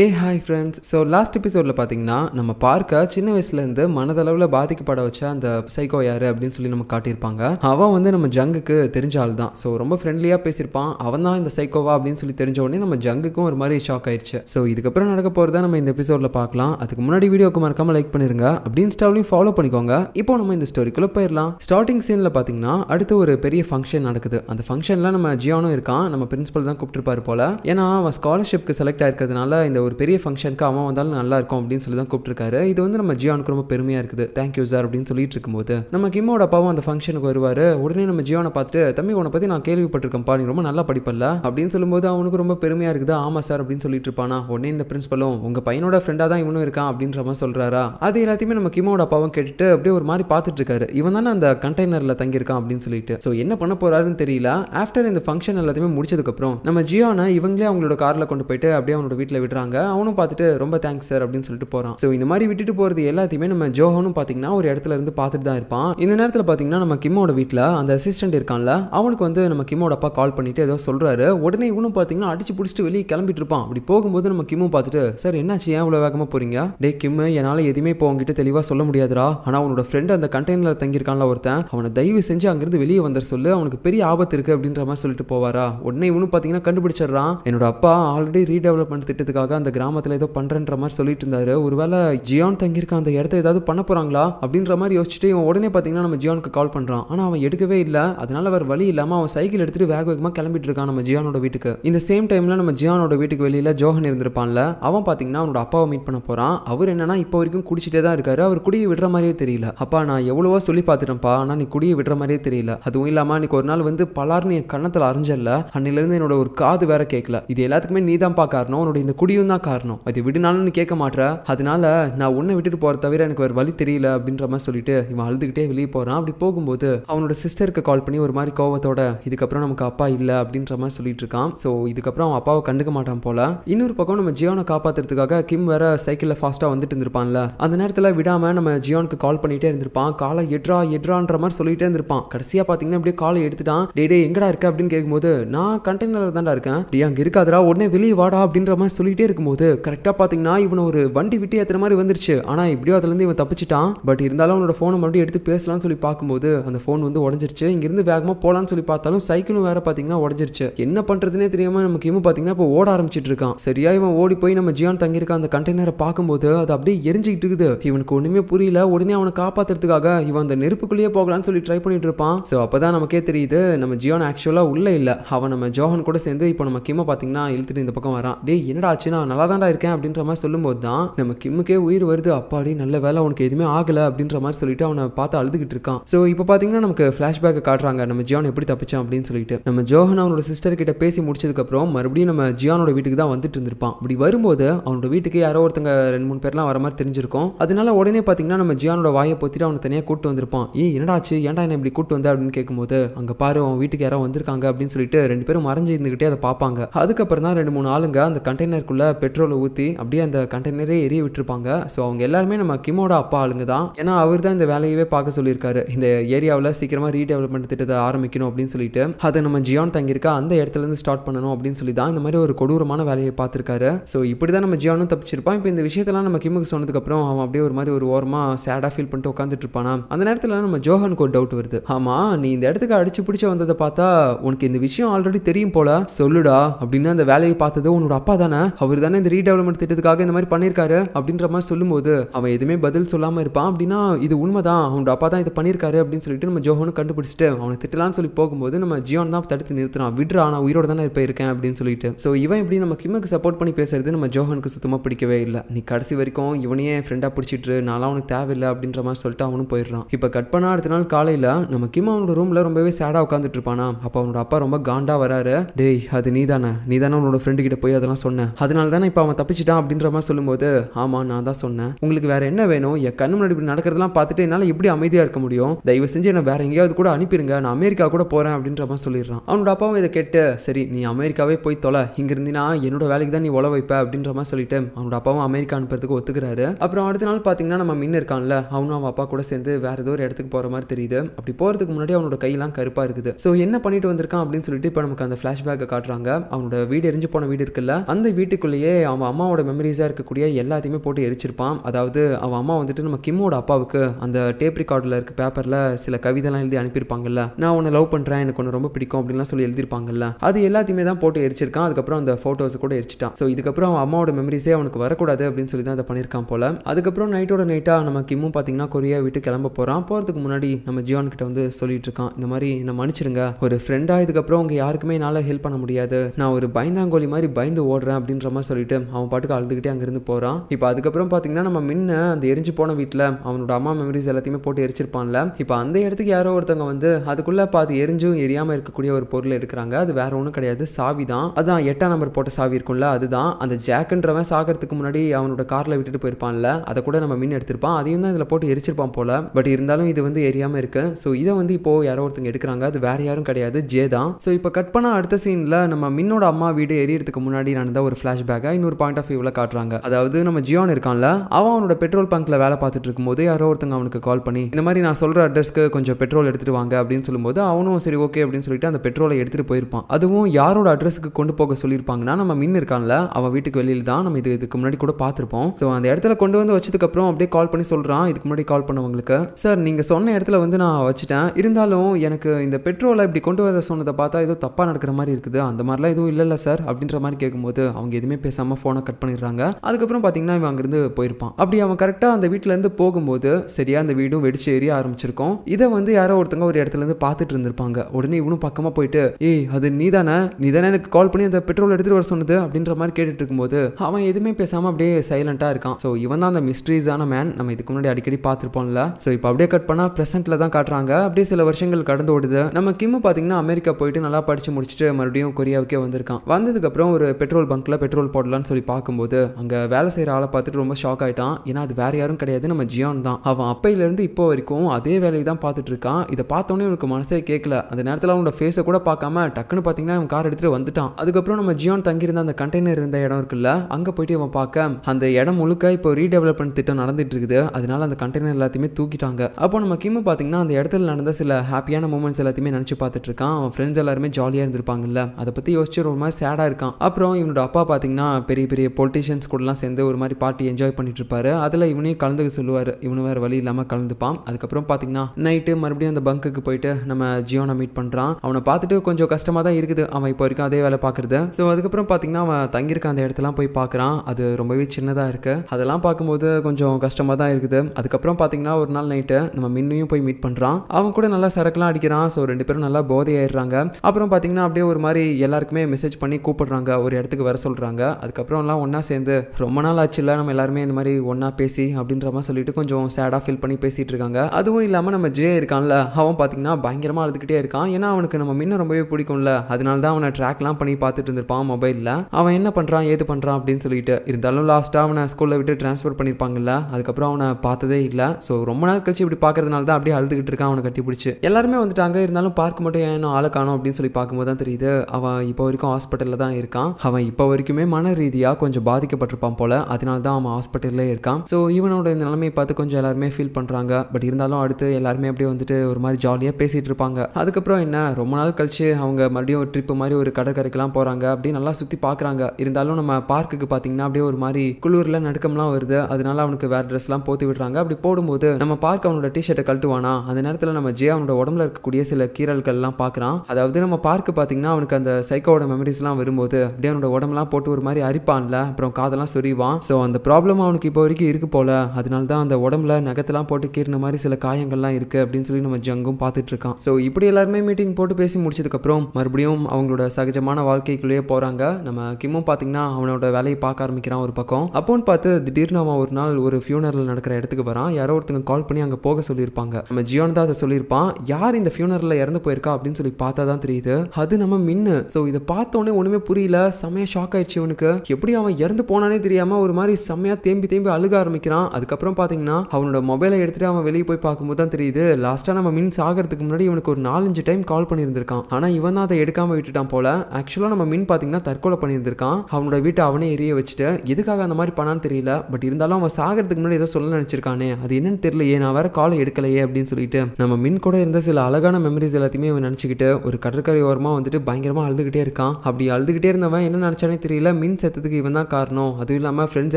ஏ ஹாய் ஃப்ரெண்ட்ஸ் ஸோ லாஸ்ட் எபிசோடில் பார்த்தீங்கன்னா நம்ம பார்க்க சின்ன வயசுலேருந்து மனதளவில் பாதிக்கப்பட வச்ச அந்த சைக்கோ யார் அப்படின்னு சொல்லி நம்ம காட்டியிருப்பாங்க அவன் வந்து நம்ம ஜங்குக்கு தெரிஞ்ச ஆள் தான் ஸோ ரொம்ப ஃப்ரெண்ட்லியாக பேசியிருப்பான் அவன் தான் இந்த சைக்கோவா அப்படின்னு சொல்லி தெரிஞ்ச உடனே நம்ம ஜங்குக்கும் ஒரு மாதிரி ஷாக் ஆயிடுச்சு ஸோ இதுக்கப்புறம் நடக்க போகிறதா நம்ம இந்த எபிசோடில் பார்க்கலாம் அதுக்கு முன்னாடி வீடியோக்கு மறக்காமல் லைக் பண்ணிருங்க அப்படின்னு இன்ஸ்டாவிலையும் ஃபாலோ பண்ணிக்கோங்க இப்போ நம்ம இந்த ஸ்டோரிக்குள்ளே போயிடலாம் ஸ்டார்டிங் சீனில் பார்த்தீங்கன்னா அடுத்து ஒரு பெரிய ஃபங்க்ஷன் நடக்குது அந்த ஃபங்க்ஷனில் நம்ம ஜியானும் இருக்கான் நம்ம பிரின்ஸிபல் தான் கூப்பிட்டுருப்பாரு போல ஏன்னா அவன் ஸ்காலர்ஷிப்க்கு செலக்ட் ஆயிருக்கிறதுனால இந்த ஒரு பெரிய ஃபங்க்ஷனுக்கு அவன் வந்தாலும் நல்லா இருக்கும் அப்படின்னு சொல்லி தான் கூப்பிட்டுருக்காரு இது வந்து நம்ம ஜியானுக்கு ரொம்ப பெருமையாக இருக்குது தேங்க்யூ சார் அப்படின்னு சொல்லிட்டு இருக்கும்போது நம்ம கிம்மோட அப்பாவும் அந்த ஃபங்க்ஷனுக்கு வருவார் உடனே நம்ம ஜியோனை பார்த்து தம்பி உன்னை பற்றி நான் கேள்விப்பட்டிருக்கேன் நீ ரொம்ப நல்லா படிப்பல்ல அப்படின்னு சொல்லும்போது அவனுக்கு ரொம்ப பெருமையாக இருக்குது ஆமாம் சார் அப்படின்னு சொல்லிட்டு இருப்பானா உடனே இந்த பிரின்ஸ்பலும் உங்கள் பையனோட ஃப்ரெண்டாக தான் இவனும் இருக்கான் அப்படின்ற மாதிரி சொல்கிறாரா அது எல்லாத்தையுமே நம்ம கிமோட அப்பாவும் கேட்டுட்டு அப்படியே ஒரு மாதிரி பார்த்துட்டு இருக்காரு இவன் தானே அந்த கண்டெய்னரில் தங்கியிருக்கான் அப்படின்னு சொல்லிட்டு ஸோ என்ன பண்ண போறாருன்னு தெரியல ஆஃப்டர் இந்த ஃபங்க்ஷன் எல்லாத்தையுமே முடிச்சதுக்கப்புறம் நம்ம ஜியோனை இவங்களே அவங்களோட காரில் கொண்டு போயிட்டு அப்படியே அவனோட வீட்டில் விடுறாங்க அவனும் பார்த்துட்டு ரொம்ப தேங்க்ஸ் சார் அப்படின்னு சொல்லிட்டு போகிறான் ஸோ இந்த மாதிரி விட்டுட்டு போகிறது எல்லாத்தையுமே நம்ம ஜோஹனும் பார்த்தீங்கன்னா ஒரு இடத்துல இருந்து பார்த்துட்டு தான் இருப்பான் இந்த நேரத்தில் பார்த்தீங்கன்னா நம்ம கிம்மோட வீட்டில் அந்த அசிஸ்டன்ட் இருக்கான்ல அவனுக்கு வந்து நம்ம கிம்மோட அப்பா கால் பண்ணிட்டு ஏதோ சொல்கிறாரு உடனே இவனும் பார்த்தீங்கன்னா அடிச்சு பிடிச்சிட்டு வெளியே கிளம்பிட்டு இருப்பான் அப்படி போகும்போது நம்ம கிம்மும் பார்த்துட்டு சார் என்னாச்சு ஏன் இவ்வளோ வேகமாக போறீங்க டே கிம்மு என்னால் எதுவுமே இப்போ உங்ககிட்ட தெளிவாக சொல்ல முடியாதுடா ஆனால் அவனோட ஃப்ரெண்டு அந்த கண்டெய்னரில் தங்கியிருக்கான்ல ஒருத்தன் அவனை தயவு செஞ்சு அங்கிருந்து வெளியே வந்த சொல்லு அவனுக்கு பெரிய ஆபத்து இருக்கு அப்படின்ற மாதிரி சொல்லிட்டு போவாரா உடனே இவனும் பார்த்தீங்கன்னா கண்டுபிடிச்சிடுறான் என்னோட அப்பா ஆல்ரெடி ரீடெவலப்மெண்ட் திட்டத்துக்காக அந்த அந்த கிராமத்தில் ஏதோ பண்ணுறன்ற மாதிரி சொல்லிட்டு இருந்தாரு ஒருவேளை ஜியான் தங்கியிருக்க அந்த இடத்த ஏதாவது பண்ண போகிறாங்களா அப்படின்ற மாதிரி யோசிச்சுட்டு இவன் உடனே பார்த்தீங்கன்னா நம்ம ஜியானுக்கு கால் பண்ணுறான் ஆனால் அவன் எடுக்கவே இல்லை அதனால அவர் வழி இல்லாமல் அவன் சைக்கிள் எடுத்துகிட்டு வேக வேகமாக கிளம்பிட்டு இருக்கான் நம்ம ஜியானோட வீட்டுக்கு இந்த சேம் டைமில் நம்ம ஜியானோட வீட்டுக்கு வெளியில் ஜோஹன் இருந்திருப்பான்ல அவன் பார்த்தீங்கன்னா அவனோட அப்பாவை மீட் பண்ண போகிறான் அவர் என்னன்னா இப்போ வரைக்கும் குடிச்சிட்டே தான் இருக்காரு அவர் குடியை விடுற மாதிரியே தெரியல அப்பா நான் எவ்வளவோ சொல்லி பார்த்துட்டேன்ப்பா ஆனால் நீ குடியை விடுற மாதிரியே தெரியல அதுவும் இல்லாமல் அன்னைக்கு ஒரு நாள் வந்து பலார்னு என் கண்ணத்தில் அரைஞ்சல அன்னிலிருந்து என்னோட ஒரு காது வேற கேட்கல இது எல்லாத்துக்குமே நீ தான் காரணம் உன்னோட இந்த குடியும் மட்டும்தான் காரணம் அது விடுனாலும் கேட்க மாட்டா அதனால நான் உன்னை விட்டுட்டு போற தவிர எனக்கு ஒரு வழி தெரியல அப்படின்ற மாதிரி சொல்லிட்டு இவன் அழுதுகிட்டே வெளியே போறான் அப்படி போகும்போது அவனோட சிஸ்டருக்கு கால் பண்ணி ஒரு மாதிரி கோவத்தோட இதுக்கப்புறம் நமக்கு அப்பா இல்ல அப்படின்ற மாதிரி சொல்லிட்டு இருக்கான் ஸோ இதுக்கப்புறம் அவன் அப்பாவை கண்டுக்க மாட்டான் போல இன்னொரு பக்கம் நம்ம ஜியோனை காப்பாத்துறதுக்காக கிம் வேற சைக்கிளில் ஃபாஸ்ட்டாக வந்துட்டு இருந்திருப்பான்ல அந்த நேரத்தில் விடாம நம்ம ஜியோனுக்கு கால் பண்ணிட்டே இருந்திருப்பான் காலை எட்ரா எட்ரான்ற மாதிரி சொல்லிட்டே இருந்திருப்பான் கடைசியா பாத்தீங்கன்னா அப்படியே காலை எடுத்துட்டான் டே டே எங்கடா இருக்க அப்படின்னு கேட்கும்போது நான் கண்டெய்னரில் தான்டா இருக்கேன் டே அங்கே இருக்காதடா உடனே வெளியே வாடா அப்படின்ற மாதிரி சொல்லிட்டே இருக்கும்போது கரெக்டாக பார்த்தீங்கன்னா இவனை ஒரு வண்டி விட்டு ஏற்றுற மாதிரி வந்துருச்சு ஆனால் எப்படியோ அதுலேருந்து இவன் தப்பிச்சிட்டான் பட் இருந்தாலும் அவனோட ஃபோனை மறுபடியும் எடுத்து பேசலாம்னு சொல்லி பார்க்கும்போது அந்த ஃபோன் வந்து உடஞ்சிருச்சு இங்கிருந்து வேகமாக போகலான்னு சொல்லி பார்த்தாலும் சைக்கிளும் வேற பார்த்தீங்கன்னா உடஞ்சிருச்சு என்ன பண்ணுறதுனே தெரியாமல் நமக்கு இவன் பார்த்தீங்கன்னா இப்போ ஓட ஆரம்பிச்சிட்டு இருக்கான் சரியா இவன் ஓடி போய் நம்ம ஜியான் தங்கியிருக்க அந்த கண்டெய்னரை பார்க்கும்போது அது அப்படியே எரிஞ்சிக்கிட்டு இருக்குது இவனுக்கு ஒன்றுமே புரியல உடனே அவனை காப்பாற்றுறதுக்காக இவன் அந்த நெருப்புக்குள்ளேயே போகலான்னு சொல்லி ட்ரை பண்ணிட்டு இருப்பான் ஸோ அப்போ தான் நமக்கே தெரியுது நம்ம ஜியான் ஆக்சுவலாக உள்ளே இல்லை அவன் நம்ம ஜோஹன் கூட சேர்ந்து இப்போ நம்ம கிம பார்த்தீங்கன்னா இழுத்துட்டு இந்த பக்கம் வரான் டே என்னடா ஆச்சுன்னா நான் நல்லா தான்டா இருக்கேன் அப்படின்ற மாதிரி சொல்லும்போது தான் நம்ம கிம்முக்கே உயிர் வருது அப்பாடி நல்ல வேலை உனக்கு எதுவுமே ஆகலை அப்படின்ற மாதிரி சொல்லிட்டு அவனை பார்த்து அழுதுகிட்டு இருக்கான் ஸோ இப்போ பார்த்தீங்கன்னா நமக்கு ஃப்ளாஷ்பேக்கை காட்டுறாங்க நம்ம ஜியான் எப்படி தப்பிச்சான் அப்படின்னு சொல்லிட்டு நம்ம ஜோஹன் அவனோட சிஸ்டர் கிட்ட பேசி முடிச்சதுக்கப்புறம் மறுபடியும் நம்ம ஜியானோட வீட்டுக்கு தான் வந்துட்டு இருந்திருப்பான் அப்படி வரும்போது அவனோட வீட்டுக்கு யாரோ ஒருத்தங்க ரெண்டு மூணு பேர்லாம் வர மாதிரி தெரிஞ்சிருக்கும் அதனால உடனே பார்த்தீங்கன்னா நம்ம ஜியானோட வாயை போத்திட்டு அவனை தனியாக கூட்டு வந்திருப்பான் ஏ என்னடாச்சு ஏன்டா என்ன இப்படி கூட்டு வந்த அப்படின்னு கேட்கும்போது அங்கே பாரு அவன் வீட்டுக்கு யாரோ வந்திருக்காங்க அப்படின்னு சொல்லிட்டு ரெண்டு பேரும் மறைஞ்சு இருந்துகிட்டே அதை பார்ப்பாங்க அதுக்கப்புறம் தான் ரெண்டு மூணு ஆளுங்க அந்த கண்டெய்னருக்குள்ள பெட்ரோலை ஊற்றி அப்படியே அந்த கண்டெய்னரே எரிய விட்டுருப்பாங்க ஸோ அவங்க எல்லாருமே நம்ம கிமோட அப்பா ஆளுங்க தான் ஏன்னா அவர் தான் இந்த வேலையவே பார்க்க சொல்லியிருக்காரு இந்த ஏரியாவில் சீக்கிரமாக ரீடெவலப்மெண்ட் திட்டத்தை ஆரம்பிக்கணும் அப்படின்னு சொல்லிட்டு அதை நம்ம ஜியான் தங்கியிருக்கா அந்த இடத்துலேருந்து ஸ்டார்ட் பண்ணணும் அப்படின்னு சொல்லி தான் இந்த மாதிரி ஒரு கொடூரமான வேலையை பார்த்துருக்காரு ஸோ இப்படி தான் நம்ம ஜியானும் தப்பிச்சிருப்பான் இப்போ இந்த விஷயத்தெல்லாம் நம்ம கிமுக்கு சொன்னதுக்கப்புறம் அவன் அப்படியே ஒரு மாதிரி ஒரு ஓரமாக சேடாக ஃபீல் பண்ணிட்டு உட்காந்துட்டு இருப்பானா அந்த நேரத்தில் நம்ம ஜோஹனுக்கு ஒரு டவுட் வருது ஆமாம் நீ இந்த இடத்துக்கு அடிச்சு பிடிச்ச வந்ததை பார்த்தா உனக்கு இந்த விஷயம் ஆல்ரெடி தெரியும் போல சொல்லுடா அப்படின்னு அந்த வேலையை பார்த்தது உன்னோட அப்பா தானே அவர் தானே இந்த ரீடெவலப்மெண்ட் திட்டத்துக்காக இந்த மாதிரி பண்ணியிருக்காரு அப்படின்ற மாதிரி சொல்லும்போது அவன் எதுவுமே பதில் சொல்லாமல் இருப்பான் அப்படின்னா இது உண்மைதான் அவனோட அப்பா தான் இதை பண்ணியிருக்காரு அப்படின்னு சொல்லிட்டு நம்ம ஜோஹனு கண்டுபிடிச்சிட்டு அவனை திட்டலான்னு சொல்லி போகும்போது நம்ம ஜியோன் தான் தடுத்து நிறுத்துறான் விடுறா நான் உயிரோட தானே இப்போ இருக்கேன் அப்படின்னு சொல்லிட்டு ஸோ இவன் இப்படி நம்ம கிம்முக்கு சப்போர்ட் பண்ணி பேசுறது நம்ம ஜோஹனுக்கு சுத்தமாக பிடிக்கவே இல்லை நீ கடைசி வரைக்கும் இவனையே என் ஃப்ரெண்டாக பிடிச்சிட்டு நான்லாம் அவனுக்கு தேவையில்லை அப்படின்ற மாதிரி சொல்லிட்டு அவனும் போயிடுறான் இப்போ கட் பண்ணா அடுத்த நாள் காலையில் நம்ம கிம் அவனோட ரூமில் ரொம்பவே சேடாக உட்காந்துட்டு இருப்பானா அப்போ அவனோட அப்பா ரொம்ப காண்டாக வராரு டேய் அது நீ தானே நீ தானே உன்னோட ஃப்ரெண்டு கிட்ட போய் அதெல்லாம் சொன்னேன் அதனால தானே இப்போ அவன் தப்பிச்சிட்டான் அப்படின்ற மாதிரி சொல்லும்போது ஆமாம் நான் தான் சொன்னேன் உங்களுக்கு வேற என்ன வேணும் என் கண்ணு முன்னாடி இப்படி நடக்கிறதெல்லாம் பார்த்துட்டு என்னால் எப்படி அமைதியாக இருக்க முடியும் தயவு செஞ்சு என்னை வேற எங்கேயாவது கூட அனுப்பிடுங்க நான் அமெரிக்கா கூட போகிறேன் அப்படின்ற மாதிரி சொல்லிடுறான் அவனோட அப்பாவும் இதை கேட்டு சரி நீ அமெரிக்காவே போய் தொலை இங்கே இருந்தினா என்னோட வேலைக்கு தான் நீ உழ வைப்ப அப்படின்ற மாதிரி சொல்லிட்டு அவனோட அப்பாவும் அமெரிக்கா அனுப்புறதுக்கு ஒத்துக்கிறாரு அப்புறம் அடுத்த நாள் பார்த்தீங்கன்னா நம்ம மின் இருக்கான்ல அவனும் அவன் அப்பா கூட சேர்ந்து வேற ஏதோ ஒரு இடத்துக்கு போகிற மாதிரி தெரியுது அப்படி போகிறதுக்கு முன்னாடி அவனோட கையெல்லாம் கருப்பாக இருக்குது ஸோ என்ன பண்ணிட்டு வந்திருக்கான் அப்படின்னு சொல்லிட்டு இப்போ நமக்கு அந்த ஃப்ளாஷ்பேக்கை காட்டுறாங்க அவனோட வீடு எரிஞ்சு போன வீடு இருக்குல்ல அந்த வீட்டுக்குள்ளேயே அப்படியே அவன் அம்மாவோட மெமரிஸாக இருக்கக்கூடிய எல்லாத்தையுமே போட்டு எரிச்சிருப்பான் அதாவது அவன் அம்மா வந்துட்டு நம்ம கிம்மோட அப்பாவுக்கு அந்த டேப் ரிகார்டில் இருக்க பேப்பரில் சில கவிதைலாம் எழுதி அனுப்பியிருப்பாங்கல்ல நான் உன்னை லவ் பண்ணுறேன் எனக்கு ஒன்று ரொம்ப பிடிக்கும் அப்படின்லாம் சொல்லி எழுதியிருப்பாங்கல்ல அது எல்லாத்தையுமே தான் போட்டு எரிச்சிருக்கான் அதுக்கப்புறம் அந்த ஃபோட்டோஸை கூட எரிச்சிட்டான் ஸோ இதுக்கப்புறம் அவன் அம்மாவோட மெமரிஸே அவனுக்கு வரக்கூடாது அப்படின்னு சொல்லி தான் அதை பண்ணியிருக்கான் போல் அதுக்கப்புறம் நைட்டோட நைட்டாக நம்ம கிம்மும் பார்த்தீங்கன்னா கொரியா விட்டு கிளம்ப போகிறான் போகிறதுக்கு முன்னாடி நம்ம ஜியான் கிட்ட வந்து சொல்லிட்டு இருக்கான் இந்த மாதிரி என்ன மன்னிச்சிருங்க ஒரு ஃப்ரெண்டாக இதுக்கப்புறம் உங்கள் யாருக்குமே என்னால் ஹெல்ப் பண்ண முடியாது நான் ஒரு பயந்தாங்கோலி மாதிரி பயந்து ஓடுறேன் அப்படின்ற மாதிரி சொல்லிட்டு அவன் பாட்டுக்கு அழுதுகிட்டே அங்கேருந்து போகிறான் இப்போ அதுக்கப்புறம் பாத்தீங்கன்னா நம்ம மின்ன அந்த எரிஞ்சு போன வீட்டில் அவனோட அம்மா மெமரிஸ் எல்லாத்தையுமே போட்டு எரிச்சிருப்பான்ல இப்போ அந்த இடத்துக்கு யாரோ ஒருத்தவங்க வந்து அதுக்குள்ளே பாதி எரிஞ்சும் எரியாமல் இருக்கக்கூடிய ஒரு பொருள் எடுக்கிறாங்க அது வேற ஒன்றும் கிடையாது சாவி தான் அதான் எட்டாம் நம்பர் போட்ட சாவி இருக்கும்ல அதுதான் அந்த ஜாக்குன்றவன் சாகிறதுக்கு முன்னாடி அவனோட காரில் விட்டுட்டு போயிருப்பான்ல அதை கூட நம்ம மின் எடுத்திருப்பான் அதையும் தான் இதில் போட்டு எரிச்சிருப்பான் போல பட் இருந்தாலும் இது வந்து எரியாமல் இருக்கு ஸோ இதை வந்து இப்போ யாரோ ஒருத்தங்க எடுக்கிறாங்க அது வேற யாரும் கிடையாது ஜே தான் ஸோ இப்போ கட் பண்ண அடுத்த சீனில் நம்ம மின்னோட அம்மா வீடு எரியறதுக்கு முன்னாடி நடந்த ஒரு ஃப்ளாஷ்பேக் காட்டுறதுக்காக இன்னொரு பாயிண்ட் ஆஃப் வியூவில் காட்டுறாங்க அதாவது நம்ம ஜியோன் இருக்கான்ல அவன் அவனோட பெட்ரோல் பங்க்கில் வேலை பார்த்துட்டு இருக்கும்போது யாரோ ஒருத்தங்க அவனுக்கு கால் பண்ணி இந்த மாதிரி நான் சொல்கிற அட்ரஸ்க்கு கொஞ்சம் பெட்ரோல் எடுத்துட்டு வாங்க அப்படின்னு சொல்லும்போது அவனும் சரி ஓகே அப்படின்னு சொல்லிட்டு அந்த பெட்ரோலை எடுத்துகிட்டு போயிருப்பான் அதுவும் யாரோட அட்ரஸுக்கு கொண்டு போக சொல்லியிருப்பாங்கன்னா நம்ம மின் இருக்கான்ல அவன் வீட்டுக்கு வெளியில் தான் நம்ம இது இதுக்கு முன்னாடி கூட பார்த்துருப்போம் ஸோ அந்த இடத்துல கொண்டு வந்து வச்சதுக்கப்புறம் அப்படியே கால் பண்ணி சொல்கிறான் இதுக்கு முன்னாடி கால் பண்ணவங்களுக்கு சார் நீங்கள் சொன்ன இடத்துல வந்து நான் வச்சுட்டேன் இருந்தாலும் எனக்கு இந்த பெட்ரோலை இப்படி கொண்டு வர சொன்னதை பார்த்தா ஏதோ தப்பாக நடக்கிற மாதிரி இருக்குது அந்த மாதிரிலாம் எதுவும் இல்லைல்ல சார் அப்படின்ற மாதிரி கேட்கும்போது அவங்க எதுவுமே பேசாம ஃபோனை கட் பண்ணிடுறாங்க அதுக்கப்புறம் பார்த்தீங்கன்னா இவன் அங்கிருந்து போயிருப்பான் அப்படி அவன் கரெக்டாக அந்த வீட்டிலேருந்து போகும்போது சரியா அந்த வீடும் வெடிச்சு எரிய ஆரம்பிச்சிருக்கோம் இதை வந்து யாரோ ஒருத்தங்க ஒரு இடத்துல இருந்து பார்த்துட்டு இருந்திருப்பாங்க உடனே இவனும் பக்கமா போயிட்டு ஏய் அது நீ தானே நீ தானே எனக்கு கால் பண்ணி அந்த பெட்ரோல் எடுத்துகிட்டு வர சொன்னது அப்படின்ற மாதிரி கேட்டுட்டு இருக்கும்போது அவன் எதுவுமே பேசாமல் அப்படியே சைலண்ட்டாக இருக்கான் ஸோ இவன் தான் அந்த மிஸ்ட்ரீஸான மேன் நம்ம இதுக்கு முன்னாடி அடிக்கடி பார்த்துருப்போம்ல ஸோ இப்போ அப்படியே கட் பண்ணா ப்ரெசென்ட்டில் தான் காட்டுறாங்க அப்படியே சில வருஷங்கள் கடந்து ஓடுது நம்ம கிம்மு பார்த்தீங்கன்னா அமெரிக்கா போயிட்டு நல்லா படித்து முடிச்சுட்டு மறுபடியும் கொரியாவுக்கே வந்திருக்கான் வந்ததுக்கப்புறம் ஒரு பெட்ரோல் பங்க்ல பெட்ரோல் போடலான்னு சொல்லி பார்க்கும்போது அங்கே வேலை செய்கிற ஆளை பார்த்துட்டு ரொம்ப ஷாக் ஆகிட்டான் ஏன்னா அது வேறு யாரும் கிடையாது நம்ம ஜியான் தான் அவன் அப்பையிலேருந்து இப்போ வரைக்கும் அதே வேலையை தான் பார்த்துட்டு இருக்கான் இதை பார்த்தோன்னே உனக்கு மனசே கேட்கல அந்த நேரத்தில் அவனோட ஃபேஸை கூட பார்க்காம டக்குன்னு பார்த்தீங்கன்னா அவன் கார் எடுத்துகிட்டு வந்துட்டான் அதுக்கப்புறம் நம்ம ஜியான் தங்கியிருந்த அந்த கண்டெய்னர் இருந்த இடம் இருக்குல்ல அங்கே போயிட்டு அவன் பார்க்க அந்த இடம் முழுக்க இப்போ ரீடெவலப்மெண்ட் திட்டம் நடந்துட்டு இருக்குது அதனால அந்த கண்டெய்னர் எல்லாத்தையுமே தூக்கிட்டாங்க அப்போ நம்ம கிமு பார்த்தீங்கன்னா அந்த இடத்துல நடந்த சில ஹாப்பியான மூமெண்ட்ஸ் எல்லாத்தையுமே நினச்சி பார்த்துட்டு இருக்கான் அவன் ஃப்ரெண்ட்ஸ் எல்லாருமே ஜாலியாக இருந்திருப்பாங்கல்ல அதை பற்றி யோசிச்சு ஒரு மாதிரி சேடாக இருக்கான் அப்புறம் இவனோட அப்பா பார்த்தீங்கன்னா பெரிய பெரிய பொலிட்டிஷியன்ஸ் கூடலாம் சேர்ந்து ஒரு மாதிரி பார்ட்டி என்ஜாய் பண்ணிட்டு இருப்பாரு அதில் இவனையும் கலந்துக்க சொல்லுவார் இவனு வேறு வழி இல்லாமல் கலந்துப்பான் அதுக்கப்புறம் பார்த்தீங்கன்னா நைட்டு மறுபடியும் அந்த பங்குக்கு போயிட்டு நம்ம ஜியோனை மீட் பண்ணுறான் அவனை பார்த்துட்டு கொஞ்சம் கஷ்டமாக தான் இருக்குது அவன் இப்போ வரைக்கும் அதே வேலை பார்க்குறது ஸோ அதுக்கப்புறம் பார்த்தீங்கன்னா அவன் தங்கியிருக்க அந்த இடத்தெல்லாம் போய் பார்க்குறான் அது ரொம்பவே சின்னதாக இருக்குது அதெல்லாம் பார்க்கும்போது கொஞ்சம் கஷ்டமாக தான் இருக்குது அதுக்கப்புறம் பார்த்தீங்கன்னா ஒரு நாள் நைட்டு நம்ம மின்னையும் போய் மீட் பண்ணுறான் அவன் கூட நல்லா சரக்குலாம் அடிக்கிறான் ஸோ ரெண்டு பேரும் நல்லா போதை ஆயிடுறாங்க அப்புறம் பார்த்தீங்கன்னா அப்படியே ஒரு மாதிரி எல்லாருக்குமே மெசேஜ் பண்ணி கூப்பிடுறாங்க ஒரு இடத்துக்கு வர சொல்கிறாங்க அதுக்கப்புறம்லாம் ஒன்றா சேர்ந்து ரொம்ப நாள் ஆச்சுல நம்ம எல்லாருமே இந்த மாதிரி ஒன்றா பேசி அப்படின்ற மாதிரி சொல்லிட்டு கொஞ்சம் சேடாக ஃபீல் பண்ணி பேசிகிட்டு இருக்காங்க அதுவும் இல்லாமல் நம்ம ஜே இருக்கான்ல அவன் பார்த்தீங்கன்னா பயங்கரமாக அழுதுகிட்டே இருக்கான் ஏன்னா அவனுக்கு நம்ம முன்ன ரொம்பவே பிடிக்கும்ல அதனால தான் அவனை ட்ராக்லாம் பண்ணி பார்த்துட்டு இருந்திருப்பான் மொபைலில் அவன் என்ன பண்ணுறான் ஏது பண்ணுறான் அப்படின்னு சொல்லிட்டு இருந்தாலும் லாஸ்ட்டாக அவனை ஸ்கூலில் விட்டு ட்ரான்ஸ்ஃபர் பண்ணியிருப்பாங்கல்ல அதுக்கப்புறம் அவனை பார்த்ததே இல்லை ஸோ ரொம்ப நாள் கழிச்சு இப்படி பார்க்கறதுனால தான் அப்படியே அழுதுகிட்டு இருக்கான் அவனை கட்டி பிடிச்சி எல்லாருமே வந்துட்டாங்க இருந்தாலும் பார்க்க மட்டும் ஏன் ஆளை காணும் அப்படின்னு சொல்லி பார்க்கும்போது தான் தெரியுது அவன் இப்போ வரைக்கும் ஹாஸ்பிட்டலில் தான் இருக்கான் அவன் இப்போ வரைக்குமே மன மன ரீதியாக கொஞ்சம் பாதிக்கப்பட்டிருப்பான் போல் அதனால தான் அவன் ஹாஸ்பிட்டல்லே இருக்கான் ஸோ இவனோட இந்த நிலைமையை பார்த்து கொஞ்சம் எல்லாருமே ஃபீல் பண்ணுறாங்க பட் இருந்தாலும் அடுத்து எல்லாருமே அப்படியே வந்துட்டு ஒரு மாதிரி ஜாலியாக பேசிகிட்டு இருப்பாங்க அதுக்கப்புறம் என்ன ரொம்ப நாள் கழிச்சு அவங்க மறுபடியும் ஒரு ட்ரிப்பு மாதிரி ஒரு கடற்கரைக்கெலாம் போகிறாங்க அப்படியே நல்லா சுற்றி பார்க்குறாங்க இருந்தாலும் நம்ம பார்க்குக்கு பார்த்தீங்கன்னா அப்படியே ஒரு மாதிரி குளிரில் நடுக்கம்லாம் வருது அதனால அவனுக்கு வேறு ட்ரெஸ்லாம் போத்தி விடுறாங்க அப்படி போடும்போது நம்ம பார்க்க அவனோட டிஷர்ட்டை கழட்டுவானா அந்த நேரத்தில் நம்ம ஜே அவனோட உடம்புல இருக்கக்கூடிய சில கீரல்கள்லாம் பார்க்குறான் அதாவது நம்ம பார்க்க பார்த்தீங்கன்னா அவனுக்கு அந்த சைக்கோட மெமரிஸ்லாம் வரும்போது அப்படியே அவனோட உடம்புலாம் போட்டு ஒரு மாதிரி மாதிரி அரிப்பான்ல அப்புறம் காதெல்லாம் சொறிவான் ஸோ அந்த ப்ராப்ளம் அவனுக்கு இப்போ வரைக்கும் இருக்கு போல அதனால தான் அந்த உடம்புல நகத்தெல்லாம் போட்டு கீர்ன மாதிரி சில காயங்கள்லாம் இருக்கு அப்படின்னு சொல்லி நம்ம ஜங்கும் பார்த்துட்டு இருக்கான் ஸோ இப்படி எல்லாருமே மீட்டிங் போட்டு பேசி முடிச்சதுக்கப்புறம் மறுபடியும் அவங்களோட சகஜமான வாழ்க்கைக்குள்ளேயே போறாங்க நம்ம கிம்மும் பார்த்தீங்கன்னா அவனோட வேலையை பார்க்க ஆரம்பிக்கிறான் ஒரு பக்கம் அப்போன்னு பார்த்து திடீர்னு அவன் ஒரு நாள் ஒரு ஃபியூனரில் நடக்கிற இடத்துக்கு வரான் யாரோ ஒருத்தங்க கால் பண்ணி அங்கே போக சொல்லியிருப்பாங்க நம்ம ஜியோன் தான் அதை சொல்லியிருப்பான் யார் இந்த ஃபியூனரில் இறந்து போயிருக்கா அப்படின்னு சொல்லி பார்த்தா தான் தெரியுது அது நம்ம மின்னு ஸோ இதை பார்த்தோன்னே ஒன்றுமே புரியல செமையாக ஷாக் ஆயிடுச்சு இவனுக்கு எப்படி அவன் இறந்து போனானே தெரியாம ஒரு மாதிரி செம்மையா தேம்பி தேம்பி அழுக ஆரம்பிக்கிறான் அதுக்கப்புறம் பாத்தீங்கன்னா அவனோட மொபைலை எடுத்துட்டு அவன் வெளியே போய் பார்க்கும்போது தான் தெரியுது லாஸ்டா நம்ம மின் சாகிறதுக்கு முன்னாடி இவனுக்கு ஒரு நாலஞ்சு டைம் கால் பண்ணியிருந்திருக்கான் ஆனா இவன் தான் அதை எடுக்காம விட்டுட்டான் போல ஆக்சுவலா நம்ம மின் பாத்தீங்கன்னா தற்கொலை பண்ணியிருந்திருக்கான் அவனோட வீட்டை அவனே எரிய வச்சுட்டு எதுக்காக அந்த மாதிரி பண்ணான்னு தெரியல பட் இருந்தாலும் அவன் சாகிறதுக்கு முன்னாடி ஏதோ சொல்ல நினைச்சிருக்கானே அது என்னன்னு தெரியலையே நான் வேற காலை எடுக்கலையே அப்படின்னு சொல்லிட்டு நம்ம மின் கூட இருந்த சில அழகான மெமரிஸ் எல்லாத்தையுமே அவன் நினச்சிக்கிட்டு ஒரு கடற்கரை ஓரமா வந்துட்டு பயங்கரமாக அழுதுகிட்டே இருக்கான் அப்படி அழுதுகிட்டே இருந்தவன் என்ன நினச்சானே தெரியல மின் செத்ததுக்கு இவன் தான் காரணம் அதுவும் இல்லாமல் ஃப்ரெண்ட்ஸ்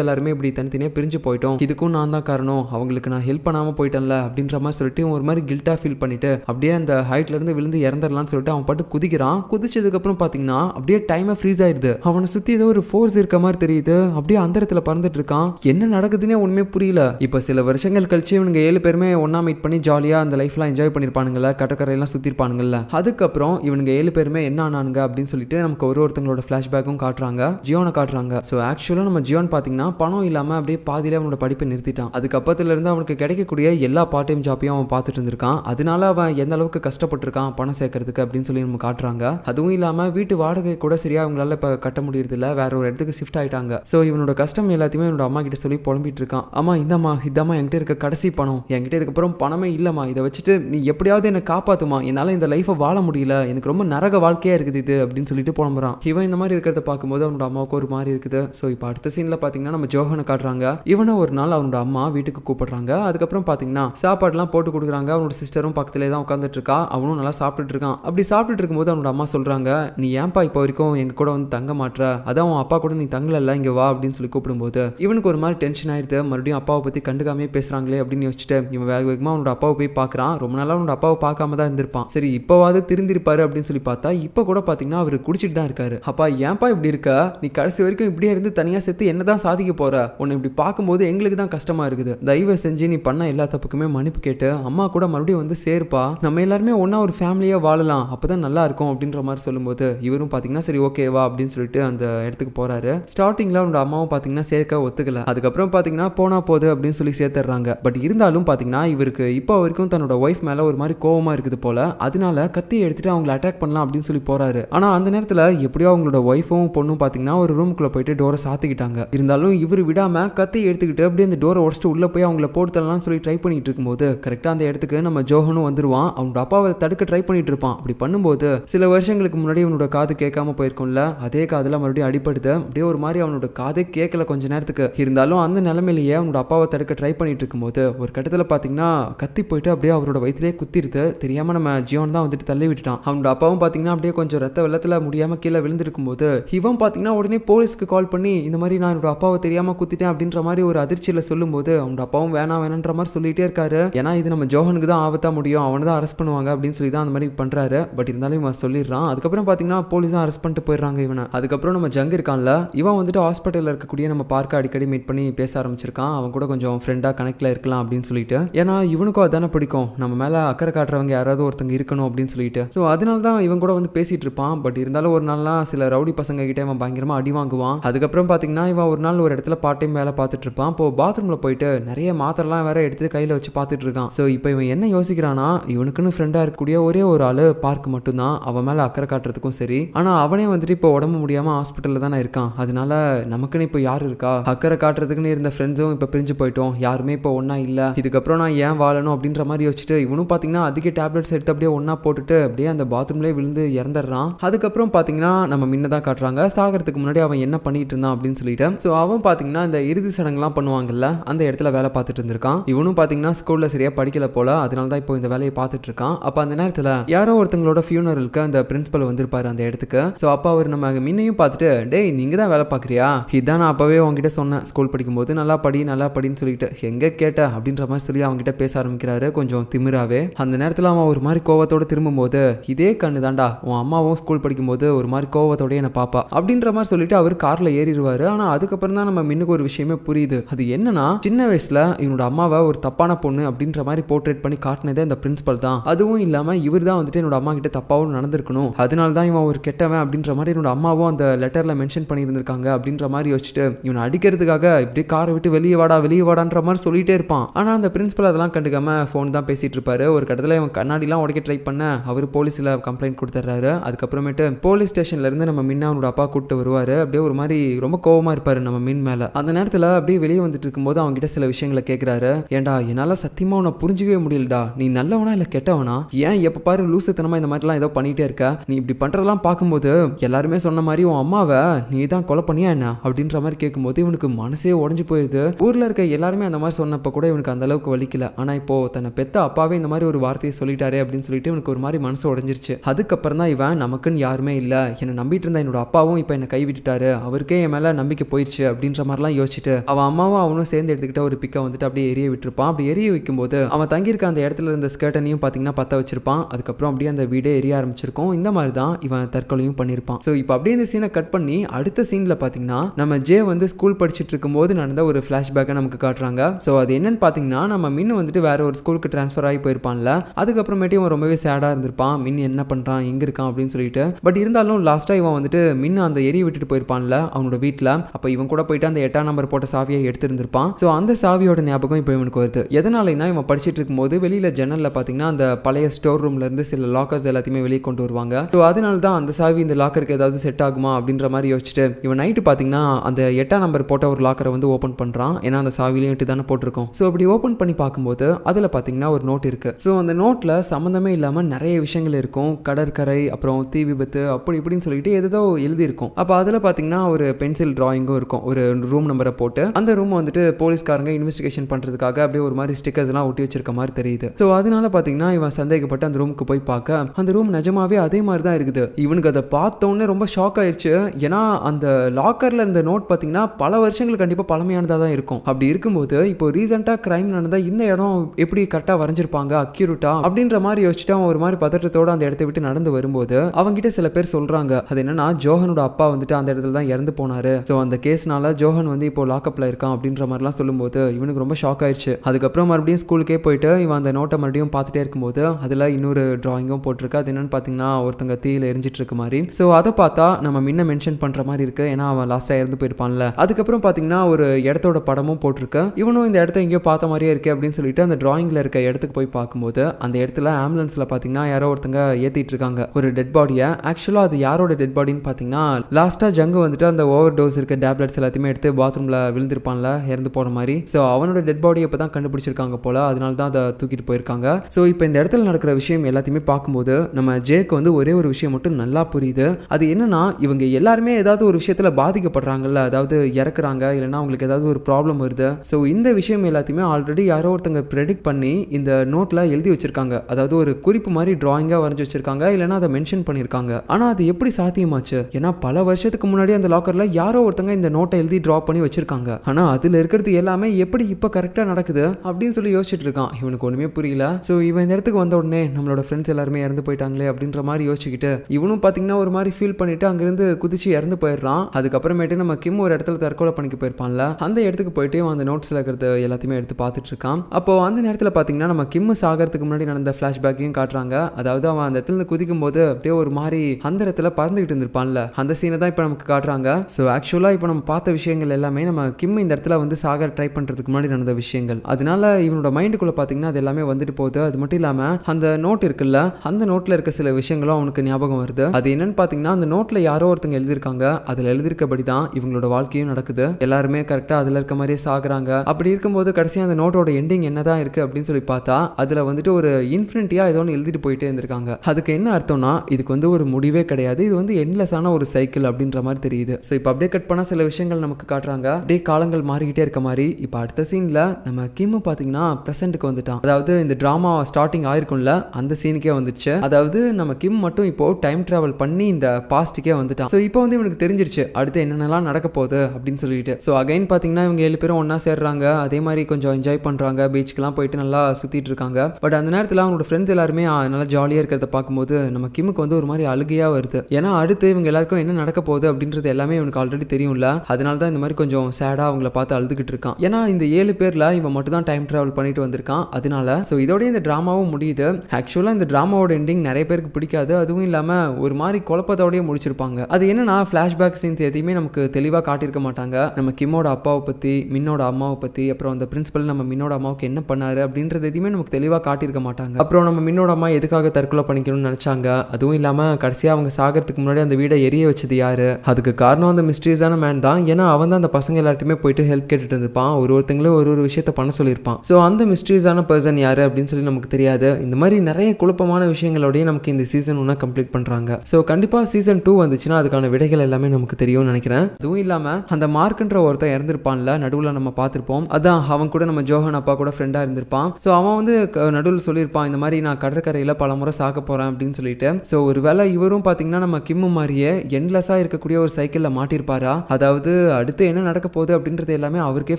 எல்லாருமே இப்படி தனித்தனியாக பிரிஞ்சு போயிட்டோம் இதுக்கும் நான் தான் காரணம் அவங்களுக்கு நான் ஹெல்ப் பண்ணாமல் போயிட்டேன்ல அப்படின்ற மாதிரி சொல்லிட்டு ஒரு மாதிரி கில்ட்டாக ஃபீல் பண்ணிட்டு அப்படியே அந்த ஹைட்ல இருந்து விழுந்து இறந்துடலாம்னு சொல்லிட்டு அவன் பாட்டு குதிக்கிறான் குதிச்சதுக்கப்புறம் பார்த்தீங்கன்னா அப்படியே டைமை ஃப்ரீஸ் ஆயிடுது அவனை சுற்றி ஏதோ ஒரு ஃபோர்ஸ் இருக்க மாதிரி தெரியுது அப்படியே அந்த இடத்துல பறந்துட்டு இருக்கான் என்ன நடக்குதுன்னே ஒன்றுமே புரியல இப்போ சில வருஷங்கள் கழிச்சு இவனுங்க ஏழு பேருமே ஒன்றா மீட் பண்ணி ஜாலியாக அந்த லைஃப்லாம் என்ஜாய் பண்ணியிருப்பானுங்கள கடற்கரையெல்லாம் சுற்றிருப்பானுங்கல்ல அதுக்கப்புறம் இவனுங்க ஏழு பேருமே என்ன ஆனானுங்க அப்படின்னு சொல்லிட்டு நமக்கு ஒரு ஒருத்தங்களோட ஃப்ளாஷ்பேக்கும் காட்டுறாங்க ஜியோ ஜியோனை காட்டுறாங்க ஸோ ஆக்சுவலாக நம்ம ஜியோன் பார்த்தீங்கன்னா பணம் இல்லாமல் அப்படியே பாதியில் அவனோட படிப்பை நிறுத்திட்டான் அதுக்கப்புறத்துலேருந்து அவனுக்கு கிடைக்கக்கூடிய எல்லா பார்ட் டைம் ஜாப்பையும் அவன் பார்த்துட்டு இருந்திருக்கான் அதனால அவன் எந்த அளவுக்கு கஷ்டப்பட்டிருக்கான் பணம் சேர்க்கறதுக்கு அப்படின்னு சொல்லி நம்ம காட்டுறாங்க அதுவும் இல்லாமல் வீட்டு வாடகை கூட சரியாக அவங்களால இப்போ கட்ட இல்லை வேற ஒரு இடத்துக்கு ஷிஃப்ட் ஆயிட்டாங்க ஸோ இவனோட கஷ்டம் எல்லாத்தையுமே என்னோட அம்மா கிட்ட சொல்லி புலம்பிட்டு இருக்கான் அம்மா இந்தம்மா இதாம்மா என்கிட்ட இருக்க கடைசி பணம் என்கிட்ட இதுக்கப்புறம் பணமே இல்லைம்மா இதை வச்சுட்டு நீ எப்படியாவது என்னை காப்பாத்துமா என்னால் இந்த லைஃபை வாழ முடியல எனக்கு ரொம்ப நரக வாழ்க்கையாக இருக்குது இது அப்படின்னு சொல்லிட்டு புலம்புறான் இவன் இந்த மாதிரி இருக்கிறத பார்க்கும்போது அவனோட அம்மா அம்மாவுக்கு ஒரு மாதிரி இருக்குது ஸோ இப்போ அடுத்த சீனில் பார்த்தீங்கன்னா நம்ம ஜோகனை காட்டுறாங்க இவனை ஒரு நாள் அவனோட அம்மா வீட்டுக்கு கூப்பிடுறாங்க அதுக்கப்புறம் பார்த்தீங்கன்னா சாப்பாடுலாம் போட்டு கொடுக்குறாங்க அவனோட சிஸ்டரும் பக்கத்துலேயே தான் உட்காந்துட்டு இருக்கா அவனும் நல்லா சாப்பிட்டுட்டு இருக்கான் அப்படி சாப்பிட்டுட்டு இருக்கும்போது அவனோட அம்மா சொல்கிறாங்க நீ ஏன்பா இப்போ வரைக்கும் எங்க கூட வந்து தங்க மாட்டுற அதான் அவன் அப்பா கூட நீ தங்கலல்ல இங்கே வா அப்படின்னு சொல்லி கூப்பிடும்போது இவனுக்கு ஒரு மாதிரி டென்ஷன் ஆயிடுது மறுபடியும் அப்பாவை பற்றி கண்டுக்காமே பேசுகிறாங்களே அப்படின்னு யோசிச்சுட்டு இவன் வேக வேகமாக அவனோட அப்பாவை போய் பார்க்குறான் ரொம்ப நாளாக அவனோட அப்பாவை பார்க்காம தான் இருந்திருப்பான் சரி இப்போவாவது திருந்திருப்பாரு அப்படின்னு சொல்லி பார்த்தா இப்போ கூட பார்த்தீங்கன்னா அவர் குடிச்சிட்டு தான் இருக்காரு அப்பா ஏன்பா இப்படி இருக்க நீ கடைசி வரைக்கும் இப்படியே இருந்து தனியாக சேர்த்து என்ன தான் சாதிக்க போகிற உன்னை இப்படி பார்க்கும்போது எங்களுக்கு தான் கஷ்டமாக இருக்குது தயவு செஞ்சு நீ பண்ண எல்லா தப்புக்குமே மன்னிப்பு கேட்டு அம்மா கூட மறுபடியும் வந்து சேர்ப்பா நம்ம எல்லாருமே ஒன்றா ஒரு ஃபேமிலியாக வாழலாம் அப்போ தான் நல்லா இருக்கும் அப்படின்ற மாதிரி சொல்லும்போது இவரும் பார்த்தீங்கன்னா சரி ஓகேவா அப்படின்னு சொல்லிட்டு அந்த இடத்துக்கு போகிறாரு ஸ்டார்டிங்கில் அவனோட அம்மாவும் பார்த்தீங்கன்னா சேர்க்க ஒத்துக்கல அதுக்கப்புறம் பார்த்தீங்கன்னா போனா போது அப்படின்னு சொல்லி சேர்த்துறாங்க பட் இருந்தாலும் பார்த்தீங்கன்னா இவருக்கு இப்போ வரைக்கும் தன்னோட ஒய்ஃப் மேலே ஒரு மாதிரி கோவமாக இருக்குது போல அதனால கத்தியை எடுத்துட்டு அவங்களை அட்டாக் பண்ணலாம் அப்படின்னு சொல்லி போறாரு ஆனால் அந்த நேரத்தில் எப்படியோ அவங்களோட ஒய்ஃபும் பொண்ணும் பார்த்தீங்கன்னா ஒரு ஒரு ரூம்குள்ளே போயிட்டு டோரை சாத்திக்கிட்டாங்க இருந்தாலும் இவர் விடாமல் கத்தி எடுத்துக்கிட்டு அப்படியே அந்த டோரை உடச்சிட்டு உள்ளே போய் அவங்கள போட்டு சொல்லி ட்ரை பண்ணிட்டு இருக்கும்போது கரெக்டா அந்த இடத்துக்கு நம்ம ஜோகனும் வந்துருவான் அவனோட அப்பாவை தடுக்க ட்ரை பண்ணிட்டு இருப்பான் அப்படி பண்ணும்போது சில வருஷங்களுக்கு முன்னாடி அவனோட காது கேட்காம போயிருக்கும்ல அதே காதுல மறுபடியும் அடிப்படுது அப்படியே ஒரு மாதிரி அவனோட காது கேட்கல கொஞ்ச நேரத்துக்கு இருந்தாலும் அந்த நிலமையிலேயே அவனோட அப்பாவை தடுக்க ட்ரை பண்ணிட்டு இருக்கும்போது ஒரு கட்டத்தில் பார்த்தீங்கன்னா கத்தி போயிட்டு அப்படியே அவரோட வயிற்றுலேயே குத்திடுது தெரியாமல் நம்ம ஜியோன் தான் வந்துட்டு தள்ளி விட்டுட்டான் அவனோட அப்பாவும் பார்த்தீங்கன்னா அப்படியே கொஞ்சம் ரத்த வெள்ளத்தில் முடியாமல் கீழே விழுந்திருக்கும் போது இவன் பார்த்தீங்கன்னா உடனே உடனே போலீஸ்க்கு கால் பண்ணி இந்த மாதிரி நான் என்னோட அப்பாவை தெரியாமல் குத்திட்டேன் அப்படின்ற மாதிரி ஒரு அதிர்ச்சியில் சொல்லும்போது அவனோட அப்பாவும் வேணாம் வேணான்ற மாதிரி சொல்லிட்டே இருக்காரு ஏன்னா இது நம்ம ஜோஹனுக்கு தான் ஆபத்தா முடியும் அவனை தான் அரெஸ்ட் பண்ணுவாங்க அப்படின்னு சொல்லி தான் அந்த மாதிரி பண்ணுறாரு பட் இருந்தாலும் இவன் சொல்லிடுறான் அதுக்கப்புறம் பார்த்தீங்கன்னா போலீஸ் தான் அரெஸ்ட் பண்ணிட்டு போயிடுறாங்க இவனை அதுக்கப்புறம் நம்ம ஜங்க் இருக்கான்ல இவன் வந்துட்டு ஹாஸ்பிட்டலில் இருக்கக்கூடிய நம்ம பார்க்க அடிக்கடி மீட் பண்ணி பேச ஆரம்பிச்சிருக்கான் அவன் கூட கொஞ்சம் ஃப்ரெண்டாக கனெக்ட்ல இருக்கலாம் அப்படின்னு சொல்லிட்டு ஏன்னா இவனுக்கும் அதானே பிடிக்கும் நம்ம மேலே அக்கறை காட்டுறவங்க யாராவது ஒருத்தங்க இருக்கணும் அப்படின்னு சொல்லிட்டு ஸோ அதனால தான் இவன் கூட வந்து பேசிகிட்டு இருப்பான் பட் இருந்தாலும் ஒரு நாள்லாம் சில ரவுடி பசங்க கிட்டே அவன் பயங்கரமாக அடி அடி வாங்குவான் அதுக்கப்புறம் பார்த்தீங்கன்னா இவன் ஒரு நாள் ஒரு இடத்துல பார்ட் டைம் வேலை பார்த்துட்டு இருப்பான் இப்போ பாத்ரூமில் போயிட்டு நிறைய மாத்திரலாம் வேற எடுத்து கையில் வச்சு பார்த்துட்டு இருக்கான் ஸோ இப்போ இவன் என்ன யோசிக்கிறானா இவனுக்குன்னு ஃப்ரெண்டாக இருக்கக்கூடிய ஒரே ஒரு ஆள் பார்க் மட்டும்தான் அவன் மேலே அக்கறை காட்டுறதுக்கும் சரி ஆனால் அவனே வந்துட்டு இப்போ உடம்பு முடியாமல் ஹாஸ்பிட்டலில் தானே இருக்கான் அதனால நமக்குன்னு இப்போ யார் இருக்கா அக்கறை காட்டுறதுக்குன்னு இருந்த ஃப்ரெண்ட்ஸும் இப்போ பிரிஞ்சு போயிட்டோம் யாருமே இப்போ ஒன்றா இல்லை இதுக்கப்புறம் நான் ஏன் வாழணும் அப்படின்ற மாதிரி யோசிச்சுட்டு இவனும் பார்த்தீங்கன்னா அதிக டேப்லெட்ஸ் எடுத்து அப்படியே ஒன்றா போட்டுட்டு அப்படியே அந்த பாத்ரூம்லேயே விழுந்து இறந்துடுறான் அதுக்கப்புறம் பார்த்தீங்கன்னா நம்ம முன்னதான் காட்டுறாங்க சாகிறதுக்கு முன்னாடி முன்னாடி அவன் என்ன பண்ணிட்டு இருந்தான் அப்படின்னு சொல்லிட்டு ஸோ அவன் பார்த்தீங்கன்னா இந்த இறுதி சடங்குலாம் பண்ணுவாங்கல்ல அந்த இடத்துல வேலை பார்த்துட்டு இருந்திருக்கான் இவனும் பார்த்தீங்கன்னா ஸ்கூலில் சரியாக படிக்கல போல அதனால தான் இப்போ இந்த வேலையை பார்த்துட்டு இருக்கான் அப்போ அந்த நேரத்தில் யாரோ ஒருத்தங்களோட ஃபியூனருக்கு அந்த பிரின்சிபல் வந்திருப்பாரு அந்த இடத்துக்கு ஸோ அப்போ அவர் நம்ம மின்னையும் பார்த்துட்டு டேய் நீங்கள் தான் வேலை பார்க்குறியா இதான் நான் அப்போவே அவங்ககிட்ட சொன்னேன் ஸ்கூல் படிக்கும்போது நல்லா படி நல்லா படின்னு சொல்லிட்டு எங்கே கேட்ட அப்படின்ற மாதிரி சொல்லி அவங்ககிட்ட பேச ஆரம்பிக்கிறாரு கொஞ்சம் திமிராவே அந்த நேரத்தில் அவன் ஒரு மாதிரி கோவத்தோடு திரும்பும்போது இதே கண்ணு தாண்டா உன் அம்மாவும் ஸ்கூல் படிக்கும்போது ஒரு மாதிரி கோவத்தோடய என்னை பாப்பா அப்படின்ற மாதிரி சொல்லிட்டு சொல்லிட்டு அவர் காரில் ஏறிடுவாரு ஆனால் அதுக்கப்புறம் தான் நம்ம மின்னுக்கு ஒரு விஷயமே புரியுது அது என்னன்னா சின்ன வயசில் இவனோட அம்மாவை ஒரு தப்பான பொண்ணு அப்படின்ற மாதிரி போர்ட்ரேட் பண்ணி காட்டினதே அந்த பிரின்சிபல் தான் அதுவும் இல்லாமல் இவர் தான் வந்துட்டு என்னோட அம்மா கிட்ட தப்பாகவும் நடந்திருக்கணும் அதனால தான் இவன் ஒரு கெட்டவன் அப்படின்ற மாதிரி என்னோட அம்மாவும் அந்த லெட்டரில் மென்ஷன் பண்ணியிருந்திருக்காங்க அப்படின்ற மாதிரி யோசிச்சுட்டு இவனை அடிக்கிறதுக்காக இப்படி காரை விட்டு வெளியே வாடா வெளியே வாடான்ற மாதிரி சொல்லிட்டே இருப்பான் ஆனால் அந்த பிரின்சிபல் அதெல்லாம் கண்டுக்காம ஃபோன் தான் பேசிட்டு இருப்பாரு ஒரு கடத்தில் இவன் கண்ணாடிலாம் உடைக்க ட்ரை பண்ண அவர் போலீஸில் கம்ப்ளைண்ட் கொடுத்துட்றாரு அதுக்கப்புறமேட்டு போலீஸ் ஸ்டேஷன்லேருந்து நம்ம மின்னா அவனோட அப்பா கூப்பிட்டு வருவார் இருப்பார் அப்படியே ஒரு மாதிரி ரொம்ப கோவமாக இருப்பார் நம்ம மீன் மேலே அந்த நேரத்தில் அப்படியே வெளியே வந்துட்டு இருக்கும்போது அவங்ககிட்ட சில விஷயங்களை கேட்குறாரு ஏண்டா என்னால் சத்தியமாக உன்னை புரிஞ்சிக்கவே முடியலடா நீ நல்லவனா இல்லை கெட்டவனா ஏன் எப்போ பாரு தனமா இந்த மாதிரிலாம் ஏதோ பண்ணிகிட்டே இருக்க நீ இப்படி பண்ணுறதெல்லாம் பார்க்கும்போது எல்லாருமே சொன்ன மாதிரி உன் அம்மாவை நீ தான் கொலை பண்ணியா என்ன அப்படின்ற மாதிரி கேட்கும்போது இவனுக்கு மனசே உடஞ்சி போயிடுது ஊரில் இருக்க எல்லாருமே அந்த மாதிரி சொன்னப்போ கூட இவனுக்கு அந்த அளவுக்கு வலிக்கல ஆனால் இப்போ தன்னை பெத்த அப்பாவே இந்த மாதிரி ஒரு வார்த்தையை சொல்லிட்டாரே அப்படின்னு சொல்லிட்டு இவனுக்கு ஒரு மாதிரி மனசு உடஞ்சிருச்சு அதுக்கப்புறம் தான் இவன் நமக்குன்னு யாருமே இல்லை என்னை நம்பிட்டு இருந்த என்னோட அப்பாவும் இப்போ என்னை கைவிட்டு எடுத்துக்கிட்டாரு அவருக்கே என் மேலே நம்பிக்கை போயிடுச்சு அப்படின்ற மாதிரிலாம் யோசிச்சுட்டு அவன் அம்மாவும் அவனும் சேர்ந்து எடுத்துக்கிட்ட ஒரு பிக்கை வந்துட்டு அப்படியே எரிய விட்டுருப்பான் அப்படி எரிய வைக்கும்போது அவன் தங்கியிருக்க அந்த இடத்துல இருந்த ஸ்கர்ட்டனையும் பார்த்தீங்கன்னா பற்ற வச்சிருப்பான் அதுக்கப்புறம் அப்படியே அந்த வீடே எரிய ஆரம்பிச்சிருக்கும் இந்த மாதிரி தான் இவன் தற்கொலையும் பண்ணியிருப்பான் ஸோ இப்போ அப்படியே இந்த சீனை கட் பண்ணி அடுத்த சீனில் பார்த்தீங்கன்னா நம்ம ஜே வந்து ஸ்கூல் படிச்சுட்டு இருக்கும்போது நடந்த ஒரு ஃப்ளாஷ்பேக்கை நமக்கு காட்டுறாங்க ஸோ அது என்னன்னு பார்த்தீங்கன்னா நம்ம மின் வந்துட்டு வேற ஒரு ஸ்கூலுக்கு ட்ரான்ஸ்ஃபர் ஆகி போயிருப்பான்ல அதுக்கப்புறமேட்டு அவன் ரொம்பவே சேடாக இருந்திருப்பான் மின் என்ன பண்ணுறான் எங்கே இருக்கான் அப்படின்னு சொல்லிட்டு பட் இருந்தாலும் லாஸ்ட்டாக இவன் வந்துட்டு மின் அந்த எரிய விட்டுட்டு போயிருப்பான்ல அவனோட வீட்டில் அப்போ இவன் கூட போயிட்டு அந்த எட்டாம் நம்பர் போட்ட சாவியை எடுத்திருந்திருப்பான் ஸோ அந்த சாவியோட ஞாபகம் இப்போ இவனுக்கு வருது எதனாலனா இவன் படிச்சுட்டு இருக்கும்போது வெளியில் ஜன்னலில் பார்த்தீங்கன்னா அந்த பழைய ஸ்டோர் ரூம்ல இருந்து சில லாக்கர்ஸ் எல்லாத்தையுமே வெளியே கொண்டு வருவாங்க ஸோ அதனால தான் அந்த சாவி இந்த லாக்கருக்கு ஏதாவது செட் ஆகுமா அப்படின்ற மாதிரி யோசிச்சுட்டு இவன் நைட்டு பார்த்தீங்கன்னா அந்த எட்டாம் நம்பர் போட்ட ஒரு லாக்கரை வந்து ஓப்பன் பண்ணுறான் ஏன்னா அந்த சாவிலையும் எட்டு தானே போட்டிருக்கோம் ஸோ அப்படி ஓப்பன் பண்ணி பார்க்கும்போது அதில் பார்த்தீங்கன்னா ஒரு நோட் இருக்கு ஸோ அந்த நோட்டில் சம்மந்தமே இல்லாமல் நிறைய விஷயங்கள் இருக்கும் கடற்கரை அப்புறம் தீ விபத்து அப்படி இப்படின்னு சொல்லிட்டு ஏதோ எழுதியிருக்கும் அப்போ அதில் அதுக்குள்ளே பார்த்தீங்கன்னா ஒரு பென்சில் ட்ராயிங்கும் இருக்கும் ஒரு ரூம் நம்பரை போட்டு அந்த ரூம் வந்துட்டு போலீஸ்காரங்க இன்வெஸ்டிகேஷன் பண்ணுறதுக்காக அப்படியே ஒரு மாதிரி ஸ்டிக்கர்ஸ்லாம் ஒட்டி வச்சிருக்க மாதிரி தெரியுது ஸோ அதனால பார்த்தீங்கன்னா இவன் சந்தேகப்பட்டு அந்த ரூமுக்கு போய் பார்க்க அந்த ரூம் நிஜமாவே அதே மாதிரி தான் இருக்குது இவனுக்கு அதை பார்த்தோன்னே ரொம்ப ஷாக் ஆயிடுச்சு ஏன்னா அந்த லாக்கரில் இருந்த நோட் பார்த்தீங்கன்னா பல வருஷங்கள் கண்டிப்பாக பழமையானதாக தான் இருக்கும் அப்படி இருக்கும்போது இப்போ ரீசெண்டாக க்ரைம் நடந்தால் இந்த இடம் எப்படி கரெக்டாக வரைஞ்சிருப்பாங்க அக்யூரட்டா அப்படின்ற மாதிரி யோசிச்சுட்டு அவன் ஒரு மாதிரி பதற்றத்தோடு அந்த இடத்த விட்டு நடந்து வரும்போது அவங்ககிட்ட சில பேர் சொல்கிறாங்க அது என்னன்னா ஜோஹனோட அப்பா வந்துட்டு அந்த இடத்துல தான் இறந்து போனார் ஸோ அந்த கேஸ்னால ஜோஹன் வந்து இப்போ லாக்கப்பில் இருக்கான் அப்படின்ற மாதிரிலாம் சொல்லும்போது இவனுக்கு ரொம்ப ஷாக் ஆயிடுச்சு அதுக்கப்புறம் மறுபடியும் ஸ்கூலுக்கே போயிட்டு இவன் அந்த நோட்டை மறுபடியும் பார்த்துட்டே இருக்கும்போது அதில் இன்னொரு ட்ராயிங்கும் போட்டிருக்கு அது என்னன்னு பார்த்தீங்கன்னா ஒருத்தங்க தீயில் எரிஞ்சிட்டு இருக்க மாதிரி ஸோ அதை பார்த்தா நம்ம முன்ன மென்ஷன் பண்ணுற மாதிரி இருக்கு ஏன்னா அவன் லாஸ்ட்டாக இறந்து போயிருப்பான்ல அதுக்கப்புறம் பார்த்தீங்கன்னா ஒரு இடத்தோட படமும் போட்டிருக்கு இவனும் இந்த இடத்த எங்கேயோ பார்த்த மாதிரியே இருக்கு அப்படின்னு சொல்லிட்டு அந்த டிராயிங்கில் இருக்க இடத்துக்கு போய் பார்க்கும்போது அந்த இடத்துல ஆம்புலன்ஸில் பார்த்தீங்கன்னா யாரோ ஒருத்தங்க ஏற்றிட்டு இருக்காங்க ஒரு டெட் பாடியை ஆக்சுவலாக அது யாரோட டெட் பாடின்னு பார்த்தீங்கன்னா லாஸ்ட்டாக ஜங்கு வந்துட்டு அந்த ஓவர் டோஸ் இருக்க டேப்லெட்ஸ் எல்லாத்தையுமே எடுத்து பாத்ரூமில் விழுந்திருப்பான்ல இறந்து போன மாதிரி ஸோ அவனோட டெட் பாடி இப்போ தான் கண்டுபிடிச்சிருக்காங்க போல் அதனால தான் அதை தூக்கிட்டு போயிருக்காங்க ஸோ இப்போ இந்த இடத்துல நடக்கிற விஷயம் எல்லாத்தையுமே பார்க்கும்போது நம்ம ஜேக்கு வந்து ஒரே ஒரு விஷயம் மட்டும் நல்லா புரியுது அது என்னன்னா இவங்க எல்லாருமே ஏதாவது ஒரு விஷயத்தில் பாதிக்கப்படுறாங்கல்ல அதாவது இறக்குறாங்க இல்லைனா அவங்களுக்கு ஏதாவது ஒரு ப்ராப்ளம் வருது ஸோ இந்த விஷயம் எல்லாத்தையுமே ஆல்ரெடி யாரோ ஒருத்தங்க ப்ரெடிக்ட் பண்ணி இந்த நோட்டில் எழுதி வச்சிருக்காங்க அதாவது ஒரு குறிப்பு மாதிரி டிராயிங்காக வரைஞ்சி வச்சிருக்காங்க இல்லைன்னா அதை மென்ஷன் பண்ணியிருக்காங்க ஆனால் அது எப்படி சாத்தியமாச்சு ஏன்னா பல வருஷத்துக்கு முன்னாடி அந்த லாக்கரில் யாரோ ஒருத்தங்க இந்த நோட்டை எழுதி டிரா பண்ணி வச்சிருக்காங்க ஆனால் அதில் இருக்கிறது எல்லாமே எப்படி இப்போ கரெக்டாக நடக்குது அப்படின்னு சொல்லி யோசிச்சுட்டு இருக்கான் இவனுக்கு ஒன்றுமே புரியல ஸோ இவன் இந்த இடத்துக்கு வந்த உடனே நம்மளோட ஃப்ரெண்ட்ஸ் எல்லாருமே இறந்து போயிட்டாங்களே அப்படின்ற மாதிரி யோசிச்சுக்கிட்டு இவனும் பார்த்தீங்கன்னா ஒரு மாதிரி ஃபீல் பண்ணிட்டு அங்கிருந்து குதிச்சு இறந்து போயிடுறான் அதுக்கப்புறமேட்டு நம்ம கிம் ஒரு இடத்துல தற்கொலை பண்ணிக்கு போயிருப்பான்ல அந்த இடத்துக்கு போயிட்டு அந்த நோட்ஸில் இருக்கிறது எல்லாத்தையுமே எடுத்து பார்த்துட்டு இருக்கான் அப்போ அந்த நேரத்தில் பார்த்தீங்கன்னா நம்ம கிம் சாகிறதுக்கு முன்னாடி நடந்த பேக்கையும் காட்டுறாங்க அதாவது அவன் அந்த இடத்துல குதிக்கும் போது அப்படியே ஒரு மாதிரி அந்த இடத்துல பறந்துகிட்டு இருந்திருப்பான்ல அந்த சீனை தான் இப்போ நம்ம நமக்கு காட்டுறாங்க ஸோ ஆக்சுவலாக இப்போ நம்ம பார்த்த விஷயங்கள் எல்லாமே நம்ம கிம் இந்த இடத்துல வந்து சாகர் ட்ரை பண்ணுறதுக்கு முன்னாடி நடந்த விஷயங்கள் அதனால இவனோட மைண்டுக்குள்ளே பார்த்தீங்கன்னா அது எல்லாமே வந்துட்டு போகுது அது மட்டும் இல்லாமல் அந்த நோட் இருக்குல்ல அந்த நோட்டில் இருக்க சில விஷயங்களும் அவனுக்கு ஞாபகம் வருது அது என்னன்னு பார்த்தீங்கன்னா அந்த நோட்டில் யாரோ ஒருத்தங்க எழுதியிருக்காங்க அதில் எழுதியிருக்கபடி தான் இவங்களோட வாழ்க்கையும் நடக்குது எல்லாருமே கரெக்டாக அதில் இருக்க மாதிரியே சாகுறாங்க அப்படி இருக்கும்போது கடைசியாக அந்த நோட்டோட எண்டிங் என்னதான் இருக்குது அப்படின்னு சொல்லி பார்த்தா அதில் வந்துட்டு ஒரு இன்ஃபினிட்டியாக ஏதோ ஒன்று எழுதிட்டு போயிட்டே இருந்திருக்காங்க அதுக்கு என்ன அர்த்தம்னா இதுக்கு வந்து ஒரு முடிவே கிடையாது இது வந்து ஆன ஒரு சைக்கிள் அப்படின்ற இருக்கிற மாதிரி தெரியுது ஸோ இப்போ அப்படியே கட் பண்ணால் சில விஷயங்கள் நமக்கு காட்டுறாங்க அப்படியே காலங்கள் மாறிக்கிட்டே இருக்க மாதிரி இப்போ அடுத்த சீனில் நம்ம கிம் பார்த்தீங்கன்னா ப்ரெசென்ட்டுக்கு வந்துட்டான் அதாவது இந்த ட்ராமா ஸ்டார்டிங் ஆயிருக்கும்ல அந்த சீனுக்கே வந்துச்சு அதாவது நம்ம கிம் மட்டும் இப்போ டைம் ட்ராவல் பண்ணி இந்த பாஸ்ட்டுக்கே வந்துட்டான் ஸோ இப்போ வந்து இவனுக்கு தெரிஞ்சிருச்சு அடுத்து என்னென்னலாம் நடக்க போகுது அப்படின்னு சொல்லிட்டு ஸோ அகைன் பார்த்தீங்கன்னா இவங்க ஏழு பேரும் ஒன்றா சேர்றாங்க அதே மாதிரி கொஞ்சம் என்ஜாய் பண்ணுறாங்க பீச்சுக்கெலாம் போயிட்டு நல்லா சுற்றிட்டு இருக்காங்க பட் அந்த நேரத்தில் அவங்களோட ஃப்ரெண்ட்ஸ் எல்லாருமே நல்லா ஜாலியாக இருக்கிறத பார்க்கும்போது நம்ம கிமுக்கு வந்து ஒரு மாதிரி அழுகையாக வருது ஏன்னா அடுத்து இவங்க எல்லாருக்கும் என்ன நடக்க போகுது அப்படின்றது எல்லாமே இவனுக்கு ஆல்ரெடி தெரியும்ல அதனால தான் இந்த மாதிரி கொஞ்சம் சேடாக அவங்கள பார்த்து அழுதுகிட்டு இருக்கான் ஏன்னா இந்த ஏழு பேரில் இவன் மட்டும் தான் டைம் ட்ராவல் பண்ணிட்டு வந்திருக்கான் அதனால ஸோ இதோடய இந்த ட்ராமாவும் முடியுது ஆக்சுவலாக இந்த ட்ராமாவோட எண்டிங் நிறைய பேருக்கு பிடிக்காது அதுவும் இல்லாமல் ஒரு மாதிரி குழப்பத்தோடய முடிச்சிருப்பாங்க அது என்னன்னா ஃப்ளாஷ்பேக் சீன்ஸ் எதையுமே நமக்கு தெளிவாக காட்டியிருக்க மாட்டாங்க நம்ம கிம்மோட அப்பாவை பற்றி மின்னோட அம்மாவை பற்றி அப்புறம் அந்த பிரின்சிபல் நம்ம மின்னோட அம்மாவுக்கு என்ன பண்ணாரு அப்படின்றது எதுவுமே நமக்கு தெளிவாக காட்டியிருக்க மாட்டாங்க அப்புறம் நம்ம மின்னோட அம்மா எதுக்காக தற்கொலை பண்ணிக்கணும்னு நினச்சாங்க அதுவும் இல்லாமல் கடைசியாக அவங்க சாகிறதுக்கு முன்னாடி அந்த வீடை எரிய வச்சது யாரு அதுக்கு காரணம் அந்த மிஸ்டீரிஸான மேன் தான் ஏன்னா அவன் தான் அந்த பசங்க எல்லாருமே போயிட்டு ஹெல்ப் கேட்டுட்டு இருந்திருப்பான் ஒரு ஒருத்தங்களும் ஒரு ஒரு விஷயத்த பண்ண சொல்லியிருப்பான் ஸோ அந்த மிஸ்டீரிஸான பர்சன் யாரு அப்படின்னு சொல்லி நமக்கு தெரியாது இந்த மாதிரி நிறைய குழப்பமான விஷயங்களோடய நமக்கு இந்த சீசன் ஒன்னா கம்ப்ளீட் பண்ணுறாங்க ஸோ கண்டிப்பாக சீசன் டூ வந்துச்சுன்னா அதுக்கான விடைகள் எல்லாமே நமக்கு தெரியும்னு நினைக்கிறேன் அதுவும் இல்லாமல் அந்த மார்க்ன்ற ஒருத்தன் இறந்திருப்பான்ல நடுவில் நம்ம பார்த்துருப்போம் அதான் அவன் கூட நம்ம ஜோஹன் அப்பா கூட ஃப்ரெண்டாக இருந்திருப்பான் ஸோ அவன் வந்து நடுவில் சொல்லியிருப்பான் இந்த மாதிரி நான் கடற்கரையில் பல முறை சாக்க போறேன் அப்படின்னு சொல்லிட்டு ஸோ ஒரு வேலை இவரும் பார்த்தீங்கன்னா நம்ம கிம்மு மாதிரியே எண்ட்லெஸ்ஸாக இருக்கக்கூடிய அப்படியே ஒரு சைக்கிளில் மாட்டியிருப்பாரா அதாவது அடுத்து என்ன நடக்க போகுது அப்படின்றது எல்லாமே அவருக்கே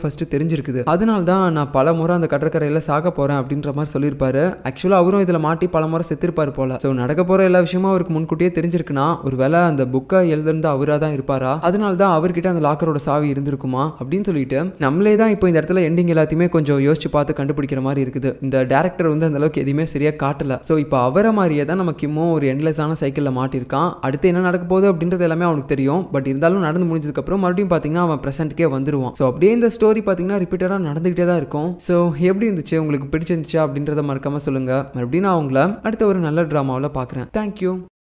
ஃபர்ஸ்ட் தெரிஞ்சிருக்குது அதனால தான் நான் பல முறை அந்த கடற்கரையில் சாக போகிறேன் அப்படின்ற மாதிரி சொல்லியிருப்பாரு ஆக்சுவலாக அவரும் இதில் மாட்டி பல முறை செத்துருப்பார் போல ஸோ நடக்க போகிற எல்லா விஷயமும் அவருக்கு முன்கூட்டியே தெரிஞ்சிருக்குன்னா வேலை அந்த புக்கை எழுதிருந்து அவராக தான் இருப்பாரா அதனால தான் அவர்கிட்ட அந்த லாக்கரோட சாவி இருந்திருக்குமா அப்படின்னு சொல்லிட்டு நம்மளே தான் இப்போ இந்த இடத்துல எண்டிங் எல்லாத்தையுமே கொஞ்சம் யோசிச்சு பார்த்து கண்டுபிடிக்கிற மாதிரி இருக்குது இந்த டேரக்டர் வந்து அந்த அளவுக்கு எதுவுமே சரியாக காட்டல ஸோ இப்போ அவரை மாதிரியே தான் நம்ம கிம்மும் ஒரு எண்ட்லெஸ்ஸான சைக்கிளில் மாட்டியிருக்கான் அடுத்து என்ன நடக்க போகுது அப்படின்றது எல்லாமே அவனுக்கு தெரியும் தெரியும் பட் இருந்தாலும் நடந்து முடிஞ்சதுக்கப்புறம் மறுபடியும் பார்த்தீங்கன்னா அவன் ப்ரெசென்ட்கே வந்துருவான் ஸோ அப்படியே இந்த ஸ்டோரி பார்த்தீங்கன்னா ரிப்பீட்டராக நடந்துகிட்டே தான் இருக்கும் ஸோ எப்படி இருந்துச்சு உங்களுக்கு பிடிச்சிருந்துச்சா அப்படின்றத மறக்காமல் சொல்லுங்கள் மறுபடியும் நான் உங்களை அடுத்த ஒரு நல்ல ட்ராமாவில் பார்க்குறேன் தேங்க்யூ